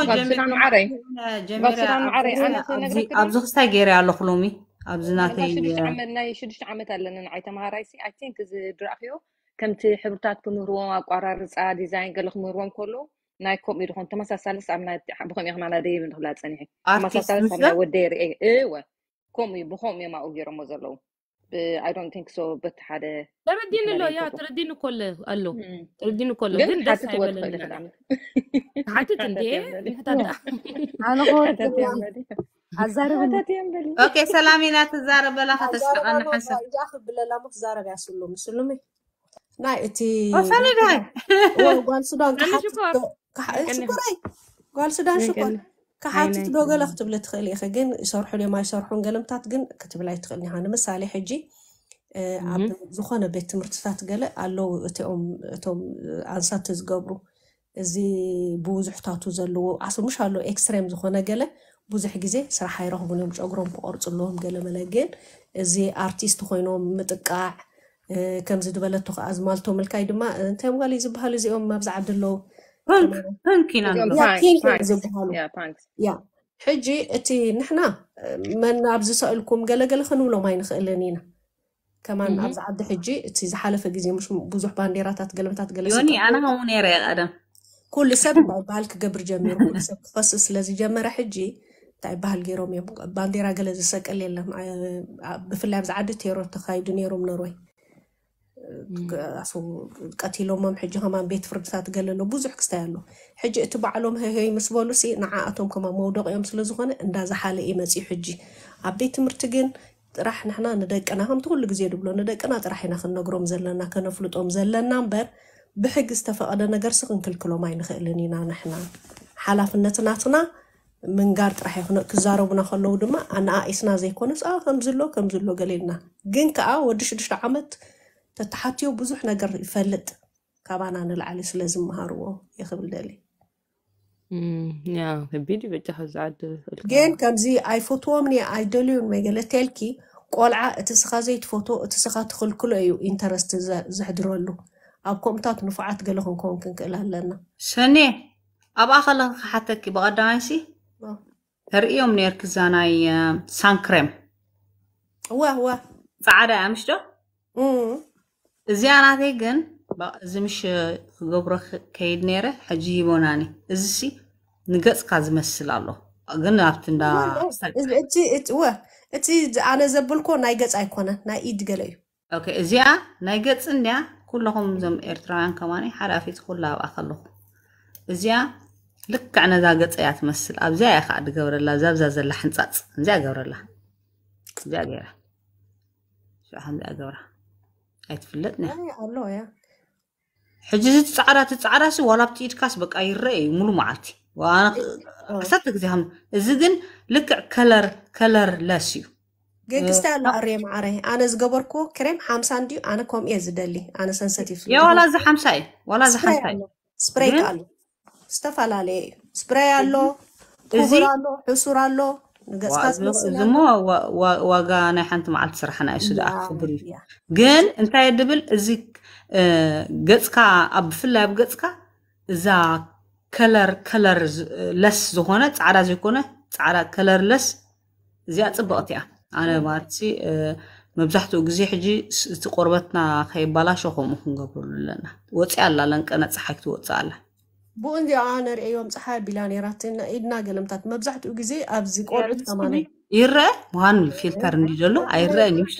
ኣብዚ ክስታይ ገይረ ኣለኹ ሎሚ ኣብዚ ናተይ ሽዱሽተ ዓመት ኣለና ንዓይ ተምሃራይ ሲ ኣይ ቲንክ እዚ ድራእክዮ ከምቲ ሕብርታት ብምህርዎም ኣቋራርፃ ዲዛይን ገለ ክምህርዎም ከሎ ናይ ከምኡ ድኾን ተመሳሳለስ ብከምኡ ኢኹም ኣናደይ ንክብላ ፀኒሐ ተመሳሳለስ ናይ ወደይ ርአ እወ ከምኡ እዩ ብከምኡ እዮም ኣብኡ ገይሮሞ ዘለዉ ኣይ ዶንት ቲንክ ሶ በቲ ሓደ ተረዲን ኣሎ ያ ተረዲን እኮ ኣሎ ተረዲን እኮ ኣሎ ግን ደስ ኣይበለና ሓትት እንዴ ኣዛረበታት እዮም በሊ ኦኬ ሰላም ኢና ትዛረበላ ከተስቀቐና ሓሳብ እያ ክብለላ ሞ ክዛረብ ያስሉ ምስሉሚ ናይ እቲ ጓል ሱዳን ጓል ሱዳን ሽኮር ገለ ትኽእል ኢኸ ግን ይሰርሑ ኣይሰርሑን ገለምታት ግን ንምሳሌ ሕጂ ኣብ ዝኾነ ቤት ትምህርትታት ገለ ኣለው እቲኦም እቶም ኣንሳት ዝገብሩ እዚ ብብዙሕታቱ ዘለዎ ኤክስትሬም ገለ ብዙሕ ግዜ ስራሕ ኣይረኽቡን እዮም ጨጉሮም ኣለዎም ገለ ግን እዚ ኣርቲስት ኮይኖም ምጥቃዕ ከምዚ ዝበለቶ ከዓ ዝማልቶ መልካይ ድማ እንታይ ምባል እዩ ዝበሃሉ እዚኦም ኣብዛ ዓዲ ኣለዉ ዝበሃሉ ያ ሕጂ እቲ ንሕና መን ኣብዚ ሰእልኩም ገለገለ ክንብሎም ኣይንኽእልን ኢና ከማን ኣብዚ ዓዲ ሕጂ እቲ ዝሓለፈ ግዜ ምስ ብዙሕ ባንዴራታት ገለምታት ገለ ኣነ ከምኡ ነይረ ቀደም ኩሉ ሰብ ባህል ክገብር ጀሚሩ ኩሉ ሰብ ክፈስስ ስለዝጀመረ ሕጂ እንታይ ባህል ገይሮም እዮም ባንዴራ ገለ ዝሰቀል የለን ብፍላይ ኣብዚ ዓዲ ቴሮር ተካይዱ ነይሮም ኖርወይ ኣስም ቀቲሎሞም ሕጂ ከማን ቤት ፍርድታት ገለሎ ብዙሕ ክስታይ ኣሎ ሕጂ እቲ በዓሎም ህይ ምስ በሉሲ ንዓኣቶም ከማ መውደቕ እዮም ስለዝኾነ እንዳዝሓለ እዩ መፂኡ ሕጂ ኣብ ቤት ትምህርቲ ግን ጥራሕ ንሕና ንደቅና ከምቲ ኩሉ ግዜ ድብሎ ንደቅና ጥራሕ ኢና ክንነግሮም ዘለና ከነፍልጦም ዘለና እምበር ብሕጊ ዝተፈቐደ ነገርሲ ክንክልክሎም ኣይንኽእልን ኢና ንሕና ሓላፍነትናትና ምንጋር ጥራሕ ይኹነ ክዛረቡና ከለዉ ድማ ኣነኣኢስና ዘይኮነስ ከምዝሎ ከምዝሎ ገሌልና ግን ከዓ ወዲ ሽዱሽተ ዓመት تتحاتيو بزح نقر يفلت كابانا نلعلي سلازم مهاروو يخبل دالي يا كبيدي بتحز عاد جين كم زي اي فوتو مني اي دوليون ميقالة تالكي قولعا اتسخا زيت فوتو اتسخا تخل كل ايو انترست زهدرولو اب كومتات نفعات قلهم كون كنكلا لنا شني اب اخلا حتى كي بغدا عايشي هرئيهم نيركزان اي سان كريم هو هو فعلا امشتو እዚ ኣናተይ ግን እዚ ምሽ ክገብሮ ከይድ ነይረ ሕጂ ይቦናኒ እዚ ሲ ንገፅካ ዝመስል ኣሎ ግን ኣብቲ እንዳ እቲ ኣነ ዘብልኮ ናይ ገፅ ኣይኮነን ናይ ኢድ ገለ እዩ እዚኣ ናይ ገፅ እንድያ ኩለኹም እዞም ኤርትራውያን ከማኒ ሓደ ኣፌት ኩሉ ኣብኣ ከለኹ እዚኣ ልክዕ ነዛ ገፀ እያ ትመስል ኣብዚኣ እያ ከዓ ድገብረላ ዛብዛ ዘላ ሕንፃፅ እዚኣ ገብረላ እዚኣ ገይራ ከምዚኣ ገብራ ኣይትፍለጥን እያ ኣሎ እያ ሕጂ እዚ ትፃዕዳ ትፃዕዳ ሲ ዋላ ኣብቲ ኢድካስ በቃ ይረአ እዩ ሙሉ መዓልቲ ክሳተ ግዜ እዚ ግን ልክዕ ከለር ከለር ለስ እዩ ግን ክስተ ኣሎ ኣርየ ማዕረ ኣነ ዝገበርክዎ ክሬም ሓምሳ እንድዩ ኣነ ከምኡ እየ ዝደሊ ኣነ ሰንሰቲቭ ያ ዋላ እዚ ሓምሳ እዩ ዋላ እዚ ሓምሳ እዩ ስፕሬይ ኣሎ ዝተፈላለየ እዩ ስፕሬይ ኣሎ እዚ ኣሎ ሕሱር ኣሎ ዝሞ ዋጋ ናይ ሓንቲ መዓልቲ ስራሕና እዩ ስድኣ ክኽብር እዩ ግን እንታይ ድብል እዚ ገፅካ ኣብ ብፍላይ ኣብ ገፅካ እዛ ከለር ከለር ለስ ዝኾነ ፃዕዳ ዘይኮነ ፃዕዳ ከለር ለስ እዚኣ ፅብቕቲ እያ ኣነ ማለት መብዛሕትኡ ግዜ ሕጂ እቲ ቆርበትና ከይባላሸ ከምኡ ክንገብረሉ ኣለና ወፂ ኣላ ለንቀነ ፀሓይ ክትወፅእ ኣላ ብኡን እዚኣ ነሪአዮም ፀሓይ ቢላኔራት ኢድና ገለምታት መብዛሕትኡ ግዜ ኣብዚ ቆልዑት ተማ ይረአ ምዃኑ ፊልተር እንዲ ዘሎ ኣይረአን እዩ ምሽ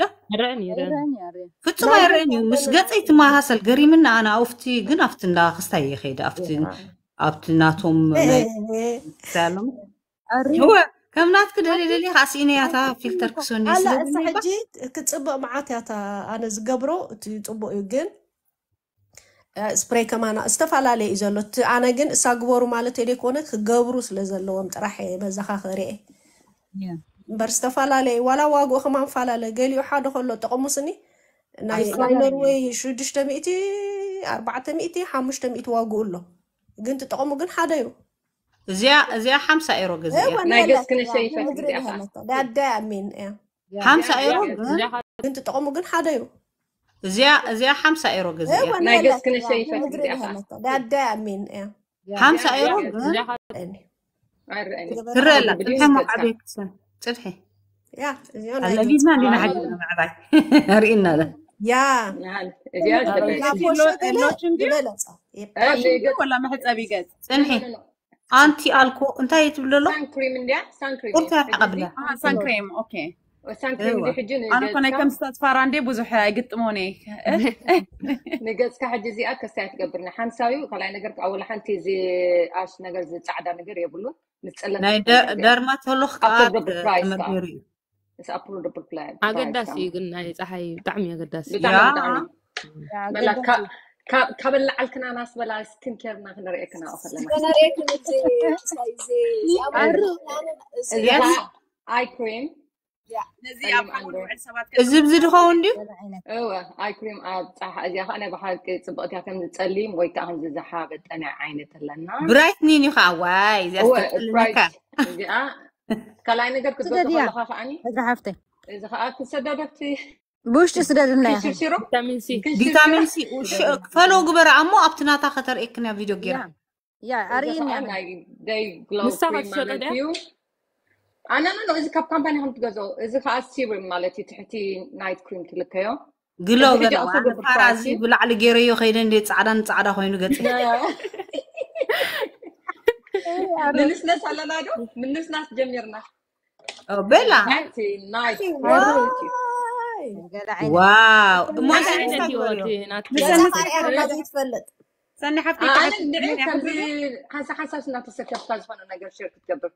ፍፁም ኣይረአን እዩ ምስ ገፀይ ትመሃሰል ገሪምና ኣነ ኣብቲ ግን ኣብቲ እንዳ ክስታይ እየ ከይደ ኣብቲ ናቶም ያሎ ከም ናት ክደሊ ደሊ ካስኢነያታ ፊልተር ክሰኒ ስለእሳ ሕጂ ክፅቡቅ መዓት ያታ ኣነ ዝገብሮ እቲ ፅቡቅ እዩ ግን ስፕሬይ ከማና ዝተፈላለየ እዩ ዘሎ እቲ ኣነ ግን እሳ ግበሩ ማለት የደ ኮነ ክገብሩ ስለ ዘለዎም ጥራሕ በዛኻ ክርአ እምበር ዝተፈላለየ ዋላ ዋግኡ ከማንፈላለ ገሊኡ ሓደ ከሎ ጠቕሙስኒ ናይ ኖርዌይ ሽዱሽተ ሚእቲ ኣርባዕተ ሚእቲ ሓሙሽተ ሚእቲ ዋግኡ ኣሎ ግን ትጠቕሙ ግን ሓደ እዩ እዚኣ እዚኣ ሓምሳ ኤሮ ግዜ ናይ ገስክነሸይፈት ግዜ ኣሜን እያ ሓምሳ ኤሮ ግን ትጠቕሙ ግን ሓደ እዩ زيا زيا خمسة ايرو قزية ناقصكنا شيء دا دا مين إيه خمسة ايرو كرلا تلحم عبيك تلحي يا هلا ما لنا آه. حد مع بعض رئينا له يا ولا ما حد أبي قد تنحي أنتي ألكو أنتي تبلو سان كريم سان كريم قبله آه، سان كريم أوكي ኣነ ኮ ናይ ከም ዝተፅፋራ እንዴ ብዙሕ ኣይግጥሞን እየ ንገፅካ ሕጂ እዚኣ ከስታይ ትገብርና ሓንሳብ እዩ ካልኣይ ነገር ኣወላ ሓንቲ እዚ ኣሽ ነገር ዝፃዕዳ ነገር የብሉን ንፀለናይ ደርማቶሎክ ከዓመሩ እዩ ኣገዳሲ እዩ ግን ናይ ፀሓይ ብጣዕሚ እዩ ኣገዳሲ ካብ ላዓልክና ናስ በላ ስኪንኬርና ክንሪአክና ከለና እዚኣ ኣይ ክሪም ነዚ ኣብ ሓሙን ውዕል ሰባት ዝብዚ ድኻ ወንዲ እወ ኣይክሪም ኣብ ፃሓ እዚኣ ከዓ ናይ ባሓቂ ፅብቕቲ እያ ከምዚ ፀሊም ወይ ከዓ ከምዚ ዝሓበጠና ዓይነት ኣለና ብራይት ኒን እዩ ከዓ ዋይ እዚኣ ዝጠልካ እዚኣ ካልኣይ ነገር ክትበ ከለካ ከዓኒ ሓፍተይ እዚ ከዓ ክሰዳደብቲ ብውሽጢ ስደድና ቪታሚን ሲ ፈሎ ግበራ እሞ ኣብቲ ናታ ከተርእክና ቪድዮ ገይራ ያ ኣርእየና ናይ ደይ ግሎው ማለት እዩ انا انا اذا كابتن باني هم تغزو اذا خا سيرم مالتي تحتي نايت كريم تلكيو قلو بلا فرازي بلا على غيريو خينا ندي صعدا صعدا خينو غتي منس ناس على لادو منس ناس جميرنا بلا نايتي نايت هذا واو ما سنحفتي حاسه حاسه انها تسكت تاج فانا نقدر شركه تقدر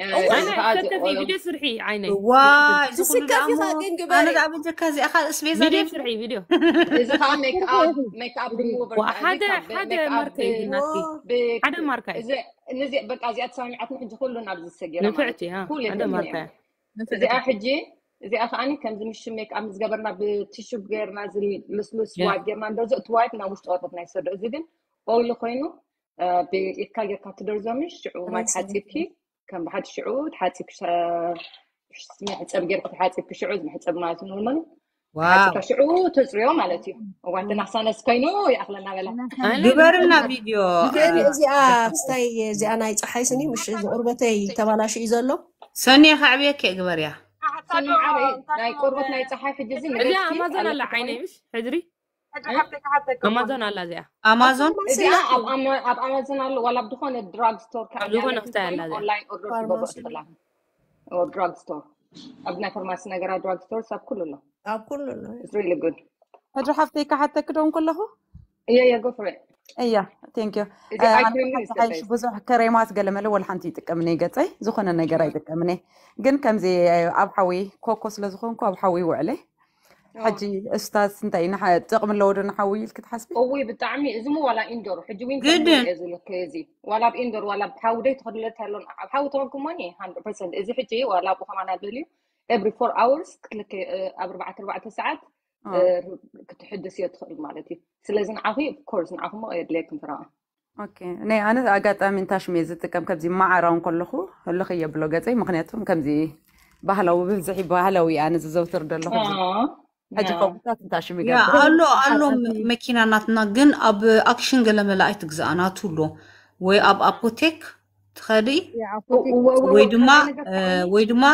انا كنت في فيديو سرحي عيني واي سكه في خاطين قبل انا لعبت جكازي اخذ اسمي فيديو سرحي فيديو اذا ميك اب ميك اب ريموفر حدا حدا ماركه يقول حدا ماركه ነዚ በቃ እዚኣ ተሰሚዓት ሕጂ ኩሉን ኣብዚ ዝሰጊረ ንፍዕቲ ኩሉ ማርታ እዚኣ ሕጂ እዚኣ ከዓኒ ከምዚ ምሽ ሜክኣብ ዝገበርና ብትሹብ ገርና ልስሉስ ዋይት ገርና እንደዚ እቲ ዋይት ናብ ውሽጢ ቆጠት ናይ ዝሰዶ እዚ ግን ኦይሊ ኮይኑ ብኢድካ ጌርካ ትደርዞምሽ ሽዑ ማይ ሓፂብኪ كان بحد الشعود حاتي كش سمعت حتى مقير في حاتي كش شعود محتى بمات نورمال واو كش شعود تزريو مالتي وعندنا نحسان اسكينو يا أخلا نغلا دبرنا فيديو زي زي استي زي أنا يتحي سني مش زي قربتي تبانا شي زلو سني يا خعبية كي أكبر يا سني عري ناي قربتنا يتحي في الجزي اللي أمازونا اللي حيني مش حدري ኣማዞን ኣላ እዚኣ ኣማዞን እዚኣ ኣብ ኣማዞን ኣሎ ዋላ ኣብ ዝኾነ ድራግ ስቶር ኣብ ዝኾነ ክታ ኣላ እዚኣ ድራግ ስቶር ኣብ ናይ ፋርማሲ ነገራ ድራግ ስቶር ኣብ ኩሉ ኣሎ ኣብ ኩሉ ኣሎ ሪሊ ጉድ ሕጂ ሓፍተይ ካሓተ ክደውን ከለኹ እየ እየ ጎፍረ እያ ቴንክ ዩ ብዙሕ ከሬማት ገለመለ ወላ ሓንቲ ይጥቀምኒ ገፀይ ዝኾነ ነገር ኣይጥቀምኒ ግን ከምዚ ኣብ ሓዊ ኮኮ ስለዝኮንኩ ኣብ ሓዊ ውዕለ حجي استاذ سنتي نحا تقم اللود نحوي لك تحسبي قوي بتعمي ازمو ولا اندور حجي وين كذي كذي ولا باندور ولا بحاودي تخلل تهلون بحاول تقولكم ماني 100% ازي حجي ولا ابو خمانا بلي every 4 hours كتلك اب 4 4 ساعات ክትሕድስ እዮ ትኽእል ማለት እዩ ስለዚ ንዓኹ ኮርስ ንዓኹ የድልየኩም ፍራኣ ናይ ኣነ ኣጋጣሚ እንታሽሜ ዝጥቀም ከምዚ ማዓራውን ከለኹ كلخو እየ ብሎ ገፀይ مخنياتهم كمزي بحلو ብብዝሒ بحلو يعني زوتر ደለኹ ኣሎ ኣሎ መኪና ናትና ግን ኣብ ኣክሽን ገለ መላእይ ትግዛእናት ኣሎ ወይ ኣብ ኣፖቴክ ትኸዲ ወይ ድማ ወይ ድማ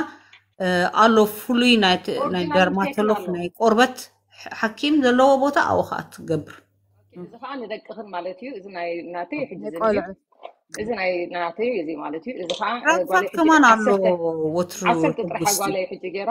ኣሎ ፍሉይ ናይ ደርማቶሎፍ ናይ ቆርበት ሓኪም ዘለዎ ቦታ ኣብኡ ከዓ ትገብር እዚ ከዓ ንደቅኽን ማለት እዩ እዚ ናይ ናተይ ሕጂ እዚ ናይ ናተይ እዚ ማለት እዩ እዚ ከዓ ጓልይ ሕጂ ገይራ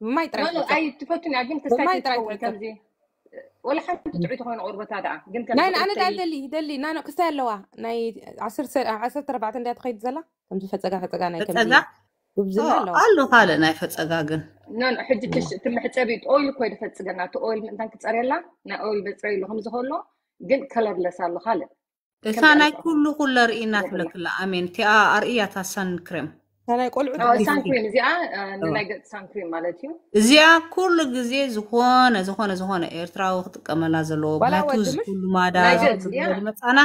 ما يترك اي تفوتني عجمت ما يترك ولا حتى تعيد هون غربة هذا قمت لا أنا أنا دلي دلي نانو كسالوا ناي عصر سر عصر تربعة عندي تخيل زلا كم تفتزقا فتزقا ناي كم تفتزقا وبزلا آه، لوا قالوا قال ناي فتزقا قن نان حجي كش تم حسابي أويل كويد فتزقا ناتو أويل من دانك تسأريلا نا أويل بتسأري لهم زهولو قن كلر لسالو خالد إسانا كل كلر إنا حلك لا أمين تي آر آه، أرئية تسن كريم ናይ ቆልዑ ሳንክሪን እዚኣ ንናይ ገፅ ሳንክሪም ማለት እዩ እዚኣ ኩሉ ግዜ ዝኾነ ዝኾነ ዝኾነ ኤርትራዊ ክጥቀመላ ዘለዎ ብቱ ዝኩሉ ማዳ ዝመፃና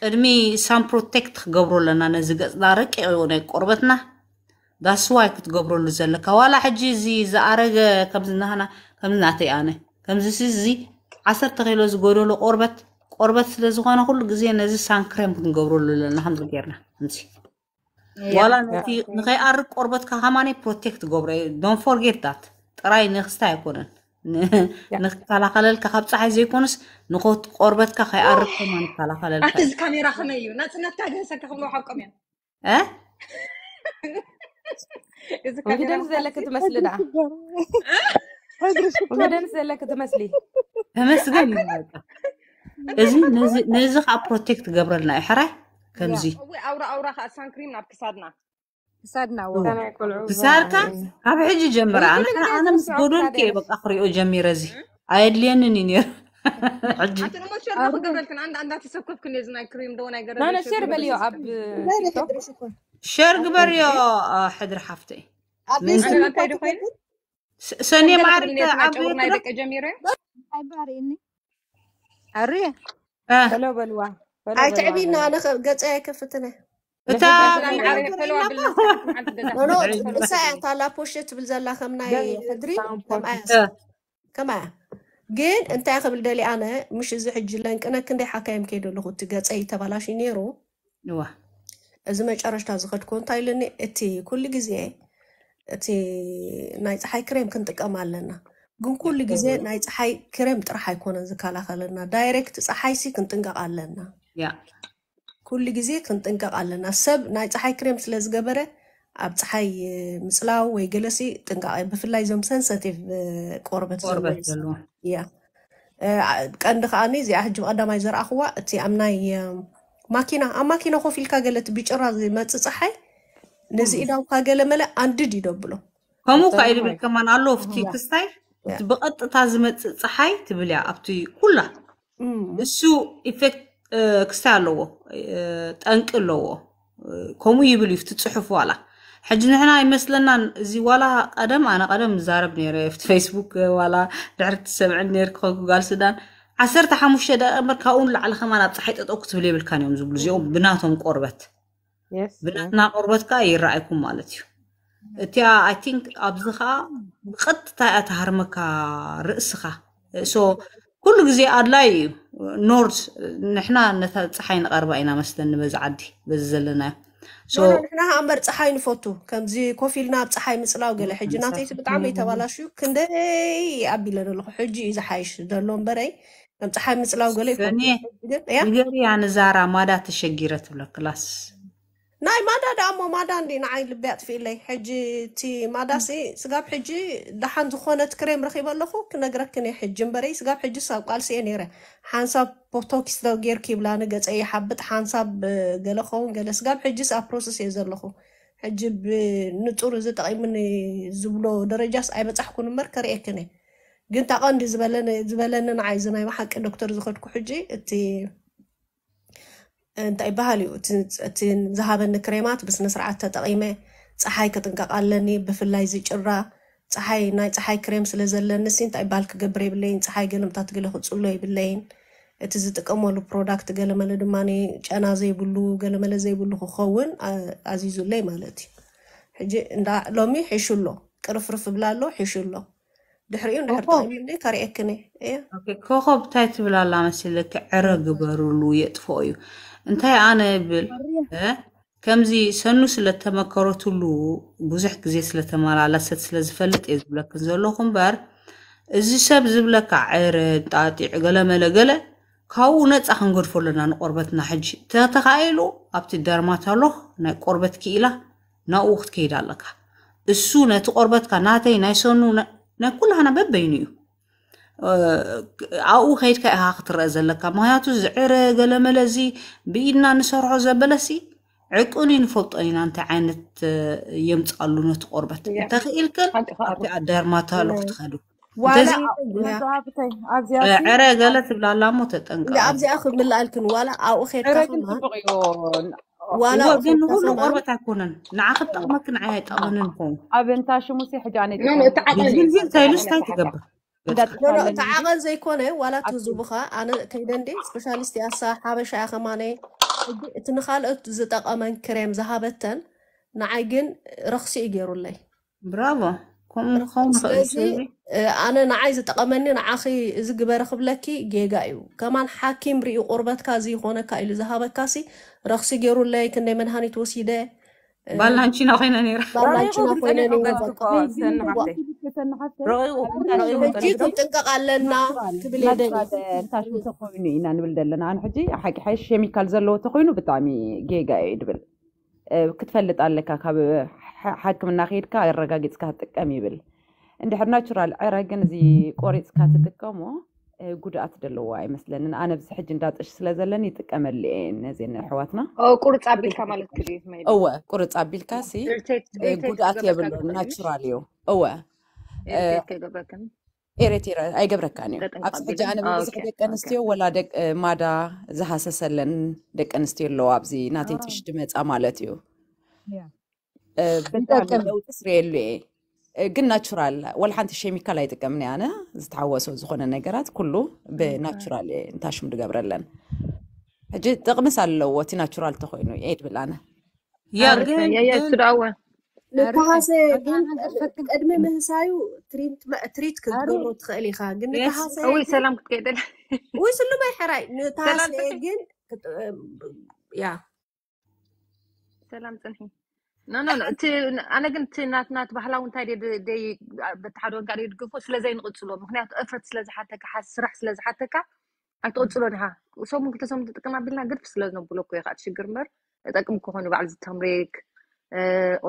ቅድሚ ሳን ፕሮቴክት ክገብሮ ኣለና ነዚ ገፅና ረቂቕ ናይ ቆርበትና ዳስዋይ ክትገብረሉ ዘለካ ዋላ ሕጂ እዚ ዝኣረገ ከምዝናሃና ከምዝናተይ ኣነ ከምዚ እዚ ዓሰርተ ኪሎ ዝጎደሉ ቆርበት ቆርበት ስለ ኩሉ ግዜ ነዚ ሳንክሬም ክንገብረሉ ኣለና ከምዚ ጌርና ولا نتي نخي أرق قربت كهماني بروتكت قبره don't forget that تراي نخستا يكونن نخ كلاخلل كخب صحي زيكونس نخوت قربت كخي أرق كمان كلاخلل أنت الكاميرا خنيو ناس نتاجه سكخم لو حكم يعني أه إذا كان زلك تمثل دع ወገደን ዘለክ ትመስሊ ተመስገን እዚ ነዚ ከዓ ፕሮቴክት ገብረልና እዩ ሕራይ كمزي اورا اورا سان كريم ناب كسادنا كسادنا كسادك ابي حجي جمر انا انا مسبورون كي بقى اخري اجمي رزي عيد لي انني حجي انت ما شرب قبل كن عند عند تسكف كن زنا كريم دونا قرب انا شرب اليو اب شرق بريو حدر حفتي سنية ما عرفت عبيت عباري اني عري اه سلو بالواحد ኣይትዕቢና ኣነ ገፀ ኣይከፍትነ እታ ኖ እሳ እያ እታ ላፖሽ ትብል ዘላ ከም ናይ ሕድሪ ከም እያ ግን እንታይ ክብል ደሊ ኣነ ምሽ እዚ ሕጂ ለንቅነ ክንደይ ሓካዮም ከይደ ኣለኹ እቲ ገፀይ ተባላሽ ነይሩ እዚ መጨረሽታ ዝኸድኮ እንታይ ኢሉኒ እቲ ኩሉ ግዜ እቲ ናይ ፀሓይ ክሬም ክንጥቀም ኣለና ግን ኩሉ ግዜ ናይ ፀሓይ ክሬም ጥራሕ ኣይኮነን ዝከላኸለና ዳይሬክት ፀሓይሲ ክንጥንቀቕ ኣለና ኩሉ ግዜ ክንጥንቀቕ ኣለና ሰብ ናይ ፀሓይ ክሬም ስለ ዝገበረ ኣብ ፀሓይ ምፅላው ወይ ገለሲ ጥንቃቐ ብፍላይ እዞም ሰንሰቲቭ ቆርበት ዘለዎ እያ ቀንዲ ከዓኒ እዚኣ ሕጂ ብቀዳማይ ዘረኣኽዋ እቲ ኣብ ናይ ማኪና ኣብ ማኪና ኮፍ ኢልካ ገለ እቲ ብጭራ ዝመፅእ ፀሓይ ነዚ ኢዳውካ ገለ መለ ኣንድድ ይደብሎ ከምኡ ከዓ ይድብል ከማን ኣሎ ፍቲ ክስታይ ብቐጥታ ዝመፅእ ፀሓይ ትብል እያ ኣብቲ ኩላ እሱ ኢፌክት كسالو تنقلو كومو يبلي في تصحف ولا حج نحنا مثلنا زي ولا قدم انا قدم زارب نير في فيسبوك ولا دارت سمع نير كوكو قال سدان عسرت حموشه دا امر كاون لعل خمانه بصحيت اتوكت بلي بالكان يوم زبل زيو بناتهم قربت يس بناتنا قربت كا يرايكم مالتي تيا اي ثينك ابزخا بخط تاع تهرمكا راسخا سو so, كل زي ادلاي نورث نحنا نثا صحين قربا اينا مسلن بزعدي بزلنا سو نحنا امبر صحين فوتو كمزي كوفيلنا صحاي مصلاو قال حجي ناتي بتعم يتوالا شو كندي ابي لنا الحجي اذا حايش دلو امبري كم صحاي مصلاو قال يعني غير يعني زارا ما دات شجيره تبلا كلاس ناي مادا دا أمو مادا دي ناي لبيات في اللي حجي تي مادا سي سقاب حجي دحان زخونة كريم رخي بلخو كنا قرقني حجي مباري سقاب حجي ساو قال سي نيرا حانسا بوتوكس داو غير كي بلانا قد اي حبت حانسا بغلخو آه، قال سقاب حجي ساو بروسس يزر لخو حجي بنطور زي تقيمني زبلو درجاس اي بتحكو نمر كري اكني قنت اقان دي زبالان زبالان نعايزنا يوحاك الدكتور زخوتكو حجي تي እንታይ ይበሃል እዩ እቲ ዝሃበኒ ክሬማት ብስነ ስርዓት ተጠቂመ ፀሓይ ክጥንቀቕ ኣለኒ ብፍላይ ዝጭራ ፀሓይ ናይ ፀሓይ ክሬም ስለ ዘለንሲ እንታይ ይበሃል ክገብር የብለይን ፀሓይ ገለምታት ገለ ክፅሎ የብለይን እቲ ዝጥቀመሉ ፕሮዳክት ገለመለ ድማ ጨና ዘይብሉ ገለመለ ዘይብሉ ክኸውን ኣዚዙለይ ማለት እዩ ሕጂ ሎሚ ሒሹ ኣሎ ቅርፍርፍ ብላ ኣሎ ሒሹ ኣሎ ድሕሪኡ ንድሕር ጠቂምኒ ካሪአክኒ ኮኸብ እንታይ ትብላላ ኣላ ክዕረ ግበርሉ ግበሩሉ የጥፍኦ እዩ እንታይ ኣነ ብል ከምዚ ሰኑ ስለተመከረትሉ ብዙሕ ግዜ ስለተመላለሰት ስለዝፈልጥ እየ ዝብለክን ዘለኹ እምበር እዚ ሰብ ዝብለካ ዕርድ ጣጢዕ ገለመለ ገለ ካብኡ ነፃ ክንገድፎ ኣለና ንቆርበትና ሕጂ ተተኻኢሉ ኣብቲ ደርማት ኣሎ ናይ ቆርበት ክኢላ ናብኡ ክትከይድ ኣለካ እሱ ነቲ ቆርበትካ ናተይ ናይ ሰኑ ናይ ኩላህና በበይኑ እዩ ኣብኡ ከይድካ ኢኻ ክትረአ ዘለካ ምክንያቱ ዝዕረ ገለመለዚ ብኢድና ንሰርሖ ዘበለሲ ዕቁን ንፈልጦን ኢና እንታይ ዓይነት የምፃሉ ነቲ ቆርበት እንተኽኢልክን ኣብቲ ኣዳርማታሎ ክትኸዱ ዕረ ገለ ትብላ ኣላ እሞ ተጠንቀቕ ኣብዚኣ ክብላ ኣልክን ዋላ ኣብኡ ከድካ ግን ሁሉ ቆርበት ኣይኮነን ንዓኸ ትጠቕመክን ዓይ ኣይጠቕመንን ኮይኑ ኣብ እንታ ሽሙሲ ሕጃ ንዝልዝል ተይሉ ስታይ ትገብር ተዓቐን ዘይኮነ ዋላ ትህዝቡኻ ኣነ ከይደንዲ ስፔሻሊስት ያሳ ሓበሻ ያ ኸማነ እቲ ንካልኦት ዝጠቐመን ክሬም ዝሃበተን ንዓይ ግን ረኽሲ እዩ ገይሩለይ ብራቮ ስለዚ ኣነ ንዓይ ዝጠቐመኒ ንዓኺ ዝግበረ ክብለኪ ጌጋ እዩ ከማን ሓኪም ርዩ ቁርበትካ ዘይኮነካ ኢሉ ዝሃበካሲ ረኽሲ ገይሩለይ ክንደይ መድሃኒት ወሲደ بالله هنشينا خينا نيرا بالله خينا نيرا ረኢኹም ጥንቀቕ ኣለና እንታይ ሽሙ ተኮይኑ ኢና ንብል ዘለና ኣነ ሕጂ ሓቂ ሓይሽ ሸሚካል ዘለዎ ተኮይኑ ብጣዕሚ ጌጋ እዩ ድብል ክትፈልጥ ኣለካ ካብ ሓክምና ከይድካ ኣረጋጊፅካ ትጥቀም ይብል እንድሕር ናቹራል ዕረ ግን እዚ ቆሪፅካ ትጥቀሞ ጉድኣት ዘለዎ ኣይመስለንን ኣነ ብዚ ሕጂ እንዳጥሽ ስለ ዘለኒ ይጥቀመሉ እየ ነዜን ኣሕዋትና ቁርፅ ኣቢልካ ማለት ክል እወ ቁርፅ ኣቢልካ ሲ ጉድኣት የብሎ ናቹራል እዩ እወ ኤሬቴራ ኣይገብረካን እዩ ኣብ ሕጂ ኣነ ብብዝሒ ደቂ ኣንስትዮ ወላ ማዳ ዝሃሰሰለን ደቂ ኣንስትዮ ኣለዋ ኣብዚ ናተይ ጥሽ ድመፃ ማለት እዩ ብጠቀም ለውጢ ስርየሉ እየ ግን ናቹራል ወላ ሸሚካል ኣይጥቀምን ኣነ ዝተሓወሶ ዝኾነ ነገራት ኩሉ ብናቹራል እንታሽም ድገብረ ኣለን ሕጂ ጥቕምስ ኣለዎ እቲ ናቹራል ተኮይኑ እየ ትብል ኣነ ንተሃሰ ግን ቅድሚ ምህሳዩ ትሪት ክትገብሮ ትኽእል ኢኻ ግን ንተሃሰይ ሰላም ክትከይደለ ወይ ስሉማይ ሕራይ ንተሃሰ ግን ያ ሰላም ፅንሒ ኖ ኖ እቲ ኣነ ግን እቲ ናትና እቲ ባህላዊ እንታይ ደይ በቲ ሓደ ወንጋሪ ድግፎ ስለዘይንቕፅሎ ምክንያቱ እፍረት ስለዝሓተካ ስራሕ ስለዝሓተካ ኣይትቕፅሎን ኢኻ ሰሙን ክልተ ሰሙን ትጥቅም ኣቢልና ግድፍ ስለዝነብሎ ኮ ይካ ትሽግር እምበር ጠቅም ክኾኑ ባዕል ዝተምሬክ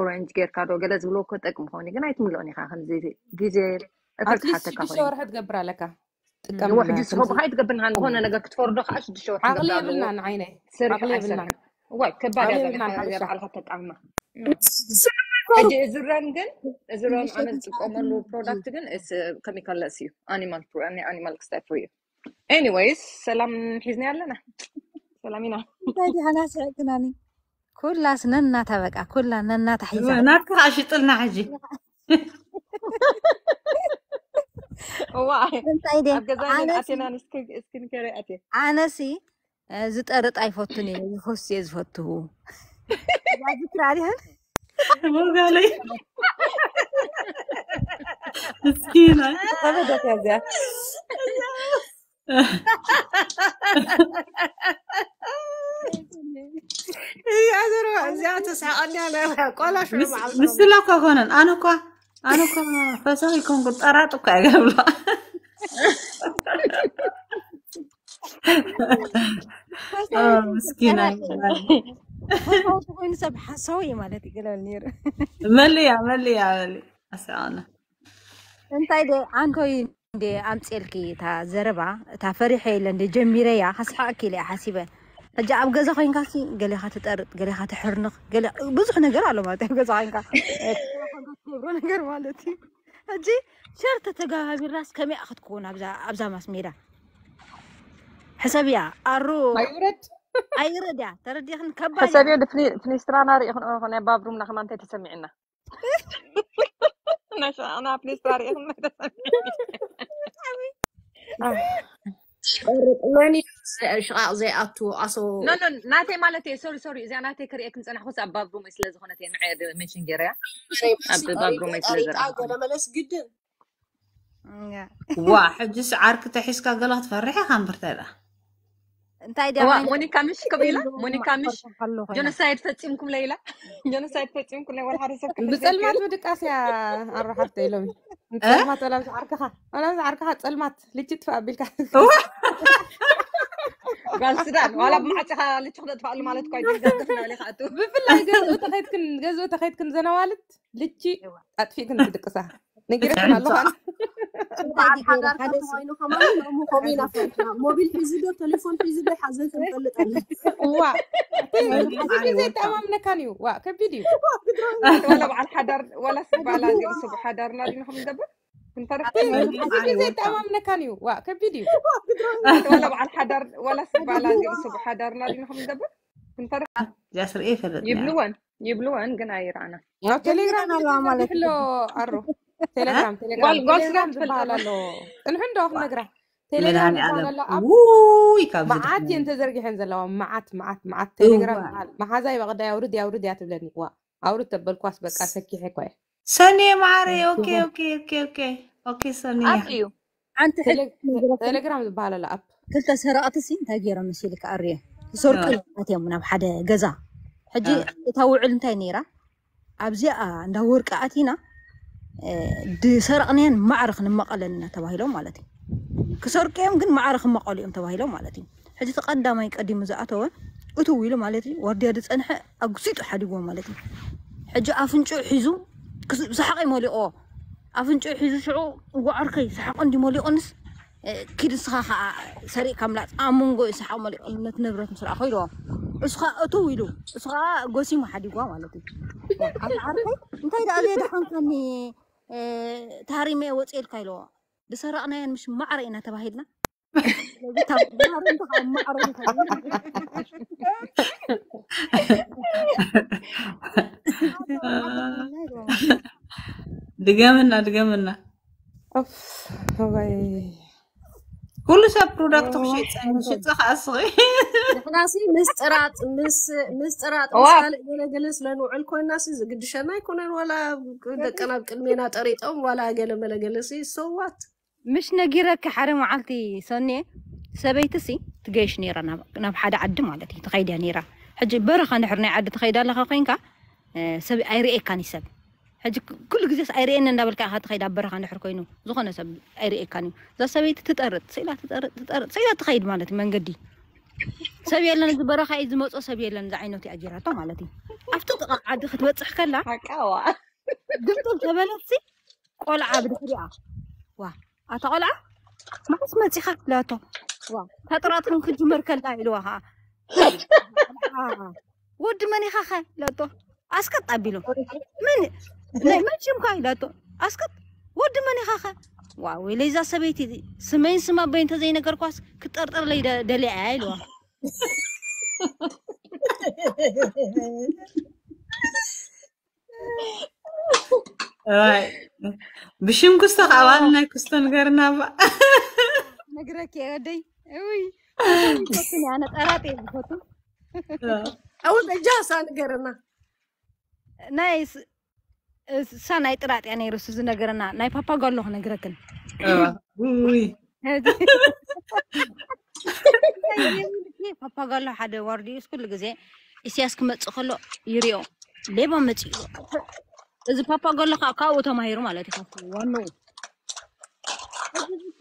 ኦረንጅ ጌርካ ዶ ገለ ዝብሎ ኮ ጠቅም ክኾኑ ግን ኣይትምልኦን ኢኻ ከምዚ ግዜ እፍረት ሓተካ ኮይኑ ወርሒ ትገብር ኣለካ ወሕጂ ዝህቡካ ይትገብርንካ ንኾነ ነገር ክትፈርዶ ከዓ ሽዱሽተ ወርሒ ገብር ኣለዎ ስርሕ ስርሕ ዋይ ከባድ ያዘ ባዕልካ ተቃምማ ሕጂ እዚ ረን ግን እዚ ሮም ኣነ ዝጥቀመሉ ፕሮዳክት ግን ከሚካለስ እዩ ኣኒማል ክስታይፍ እዩ ኤኒወይስ ሰላም ሒዝኒ ኣለና ሰላም ኢና ዲሓና ስዕግናኒ ኩላስ ነናታ በቃ ኩላ ነናታ ሒዛ ናትካ ከዓ ሽጥልና ሕጂ ኣነሲ ዝጠርጥ ኣይፈቱን እየ ዝፈስ እየ ዝፈትው ذكر عليها مو علي مسكينة أبدا كذا ምስላ እኳ ኮነን ኣነ እኳ ኣነ እኳ ፈሰኺ ኮንኩ ጠራጥ እኳ ይገብላ ምስኪና ወይን ሰብሓ ሰው እዩ ማለት እዩ ገለበል ነይሩ መለያ መለያ ኣስዓነ እንታይ ደ ኣንቶይ እንደ ኣምፅልኪ እታ ዘረባ እታ ፈሪሐ የለ እንደ ጀሚረያ ሓስሓ እኪለ ሓሲበ ሕጂ ኣብ ገዛ ኮይንካ ሲ ገሌኻ ትጠርጥ ገሌኻ ትሕርንኽ ብዙሕ ነገር ኣሎ ማለት እዩ ገዛ ኮይንካ ትገብሮ ነገር ማለት እዩ ሕጂ ሸርተ ተጋባቢራስ ከመይ ክትከውን ኣብዛ ማስ ሜዳ ሕሰብ እያ ኣሩ ይውረድ اي ردع يعني؟ ترى دي خن كبا حسابي يعني. عند فني فني سترانا ري خن خن باب روم نخمان تي تسمعنا انا انا فني سترانا ري خن ماني شقاء زي اتو اسو نو نو ناتي مالتي سوري سوري اذا ناتي كريك انا خوس باب روم اسلز خنتي نعيد ميشن جيريا باب روم اسلز انا ملس جدا واحد جس عارك تحس كغلط فرحي خان እንታይ ድያ ሞኒካ ምሽ ከቢላ ሞኒካ ምሽ ጆኖሳይድ ፈፂምኩም ለኢላ ጆኖሳይድ ፈፂምኩም ናይ ወላ ሓደ ሰብ ብፀልማት ምድቃስ እያ ኣራሓት ኢሎም ፀልማት ወላ ዝዓርክኻ ወላ ዝዓርክኻ ፀልማት ልጅ ትፋ ኣቢልካ ጓል ስዳን ዋላ ብማዓፂኻ ልጅ ክተጥፋኣሉ ማለት እኳ ይዘናለካኣቱ ብፍላይ ገዝኡ ተኸይትክን ገዝኡ ተኸይትክን ዘነዋልት ልጅ ኣጥፊእክን ትድቅሳ ነጊረክን ኣለኻ بعد حضرتك وينو خمرين أمو خمين أفرقنا موبيل حزيدي وتليفون حزيدي حزيزي مطلت عليك وا حزيزي تمام نكانيو وا كبيديو ولا بعد حضر ولا سبع لازم سبع حضرنا دي نحن ندبر حزيزي تمام نكانيو وا كبيديو ولا بعد حضر ولا سبع لازم سبع حضرنا دي نحن ندبر جاسر إيه فرد يعني؟ يبلون يبلون قناير أنا تليجرام الله مالك حلو أروح تلجرام تلجرام تلجرام تلجرام نحن دوف نقرا تليجرام بالبالالو اب معات ينتظر جحن زلوا معات معات معات تليجرام ما هذا يبغى يورد يورد يا تبلني وا اورد تبلكواس بقى سكي حكوي سونيا معري اوكي اوكي اوكي اوكي اوكي سونيا ابيو انت تليجرام بالبالالو اب كلتا سرقتسي انت جيرا مسيلك اريه سرقل اتيمنا ድሰርቕንየን ማዕረ ክንመቐለልና ተባሂሎም ማለት እዩ ክሰርቅዮም ግን ማዕረ ክመቐሉ እዮም ተባሂሎም ማለት እዩ ሕጂ እቲ ቀዳማይ ቀዲሙ ዝኣተወ እትው ኢሉ ማለት እዩ ዋርድያ ዝፀንሐ ኣጉሲጡ ሓዲግዎ ማለት እዩ ሕጂ ኣፍንጭኡ ሒዙ ብሰሓቕ ይመሊቕዎ ኣፍንጭኡ ሒዙ ሽዑ ዋዕርከይ ሰሓቕ እንዲ መሊቑንስ ኪድ ንስኻ ከዓ ሰሪእካ ምላፅ ኣብ መንጎ እዩ ሰሓቕ መሊቕ ነቲ ንብረት ምስራእኸ ኢልዎ እስኻ እትው ኢሉ እስኻ ጎሲሙ ሓዲጓ ማለት እዩ ኣብ ዓርከይ እንታይ ዳኣ ዘየድሓንከኒ ታሪመየ ወፂልካ ኢለዎ ብሰረቕናየን ምሽ ማዕረ ኢና ተባሂልና ድገምና ድገምና ኩሉ ሰብ ፕሮዳክቱ ክሸጥ ሸጥካ ከዓ ስኺ ንሕናሲ ምስ ጥራጥ ምስ ምስ ጥራጥ ምስ ካልእ ገለገለ ስለንውዕል ኮይናሲ ዝግድሸና ይኮነን ዋላ ደቀና ኣብ ቅድሜና ጠሪጦም ዋላ ገለ መለገለሲ ሰዋት ምሽ ነጊረካ ሓደ መዓልቲ ሰኒ ሰበይትሲ ትገይሽ ነይራ ናብ ሓደ ዓዲ ማለት እዩ ተኸይድያ ነይራ ሕጂ በረኻ ንድሕር ናይ ዓዲ ተኸይዳ ኣለኻ ኮይንካ ሰብ ኣይርእየካን ይሰብ كل جزء أيرين إن دبل كان هتخيد عبرها عن حر كينو زخنا سب أيري كان يو ذا سبي تتأرد سيلا تتأرد تتأرد سيلا تخيد مالتي من قدي سبي يلا نزبرها خايد موت أو سبي يلا نزعينو تأجيرها طم مالتي أفتوق عاد خد بس حكلا كوا جبت الجبل تسي قلعة بدخلها وا أتقلع ما اسمه تسي خد وا هترات من كل جمر كلا إلوها ود مني خخ لا تو أسكت أبيلو من ናይ መችም ካይላቶ ኣስክት ወዲ መን ኢኻ ኸ ዋወይለ እዛ ሰበይቲ እዚ ስመይን ስማ በይ እንተዘይነገርኳስ ክጠርጠርለይ ደሊያ እያ ኢልዋ ብሽም ክስቶ ካብኣን ናይ ክስቶ ንገርና ባ ነግረኪ ረደይ እይ ይፈትን ኣነ ጠራጤ ዝፈቱ ኣውን እጃሳ ንገርና ናይ ሳናይ ጥራጥያ ነይሩ እሱ ዝነገረና ናይ ፓፓጎ ኣለኹ ነግረክን ፓፓጎ ኣለኹ ሓደ ዋርዲ እዩ ኩሉ ግዜ እስያስ ክመፅእ ከሎ ይርዮ ሌባ መፅኡ እዚ ፓፓጎ ኣለኹ ካብኡ ተማሂሩ ማለት እዩ ካብቲ ዋናኡ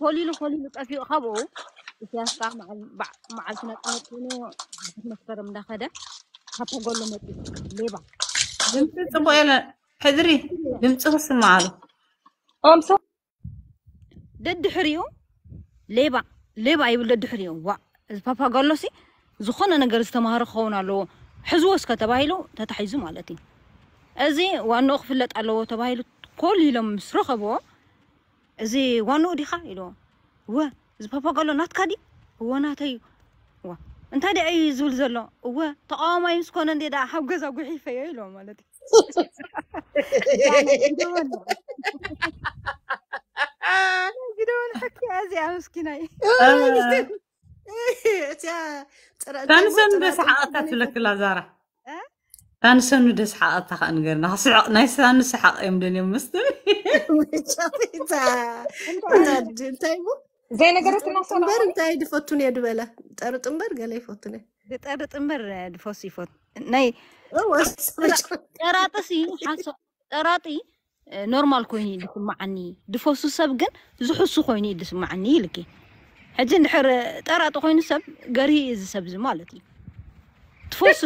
ኮሊሉ ኮሊሉ ጠፊኡ ካብኡ እስያስ ከዓ መዓልቲ ነፃነት ኮይኑ መስከረም እንዳኸደ ፓፓጎ ኣሎ መፅኡ ሌባ ፅቡቅ የለን حذري دمتصه سمعالو امسا دد حريو ليبا ليبا يبل أيوة دد حريو وا بابا قالو سي زخونه نغير استمهار خونالو حزو اس كتبايلو تتحيزو مالتي ازي وانو خفلط علو تبايلو كل يلم مسرخبو ازي وانو ديخا يلو وا بابا قالو ناتكادي وانا تاي እንታደ እዩ ዝብል ዘሎ እወ ተቃዋማይ ምስኮነ እንዴ ዳ ካብ ገዛ ጉሒፈ እዮ ኢሎ ማለት ግደወን ሕኪያ እዚኣ ምስኪናይ ታንሰኑ ደስ ሓቐታ ትብለክላ ዛራ ታንሰኑ ደስ ሓቐታ ከዓ ንገርና ክስዕቕ ናይ ሳንስ ሓቐ እዮም ደንዮም መስትን እንታይ ዘይነገረት እናሰራእምበር እንታይ ድፈቱ እየ ድበላ ዝጠርጥ እምበር ገለ ይፈቱን እየ ዝጠርጥ እምበር ድፈሱ ይፈቱ ናይ ጠራጥሲ ጠራጢ ኖርማል ኮይኑ እዩ ድስማዓኒ ድፈሱ ሰብ ግን ዝሕሱ ኮይኑ እዩ ድስማዓኒ ይልኪ ሕጂ ንድሕር ጠራጢ ኮይኑ ሰብ ገርሂ እዚ ሰብ እዚ ማለት እዩ ትፈሱ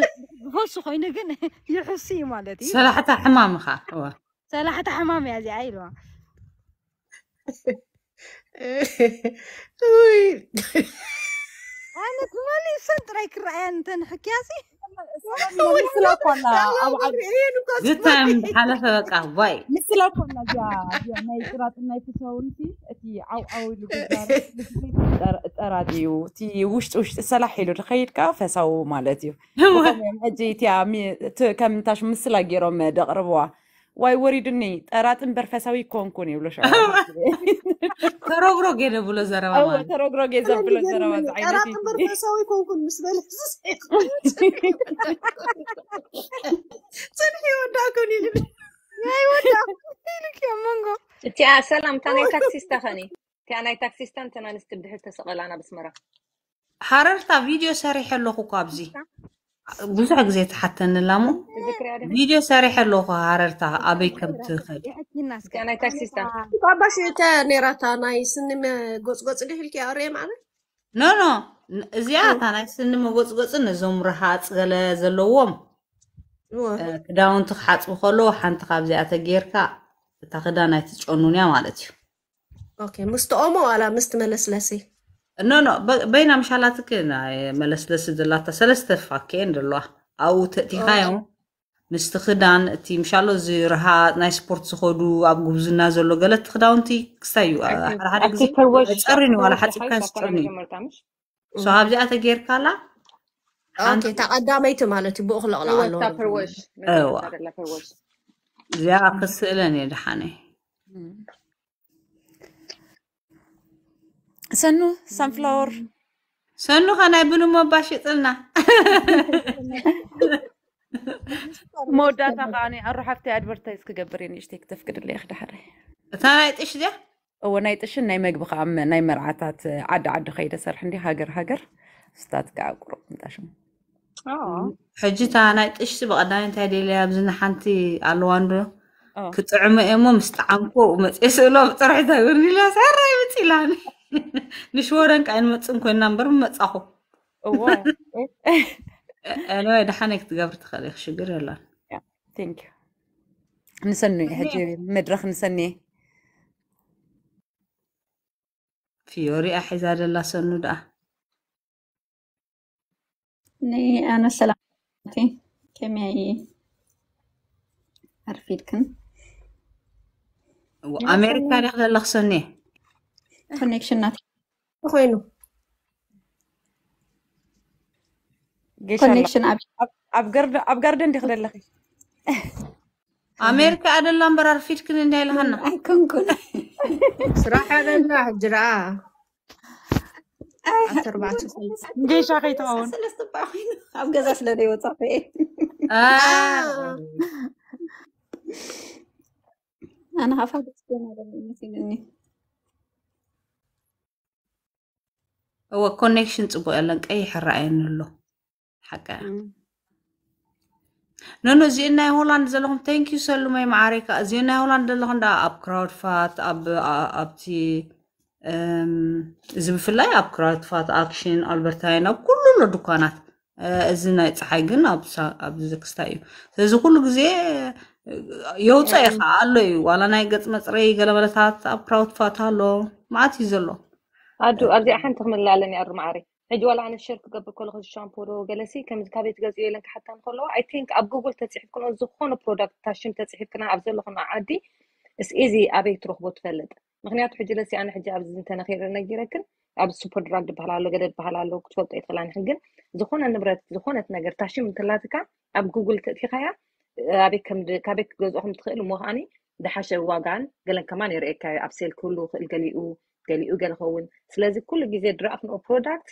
ድፈሱ ኮይኑ ግን ይሕሱ እዩ ማለት እዩ ሰላሕታ ሕማም ኸ ሰላሕታ ሕማም እያ እዚኣ ኢልዋ وي انا ماني صدرك انت نحكاسي زتم حلفة بقى باي مثل كنا جا جا ما يقرأت ما يتساون تي تي عو عو راديو تي وش وش سلاحي له تخيل كا فساو مالتيو هم هجي تي عمي كم تاش مثل غيرو ما دقربوا ዋይወሪድኒ ጠራጥን በርፈሳዊ ኮንኩን ይብሎ ተረግሮጌ ነብሎ ዘረባ ተረግሮጌ ዘብሎ ዘረባ ጠራጥን በርፈሳዊ ኮንኩን ምስ በለ ፅንሒ ወዳኮን ይብል ናይ ወዳ ኢልክዮ መንጎ እቲኣ ሰላም እታ ናይ ታክሲስታ ኸኒ እቲኣ ናይ ታክሲስታ እንተና ንስቲ ብድሕር ተሰቐላና ብስመራ ሓረርታ ቪድዮ ሰሪሐ ኣለኹ እኳ ኣብዚ ብዙሕ ግዜ ተሓተን ላሙ ቪድዮ ሰሪሐ ኣለኹ ሃረርታ ኣበይ ከም ትኽእል ኣባሽ እተ ነራታ ናይ ስኒ መጎፅጎፅ ድሕልኪ ኣርየ ማለት ኖ ኖ እዚኣታ ናይ ስኒ መጎፅጎፅ ነዞም ርሃፅ ገለ ዘለዎም ክዳውንቲ ክሓፅቡ ከለዎ ሓንቲ ካብዚኣተ ጌርካ እታ ክዳን ኣይትጨኑን እያ ማለት እዩ ምስቲ ኦሞ ዋላ ምስቲ መለስለሲ نو نو بينا مش على تكنا آه، ملسلس دلا تسلس تفاكين دلا او تتخايم مستخدان تي مش على زيرها ناي سبورت سخدو اب غبزنا زلو غلط تخداون تي كسايو على آه، حد تقرني ولا حد كان تقرني سو هابزي اتا غير كالا اوكي تقدميت مالتي بوخ لا لا ايوا زيا خسلني دحاني ሰኑ ሳንፍላወር ሰኑ ኸ ናይ ብንሞ ኣባ ሽጥልና መወዳእታ ከዓኒ ኣረሓፍተይ ኣድቨርታይዝ ክገብር እየ ንእሽተይ ክተፍቅድለ ይኽ ዳሕረ እታ ናይ ጥሽ ድያ እወ ናይ ጥሽን ናይ መግቢ ከዓ ናይ መርዓታት ዓዲ ዓዲ ከይደ ሰርሕ እንዲ ሃገር ሃገር ስታት ከዓ ቁሩብ ምጣሽሙ ሕጂ እታ ናይ ጥሽቲ ብቐዳሚ እንታይ ደለያ ኣብዝና ሓንቲ ኣለዋን ዶ ክጥዕመ እሞ ምስ ጣዓምኮ መፅየ ስእሎ ብጥራሕ እንታይ ይውርኒላ ሰራ ይምፅ ኢላኒ نشورنك عن متصم كون نمبر متصحو أنا وايد حنك تقبر تخليك شكر لا ثانك نسني هجي مدرخ نسني فيوري أحزار الله سنو ده ني أنا سلامتي كم هي أرفيدكن وأمريكا رخ الله سنو ኮኔክሽን ኮይኑ ኮኔክሽን ኣብ ጋርደን ዲ ክደለኺ ኣሜሪካ ኣደላ እምበር ኣርፊድክን እንታይ ኢልሃና ኣይኮንኩን ስራሕ ኣደላ ሕጅራ ጌሻ ከይትኸውን ስለዝፅባዕ ኮይኑ ኣብ ገዛ ስለዘይወፃፈ ኣነ ሃፋ ደስ ገና ይመስለኒ እወ ኮኔክሽን ፅቡቅ ያለን ቀይሕ ይረኣየኒ ኣሎ ሓቂ ነኖ እዚአን ናይ ሆላንድ ዘለኹም ቴንኪዩ ሰሉመይ ማዓሪካ እዚ ናይ ሆላንድ ዘለኹም ዳ ኣብ ክራውድፋት ኣብቲ እዚ ብፍላይ ኣብ ክራውድፋት ኣክሽን ኣልበርታይን ኣብ ኩሉ ሎ ድኳናት እዚ ናይ ፀሓይ ግን ኣብዚ ዘክስታ እዩ ስለዚ ኩሉ ግዜ የውፀ ከዓ ኣሎ እዩ ዋላ ናይ ገፅ መፅረይ ገለመለታት ኣብ ክራውድፋት ኣሎ ማዓት እዩ ዘሎ ادو ادي احنا تخمن لا لاني ار معري هيدو ولا انا شرك قبل كل خذ شامبو وجلسي كم كابيت غزي إيه لك حتى نقولوا اي ثينك اب جوجل تصيح كنا زخون برودكت تاع شنو تصيح كنا عبد الله خنا عادي اس ايزي ابي تروح بوتفلد مغنيات حجي لسي انا حجي عبد انت نخير انا جيركن اب سوبر دراج بحال على قد بحال على كتب تاع طلع نحكن زخون نبرت زخون تنقر تاع شنو ثلاثه اب جوجل في خيا ابي كم كابيت غزوهم تخيل مو هاني دحاشه واغان قال كمان يريك ابسيل كله القليل ገሊኡ ገለኸ እውን ስለዚ ኩሉ ግዜ ድራፍት ንኦ ፕሮዳክት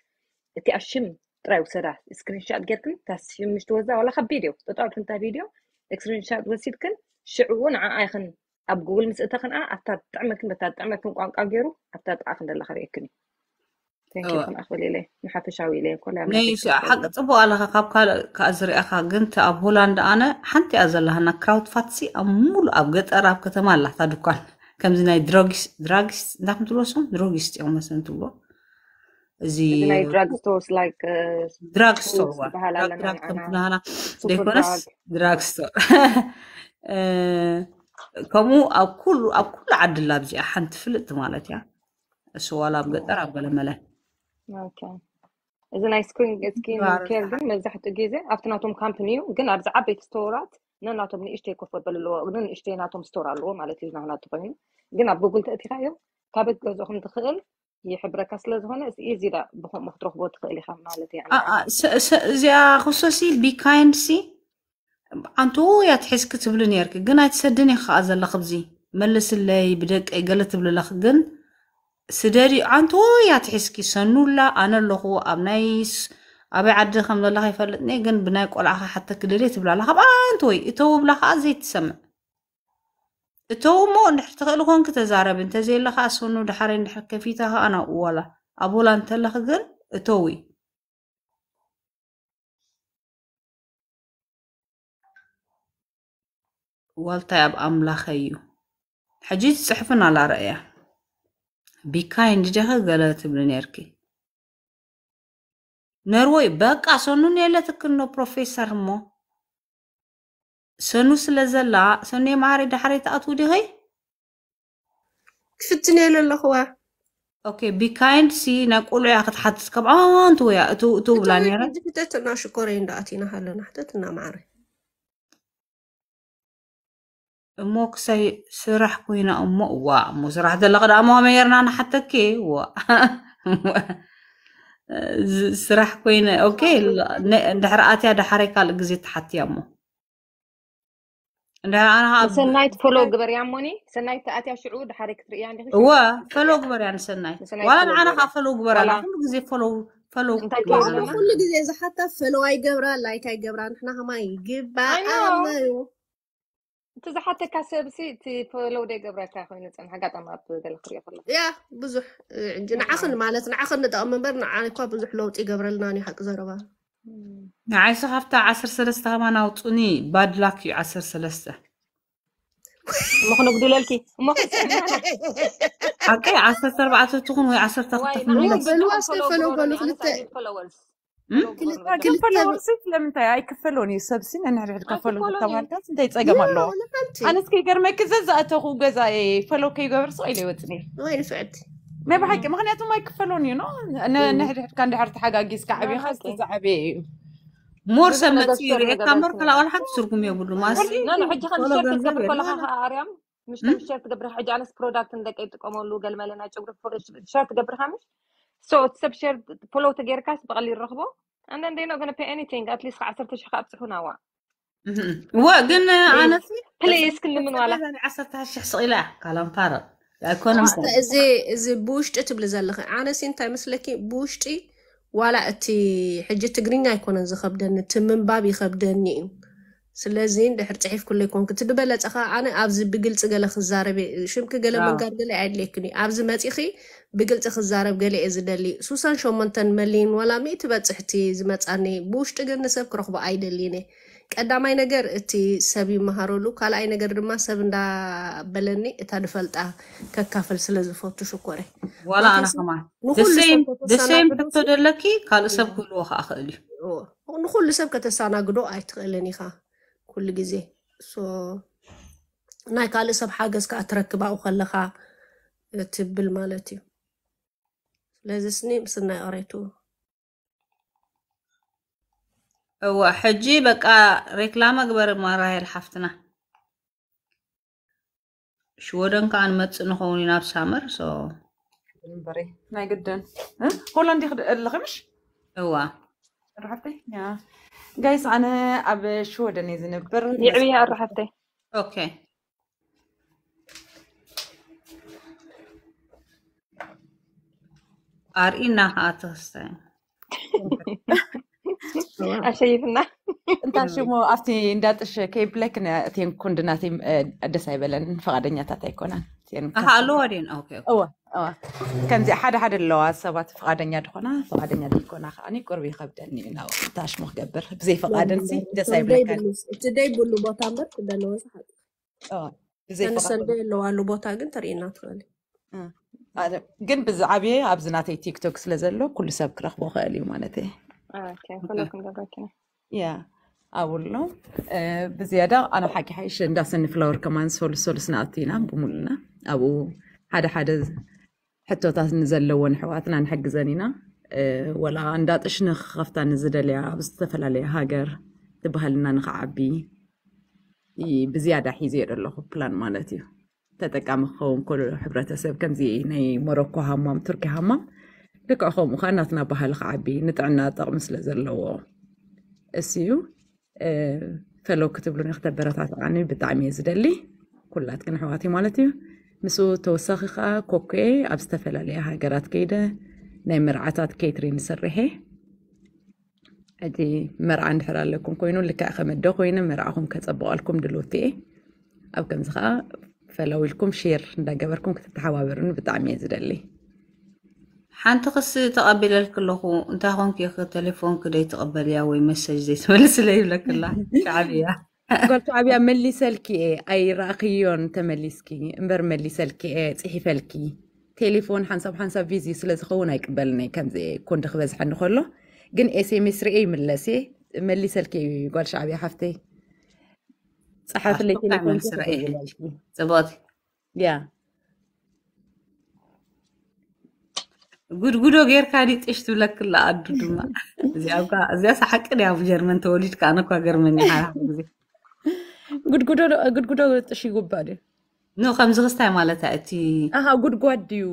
እቲ ኣብ ሽም ጥራይ ውሰዳ ስክሪንሻት ጌርክን ታሽምሽ ትወዛ ዋላ ካብ ቪድዮ ተጣርፍ እንታ ቪድዮ ስክሪንሻት ወሲድክን ሽዕኡ ንዓኣ ይኽን ኣብ ጉግል ምስ እተኽን ኣብታ ጥዕመክን በታ ጥዕመክን ቋንቋ ገይሩ ኣብታ ጥቓክን ደላ ክርእክን እዩ ሓቂ ፅቡቅ ኣለኻ ካብ ካልእ ከዓ ዝሪኣኻ ግንቲ ኣብ ሆላንድ ኣነ ሓንቲ እያ ዘለሃና ክራውድ ፋትሲ ኣብ ሙሉ ኣብ ገጠር ኣብ ከተማ ኣላታ ድኳን كم زناي دروغس دروغس دخلت لوسون دروغس يا ما سمعت لو زي زناي دروغ ستورز لايك دروغ ستور هلا هلا ديكورس دروغ ستور كمو او كل او كل عد لابزي احنت فلت مالت يا سوالا بقدر ابغى ملا اوكي إذا نايس كوين سكين كيردن مزحتو جيزة أفتناتهم كامبنيو قلنا أرزع بيت ستورات نو ناتو من اشتي كفر بلو نو اشتي ناتو مستور على الوم على تيجنا هنا تبعين جينا بجوجل تاتي خايو كابت جوزهم تخيل هي حبره كاسل زهنا اس ايزي دا بهم مخطروخ بو تخيلي خا مالتي يعني. اه اه س س زيا خصوصي بي كايند انتو يا تحس كتب لي نيرك جنا تسدني خا ازل خبزي ملس اللي بدك قالت بلا لخ سداري انتو يا تحس كي انا اللي هو ابنيس أبي عدي خم لله يفلتني جن بناي قول عخا حتى كدري تبلا لها بأنت وي إتو بلا زي تسمع إتو مو نحر تقل هون كتزارب انت زي لها أسونو دحري نحر كفيتها أنا أولا أبولا انت لها جن إتوي والتا أم أملاخيو حجيت سحفنا على رأيه بكاين جدها قالت بلنيركي نروي بقى سنو يلا تكنو بروفيسر مو سنو سلزلا سنو يمعاري دحري تأتو دي هاي كفتني يلا لخوا اوكي بي كايند سي نقول يا اخت حد سكب اه انت ويا تو تو بلاني راه جبتتنا شكورين داتينا هلا حتتنا معري موك سي ሞክሰይ ስራሕ ኮይና እሞ እዋ እሞ ስራሕ ዘላ ميرنا نحتكي وا ስራሕ ኮይነ ኦኬ እንድሕር ኣትያ ዳሓረ ካልእ ግዜ ተሓትያ እሞ ሰናይት ፈሎ ግበርያ ሞኒ ሰናይት ተኣትያ ሽዑ ዳሓረ ክትርእያ እወ ፈሎ ግበርያ ንሰናይ ዋላ ንዓና ከዓ ፈሎ ግበርያ ኩሉ ግዜ ፈሎ ፈሎ ኩሉ ግዜ ዝሓታ ፈሎ ኣይገብራ ላይክ ኣይገብራ ንሕና ከማይ ይግባእ انت زعما حتى كاسبسي تي فولو دي قبره تاع خويا نتاع حقا تاع ماب قال خويا والله يا بزح عندي نعصن معناتها نعصن دا من برنا انا كوا بزح لوطي قبره لنا ني حق زربا نعاي صحفتا عصر سلسة ما نوطني باد لاك يو عصر سلسة ما خنو قدو لالكي ما خنو اوكي عصر سربعة تخون وي عصر تخطف من لك بلو عصر فلو بلو خلتا كنفولورز لا من تاع يكفلوني سبسين انا على كفلو تاع كاس نتا الله انا سكي غير ما كزاز اتو غزا فلو كي غير سو الي وتني وين سعدت ما بحكي مغنياتو ما يكفلوني نو انا نحري كان حرت حاجه كيس كعبي خاص تزعبي مور سمتيري كامر كلا ولا حد سركم يا بلو ما لا لا حجي خلنا نشارك قبل كل اريم مش تمشي تقبر حاجه على برودكت عندك يتقوموا له قال ما لنا شغل شارك قبرها مش so تستبشر فولوتا غيركا تبغى الرغبه and then they're not gonna pay anything at least 10000 شخص ابسحونا هو وقلنا انا بليز كل من ولا 10000 شخص الى كلام فارغ يكون እዚ እዚ ብውሽጢ ትብል ዘለኺ ኣነሲ እንታይ መስለኪ ብውሽጢ ዋላ እቲ ሕጂ ትግርኛ ኣይኮነን ዝኸብደኒ እቲ ምንባብ ይኸብደኒ እዩ ስለዚ እንድሕር ፅሒፍኩሎ ይኮንክ እቲ ብበለፀ ከዓ ኣነ ኣብዚ ብግልፂ ገለ ክዛረብ ሽምኪ ገለ መንጋድ ገለ ኣየድልየክን እዩ ኣብዚ መፂኺ بقلت خزارب قلي إزدالي سوسان شو منتن ملين ولا ميت بتحتي زمتاني بوش تجن سب كرخ بعيد ليني كدا ماي نجر تي سبي مهارولو كلا أي ما سبنا بلني اتدفلت آه ككافل سلز فوتو ولا أنا كمان the same the same دكتور لكي كلا سب كلوا خالي نقول لسب كتسانا قدو أيت خلني خا كل جزي so ناي كلا سب حاجة كأترك بقى وخلها تبل مالتي ለዚስኒ ምስናይ ቀሬቱ እዋ ሕጂ በቃ ሬክላማ ግበር ማራሄል ሓፍትና ሽወደን ከዓ ንመፅእ ንኸውን ናብ ሳመር በሬ ናይ ግድን ሆላንዲ ኣለኽምሽ እዋ ኣራሕተይ ጋይስ ኣነ ኣብ ሽወደን እየ ዝነብር ይዕብያ ኣራሕተይ ኦኬ ار اینا هات هستن ኣሸይትና እንታ ሽሙ ኣብቲ እንዳጥሽ ከይብለክነ እተን ኩንድናት ደስ ኣይበለን ፈቓደኛታት ኣይኮናን ኣለዋ ድን እወ እወ ከምዚ ሓደ ሓደ ኣለዋ ሰባት ፈቓደኛ ድኾና ፈቓደኛ ድኮና ከዓኒ ቁርቢ ይከብደኒ እዩ ናብ ታሽሙ ክገብር ብዘይ ፈቓደንሲ ደስ ኣይብለካን እቲ ደይብሉ ቦታ እምበር ክደለወ ዝሓጥ ብዘይ ፈቓደ ኣለዋሉ ቦታ ግን ተርእየና ትኽእል ግን ብዛ ዓብየ ኣብዚ ናተይ ቲክቶክ ስለ ዘሎ ኩሉ ሰብ ክረኽቦ ክእል እዩ ማለት እየ ኩለኩም ደረኪና ያ ኣብሎ ብዝያዳ ኣነ ሓቂ ሓይሽ እንዳሰኒ ፍላወር ከማን ሶሉስ ሶሉስ ንኣትና ብሙሉና ኣብኡ ሓደ ሓደ ሕቶታት ንዘለዎን ኣሕዋትና ንሕግዘን ኢና ወላ እንዳጥሽ ንክኸፍታ ንዝደለያ ኣብ ዝተፈላለየ ሃገር ትባሃልና ንክዓቢ ብዝያዳ ሒዘ ኣለኹ ፕላን ማለት እዩ تتكام خون كل حبرة سب كم زي هني مروكو همم تركي همم لك أخو مخانا ثنا بهالخ عبي نتعنا طقم سلزر لو اسيو فلو كتب لون يختار برات عني بتعمي زدلي كلات كن حواتي مالتي مسو توسخ خا كوكي أبستفل عليها جرات كيدا نيم مرعتات كيترين سرهي أدي مرع عند حرال لكم كوينو لك أخم الدو كوينو مرعهم كتبوا لكم دلوتي أو كم زخا ፈለዊልኩም ሼር እንዳገበርኩም ክትተሓባበሩኒ ብጣዕሚ እየ ዝደሊ ሓንቲ ክስ ተቐቢለልክ ኣለኹ እንታይ ኮንክ ቴሌፎን ክደይ ትቐበል እያ ወይ መሰጅ لك ይብለክላ ሻዕብያ قلت عبيا ملي سلكي اي راقيون تمليسكي امبر ملي سلكي صحيفلكي تليفون حنسب حنسب فيزي سلاز خون يقبلني كمزي كون دخبز حنخلو جن اس ام اس ملسي ملي سلكي قال حفتي صحفلتي من سرائح صباطي يا ጉድጉዶ ጌርካ ዲጥሽ ትብለክላ ኣዱ ድማ እዚኣ ሰሓቂ ድያ ኣብ ጀርመን ተወሊድካ ኣነ እኳ ገርመን ያ ግዜ ጉድጉዶ ጥሽ ይጉባእ ድዩ ኖ ከምዚ ክስታይ ማለት እቲ ጉድጓድ ድዩ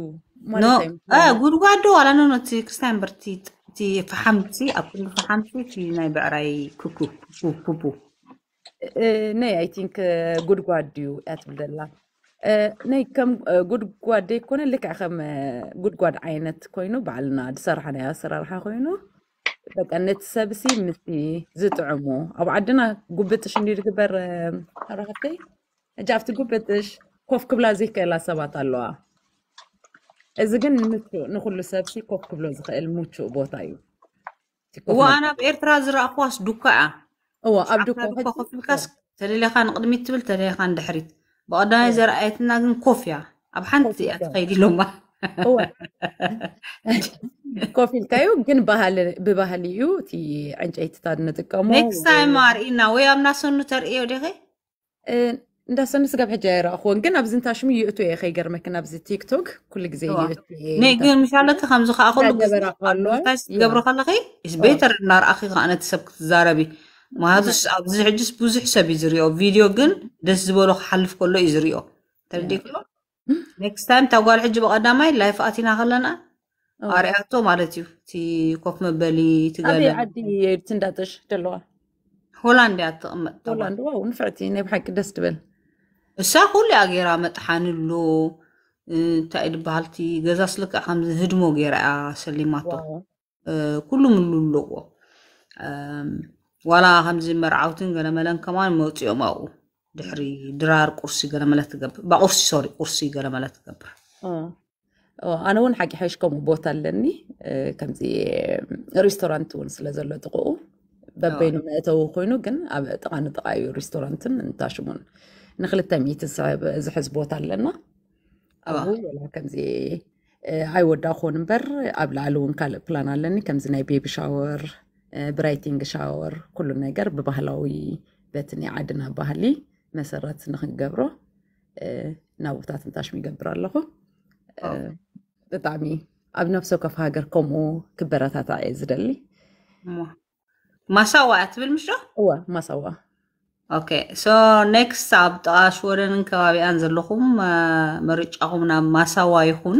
ጉድጓዶ ዋላ ኖ እቲ ክርስታያን በርቲ እቲ ፈሓምቲ ኣብ ኩሉ ፈሓምቲ እቲ ናይ ብዕራይ ኩኩ ኩፑ نعم ناي اي ثينك غود غواديو اتبدا لا ناي كم غود غواد يكون لك اخم غود غواد عينت كوينو بعلنا دسر حنا سرر حنا كوينو بقى نت سبسي مثي زتعمو او عدنا قبتش ندير كبر راحتي جافت قبتش كوف كبلا زي كلا سبات الله اذا كان نمثلو نخلو سبسي كوف كبلا زي كلا موتشو بوتايو وانا بارتراز راقواش دوكا هو عبد كوف الكاسك تري لي خان قدمي تبل تري خان دحريت بعدا زر ايتنا كن كوفيا اب حنتي اتخيلي لهم هو كوفي الكايو كن بهال ببهاليو تي عند ايت تاع نتقمو نيكست تايم ار انا وي ام ناس نو تري ودي اندا أه، سن سقف حجيره اخو كن ابزنتا شم يوتو يا خي غير مكن ابز تيك توك كل غزي يوتو ني كن مش على تخمزو خا اخو لو غبر خا لو اس بيتر النار اخي انا تسبك زاربي ምክንያቱስ ኣብዚ ሕጅስ ብዙሕ ሰብ እዩ ዝሪኦ ቪድዮ ግን ደስ ዝበሎ ክሓልፍ ከሎ እዩ ዝሪኦ ተርዲክሎ ኔክስት ታይም ጓል ሕጂ ብቀዳማይ ላይፍ ኣቲና ከለና ኣርያቶ ማለት እዩ እቲ ኮፍ መበሊ ትገለ ዓዲ የድት እንዳጥሽ ዘለዋ ሆላንድ እያ ትቕመጥ ሆላንድ ዋው ንፍዕቲ ናይ ብሓቂ ደስ ትበል እሳ ኩሉ እያ ገይራ መጥሓንሉ እንታይ ድበሃልቲ ገዛ ስልክዕ ከምዚ ህድሞ ገይራ እያ ሰሊማቶ ኩሉ ምሉልዎ ዋላ ከምዚ መርዓውትን ገለመለን ከማን መውፂኦም ኣብኡ ድሕሪ ድራር ቁርሲ ገለመለ ትገብር ብቁርሲ ሶሪ ቁርሲ ገለመለ ትገብር ኣነ እውን ሓቂ ሓይሽከምኡ ቦታ ኣለኒ ከምዚ ሬስቶራንት እውን ስለ ዘሎ ጥቕኡ በበይኑ መእተዊ ኮይኑ ግን ኣብ ጥቓ ንጥቓ እዩ ሬስቶራንትን እንታሽሙን ንክልተ ሚኢት ዝሕዝ ቦታ ኣለና ኣብኡ ከምዚ ኣይወዳ ኮን እምበር ኣብ ላዕሊ እውን ካልእ ፕላን ኣለኒ ከምዚ ናይ ቤቢ ሻወር ብራይቲንግ ሻወር ኩሉ ነገር ብባህላዊ በቲ ናይ ዓድና ባህሊ መሰረት ንክንገብሮ ናብታ ትንታሽ ይገብር ኣለኹ ብጣዕሚ ኣብ ነፍሶ ከፍ ሃገር ከምኡ ክበረታታ እየ ዝደሊ ማሳዋ እያ ትብል ምሽ እወ ማሳዋ ኦኬ ሶ ኔክስት ኣብ ጥቃሽ ወደንን ከባቢኣን ዘለኹም መርጫኹም ናብ ማሳዋ ይኹን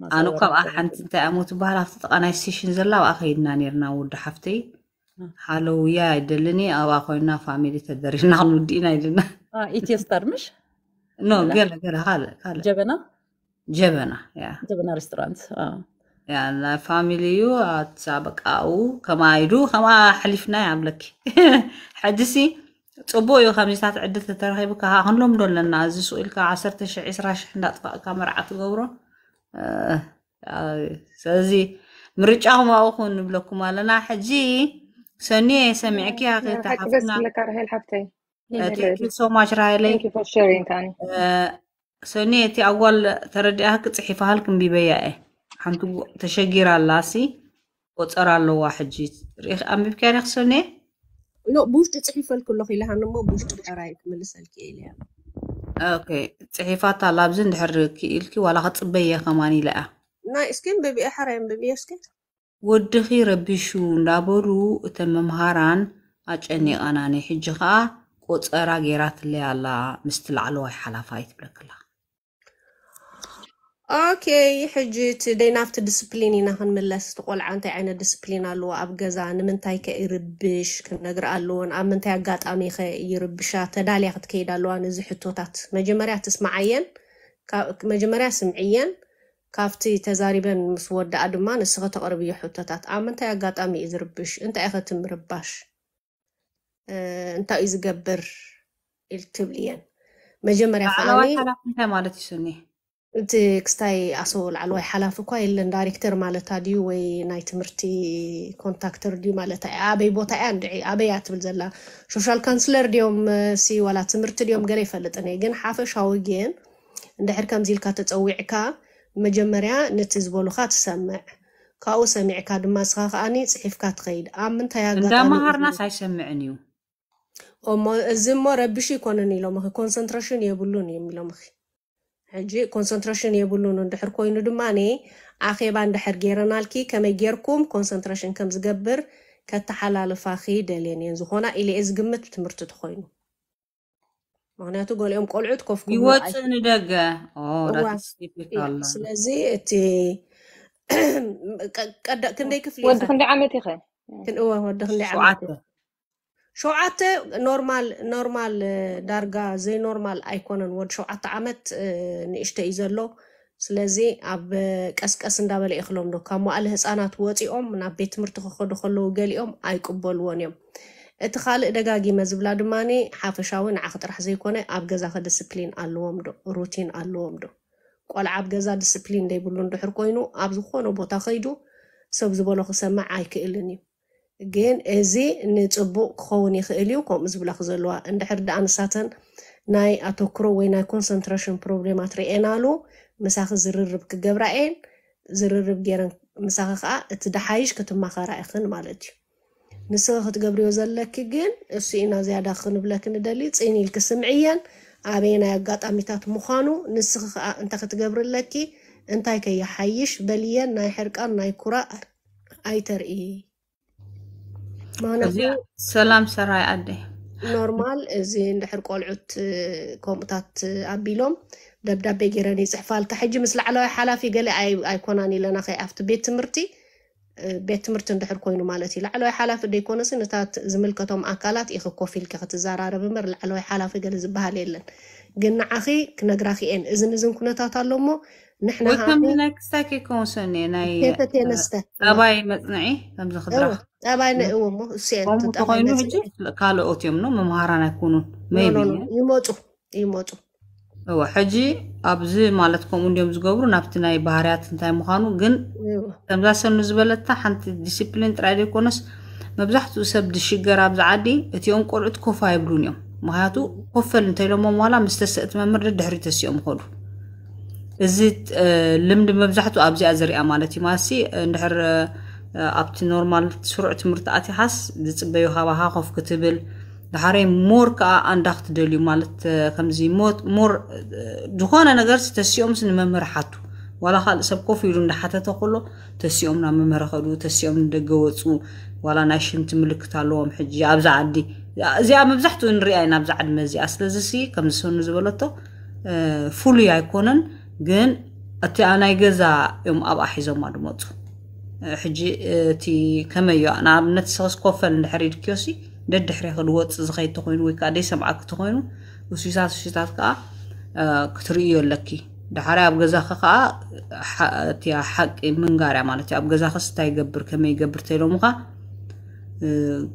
أنا كم أحنت أنت أموت بحر أفتت أنا استيشن زلا وأخيدنا نيرنا ود حفتي آه. حلو يا دلني أو أخوينا فاميلي تدرينا عن ودينا يدنا آه إتي استرمش نو قال قال هلا هلا جبنا جبنا يا جبنا ريستورانت آه يا لا فاميليو أتسابق أو كما يدو كما حلفنا يا عبلك حدسي تبو يو خمس ساعات عدة تترخي بك ها هنلوم دولنا نازس وإلك عشرة شعيس راش نطفأ كاميرا عطو غورو ስለዚ ምርጫኹም ኣብኡ ኹን ንብለኩም ኣለና ሕጂ ሰኒየ ሰሚዕኪያ ክተሓፍትና ሶማች ራሃይለይ ሰኒየ እቲ ኣጓል ተረዲኣ ክፅሒፋሃል ክንቢበያ እየ ሓንቲ ተሸጊራ ኣላሲ ቆፀር ኣለዋ ሕጂ ርኢ ኣንቢብክያ ሪክ ሰኒየ ብውሽጢ ፅሒፈልክሎ ኢልሃ ሞ ብውሽጢ ብዕራይ ክምልሰልክ እየ ኢለያ ፅሒፋታ ኣላ ኣብዚ እንድሕር ክኢልኪ ዋላ ከማኒ ናይ እስኪን ወድኺ ረቢሹ እንዳበሉ መምሃራን ኣጨኒቐናኒ ሕጂ ከዓ ቆፀራ ጌራ ትለያ ኣላ ምስቲ ላዕለዋይ ሓላፋይ ትብለክላ ኦኬይ ሕጂ እቲ ደይ ናብቲ ዲስፕሊን ኢና ክንምለስ ተቆልዓ እንታይ ዓይነት ዲስፕሊን ኣለዎ ኣብ ገዛ ንምንታይ ከ ይርብሽ ክንነግር ኣለዎን ኣብ ምንታይ ኣጋጣሚ ኸ ይርብሻ ተዳልያ ክትከይድ ኣለዋ ነዚ ሕቶታት መጀመርያ ትስማዓየን መጀመርያ ስምዕየን ካብቲ ተዛሪበን ምስ ወዳኣ ድማ ንስኸ ተቐርብዮ ሕቶታት ኣብ ምንታይ ኣጋጣሚ እዩ ዝርብሽ እንታይ ኸ ትምርባሽ እንታይ እዩ ዝገብር ኢል ትብል እየን መጀመርያ ከዓኒ ማለት እዩ ስኒ እቲ ክስታይ ኣሶል ዓለዋይ ሓላፊ እኳ የለን ዳይሬክተር ማለታ ድዩ ወይ ናይ ትምህርቲ ኮንታክተር ድዩ ማለታ እያ ኣበይ ቦታ እያ ንድዒ ኣበይ እያ ትብል ዘላ ሶሻል ካንስለር ድዮም ሲ ዋላ ትምህርቲ ድዮም ገለ ይፈልጥን እየ ግን ሓፈሻዊ ግን እንድሕር ከምዚ ኢልካ ተፀዊዕካ መጀመርያ ነቲ ዝበሉካ ትሰምዕ ካብኡ ሰሚዕካ ድማ ስኻ ከዓኒ ፅሒፍካ ትኸይድ ኣብ ምንታይ እንዳመሃርናስ ኣይሰምዕን እዩ እሞ እዚ እሞ ረብሽ ይኮነን ኢሎም ኮንሰንትራሽን የብሉን እዮም ኢሎም ሕጂ ኮንሰንትሬሽን የብሉን እንድሕር ኮይኑ ድማ ድማኒ ኣኼባ እንድሕር ገይረናልኪ ከመይ ጌርኩም ኮንሰንትሬሽን ከም ዝገብር ከተሓላልፋኺ ደልየን እየን ዝኾና ኢለ እየ ዝግምት ትምህርቲ ትኮይኑ ምክንያቱ ገሊኦም ቆልዑት ኮፍ ይወፅ ንደገ ስለዚ እቲ ክንደይ ክፍሊ ወዲ ክንደይ ዓመት ይኸ ወዲ ክንደይ ዓመት ሸውዓተ ኖርማል ኖርማል ዳርጋ ዘይኖርማል ኣይኮነን ወዲ ሸውዓተ ዓመት ንእሽተ እዩ ዘሎ ስለዚ ኣብ ቀስቀስ እንዳበለ ይክሎም ዶ ካብ መዋእለ ህፃናት ወፂኦም ናብ ቤት ትምህርቲ ክከዱ ከለዉ ገሊኦም ኣይቅበልዎን እዮም እቲ ካልእ ደጋጊመ ዝብላ ድማ ሓፈሻዊ ንዓ ክጥራሕ ዘይኮነ ኣብ ገዛ ከ ዲስፕሊን ኣለዎም ዶ ሩቲን ኣለዎም ዶ ቆልዓ ኣብ ገዛ ዲስፕሊን ደይብሉ ንድሕር ኮይኑ ኣብ ዝኮነ ቦታ ከይዱ ሰብ ዝበሎ ክሰምዕ ኣይክእልን እዩ ግን እዚ ንፅቡቅ ክኸውን ይኽእል እዩ ከምኡ ዝብላ ዘለዋ እንድሕር ዳ ኣንሳተን ናይ ኣተክሮ ወይ ናይ ኮንሰንትራሽን ፕሮብሌማት ርኤናሉ ምሳኺ ዝርርብ ክገብራ እየን ዝርርብ ገይረን ምሳኺ ከዓ እቲ ዳሓይሽ ክትማኸራ ይኽን ማለት እዩ ንስኺ ክትገብርዮ ዘለኪ ግን እሱ ኢና ዝያዳ ክንብለ ክንብለክ ንደሊ ፅኒኢል ክስምዕየን ኣበይ ናይ ኣጋጣሚታት ምዃኑ ንስኺ ከዓ እንታይ ክትገብርለኪ እንታይ ከይሓይሽ በልየን ናይ ሕርቃን ናይ ኩራ ኣይተርኢ ሰላም ሰራይ ኣደ ኖርማል እዚ እንድሕር ቆልዑት ከምኡታት ኣቢሎም ደብዳቤ ገይረን ይፅሕፋልካ ሕጂ ምስ ላዕለዋይ ሓላፊ ገለ ኣይኮናን ኢለና ኸይ ኣብቲ ቤት ትምህርቲ ቤት ትምህርቲ እንድሕር ኮይኑ ማለት እዩ ላዕለዋይ ሓላፊ ደይኮነስ ነታት ዝምልከቶም ኣካላት ኢኽ ኮፍ ኢልካ ክትዘራረብ እምበር ላዕለዋይ ሓላፊ ገለ ዝበሃል የለን ግን ንዓኺ ክነግራኺ እየን እዝን እዝን ኩነታት ኣሎ እሞ نحن وكم لك ساكي كونسوني انا كيفتي انا استهتم آه، اباي مزنعي كمز خضرا اباي نقوه مو سيان تتقوي نهجي قالوا اوتي منو ممهاران يكونون ميبين إيه؟ يموتو يموتو او حجي ابزي مالتكم اليوم زغبرو نابتناي بحريات انتي مخانو غن كمزا أيوه. سنو زبلتا حنت ديسيبلين ترايدي كونس مبزحتو سب دشيغر ابزعدي اتيون قرعت كوفا يبلون يوم مهاتو كفل انتي لو مو مالا مستسئت ممرد دحري تسيوم خلو እዚ ልምዲ መብዛሕትኡ ኣብዚኣ ዘሪኣ ማለት እዩ ማለት እንድሕር ኣብቲ ኖርማል ስሩዕ ትምህርቲ ኣትሓስ ዝፅበዩ ሃባሃ ኮፍ ክትብል ድሓረይ ሞር ከዓ ኣንዳ ክትደልዩ ማለት ከምዚ ሞር ዝኾነ ነገር ተሲኦምስ ንመምህርሓቱ ዋላ ካልእ ሰብ ኮፍ ኢሉ እንዳሓተተ ከሎ ተሲኦም ናብ መምህር ከዱ ተሲኦም ንደገ ወፁ ዋላ ናይ ሽንቲ ምልክት ኣለዎም ሕጂ ኣብዛ ዓዲ እዚኣ መብዛሕትኡ ንሪኣ ኢና ኣብዛ ዓድመ እዚኣ ስለዚ ከምዚ ሰኑ ዝበለቶ ፍሉይ ኣይኮነን ግን እቲ ኣብ ናይ ገዛ እዮም ኣብኣ ሒዞማ ድመፁ ሕጂ እቲ ከመይ እዩ ንኣብነት ሰክስኮፈል ንድሕሪ ድክዮሲ ደድሕሪ ክልወፅ ዝኸይድ ተኮይኑ ወይ ከዓ ደይሰምዓክ ተኮይኑ ውስዊሳት ውስዊታት ከዓ ክትርእዮ ኣለኪ ዳሕራይ ኣብ ገዛኸ ከዓ እቲያ ሓቂ ምንጋርያ ማለት እዩ ኣብ ገዛኸ ስታ ይገብር ከመይ ይገብር ተሎምካ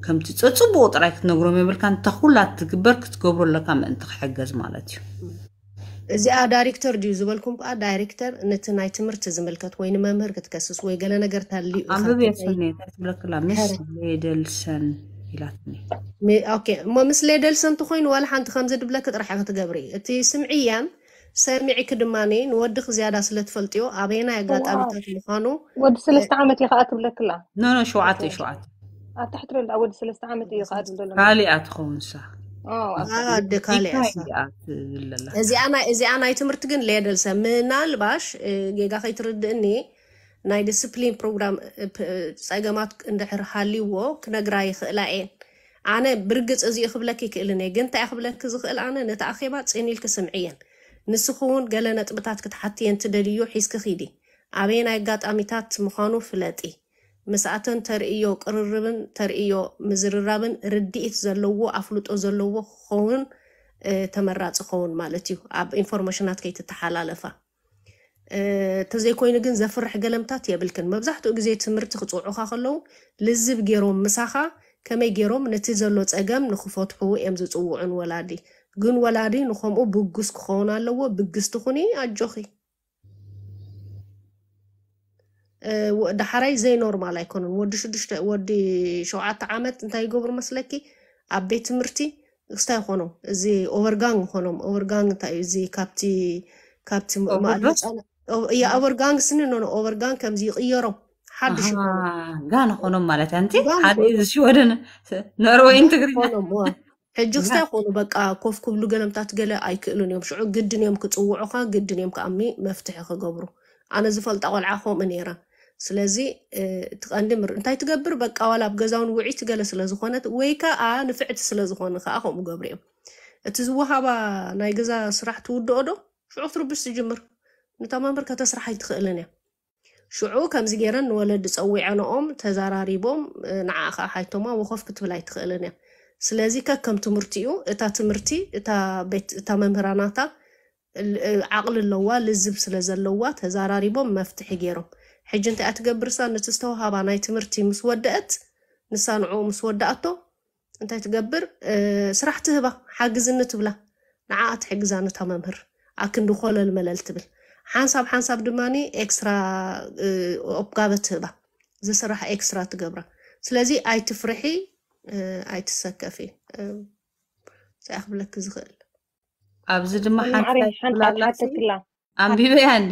ከምቲ ፀፅቡቅ ጥራይ ክትነግሮም የብልካ እንታ ኩላ ትግበር ክትገብሮ ኣለካ ምእንቲ ክሕገዝ ማለት እዩ زي آه دايركتور دي زبلكم بقى دايركتور نت ناي تمرت زملكت وين ما مرقت كسس وين قال أنا قرت اللي أنا بدي أسألني تبرك لا مش ليدلسن إلاتني مي أوكي ما مش ليدلسن تخوين ولا حنت خمسة دبلكت راح أخذ قبري أنت سمعيا سامعي كدماني نودك زيادة سلت فلتيو أبينا يقعد أبي تلفانو ود سلست عامتي خاطر بلاك لا نو نو شو عاتي شو عاتي تحت رول أود سلست عامتي خاطر بلاك لا قالي أتخون صح እዚኣ ናይ ትምህርቲ ግን ለየደልሰ ምናልባሽ ጌጋ ከይትርድእኒ ናይ ዲስፕሊን ፕሮግራም ፀገማት እንድሕር ሃልይዎ ክነግራ ይኽእላ እየን ኣነ ብርግፅ እዚኡ ክብለክ ይክእልን እየ ግን እንታይ ክብለክ ዝኽእል ኣነ ነቲ ኣኼባ ፅኒል ክስምዒ እየን ንስኹውን ገለ ነጥብታት ክትሓትየን ትደልዩ ሒዝክ ኣበይ ናይ ኣጋጣሚታት ምዃኑ ፍለጢ مساعتن ترئيو قررربن ترئيو مزررابن رديئت زلوو أفلوت أزلوو خون تمرات خون مالتيو عب انفورماشنات كي تتحالالفا تزي كوين اقن زفرح قلمتات يابلكن مبزحتو اقزي تمرت خطو عخاخلو لزب جيروم مساخا كمي جيروم نتزلو تقام نخفوت حو امزو ولادي جن ولادي نخوم او بقسك خونا لوو بقستخوني عجوخي ድሓራይ ዘይኖርማል ኣይኮኑን ወዲ ሽዱሽተ ወዲ ሸውዓተ ዓመት እንታይ ይገብሩ መስለኪ ኣብ ቤት ትምህርቲ ክስታይ ኮኖም እዚ ኦቨርጋንግ ኮኖም ኦቨርጋንግ እንታይ እዩ እዚ ካብቲ ካብቲ እያ ኦቨርጋንግ ስኒ ኖ ኦቨርጋንግ ከምዚ ይቕየሮም ሓድሽ ጋነ ኮኖም ማለት እንቲ ሓደ እዚ ወደ ኖርወይን ትግርኛ ሕጂ ክስታይ ኮኑ በቃ ኮፍ ክብሉ ገለምታት ገለ ኣይክእሉን እዮም ሽዑ ግድን እዮም ክፅውዑካ ግድን እዮም ከኣምኒ መፍትሒ ክገብሩ ኣነ ዝፈልጣ ቆልዓ ከምኡ ነይራ ስለዚ ትቐንዲ እንታይ ትገብር በቃ ዋላ ኣብ ገዛውን ውዒት ገለ ስለ ዝኾነት ወይ ከዓ ንፍዕቲ ስለ ዝኾነ ከዓ ከምኡ ገብሪ እዮም እቲ ዝወሃባ ናይ ገዛ ስራሕ ትውድኦ ዶ ሽዑ ትርብሽ ዝጅምር ንተማምር ከተስራሕ ኣይትኽእልን እያ ሽዑ ከምዚ ገይረን ንወለዲ ፀዊዐንኦም ተዘራሪቦም ንዓኣ ከዓ ሓይቶማ ወኸፍ ክትብል ኣይትኽእልን እያ ስለዚ ከከም ትምህርቲ እዩ እታ ትምህርቲ እታ መምህራናታ ዓቕሊ ኣለዋ ልዝብ ስለ ዘለዋ ተዘራሪቦም መፍትሒ ገይሮም ሕጂ እንታይ እያ ትገብርሳ ነቲ ዝተዋሃባ ናይ ትምህርቲ ምስ ወደአት ንሳ ንዑ ምስ ወዳእቶ እንታይ ትገብር ስራሕ ትህባ ሓግዝኒ ትብላ ንዓ ትሕግዛ ነታ መምህር ኣክንዲ ኮለል መለል ትብል ሓንሳብ ሓንሳብ ድማኒ ኤክስትራ ኦብጋበ ትህባ ዝስራሕ ኤክስትራ ትገብራ ስለዚ ኣይትፍርሒ ኣይትሰከፊ እንታይ ክብለኪ ዝኽእል ኣብዚ ድማ ሓንቲ ኣንቢበ ያንዴ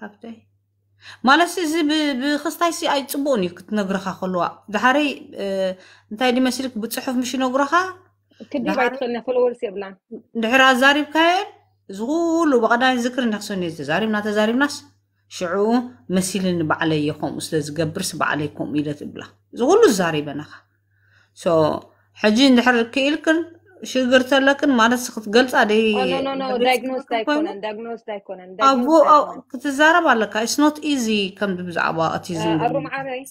ሃብተይ ማለት እዚ ብክስታይሲ ኣይፅቡቕን እዩ ክትነግረካ ከልዋ ድሓረይ እንታይ ድመስልክ ብፅሑፍ ምሽ ነግሮካ ድሕራ ኣዛሪብካየን እዚ ኩሉ ብቀዳሚ ዝክር ንክሰኒ ተዛሪብና ተዛሪብናስ ሽዑ መሲልኒ ባዕለየ ከምኡ ስለዝገብርስ ባዕለይ ከምኡ ኢለ ትብላ እዚ ኩሉ ዝዛሪበናካ ሕጂ እንድሕር ክኢልክን شجرة لكن ما نسخت قلت عليه. Oh, no, no, no, diagnosed icon and diagnosed icon and diagnosed أبو كنت زارة بالك it's not easy كم بزعبا أتيزم. أبو معاي.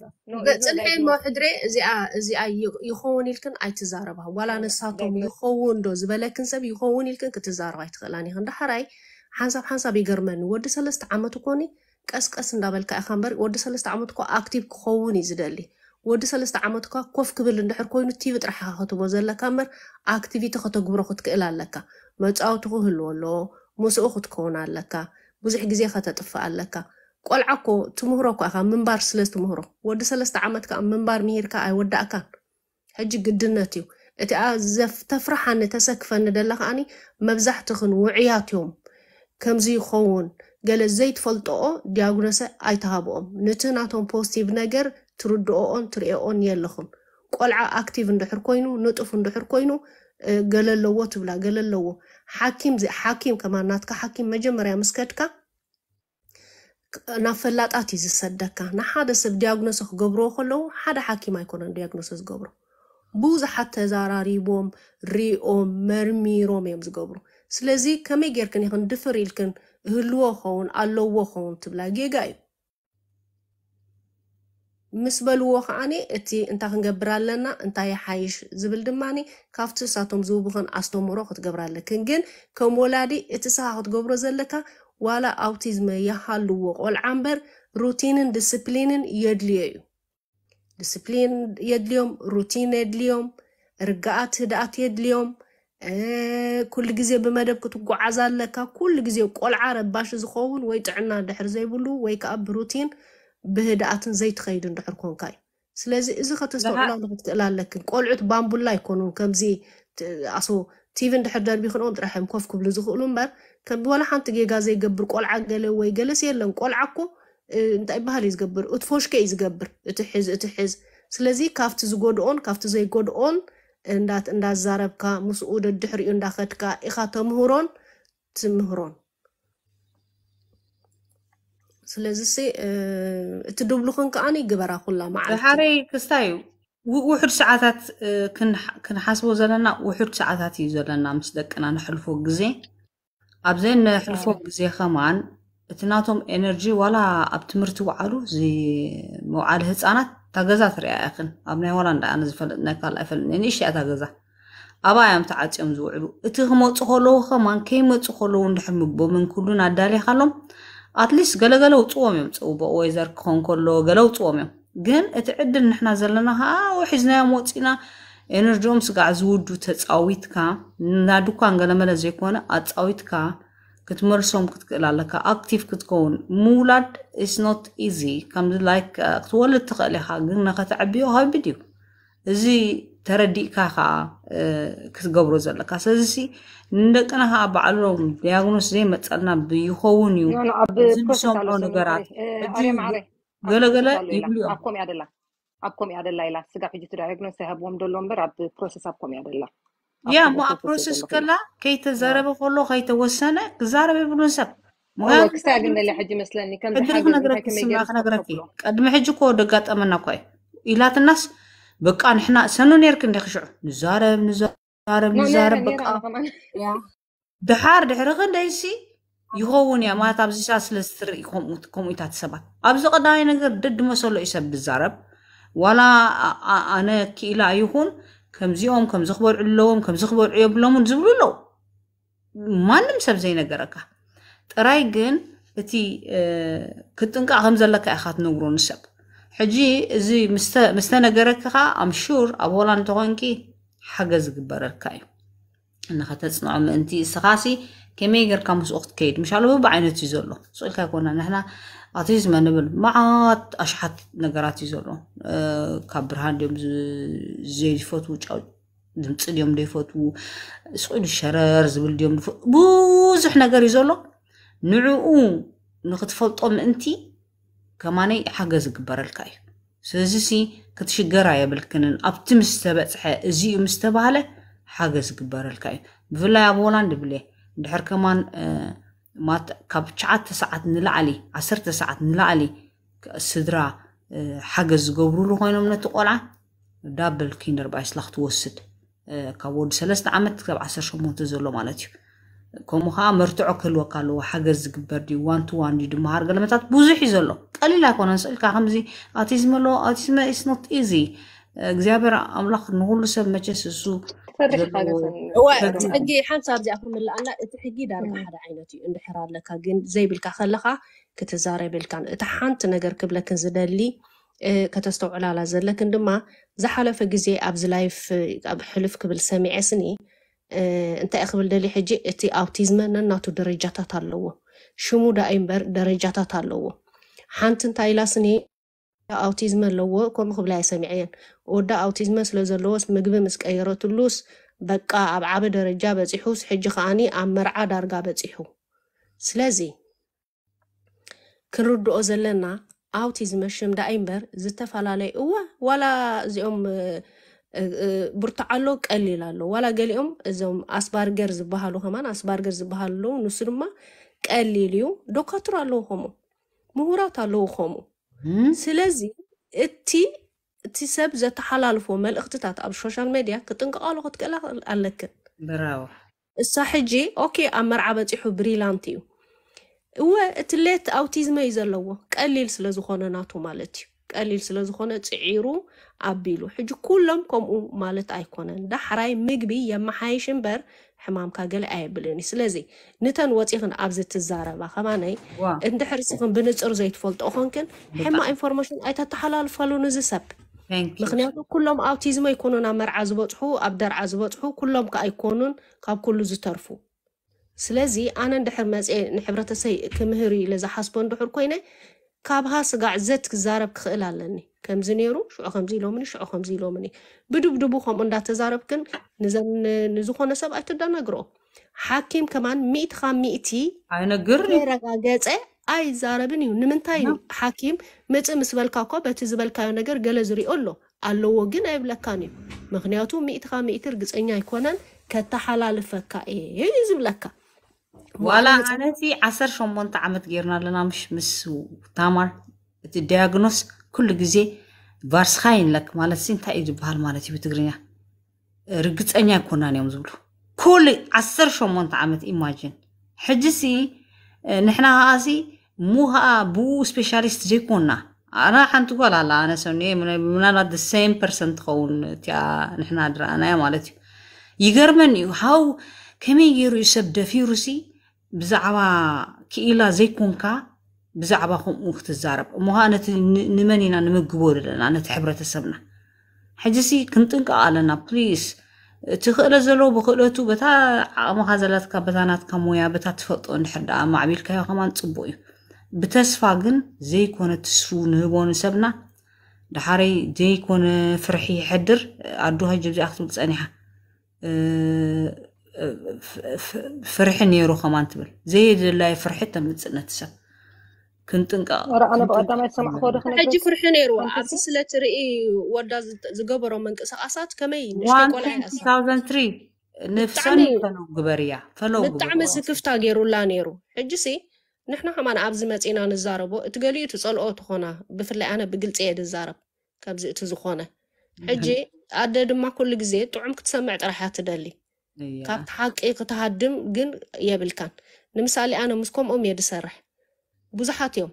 بس الحين ما أدري زي آ زي آ يخون يلكن أي تزارة بها ولا نساتهم يخون دوز ولكن سب يخون يلكن كنت زارة أي تغلاني هند حراي حنسب حنسب يجرمن ورد سلست عمتكوني كاس كاس ندبل كأخبار ورد سلست عمتكو أكتيف خوني زدالي. ወዲ ሰለስተ ዓመትካ ኮፍ ክብል እንድሕር ኮይኑ ቲቪ ጥራሕካ ክትቦ ዘለካ እምበር ኣክቲቪቲ ከተግብሮ ክትክእል ኣለካ መፃውቲ ክህልዎ ኣለዎ ምስኡ ክትከውን ኣለካ ብዙሕ ግዜ ከተጥፍእ ኣለካ ቆልዓ ኮ ትምህሮ ኳ ኢኻ ምንባር ስለ ትምህሮ ወዲ ሰለስተ ዓመት ከዓ ምንባር ምሂርካ ኣይወዳእካን ሕጂ ግድነት እዩ እቲ ኣ ዘፍተፍርሓኒ ተሰክፈኒ ደላ ከዓኒ መብዛሕትኽን ውዕያት እዮም ከምዚ ይኸውን ገለ ዘይትፈልጥኦ ዲያግኖሰ ኣይተሃብኦም ነቲ ናቶም ፖዚቲቭ ነገር ትርድኦኦን ትሪኦኦን የለኹም ቆልዓ ኣክቲቭ እንድሕር ኮይኑ ንጡፍ እንድሕር ኮይኑ ገለ ኣለዎ ትብላ ገለ ኣለዎ ሓኪም ዚ ሓኪም ከማ ናትካ ሓኪም መጀመርያ ምስከድካ ናብ ፈላጣት እዩ ዝሰደካ ንሓደ ሰብ ዲያግኖሶ ክገብርዎ ከለዉ ሓደ ሓኪም ኣይኮነን ዲያግኖሶ ዝገብሮ ብዙሓት ተዘራሪቦም ሪኦም መርሚሮም እዮም ዝገብሩ ስለዚ ከመይ ጌርክን ይክን ድፍር ኢልክን እህልዎ ኸውን ኣለዎ ኸውን ትብላ ጌጋ እዩ ምስ በልዎ ከዓኒ እቲ እንታይ ክንገብር ኣለና እንታይ ሓይሽ ዝብል ድማኒ ካብቲ ንሳቶም ዝህቡኹን ኣስተምሮ ክትገብር ኣለክን ግን ከም ወላዲ እቲ ስኻ ክትገብሮ ዘለካ ዋላ ኣውቲዝመ ይሃልዎ ቆልዓ እምበር ሩቲንን ዲስፕሊንን የድልዮ እዩ ዲስፕሊን የድልዮም ሩቲን የድልዮም ርግኣት ህድኣት የድልዮም ኩሉ ግዜ ብመደብ ክትጓዓዝ ኣለካ ኩሉ ግዜ ቆልዓ ረባሽ ዝኸውን ወይ ጥዕና ድሕሪ ዘይብሉ ወይ ከዓ ብሩቲን ብህድኣትን ዘይትኸይዱ እንድሕር ኮንካ እዩ ስለዚ እዚ ከተስተውዕላ ንክትክእል ኣለክን ቆልዑት ባምቡላ ይኮኑን ከምዚ ኣሶ ቲቪ እንድሕር ደርቢ ክንኦም ጥራሕም ኮፍ ክብሉ ዝኽእሉ እምበር ከም ወላ ሓንቲ ጌጋ ዘይገብር ቆልዓ ገለ ወይ ገለስ የለን ቆልዓ እኮ እንታይ ባህል እዩ ዝገብር እቲ ፎሽከ እዩ ዝገብር እቲ ሕዝ እቲ ሕዝ ስለዚ ካብቲ ዝጎድኦን ካብቲ ዘይጎድኦን እንዳዛረብካ ምስኡ ደድሕሪኡ እንዳኸድካ ኢኻ ተምህሮን ትምህሮን ስለዚ እቲ ድብልኹን ከዓኒ ይግበራ ኩላ መዓልቲ ሓረይ ክስታይ ውሑድ ሰዓታት ክንሓስቦ ዘለና ውሑድ ሰዓታት እዩ ዘለና ምስ ደቅና ንሕልፎ ግዜ ኣብዘይ ንሕልፎ ግዜ ከማን እቲ ናቶም ኤነርጂ ዋላ ኣብ ትምህርቲ ዋዓሉ እዚ መውዓሊ ህፃናት እታ ገዛ ትሪያ ኢኽን ኣብ ናይ ዋላ እንዳኣነ ዝፈልጥ ናይ ካልእ ፈልጥ ንእሽያ እታ ገዛ ኣብኣ እዮም ተዓፂኦም ዝውዕሉ እቲ ክመፁ ከለዉ ከማን ከይመፁ ከለዉ እንድሕር ምግቦምን ኩሉን ኣዳልኻሎም at least قالوا قالوا تواميهم تصوبوا ويزر كونكولو قالوا تواميهم جن اتعدل نحنا زلنا ها وحزنا موتينا إنرجوم سقع زوجو تتصاويتك نادوكا نقل ملا كت أتصاويتك كتمرسوم كتقلالك أكتيف كون مولد is not easy كم لايك كتولد حاجة قلنا كتعبيو هاي بديو زي ተረዲእካ ከዓ ክትገብሮ ዘለካ ስለዚ ንደቅና ከዓ ባዕሎም ዲያግኖስ ዘይመፀልና ይኸውን እዩ ዝንሰምዖ ነገራት ገለገለ ይብሉ እዮም ኣብከም እያ ኢላ ስጋ ሕጂ ዳያግኖስ ይሃብዎም ደሎ እምበር ኣብ ፕሮሰስ ኣብከም እያ ደላ ያ ሞ ኣብ ፕሮሰስ ከላ ከይተዘረበ ከሎ ከይተወሰነ ክዛረበ ይብሉን ሰብ ሕጂ ክነግረኪ ስማ ክነግረኪ ቅድሚ ሕጂ ኮ ደጋጠመና ኳ እዩ ኢላትናስ በቃ ንሕና ሰኑ ነርክ እንደ ክሽዑ ንዛረብ ንዛረብ ንዛረብ በቃ ድሓር ድሕሪ ክንደይሲ ይኸውን እያ ማለት ኣብዚ ሰዓት ስለዝትርኢ ከምኡታት ሰባት ኣብዚ ቀዳማይ ነገር ደድመሰሎ እዩ ሰብ ብዛረብ ዋላ ኣነ ክኢላ ይኹን ከምዚኦም ከምዚ ክበልዑ ኣለዎም ከምዚ ክበልዑ የብሎምን ዝብሉ ኣለዉ ማንም ሰብ ዘይነገረካ ጥራይ ግን እቲ ክጥንቃቅ ከም ዘለካ ኢካ ትነግሮ ንሰብ ሕጂ እዚ ምስተነገረካ ከዓ ኣምሹር ኣብ ሆላንድ ተኾንኪ ሓገዝ ዝግበረልካ እዩ ንኸተፅንዖ ምእንቲ እስኻሲ ከመይ ጌርካ ምስኡ ክትከይድ ምሻሉ ብዓይነት እዩ ዘሎ ስኢልካ ይኮና ንሕና ኣትዝመ ንብል መዓት ኣሽሓት ነገራት እዩ ዘሎ ካብ ብርሃን ድዮም ዘይፈትዉ ድምፂ ድዮም ዘይፈትዉ ስኢሉ ሸረር ዝብል ድዮም ብዙሕ ነገር እዩ ዘሎ ንዕኡ ንክትፈልጦ ምእንቲ كماني حاجة زكبر الكاي سلسي كتشجر يا بالكنن أبتم استبتح زي مستبهلة حاجة زكبر الكاي بفلا يا بولاند بلي دحر كمان آه مات كاب تشعت ساعات نلعلي عسرت ساعات نلعلي السدرة آه حاجة زقبرو له هاي نمنا تقولع دابل كيندر بايس لخت وسد آه كاب سلست عمت كاب عسر شمون تزلو مالتيو كم ها مرتعو كل وقالو وحجز جبر دي وان تو وان دي دمها رجلا متات بوزحي زلو قليلا كون نسألك همزي أتسمى لو أتسمى it's not easy اكزابر أملاخ نقول سب ما جس السو هو تحجي حان صار دي أفهم اللي أنا تحجي دار ما حدا عينتي عند حرار لك جن زي بالكاخل لك كتزاري بالكان تحنت نجر قبل كن زدلي كتستوعل على زلك عندما زحلف جزي أبز لايف أب قبل سامي عسني እንታይ እየ ክብል ሕጂ እቲ ኣውቲዝመን ነናቱ ደረጃታት ኣለዎ ሽሙ ዳኣ እምበር ደረጃታት ኣለዎ ሓንቲ እንታይ ኢላ ስኒ ኣውቲዝመ ኣለዎ ከምኡ ክብላ የሰሚዐየን ወዳ ኣውቲዝመ ስለ ዘለዎስ ምግቢ ምስ ቀየረትሉስ በቃ ኣብ ዓበ ደረጃ በፂሑስ ሕጂ ከዓኒ ኣብ መርዓ ዳርጋ በፂሑ ስለዚ ክንርድኦ ዘለና ኣውቲዝመ ሽም ዳኣ እምበር ዝተፈላለዩ እወ ዋላ እዚኦም ብርቱዓሎ ቀሊል ኣሎ ዋላ ገሊኦም እዞም ኣስባርገር ዝበሃሉ ከማን ኣስባርገር ዝበሃሉ ኣለዉ ንሱ ድማ ቀሊል እዩ ዶካትር ኣለዉ ከምኡ ምሁራት ኣለዉ ከምኡ ስለዚ እቲ እቲ ሰብ ዘተሓላልፎ መልእኽትታት ኣብ ሶሻል ሜድያ ክጥንቀቃሉ ክትክእል ኣለክን እሳ ሕጂ ኦኬ ኣብ መርዓ በፂሑ ብሪላንት እዩ እወ እቲ ሌት ኣውቲዝመ እዩ ዘለዎ ቀሊል ስለ ዝኾነ ናቱ ማለት እዩ ቀሊል ስለ ዝኾነ ፅዒሩ ኣቢሉ ሕጂ ኩሎም ከምኡ ማለት ኣይኮነን ዳሕራይ ምግቢ የመሓይሽ እምበር ሕማምካ ገለ ኣየብልን እዩ ስለዚ ንተን ወፂኽን ኣብዚ ትዛረባ ከማነይ እንድሕር ስኽን ብንፅር ዘይትፈልጦ ኮንክን ሕማቅ ኢንፎርሜሽን ኣይተተሓላልፋሉን እዚ ሰብ ምክንያቱ ኩሎም ኣውቲዝም ኣይኮኑን ኣብ መርዓ ዝበፅሑ ኣብ ደርዓ ዝበፅሑ ኩሎም ከ ኣይኮኑን ካብ ኩሉ ዝተርፉ ስለዚ ኣነ እንድሕር መፅአ ንሕብረተሰብ ክምህር ኢለ ዝሓስቦ እንድሕር ኮይነ ካብሃ ስጋዕ ዘት ክዛረብ ክኽእል ኣለኒ ከምዚ ነይሩ ሽዑ ከምዚ ኢሎምኒ ሽዑ ከምዚ ኢሎምኒ ብድብድቡ ከምኡ እንዳተዛረብክን ንዝኾነ ሰብ ኣይትደናግሮ ሓኪም ከማን ሚእቲ ካብ ሚእቲ ኣይነግር ረጋገፀ ኣይዛረብን እዩ ንምንታይ ሓኪም ምፅ ምስ በልካ ኳ በቲ ዝበልካዮ ነገር ገለ ዝሪኦ ኣሎ ኣለዎ ግን ኣይብለካን እዩ ምክንያቱ ሚእቲ ካብ ሚእቲ እርግፀኛ ኣይኮነን ከተሓላልፈካ እዩ ዝብለካ ዋላ ኣነቲ ዓሰር ሸሞንተ ዓመት ጌርና ኣለና ምሽ ምስ ታማር እቲ ዳያግኖስ ኩሉ ግዜ ቫርስካ ይንለክ ማለት እንታይ እዩ ዝበሃል ማለት እዩ ብትግርኛ ርግፀኛ ይኮናን እዮም ዝብሉ ኩሉ ዓሰር ሸሞንተ ዓመት ኢማጅን ሕጂ ሲ ንሕና ከዓሲ ሙ ከዓ ብኡ ስፔሻሊስት ዘይኮንና ኣና ሓንቲ ጓል ኣላ ኣነ ሰብ ምናልባት ደሴም ፐርሰን ትኸውን እቲያ ንሕና ድረኣናዮ ማለት እዩ ይገርመን እዩ ሃው ከመይ ገይሩ እዩ ሰብ ደፊሩ ሲ بزعبا كيلا زيكونكا بزعبا خم مخت الزارب مها أنا نمنينا نمجبور لنا أنا تحبرة السمنة حجسي كنتنك قالنا بليز تخيل زلو بخلوتو بتا ما هزلتك بتانات كمويا بتا تفوت عند حدا مع بيلك يا تبوي بتسفاجن زي كون تسفون هون سبنا دحري زي كون فرحي حدر عدوها جبز أخذ أنيها فرحي نيرو خمان تبل زيد الله فرحي تمتس نتسا كنت انقا انا بقدا ما يسمع خوري حجي فرحي نيرو عاصس لا ترئي ودا زقبرو منك أساط كمي نشكو لها 2003 نفسان فلو قبريا فلو قبريا نتعمس كفتا غيرو لا نيرو حجي سي نحنا همان عبز ما تقينا نزاربو تقاليو تسأل اوت خونا انا لأنا بقل تقيد الزارب كابزي تزخونا حجي عدد ما كل قزيت وعمك تسمع ترحات دالي ካብቲ ሓቂ ክትሃድም ግን የብልካን ንምሳሌ ኣነ ምስ ከምኦም እየ ዝሰርሕ ብዙሓት እዮም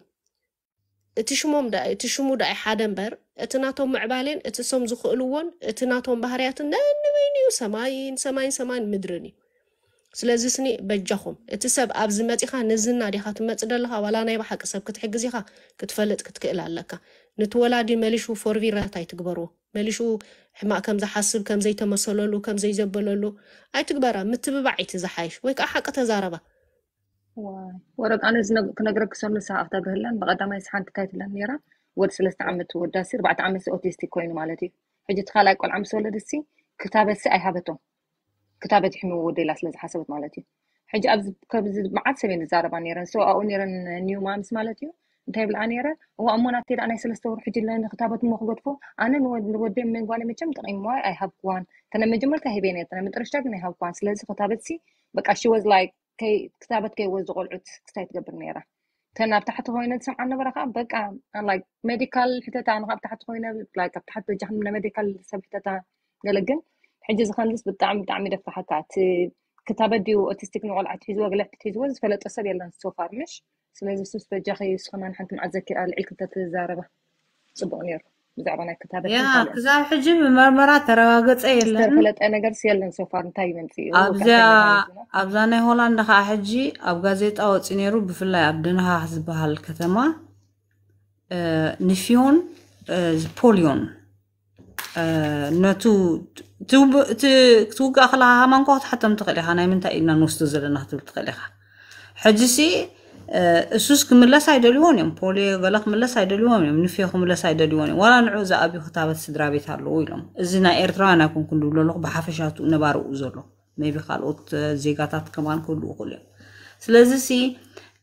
እቲ ሽሞም እቲ ሽሙ ዳኣይ ሓደ እምበር እቲ ናቶም ምዕባልን እቲ ሶም ዝኽእልዎን እቲ ናቶም ባህርያትን ነንበይን እዩ ሰማይን ሰማይን ሰማይን ምድርን እዩ ስለዚ ስኒ በጃኹም እቲ ሰብ ኣብዚ መፂኻ ንዝና ዲኻ ትመፅእ ደለኻ ዋላ ናይ ባሓቂ ሰብ ክትሕግዝ ኢኻ ክትፈልጥ ክትክእል ኣለካ ነቲ ወላዲ መሊሹ ፎርቪራት ኣይትግበርዎ መሊሹ ሕማቅ ከም ዝሓስብ ከም ዘይተመሰለሉ ከም ዘይዘበለሉ ኣይትግበራ ምትብባዒቲ ዝሓይሽ ወይ ከዓ ሓቂ ተዛረባ ወረቅ ኣነ ክነግረክ ሰሉ ሰዓፍታ ብህላን ብቐዳማይ ስሓንቲ ታይትላን ነራ ወዲ ሰለስተ ዓመት ወዳሲ ኣርባዕተ ዓመት ኦቲስቲክ ኮይኑ ማለት እዩ ሕጂ እቲ ካልኣይ ቆልዓ ምስ ወለድሲ ክታበሲ ኣይሃበቶም ክታበት ሕምዎ ደላ ስለዝሓሰበት ማለት እዩ ሕጂ ኣብዚ ከብዚ መዓት ሰብ ሰበን ዝዛረባ ነረን ሰብኣኡ ነረን ኒው ማለት እዩ ተይብልዓነይረ እዋ እሞ ናተይ ደኣ ናይ ሰለስተ ወርሒ ጅለ ንክታበት እሞ ክገድፎ ኣነ ንወደይ መን ጓለ መቸም ጠቂምዋ ኣይሃብክዋን ተነ መጀመርታ ሂበየ ነየ ተነ መጥረሻ ግን ኣይሃብክዋን ስለዚ ክታበትሲ በቃ ሽወዝ ላይ ክታበት ከይወዝ ቆልዑት ክስታይ ትገብር ነይራ ተን ኣብ ታሕቲ ኮይነ ዝሰምዓ ነበረ ከዓ በቃ ሜዲካል ሕተታ ንካ ኣብ ታሕቲ ኮይነ ኣብ ታሕቲ በጃ ሜዲካል ሰብ ሕተታ ገለ ግን ሕጂ እዚ ከምዚስ ብጣዕሚ ብጣዕሚ ደፍታሓካ እቲ ክታበድዩ ኦቲስቲክ ንቆልዓት ሒዝዎ ገለ ሕትት ሒዝዎ ዝፈለጦ ሰብ የለን ሶፋር ምሽ سلازي سوستا جاخي سخنا نحن مع زكي قال عيك تاتي زاربة سبقون يارو زعبان عيك تابة يا زعب حجم مرمرات ترى قد من سي ابزا ابزاني من تاينا أه، اسوس كملس ايدليون يوم بولي غلق ملس ايدليون يوم نفيخ ملس ايدليون ولا نعوز ابي خطابه سدرا بيت الله ويلم ازنا ايرترانا كون كل لولو بحفشات نبارو زلو ميبي خالوت أه، زيغاتات كمان كل وقول سلازي سي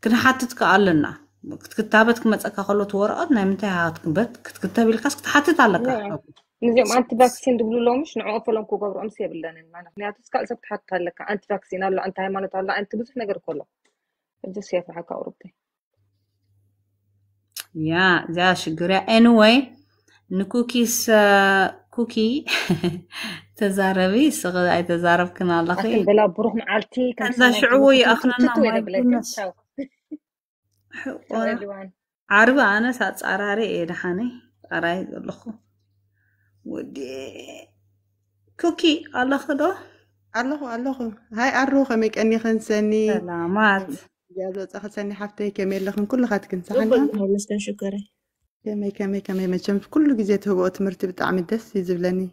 كن حاتت كالنا كتكتابت كمتسكا خلو تورقت نايمتي هات كبت كتكتابي الكاس كتحاتت على نعم. نزيم أنت فاكسين دبلو لو مش نعوف لهم كوبر أمسية بالله نعم نعم نعم نعم نعم نعم نعم نعم نعم نعم نعم نعم نعم نعم الجنسية تاعك أوروبي يا دا شكرا anyway نكوكيس كوكي آه، تزاربي صغد أي تزارب كنا لقي بلا بروح معالتي كان زا شعوي أخنا عربة أنا سات عراري اي دحاني عراري لخو ودي كوكي الله خدو الله الله هاي أروخ ميك أني خنسني سلامات إجازة خلصني حفتي كمير لخن كل خات كنسحنا مستن شكري كمي كمي كمي مجم في كل جزيت هو تمرتي بطعم دس يزبلني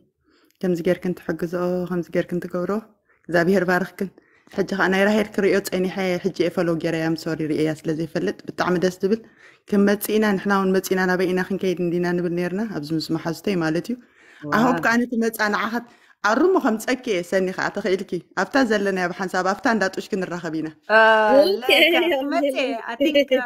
كم زجير كنت حجزه كم زجير كنت قبره زابير بارخكن ሕጂ ከዓ ናይ ራሄል ክሪዮ ፀኒሐ ሕጂ የፈሎ ገይረ ያም ሶሪ ርአ እያ ስለዘይፈልጥ ብጣዕሚ ደስ ትብል ከም መፂኢና ንሕና እውን መፂኢና ናበይኢና ክንከይድ እንዲና ንብል ነርና ኣብዚ ምስ መሓዝተይ ማለት እዩ ኣሁብ ከዓ ነቲ መፃ ንዓኸት عرو خمس أكي سني خا تخيلكي أفتى زلنا يا بحنساب أفتى عندات أشكن الرخبينا آه متى أتيك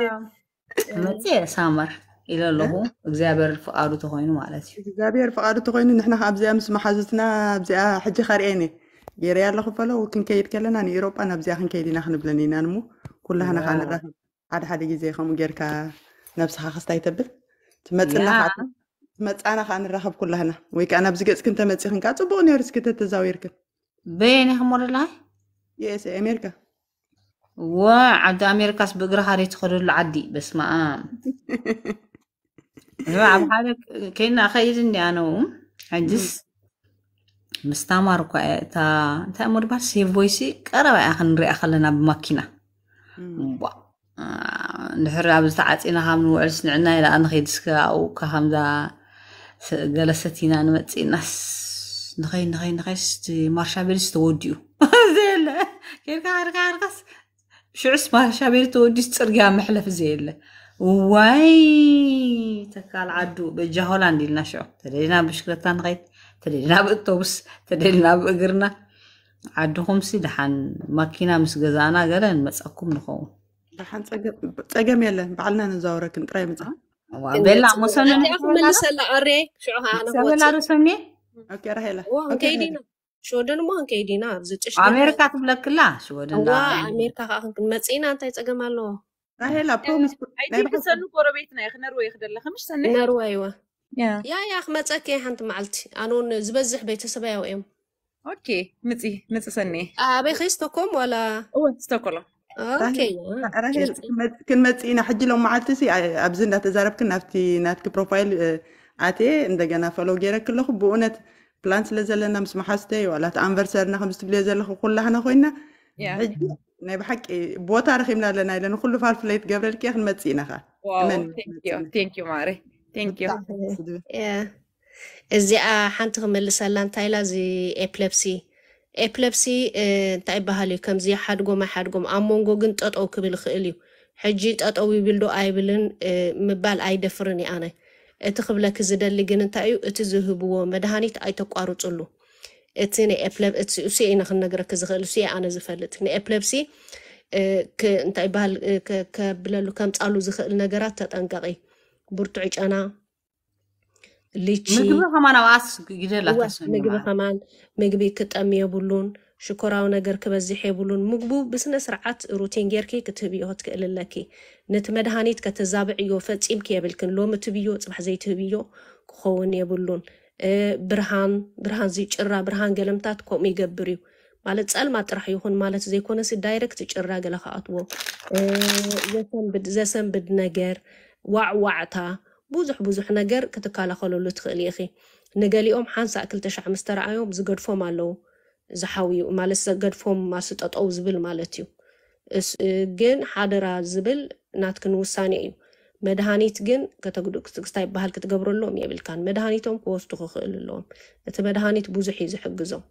سامر إلى له إجابر فقارو تغينو مالتي إجابر فقارو تغينو نحنا خا بزي أمس محازتنا بزي حجي خارئيني يري الله خفلو وكن كيد كلنا عن يوروب أنا بزي خن كيدنا خن بلني نمو كلها أنا خان الرخب عاد حد يجي زي خمو جيركا نفسها خستاي تبل تمتلنا حتى متانا خان الرحب أنا هنا ويك انا بزقز كنت أنا خنكا تبو أنا كنت تزاوير أنا بين همول أنا يس امريكا وا عبد امريكا سبقرا هاري تخرر العدي بس ما ام لا عبد حالك كينا خيزني انا عجز مستمر كو تا تا مر بس سي فويسي قرب يا خن ري اخلنا بماكينه وا نحر عبد تعطينا هام نوعس نعنا الى ان خيدسكا او كهمدا ገለ ሰቲና ንመፂናስ ንኸይ ንኸይ ንኸይስ ማርሻቤልስ ተወዲኡ ዘየለ ኬድካ ሓድካ ሓድካስ ሽዑስ ማርሻቤል ተወዲስ ፅርግያ መሕለፍ ዘየለ ዋይ ተካል ዓዱ በጃ ሆላንድ ኢልና ሽዑ ተደሊና ብሽክለታ ንኸይት ተደሊና ብእቶብስ ተደሊና ብእግርና ዓድኹምሲ ድሓን ማኪና ምስ ገዛእና ገለ ንመፀኩም ንኸውን ድሓን ፀገም የለን በዓልና ነዛውረክን ጥራይ ምፅእ وبلا مسلم سلا أري شو هانا سلا رسمني أوكي رهلا وانكيدينا شو دنا ما انكيدينا زتش أمريكا تبلكلا شو دنا وا أمريكا خاخن متسين أنت يتجمع له رهلا برومس أيدي بسنو قربيتنا يخ نروي خدلا خمس سنة نروي أيوة يا يا أخ ما تأكي حنت معلتي أنا زبزح بيت سبعة وإم أوكي متي متسني أبي خي ستوكم ولا أوه ستوكولا اوكي راه كنماتينا حجي لو መዓልቲ ኣብዚ እንዳተዛረብክን ናብቲ ናትኪ ፕሮፋይል ኣትየ እንደገና ፈሎ ገይረ ከለኹ ብእውነት ፕላን ስለ ዘለና ምስ መሓስተይ ዋላ እቲ ኣንቨርሰርና ከም ዝትብልዮ ዘለኹ ኩላህና ኮይና ሕጂ ናይ ብሓቂ ቦታ ረኺብና ኣለና ኢለ ንኩሉ ፋልፍለይ ትገብረልክ እየ ክንመፅእ ኢናኻ እዚኣ ሓንቲ ክመልሰላ እንታይ ኢላ እዚ ኤፕለፕሲ ኤፕለፕሲ እንታይ ይበሃል እዩ ከምዚ ሓድጎም ኣይሓድጎም ኣብ መንጎ ግን ጠጠው ክብል ይኽእል እዩ ሕጂ ጠጠው ይብል ዶ ኣይብልን ምባል ኣይደፍርን እዩ ኣነ እቲ ክብለክ ዝደሊ ግን እንታይ እዩ እቲ ዝህብዎ መድሃኒት ኣይተቋርፅሉ እቲ ንኤፕለእሱ ኢና ክንነግረክ ዝኽእል እሱ ኣነ ዝፈልጥ ንኤፕለፕሲ እንታይ ይበሃል ከብለሉ ከምፃሉ ዝኽእል ነገራት ተጠንቀቂ ብርቱዕ ጨና ምግቢ ከማን ምግቢ ክጠም የብሉን ሽኮራዊ ነገር ክበዝሕ የብሉን ምግቡ ብስነ ስርዓት ሩቲን ጌርኪ ክትህብዮ ክትክእልለኪ ነቲ መድሃኒት ከተዛብዕዮ ፈፂምኪ የብልክን ሎሚ ትብዮ ፅባሕ ዘይትህብዮ ክኸውን የብሉን ብርሃን ብርሃን ጭራ ብርሃን ገለምታት ከምኡ ይገብር እዩ ማለት ፀልማ ጥራሕ ይኹን ማለት ዘይኮነሲ ዳይረክት ጭራ ገለ ከኣትዎ ዘሰንብድ ነገር ዋዕዋዕታ ብዙሕ ብዙሕ ነገር ክትከላኸለሉ ትኽእል ኢኺ ንገሊኦም ሓንሳእ ክልተ ሸዕ ምስ ተረኣዮም ዝገድፎም ኣለው ዝሓውዩ ማለት ዘገድፎም ማርሲ ጠጠው ዝብል ማለት እዩ ግን ሓደራ ዝብል ናትክን ውሳኔ እዩ መድሃኒት ግን ከተግድቅስታ ይበሃል ክትገብረሎም የብልካን መድሃኒቶም ክወስዱ ክኽእል ኣለዎም እቲ መድሃኒት ብዙሕ እዩ ዝሕግዞም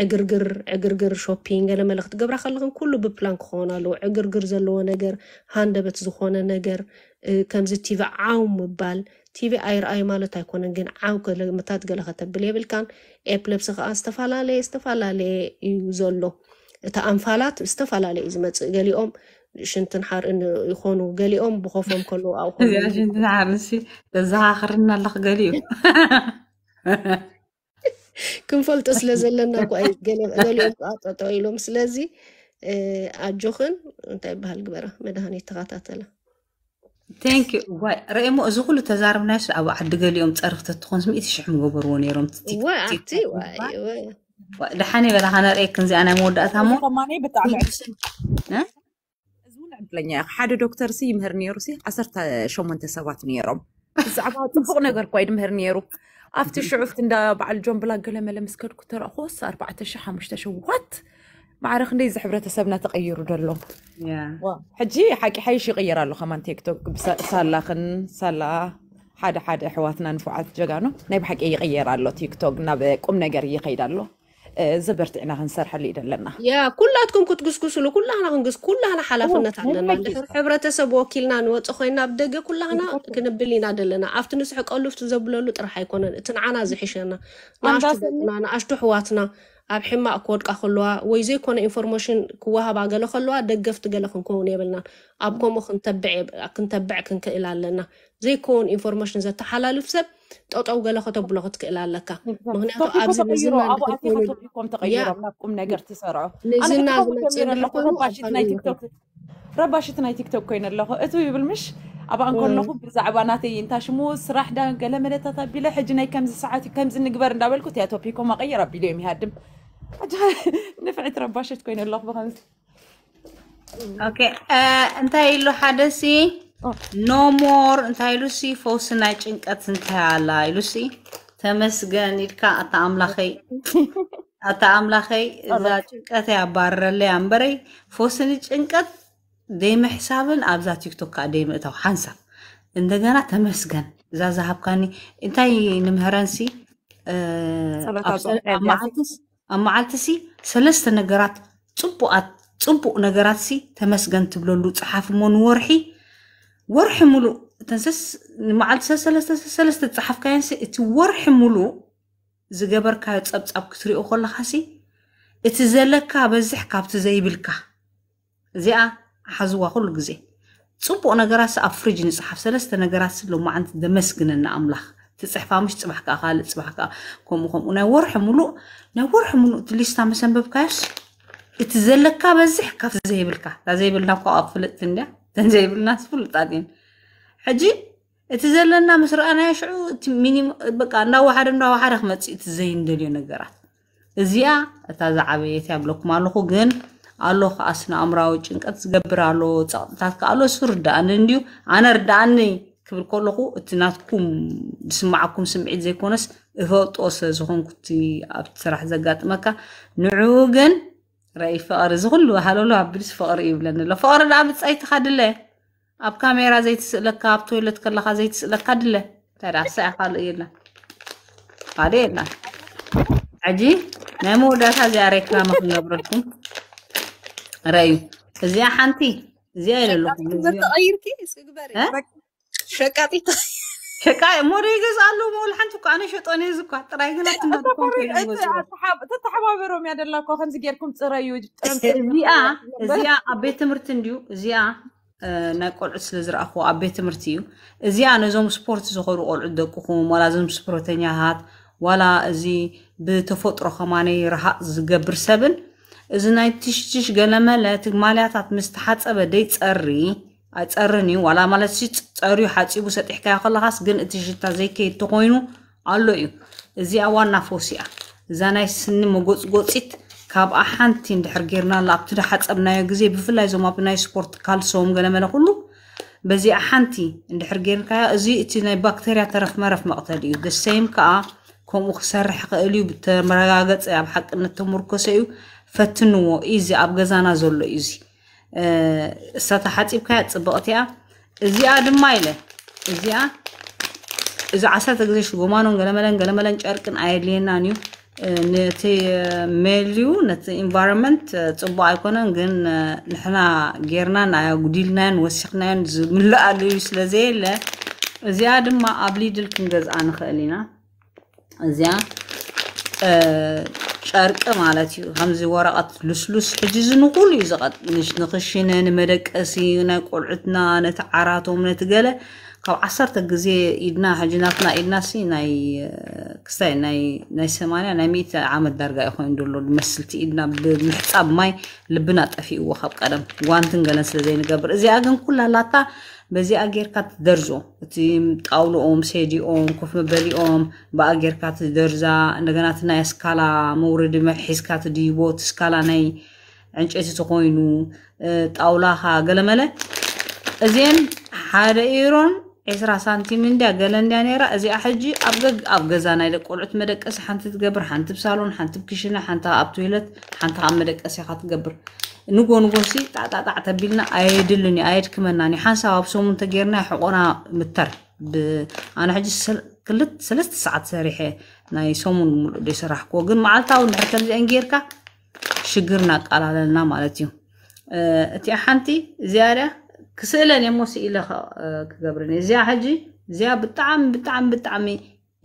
ዕግርግር ዕግርግር ሾፒንግ ገለ መለ ክትገብራ ከለኹም ኩሉ ብፕላን ክኾን ኣለዎ ዕግርግር ዘለዎ ነገር ሃንደበት ዝኾነ ነገር ከምዚ ቲቪ ዓው ምባል ቲቪ ኣይርኣዩ ማለት ኣይኮነን ግን ዓው መታት ገለ ከተብል የብልካን ኤፕለፕሲ ከዓ ዝተፈላለየ ዝተፈላለየ እዩ ዘሎ እቲ ኣንፋላት ዝተፈላለየ እዩ ዝመፅእ ገሊኦም ሽንትን ሓርእን ይኮኑ ገሊኦም ብኮፎም ከለዉ ኣብእዚኣ ሽንትን ሓር ንሲ ተዘኻኽርና ኣለክ ገሊኡ ክንፈልጦ ስለ ዘለና ኳ ገሊኦም ጠጠው ኢሎም ስለዚ ኣጆኽን እንታይ ይበሃል ግበራ መድሃኒት ተኸታተላ ታንክ ዩ ዋይ ርኤሞ እዚ ኩሉ ተዛርብና ኣብ ዓዲ ገሊኦም ፀርፍቲ እትኾን ስምዒት ሽሕ ምገበርዎ ነይሮም ድሓነ በላኻ ነርኤ ክንዚኣ ናይ መወዳእታ ሞ ብጣዕሚ እዚ እውን ዕድለኛ ሓደ ዶክተር ሲ ይምህር ነይሩ ሲ 18 ሰባት ነይሮም ብዛዕባ ፅቡቅ ነገር ኳይ ድምህር ነይሩ ኣብቲ ሽዑፍቲ እንዳ በዓል ጆምብላ ገለ መለ መስከድኩ ተረእኮስ 4 5 ሸዋት معرخ ندي زحبره سبنا تغيروا دلو يا حجي حكي حي شي غير له خمان تيك توك صلا خن صلا حدا حدا حواتنا نفعت جغانو نبي حكي يغير له تيك توك نبي قوم نغير يغير له آه، زبرت انا هنسرح اللي دلنا يا yeah. كلاتكم كنت قسقسوا له كلنا غنقس كلنا حلفنا تعلنا حبره تسب وكيلنا نوصي خينا بدق كلنا كنبلينا دلنا عفتن سحق قلفت زبلولو طرح يكون تنعنا زحشنا ما انا اشتو ኣብ ሕማቅ ክወድቃ ከለዋ ወይ ዘይኮነ ኢንፎርሜሽን ክወሃባ ገለ ከለዋ ደገፍቲ ገለ ክንከውን የብልናን ኣብ ከምኡ ክንተብዕ ክንክእል ኣለና ዘይከውን ኢንፎርሜሽን ዘተሓላልፍ ሰብ ጠጠው ገለ ከተብሎ ክትክእል ኣለካ ምክንያቱ ኣብዚ ንዝናኩም ተቀይሮም ናብ ቁም ነገር ትሰርዑ ንዝና ዝመፅእ ኮይኑ ረባሽት ናይ ቲክቶክ ኮይኑ ኣለኹ እቱ ይብል ምሽ ኣብኣን ከለኹ ብዛዕባ ናተይ እንታ ሽሙ ስራሕ ዳ ገለ መለታት ኣቢለ ሕጂ ናይ ከምዚ ሰዓት ከምዚ ንግበር እንዳበልኩት እያ ቶፒኮም ኣቀይር ኣቢሉ እዮም ይሃድም نفعت رباش تكون اللغة بغمز اوكي انت هاي اللو حدا سي نو مور انت هاي اللو سي فوسنا اتشنك اتنت هاي اللو اللو سي تمسغن يلكا اتا املاخي اتا املاخي اذا اتشنك اتا بار اللي امبري فوسنا اتشنك ات ديم حسابن ابزا تيك توكا ديم اتو حانسا انت غانا تمسغن اذا زهب كاني انت هاي نمهران سي اه صلاة عبدالله መዓልቲ ሲ ሰለስተ ነገራት ፅቡቓት ፅቡቕ ነገራት ሲ ተመስገን ትብለሉ ፅሓፍ እሞ ንወርሒ ወርሒ ሙሉእ ተንሰስ ንመዓልቲ ሰለስተ ዝፅሓፍካዮን ሲ እቲ ወርሒ ሙሉእ ዝገበርካዮ ፀብፃብ ክትሪኦ ከለካ ሲ እቲ ዘለካ በዝሕ ካብቲ ዘይብልካ እዚኣ ሓዝዋ ኩሉ ግዜ ፅቡቕ ነገራት ኣብ ፍሪጅ ንፅሓፍ ሰለስተ ነገራት ስለማዓንቲ ደመስግነና ኣምላኽ ትፅሕፋ ምሽ ፅባሕካ ካልእ ፅባሕካ ከምኡ ከምኡ ናይ ወርሒ ሙሉእ ናይ ወርሒ ሙሉእ ትሊስታ መሰንበብካዮስ እቲ ዘለካ በዝሕ ካብቲ ዘይብልካ እታ ዘይብልና እኳ ኣብ ፍልጥቲ እንድያ እተን ዘይብልና ፍሉጣት እየን ሕጂ እቲ ዘለና ምስ ረኣናዮ ሽዑ እቲ ሚኒሞ በቃ እንዳዋሓደ እንዳዋሓደ ክመፅእ እቲ ዘይንደልዮ ነገራት እዚኣ እታ ዝዓበየት ያብለኩም ኣለኹ ግን ኣሎ ከዓ ስነ ኣእምራዊ ጭንቀት ዝገብር ኣሎ ፀቕጥታት ከኣሎ ኣሎ እሱ ርዳእኒ እንድዩ ኣነ ርዳእኒ كبر كلكو اتناتكم سمعكم سمعت زي كونس افوت اوس زغون كنتي ابتراح زغات مكا نعوغن راي فار زغلو هلو لو عبلس فار يبلن لو فار لا بتساي تخدل اب كاميرا زي تسلك اب تويلت كلها زي تسلك ادل ترى ساي قال يلا بعدين اجي نمو دا زي ريكلام خنبركم راي زي حنتي زي لو زي تغيرتي اسكو بارك ሸቃጢት ሸቃ ሞሪ ይገዛሉ ሞልሓንቲ እኳ ኣነ ሸጦን እየ ዝኳ ጥራይ ግን ተተሓባበሮም እያ ደላ እኳ ከምዚ ጌርኩም ፅረዩ እዚኣ እዚኣ ኣብ ቤት ትምህርቲ እንድዩ እዚኣ ናይ ቆልዑት ስለ ዝረኣኹ ኣብ ቤት ትምህርቲ እዩ እዚኣ ነዞም ስፖርት ዝኸዱ ቆልዑት ደቅኹም ዋላ እዞም ስፖርተኛሃት ዋላ እዚ ብተፈጥሮ ከማነይ ረሃቅ ዝገብር ሰብን እዚ ናይ ትሽትሽ ገለመለ ትግማልያታት ምስ ተሓፀበ ደይፀሪ ኣይፀርን እዩ ዋላ ማለት ሲ ፀርዩ ሓፂቡ ሰጢሕካዮ ከለኻስ ግን እቲ ሽታ ዘይከይድ ተኮይኑ ኣሎ እዩ እዚኣ ዋና ፎስ እያ እዛ ናይ ስኒ መጎፅጎፂት ካብኣ ሓንቲ እንድሕር ጌርና ኣብቲ ዳሓፀብናዮ ግዜ ብፍላይ ዞም ኣብ ናይ ስፖርት ካልሶም ገለመለ ኩሉ በዚኣ ሓንቲ እንድሕር ጌርካዮ እዚ እቲ ናይ ባክቴርያ ተረፍ መረፍ መቕተል እዩ ደሰይም ከዓ ከምኡ ክሰርሕ ክእል እዩ ብተመረጋገፀ ኣብ ሓቅነት ተመርኮሰ እዩ ፈትንዎ ኢዚ ኣብ ገዛና ዘሎ እዩ እዚ እሳታ ሓፂብካ ፅብቕት እያ እዚኣ ድማ ኢለ እዚኣ እዚ ዓሰርተ ግዜ ሽጉማኖን ገለመለን ገለመለን ጨርቅን ኣየድልየናን እዩ ነቲ ሜልዩ ነቲ ኢንቫይሮንመንት ፅቡቅ ኣይኮነን ግን ንሕና ጌርናን ኣጉዲልናዮን ወሲኽናዮን ዝምላእ ኣልዩ ስለዘየለ እዚኣ ድማ ኣብ ሊድል ክንገዝኣ ንኽእል ኢና እዚኣ ጨርቂ ማለት እዩ ከምዚ ወረቐት ልስሉስ ሕጂ ዝንቑል እዩ ንኽሽነ ንመደቀሲ ናይ ቆልዑትና ነቲ ዓራቶም ነቲ ገለ ካብ ዓሰርተ ግዜ ኢድና ሕጅናትና ኢድና ሲ ናይ ክስታይ ናይ ሰማንያ ናይ ሚእቲ ዓመት ዳርጋ እዩ ኮይኑ ዘሎ መስልቲ ኢድና ብምሕፃብ ማይ ልብና ጠፊእዎ ካብ ቀደም ዋንትን ገለን ስለ ዘይንገብር እዚኣ ግን ኩላ ላታ በዚኣ ጌርካ ትደርዞ እቲ ጣውሎኦም ሴዲኦም ኮፍ መበሊኦም ብኣ ጌርካ ትደርዛ እንደገና እቲ ናይ ስካላ መውረዲ መሒዝካ ትድይቦ እቲ ስካላ ናይ ዕንጨይቲ ተኮይኑ ጣውላኻ ገለመለ እዚአን ሓደ ኢሮን ዒስራ ሳንቲም እንድያ ገለ እንድያ ነራ እዚኣ ሕጂ ኣብ ገግ ኣብ ገዛ ናይ ደቂ ቆልዑት መደቀሲ ሓንቲ ትገብር ሓንቲ ብሳሎን ሓንቲ ብክሽና ሓንቲ ኣብ ቶይለት ሓንቲ ኣብ መደቀሲ ኢካ ትገብር ንጎ ንጎሲ ጣጣጣዕ ተቢልና ኣየድልን እዩ ኣየድክመናን እዩ ሓንሳብ ኣብ ሰሙንተ ጌርና ሕቆና ምተር ኣነ ሕጂ ክልት ሰለስተ ሰዓት ሰሪሐ ናይ ሰሙን ምሉእ ዶ ይሰራሕክዎ ግን መዓልታዊ ንድሕር ከምዚአን ጌርካ ሽግር ናቃላለልና ማለት እዩ እቲኣ ሓንቲ እዚኣ ድያ ክስእለን እየ ሞሲ ኢለኸ ክገብርኒ እዚኣ ሕጂ እዚኣ ብጣዕሚ ብጣዕሚ ብጣዕሚ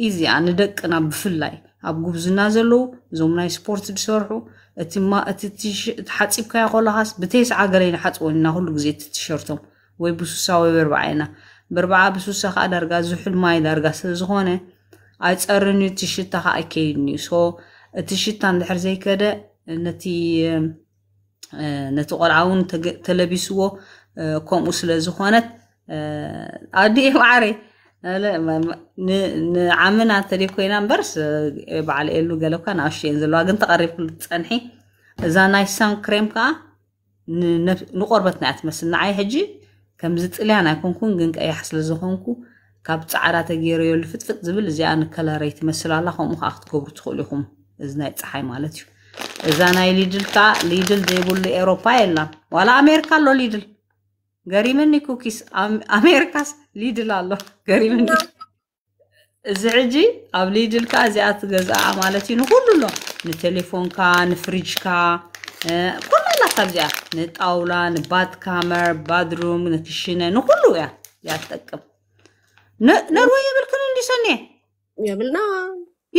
እዚኣ ንደቅና ብፍላይ ኣብ ጉብዝና ዘለው እዞም ናይ ስፖርት ዝሰርሑ እቲ ሓፂብካዮ ከለኻስ ብተስዓ ገለይና ሓፅወኒና ኩሉ ግዜ ትሸርቶም ወይ ብሱሳ ወይ በርበዓይና በርበዓ ብሱሳ ከዓ ዳርጋ ዝሑል ማይ ዳርጋ ስለዝኾነ ኣይፀርን እዩ እቲ ሽታ ከዓ ኣይከይድን እዩ ሶ እቲ ሽታ እንድሕር ዘይከደ ነቲ ቆልዓ እውን ተለቢስዎ ከምኡ ስለ ዝኾነት ኣዲኡ ዓረ ንዓምና እንተደይ ኮይና እምበርስ በዓል ኤሉ ገለብካ ንኣሽ እየን ዘለዋ ግን ተቐሪብ ክሉ ትፀንሒ እዛ ናይ ሳን ክሬም ከዓ ንቆርበት ናይ ትመስል ንዓይ ሕጂ ከምዚ ጥልያን ኣይኮንኩን ግን ቀያሕ ስለ ዝኾንኩ ካብ ፃዕዳ ተገይረየሉ ፍጥፍጥ ዝብል እዚኣ ንከለረይ ትመስል ኣላ ከምኡ ከዓ ክትገብሩ ትኽእሉ ኢኹም እዚ ናይ ፀሓይ ማለት እዩ እዛ ናይ ሊድል ከዓ ሊድል ዘይብሉ ኤሮፓ የላን ዋላ ኣሜሪካ ኣሎ ሊድል ገሪመኒ ኩኪስ ኣሜሪካስ ሊድል ኣሎ ገሪመኒ እዚ ሕጂ ኣብ ሊድልካ እዚኣ ትገዛኣ ማለት እዩ ንኩሉ ኣሎ ንቴሌፎንካ ንፍሪጅካ ኩሉ ኣላታ ብዚኣ ንጣውላ ንባትካመር ባድሩም ንክሽነ ንኩሉ እያ እዚኣ ትጠቅም ነርወ የብልክን እንዲሰኒ የብልና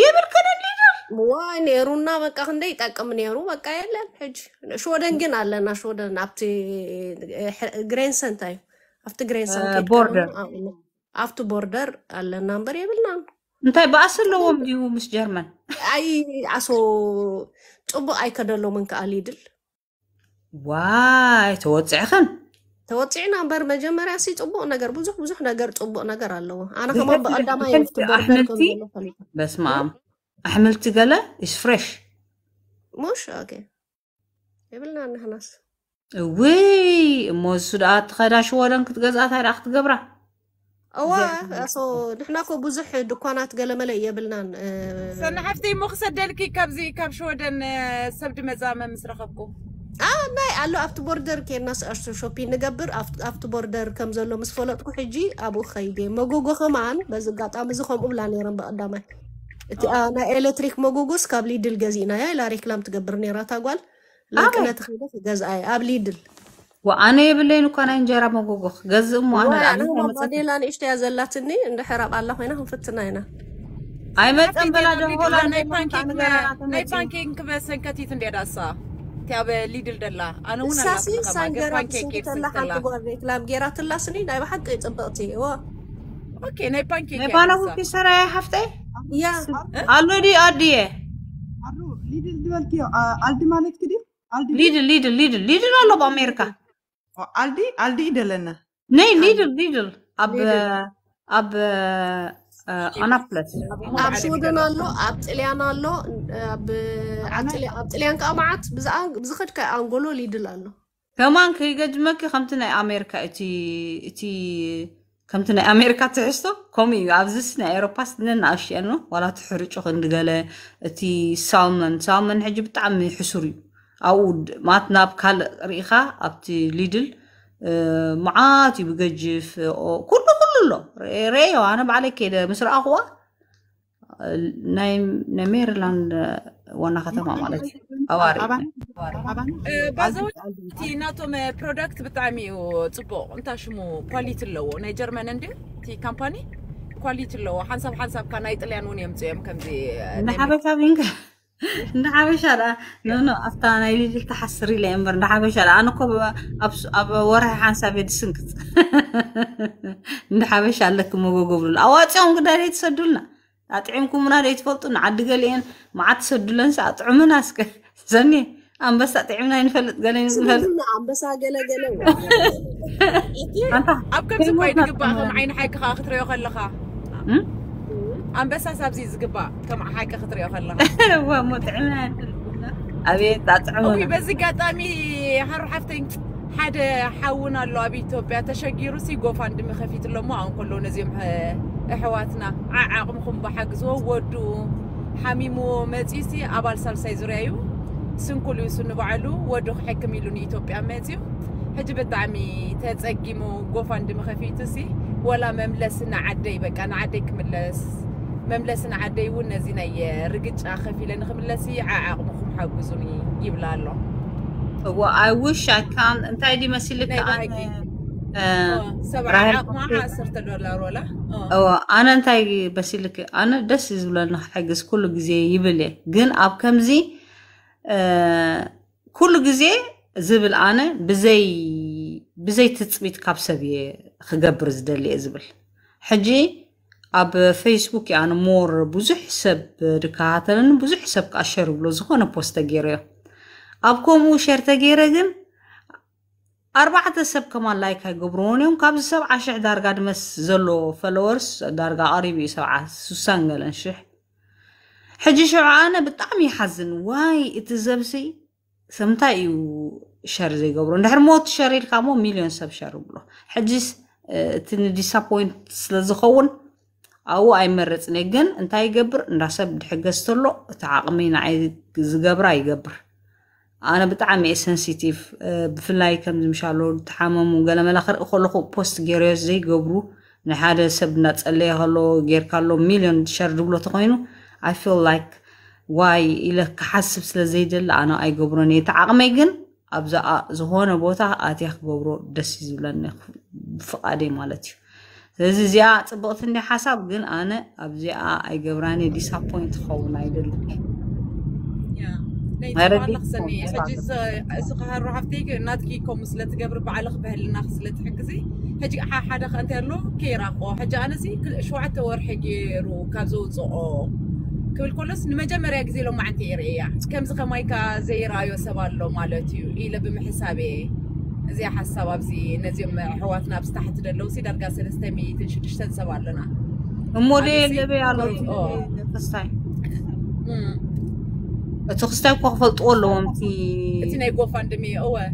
የብልክን እንዲድል ዋይ ኔሩና በቃ እንደ ይጠቅም ኔሩ በቃ የለን ሕጂ ሾደን ግን አለና ሾደን ኣብቲ ግሬንሰን እዩ ኣብቲ ግሬንሰን ቦርደር ኣብቲ ቦርደር ኣለና እምበር የብልና እንታይ ብኣስ ኣለዎም ድዩ ምስ ጀርመን ኣይ ኣሶ ፅቡቅ ኣይከደሎምን ከኣል ይድል ዋይ ተወፅዕኸን ተወፂዕና እምበር መጀመርያ ሲ ፅቡቅ ነገር ብዙሕ ብዙሕ ነገር ፅቡቅ ነገር ኣለዎ ኣነ ከማ ብቀዳማ ኣብቲ ቦርደር ከም ዘሎ በስማም أحمل تقالة إيش فريش موش أوكي قبلنا يبلنا نحنس وي مو سدات خداش ورن كتغزات هاي راح تقبره أوا أصو نحنا كو بزح دكانات قال ملي يبلنا أه... سنحفتي مخسدلكي شو دن آه، سبت مزامة مسرخبكم آه ناي ألو أفت بوردر كي الناس أشتو شوبي نقبر أفت أفت بوردر كم زلو كو حجي أبو خيدي مجوجو خمان بس قاطع مزخهم أولاني رم بقدامه ናይ ኤሌክትሪክ መጎጎስ ካብ ሊድል ገዚእናያ ኢላ ሬክላም ትገብርኒ ራታ ጓል ላቅነት ክብለት ገዝኣየ ኣብ ሊድል ወኣነ የብለይን እኳ ናይ እንጀራ መጎጎ ክገዝእ እሞ ኣነሞዴላ ንእሽተያ ዘላትኒ እንድሕር ኣብ ኣላ ኮይና ክንፍትና ኢና ኣይመፀን በላ ደሆላ ናይ ፓንኬክ ክበሰንከቲት እንዴዳሳ ኣብ ሊድል ደላ ኣነ እውን ሳሲ ሳንገራ ስንክተላ ሓንቲ ጓል ሬክላም ጌራ ትላስኒ ናይ ብሓቂ ፅብቕቲ ዎ ናይ ፓንኬክ ናይ ባናቡኪ ሰራያ ሃፍተይ አሎዲ አዲየ አልዲ ማለት ክዲ ሊድል ሊድል ሊድል በአሜሪካ አልዲ አልዲ ይደለና ነይ ሊድል ሊድል አብ አብ ስዊድን ኣሎ ጥልያን ጥልያን ከዓ መዓት ኣንጎሎ ሊድል ኣሎ ከማን ከይገድመኪ ከምቲ ናይ ኣሜሪካ እቲ እቲ ከምቲ ናይ ኣሜሪካ ትሕዝቶ ከምኡ እዩ ኣብዚስ ናይ ኤሮፓ ነንኣሽትያ ኖ ዋላ ትሕርጭ ክንዲገለ እቲ ሳውመን ሳውመን ሕጂ ብጣዕሚ ሕሱር እዩ ኣብኡ ማት ናብ ካልእ ርኢኻ ኣብቲ ሊድል መዓት እዩ ብገጅፍ ኩሉ ኩሉ ኣሎ ርአዮ ኣነ ባዕለይ ከይደ ምስ ረኣኹዋ ናይ ሜሪላንድ ዋና ከተማ ማለት እዩ ኣዋሪ ባዛውቲ ናቶም ፕሮዳክት ብጣዕሚ እዩ ፅቡቅ እንታ ሽሙ ኳሊቲ ኣለዎ ናይ ጀርመን እንዲ እቲ ካምፓኒ ኳሊቲ ኣለዎ ሓንሳብ ሓንሳብካ ናይ ጥልያን እውን የምፅ እዮም ከምዚ ንሓበሻ ቢንከ እንደ ሓበሻ ዳ ኖኖ ኣብታ ናይ ልልታ ሓስር ኢለ እምበር እንደ ሓበሻ ዳ ኣነ ኮ ኣብ ወርሒ ሓንሳብ የድስንክፅ እንደ ሓበሻ ኣለክመጎጎ ብሉሉ ኣዋፂኦም ግዳደ ትሰዱልና أطعمكم راه يتفلطوا نعد قالين ما عاد تسدوا لنس أطعم الناس زني أم بس أطعمنا ينفلط قالين ينفلط أم بس قال قال أنت أب كم زبوي تقبع كم عين حيك خا خطري وخل خا أم بس أسابزي زقبا كم حيك خطري وخل خا هو مطعمنا أبي تطعمنا أوكي بس قطامي هروح أفتن ሓደ ሓውን ኣሎ ኣብ ኢትዮጵያ ተሸጊሩ ሲ ጎፋንድ ምኸፊት ሎሞ ኣሁን ከለዉ ነዚኦም ኣሕዋትና ዓዓቕምኩም ብሓግዝዎ ወዱ ሓሚምዎ መፂሲ ኣባል ሳልሳይ ዙርያ እዩ ስንኩል እዩ ስንባዕሉ ወዱ ክሕክም ኢሉ ንኢትዮጵያ መፅዩ ሕጂ ብጣዕሚ ተፀጊሙ ጎፋንድ ምኸፊቱ ሲ ወላ መምለስ ንዓደይ በቃ ንዓደይ ክምለስ መምለስ ንዓደይ እውን ነዚ ናይ ርግጫ ከፊለ ንክምለስ ዓዓቕምኩም ሓግዙኒ ይብላ ኣሎ واي ويش اي كان انت دي مثلك انا እንታይ በሲልክ ኣነ ደስ እዩ ዝብለኒ ኩሉ ግዜ ይብል ግን ኣብ ከምዚ ኩሉ ግዜ ዝብል ኣነ ብዘይ ትፅቢት ካብ ሰብ እየ ክገብር ዝደሊ እየ ዝብል ሕጂ ኣብ ፌስቡክ ኣነ ሞር ብዙሕ ሰብ ድከሃተለኒ ብዙሕ ሰብ ከዓ ሸር ዝኾነ ፖስተ ገይረ እዮም أبكم اب كومو شير تغيرغن اربعه سب كمان لايك هاي غبرونيون كاب سب عشع دارغا دمس زلو فلورز دارغا اريبي سبعة سوسانغل انشح حجي شو انا بطعمي حزن واي اتزبسي سمتا يو شر زي غبرون دهر موت شريل كامو مليون سب شارو بلو حجيس تن ديسابوينت سلازخون او اي مرت نيجن انتاي غبر نراسب دحغستلو تعاقمين عايز زغبر اي غبر ኣነ ብጣዕሚ እየ ሰንሲቲቭ ብፍላይ ከም ዝምሻሉ ተሓመሙ ገለመላ ክርኢ ከለኹ ፖስት ገይርዮ ዘይገብሩ ንሓደ ሰብ እናፀለየ ከሎ ጌርካ ኣሎ ሚልዮን ሸር ድብሎ ተኮይኑ ኣይ ፊል ላይክ ዋይ ኢለ ክሓስብ ስለዘይደሊ ኣነ ኣይገብሮን እየ ተዓቕመይ ግን ኣብዛ ዝኾነ ቦታ ኣትያ ክገብሮ ደስ እዩ ዝብለኒ ብፍቓደ ማለት እዩ ስለዚ እዚኣ ፅብቕቲ እንዲ ሓሳብ ግን ኣነ ኣብዚኣ ኣይገብራኒ ዲስፖይንት ክኸውን ኣይደሊ نيتمالق سني حجي سقهر هفتي ناتكي كوم سلت قبر بعلق بهلنا خسلت حكزي حجي حا حدا خنتلو كيراقو حجي انا سي كل شوعة تورحي جيرو كابزو صقو كل كلس نمجمريا غزي لو معتي ريا كمز خمايكا زي رايو سبالو مالتيو إلا بمحسابي زي حساب ابزي نزيم حواتنا بستحت دلو سي درقا سلستميتن شدشتن سبالنا موديل لبي على فستاي تخصتي كوخ فطول لو امتي انتي ناي غوف اندمي اوه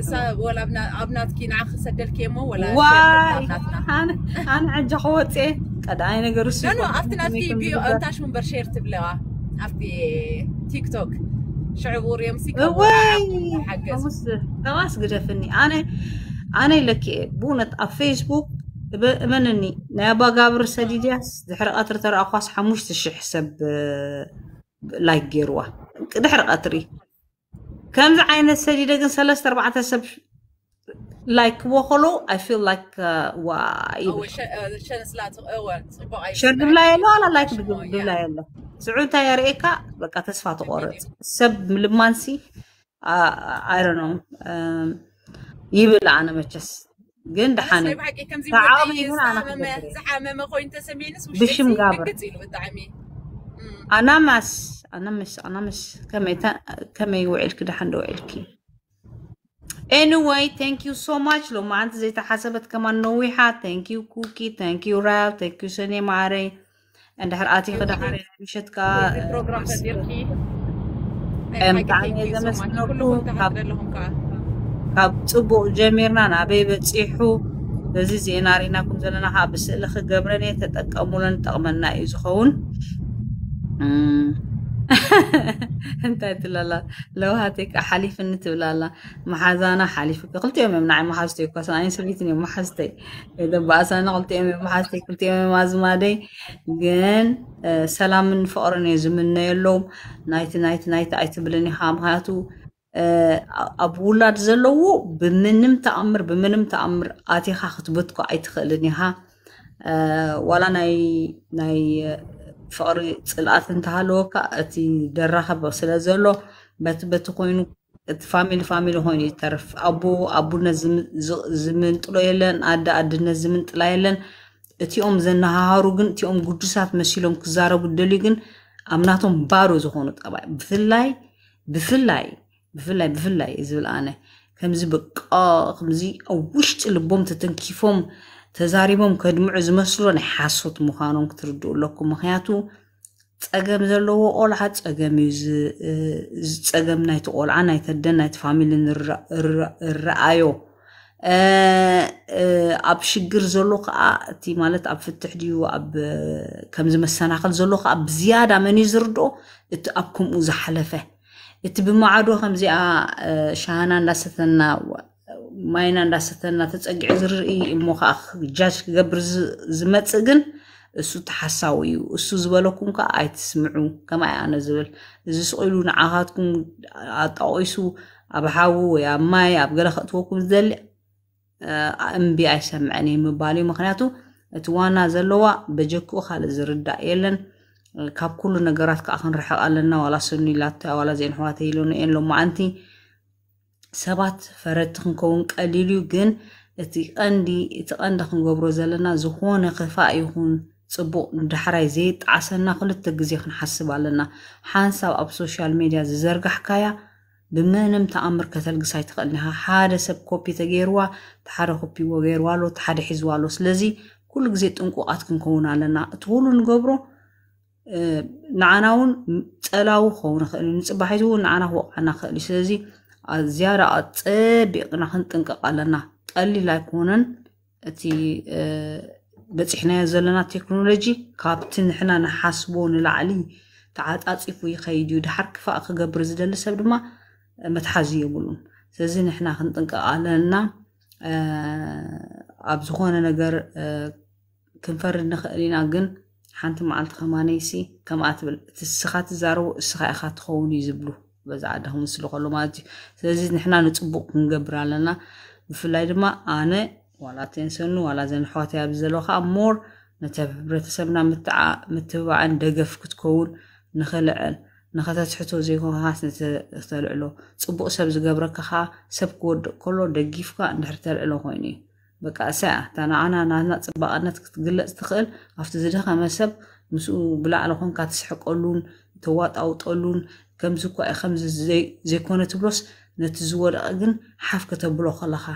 سا ولا ابنا ابنات كي نعخ سدل كيمو ولا واي انا انا عج حوتي إيه. قد اي نغرو شي نو افتنا في بي انتاش من برشير تبلوا افتي تيك توك شعور يمسك واي خلاص قدفني انا انا لك بونت على فيسبوك منني نابا قابر سديدياس دحر قطر ترى اخواس حموش تشي حسب لايك جيروه دحر قطري كم عين السجدة قن سلست أربعة سب لايك وخلو I feel like uh, واي أول لا لا لا شن بلا لا لا لايك بلا يلا سعود تايا ريكا بقى تسفى تقرد سب لمانسي آه، I don't know يبل أنا مجس جن دحاني تعاوني يقول أنا بشم قابر أنا ماس انا مش انا مش كما كما يوعلك ده حن وعلكي anyway thank you so much لو ما عندك زي تحسبت كمان نويحة thank you cookie thank you راب thank you سني ماري عند حرقاتي خد حرقاتي مشتكا البروجرام ده ديالكي امتحان زي ما سنقولو ካብ ፅቡቕ ጀሚርና ናበይ በፂሑ በዚ ዜና ርኢናኩም ዘለና ካ ብስእሊ ክገብረን ተጠቀሙለን ጠቕመና انت قلت له لا لو هاتيك احاليف النت ولا لا ما حاز انا حاليفك قلت يوم من ما حاستي بس انا سويت ما حاستي اذا بس انا قلت يوم ما حاستي قلت يوم ما زمادي جن آه، سلام من فقر نيزمنا يلوم نايت نايت نايت ايت بلني هام هاتو آه، ابو ولاد زلو بمنم تامر بمنم تامر اتي خا خطبتكو ايت خلني ها آه، ولا ناي ناي ፍቅሪ ፅልኣት እንተሃለወካ እቲ ደራኸቦ ስለ ዘሎ በቲ በቲ ኮይኑ እቲ ፋሚሊ ፋሚሊ ኮይኑ ይተርፍ ኣቦ ኣቡነት ዝምንጥሎ የለን ኣደ ኣድነት ዝምንጥላ የለን እቲኦም ዘነሃሃሩ ግን እቲኦም ጉዱሳት መሲሎም ክዛረቡ ደልዩ ግን ኣብ ባዶ ዝኮኑ ጠባይ ብፍላይ ብፍላይ ብፍላይ ብፍላይ ዝብል ኣነ ከምዚ ብቃ ከምዚ ኣብ ውሽጢ ልቦም ተተንኪፎም ተዛሪቦም ከድምዑ ዝመስሎ ናይ ሓሶት ምዃኖም ክትርድኡ ኣለኩም ምክንያቱ ፀገም ዘለዎ ቆልዓ ፀገም እዩ ዝፀገም ናይቲ ቆልዓ ናይቲ ኣደን ናይቲ ፋሚልን ረኣዮ ኣብ ሽግር ዘሎ ከዓ እቲ ማለት ኣብ ፍትሕ ድዩ ኣብ ከምዚ መሰናክል ዘሎ ከዓ ብዝያዳ መን እዩ ዝርድኦ እቲ ኣብ ከምኡ ዝሓለፈ እቲ ብመዓዶ ከምዚኣ ሻሃና እንዳሰተና ማይና እንዳሰተና ተፀጊዕ ዝርኢ እሞ ከዓ ጃጅ ክገብር ዝመፅእ ግን እሱ ተሓሳዊ እዩ እሱ ዝበለኩም ከዓ ኣይትስምዑ ከማይ ኣነ ዝብል እዚ ስቂሉ ንዓኻትኩም ኣጣቂሱ ኣብ ሓዊ ወይ ኣብ ማይ ኣብ ገለ ከእትወኩም ዝደሊ እምቢ ኣይሰምዐን እየ ምባል እዩ ምክንያቱ እቲ ዋና ዘለዋ በጀክኡ ካልእ ዝርዳእ የለን ካብ ኩሉ ነገራት ከዓ ክንርሕቕ ኣለና ዋላ ሰኒ ኢላተይ ዋላ ዘን ኣሕዋተይ ኢሎኒ እየን ሎማዓንቲ سبات فرد خنكون قليلو جن اتي قندي اتي قند خنقبرو زلنا زخون قفاء يخون صبوق ندحراي زيت عسنا خلت التقزيخ نحسب علينا حانسا اب سوشيال ميديا زرق كايا بمنم تأمر كتلقساي تقلنها حادة سب كوبي تغيروا تحادة كوبي وغيروا لو تحادة حزوا لو سلزي كل غزي تنقوقاتكم كون علينا تقولوا نغبرو ንዓና እውን ፀላዊ ክኸውን ይኽእል እዩ ንፅባሒት እውን ንዓና ክወቕዓና الزيارة أطبق نحن تنقق لنا قليل لا يكونن أتي آه، بتحنا زلنا تكنولوجي كابتن إحنا نحاسبون العلي تعاد أطيف ويخيد يدحر كفاء خجبر زدل سبب ما آه، متحازي يقولون سزين إحنا خنطنقق لنا آه، أب زخون نجر نخلينا جن حنت معلت خمانيسي كم أتبل تسخات زارو السخاء خات خوني زبلو በዛዕዳኹም ስለኸሉ ማለት እዩ ስለዚ ንሕና ንፅቡቅ ክንገብር ኣለና ብፍላይ ድማ ኣነ ዋላ ቴንሰኑ ዋላ ዘን ኣሕዋተይ ኣብዚ ዘለዎ ከዓ ሞር ነቲ ሕብረተሰብና ምትብባዕን ደገፍ ክትከውን ንኽልዕል ንኸተትሕቶ ዘይኮንካስ ክተልዕሎ ፅቡቅ ሰብ ዝገብረካ ከዓ ሰብ ክወድቕ ከሎ ደጊፍካ እንድሕር ተልዕሎ ኮይኑ እዩ በቃ እሳያ እታ ንዓና ናትና ፅባቐነት ክትግለፅ ትኽእል ኣብቲ ዝደኸመ ሰብ ምስኡ ብላዕሊ ኮንካ ትስሕቀሉን ተዋጣውጠሉን ከምዚ እኳ ከምዚ ዘይኮነ ትብሎስ ነቲ ዝወደቐ ግን ሓፍ ከተብሎ ከለካ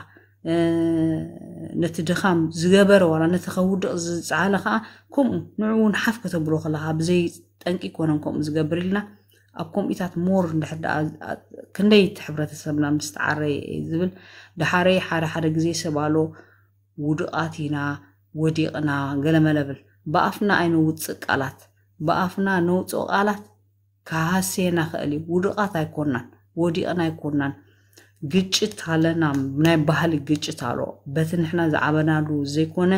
ነቲ ድኻም ዝገበረ ዋላ ነቲ ከውድቕ ዝፀዓለ ከዓ ከምኡ ንዕ እውን ሓፍ ከተብሎ ከለካ ብዘይ ጠንቂ ኮነን ከምኡ ዝገብር ኢልና ኣብ ከምኡታት ሞር እንድሕር ክንደይ ቲ ሕብረተሰብና ምስ ተዓረየ ዝብል ድሓረይ ሓደ ሓደ ግዜ ሰባሎ ውድቃት ኢና ወዲቕና ገለመለብል ብኣፍና ኣይነውፅእ ቃላት ብኣፍና ነውፅኦ ቃላት ክሃስየና ክእሊ ውድቃት ኣይኮናን ወዲቕን ኣይኮናን ግጭት ኣለና ናይ ባህሊ ግጭት ኣሎ በቲ ንሕና ዝዓበናሉ ዘይኮነ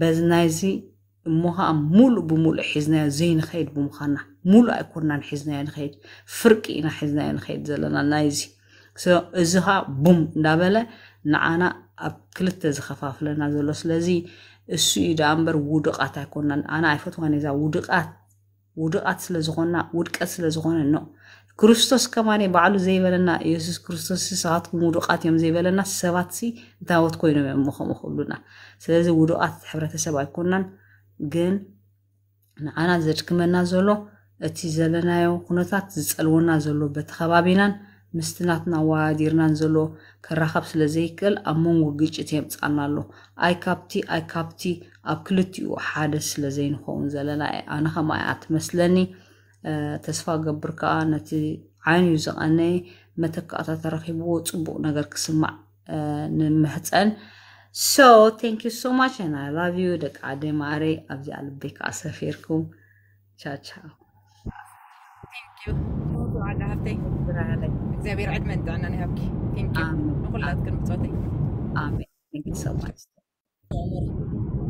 በዚ ናይዚ እሞ ከዓ ሙሉእ ብሙሉእ ሒዝናዮ ዘይንኸይድ ብምዃና ሙሉእ ኣይኮናን ሒዝናዮ ንኸይድ ፍርቂ ኢና ሒዝናዮ ንኸይድ ዘለና ናይዚ እዚ ከዓ ቡም እንዳበለ ንዓና ኣብ ክልተ ዝኸፋፍለና ዘሎ ስለዚ እሱ እዩ ዳ እምበር ውድቃት ኣይኮናን ኣነ ኣይፈትዋን እዛ ውድቃት ውድቃት ስለ ዝኾና ውድቀት ስለ ዝኾነ ኖ ክርስቶስ ከማ ባዕሉ ዘይበለና ኢየሱስ ክርስቶስ ሰባትኩም ውድቃት እዮም ዘይበለና ሰባት እንታወት ኮይኖም እዮም እሞ ከምኡ ክብሉና ስለዚ ውድቃት ሕብረተሰብ ኣይኮናን ግን ንዓና ዘድክመና ዘሎ እቲ ዘለናዮ ኩነታት ዝፀልወና ዘሎ በቲ ከባቢናን ምስትናትና ዋዲርናን ዘሎ ከራኸብ ስለ ዘይክእል ኣብ መንጎ ግጭት የምፃና ኣሎ ኣይ ካብቲ ኣይ ካብቲ ኣብ ክልቲኡ ሓደ ስለ ዘይንኸውን ዘለና ኣነ ከማይ ኣትመስለኒ ተስፋ ገብር ከዓ ነቲ ዓይንዩ ዘቐነየ መተካእታ ተረኪብዎ ፅቡቅ ነገር ክስማዕ ንምህፀን ሶ ታንክ ዩ ሶ ማች ና ላቭ ዩ ደቂ ዓደ ማዕረ ኣብዚ ኣልበይ ከዓ ሰፊርኩም ቻቻ እግዚአብሔር ዕድመን ጥዕናን ይሃብኪ ንኩላትክን ምፅወተይ ኣሜን ሶ ማች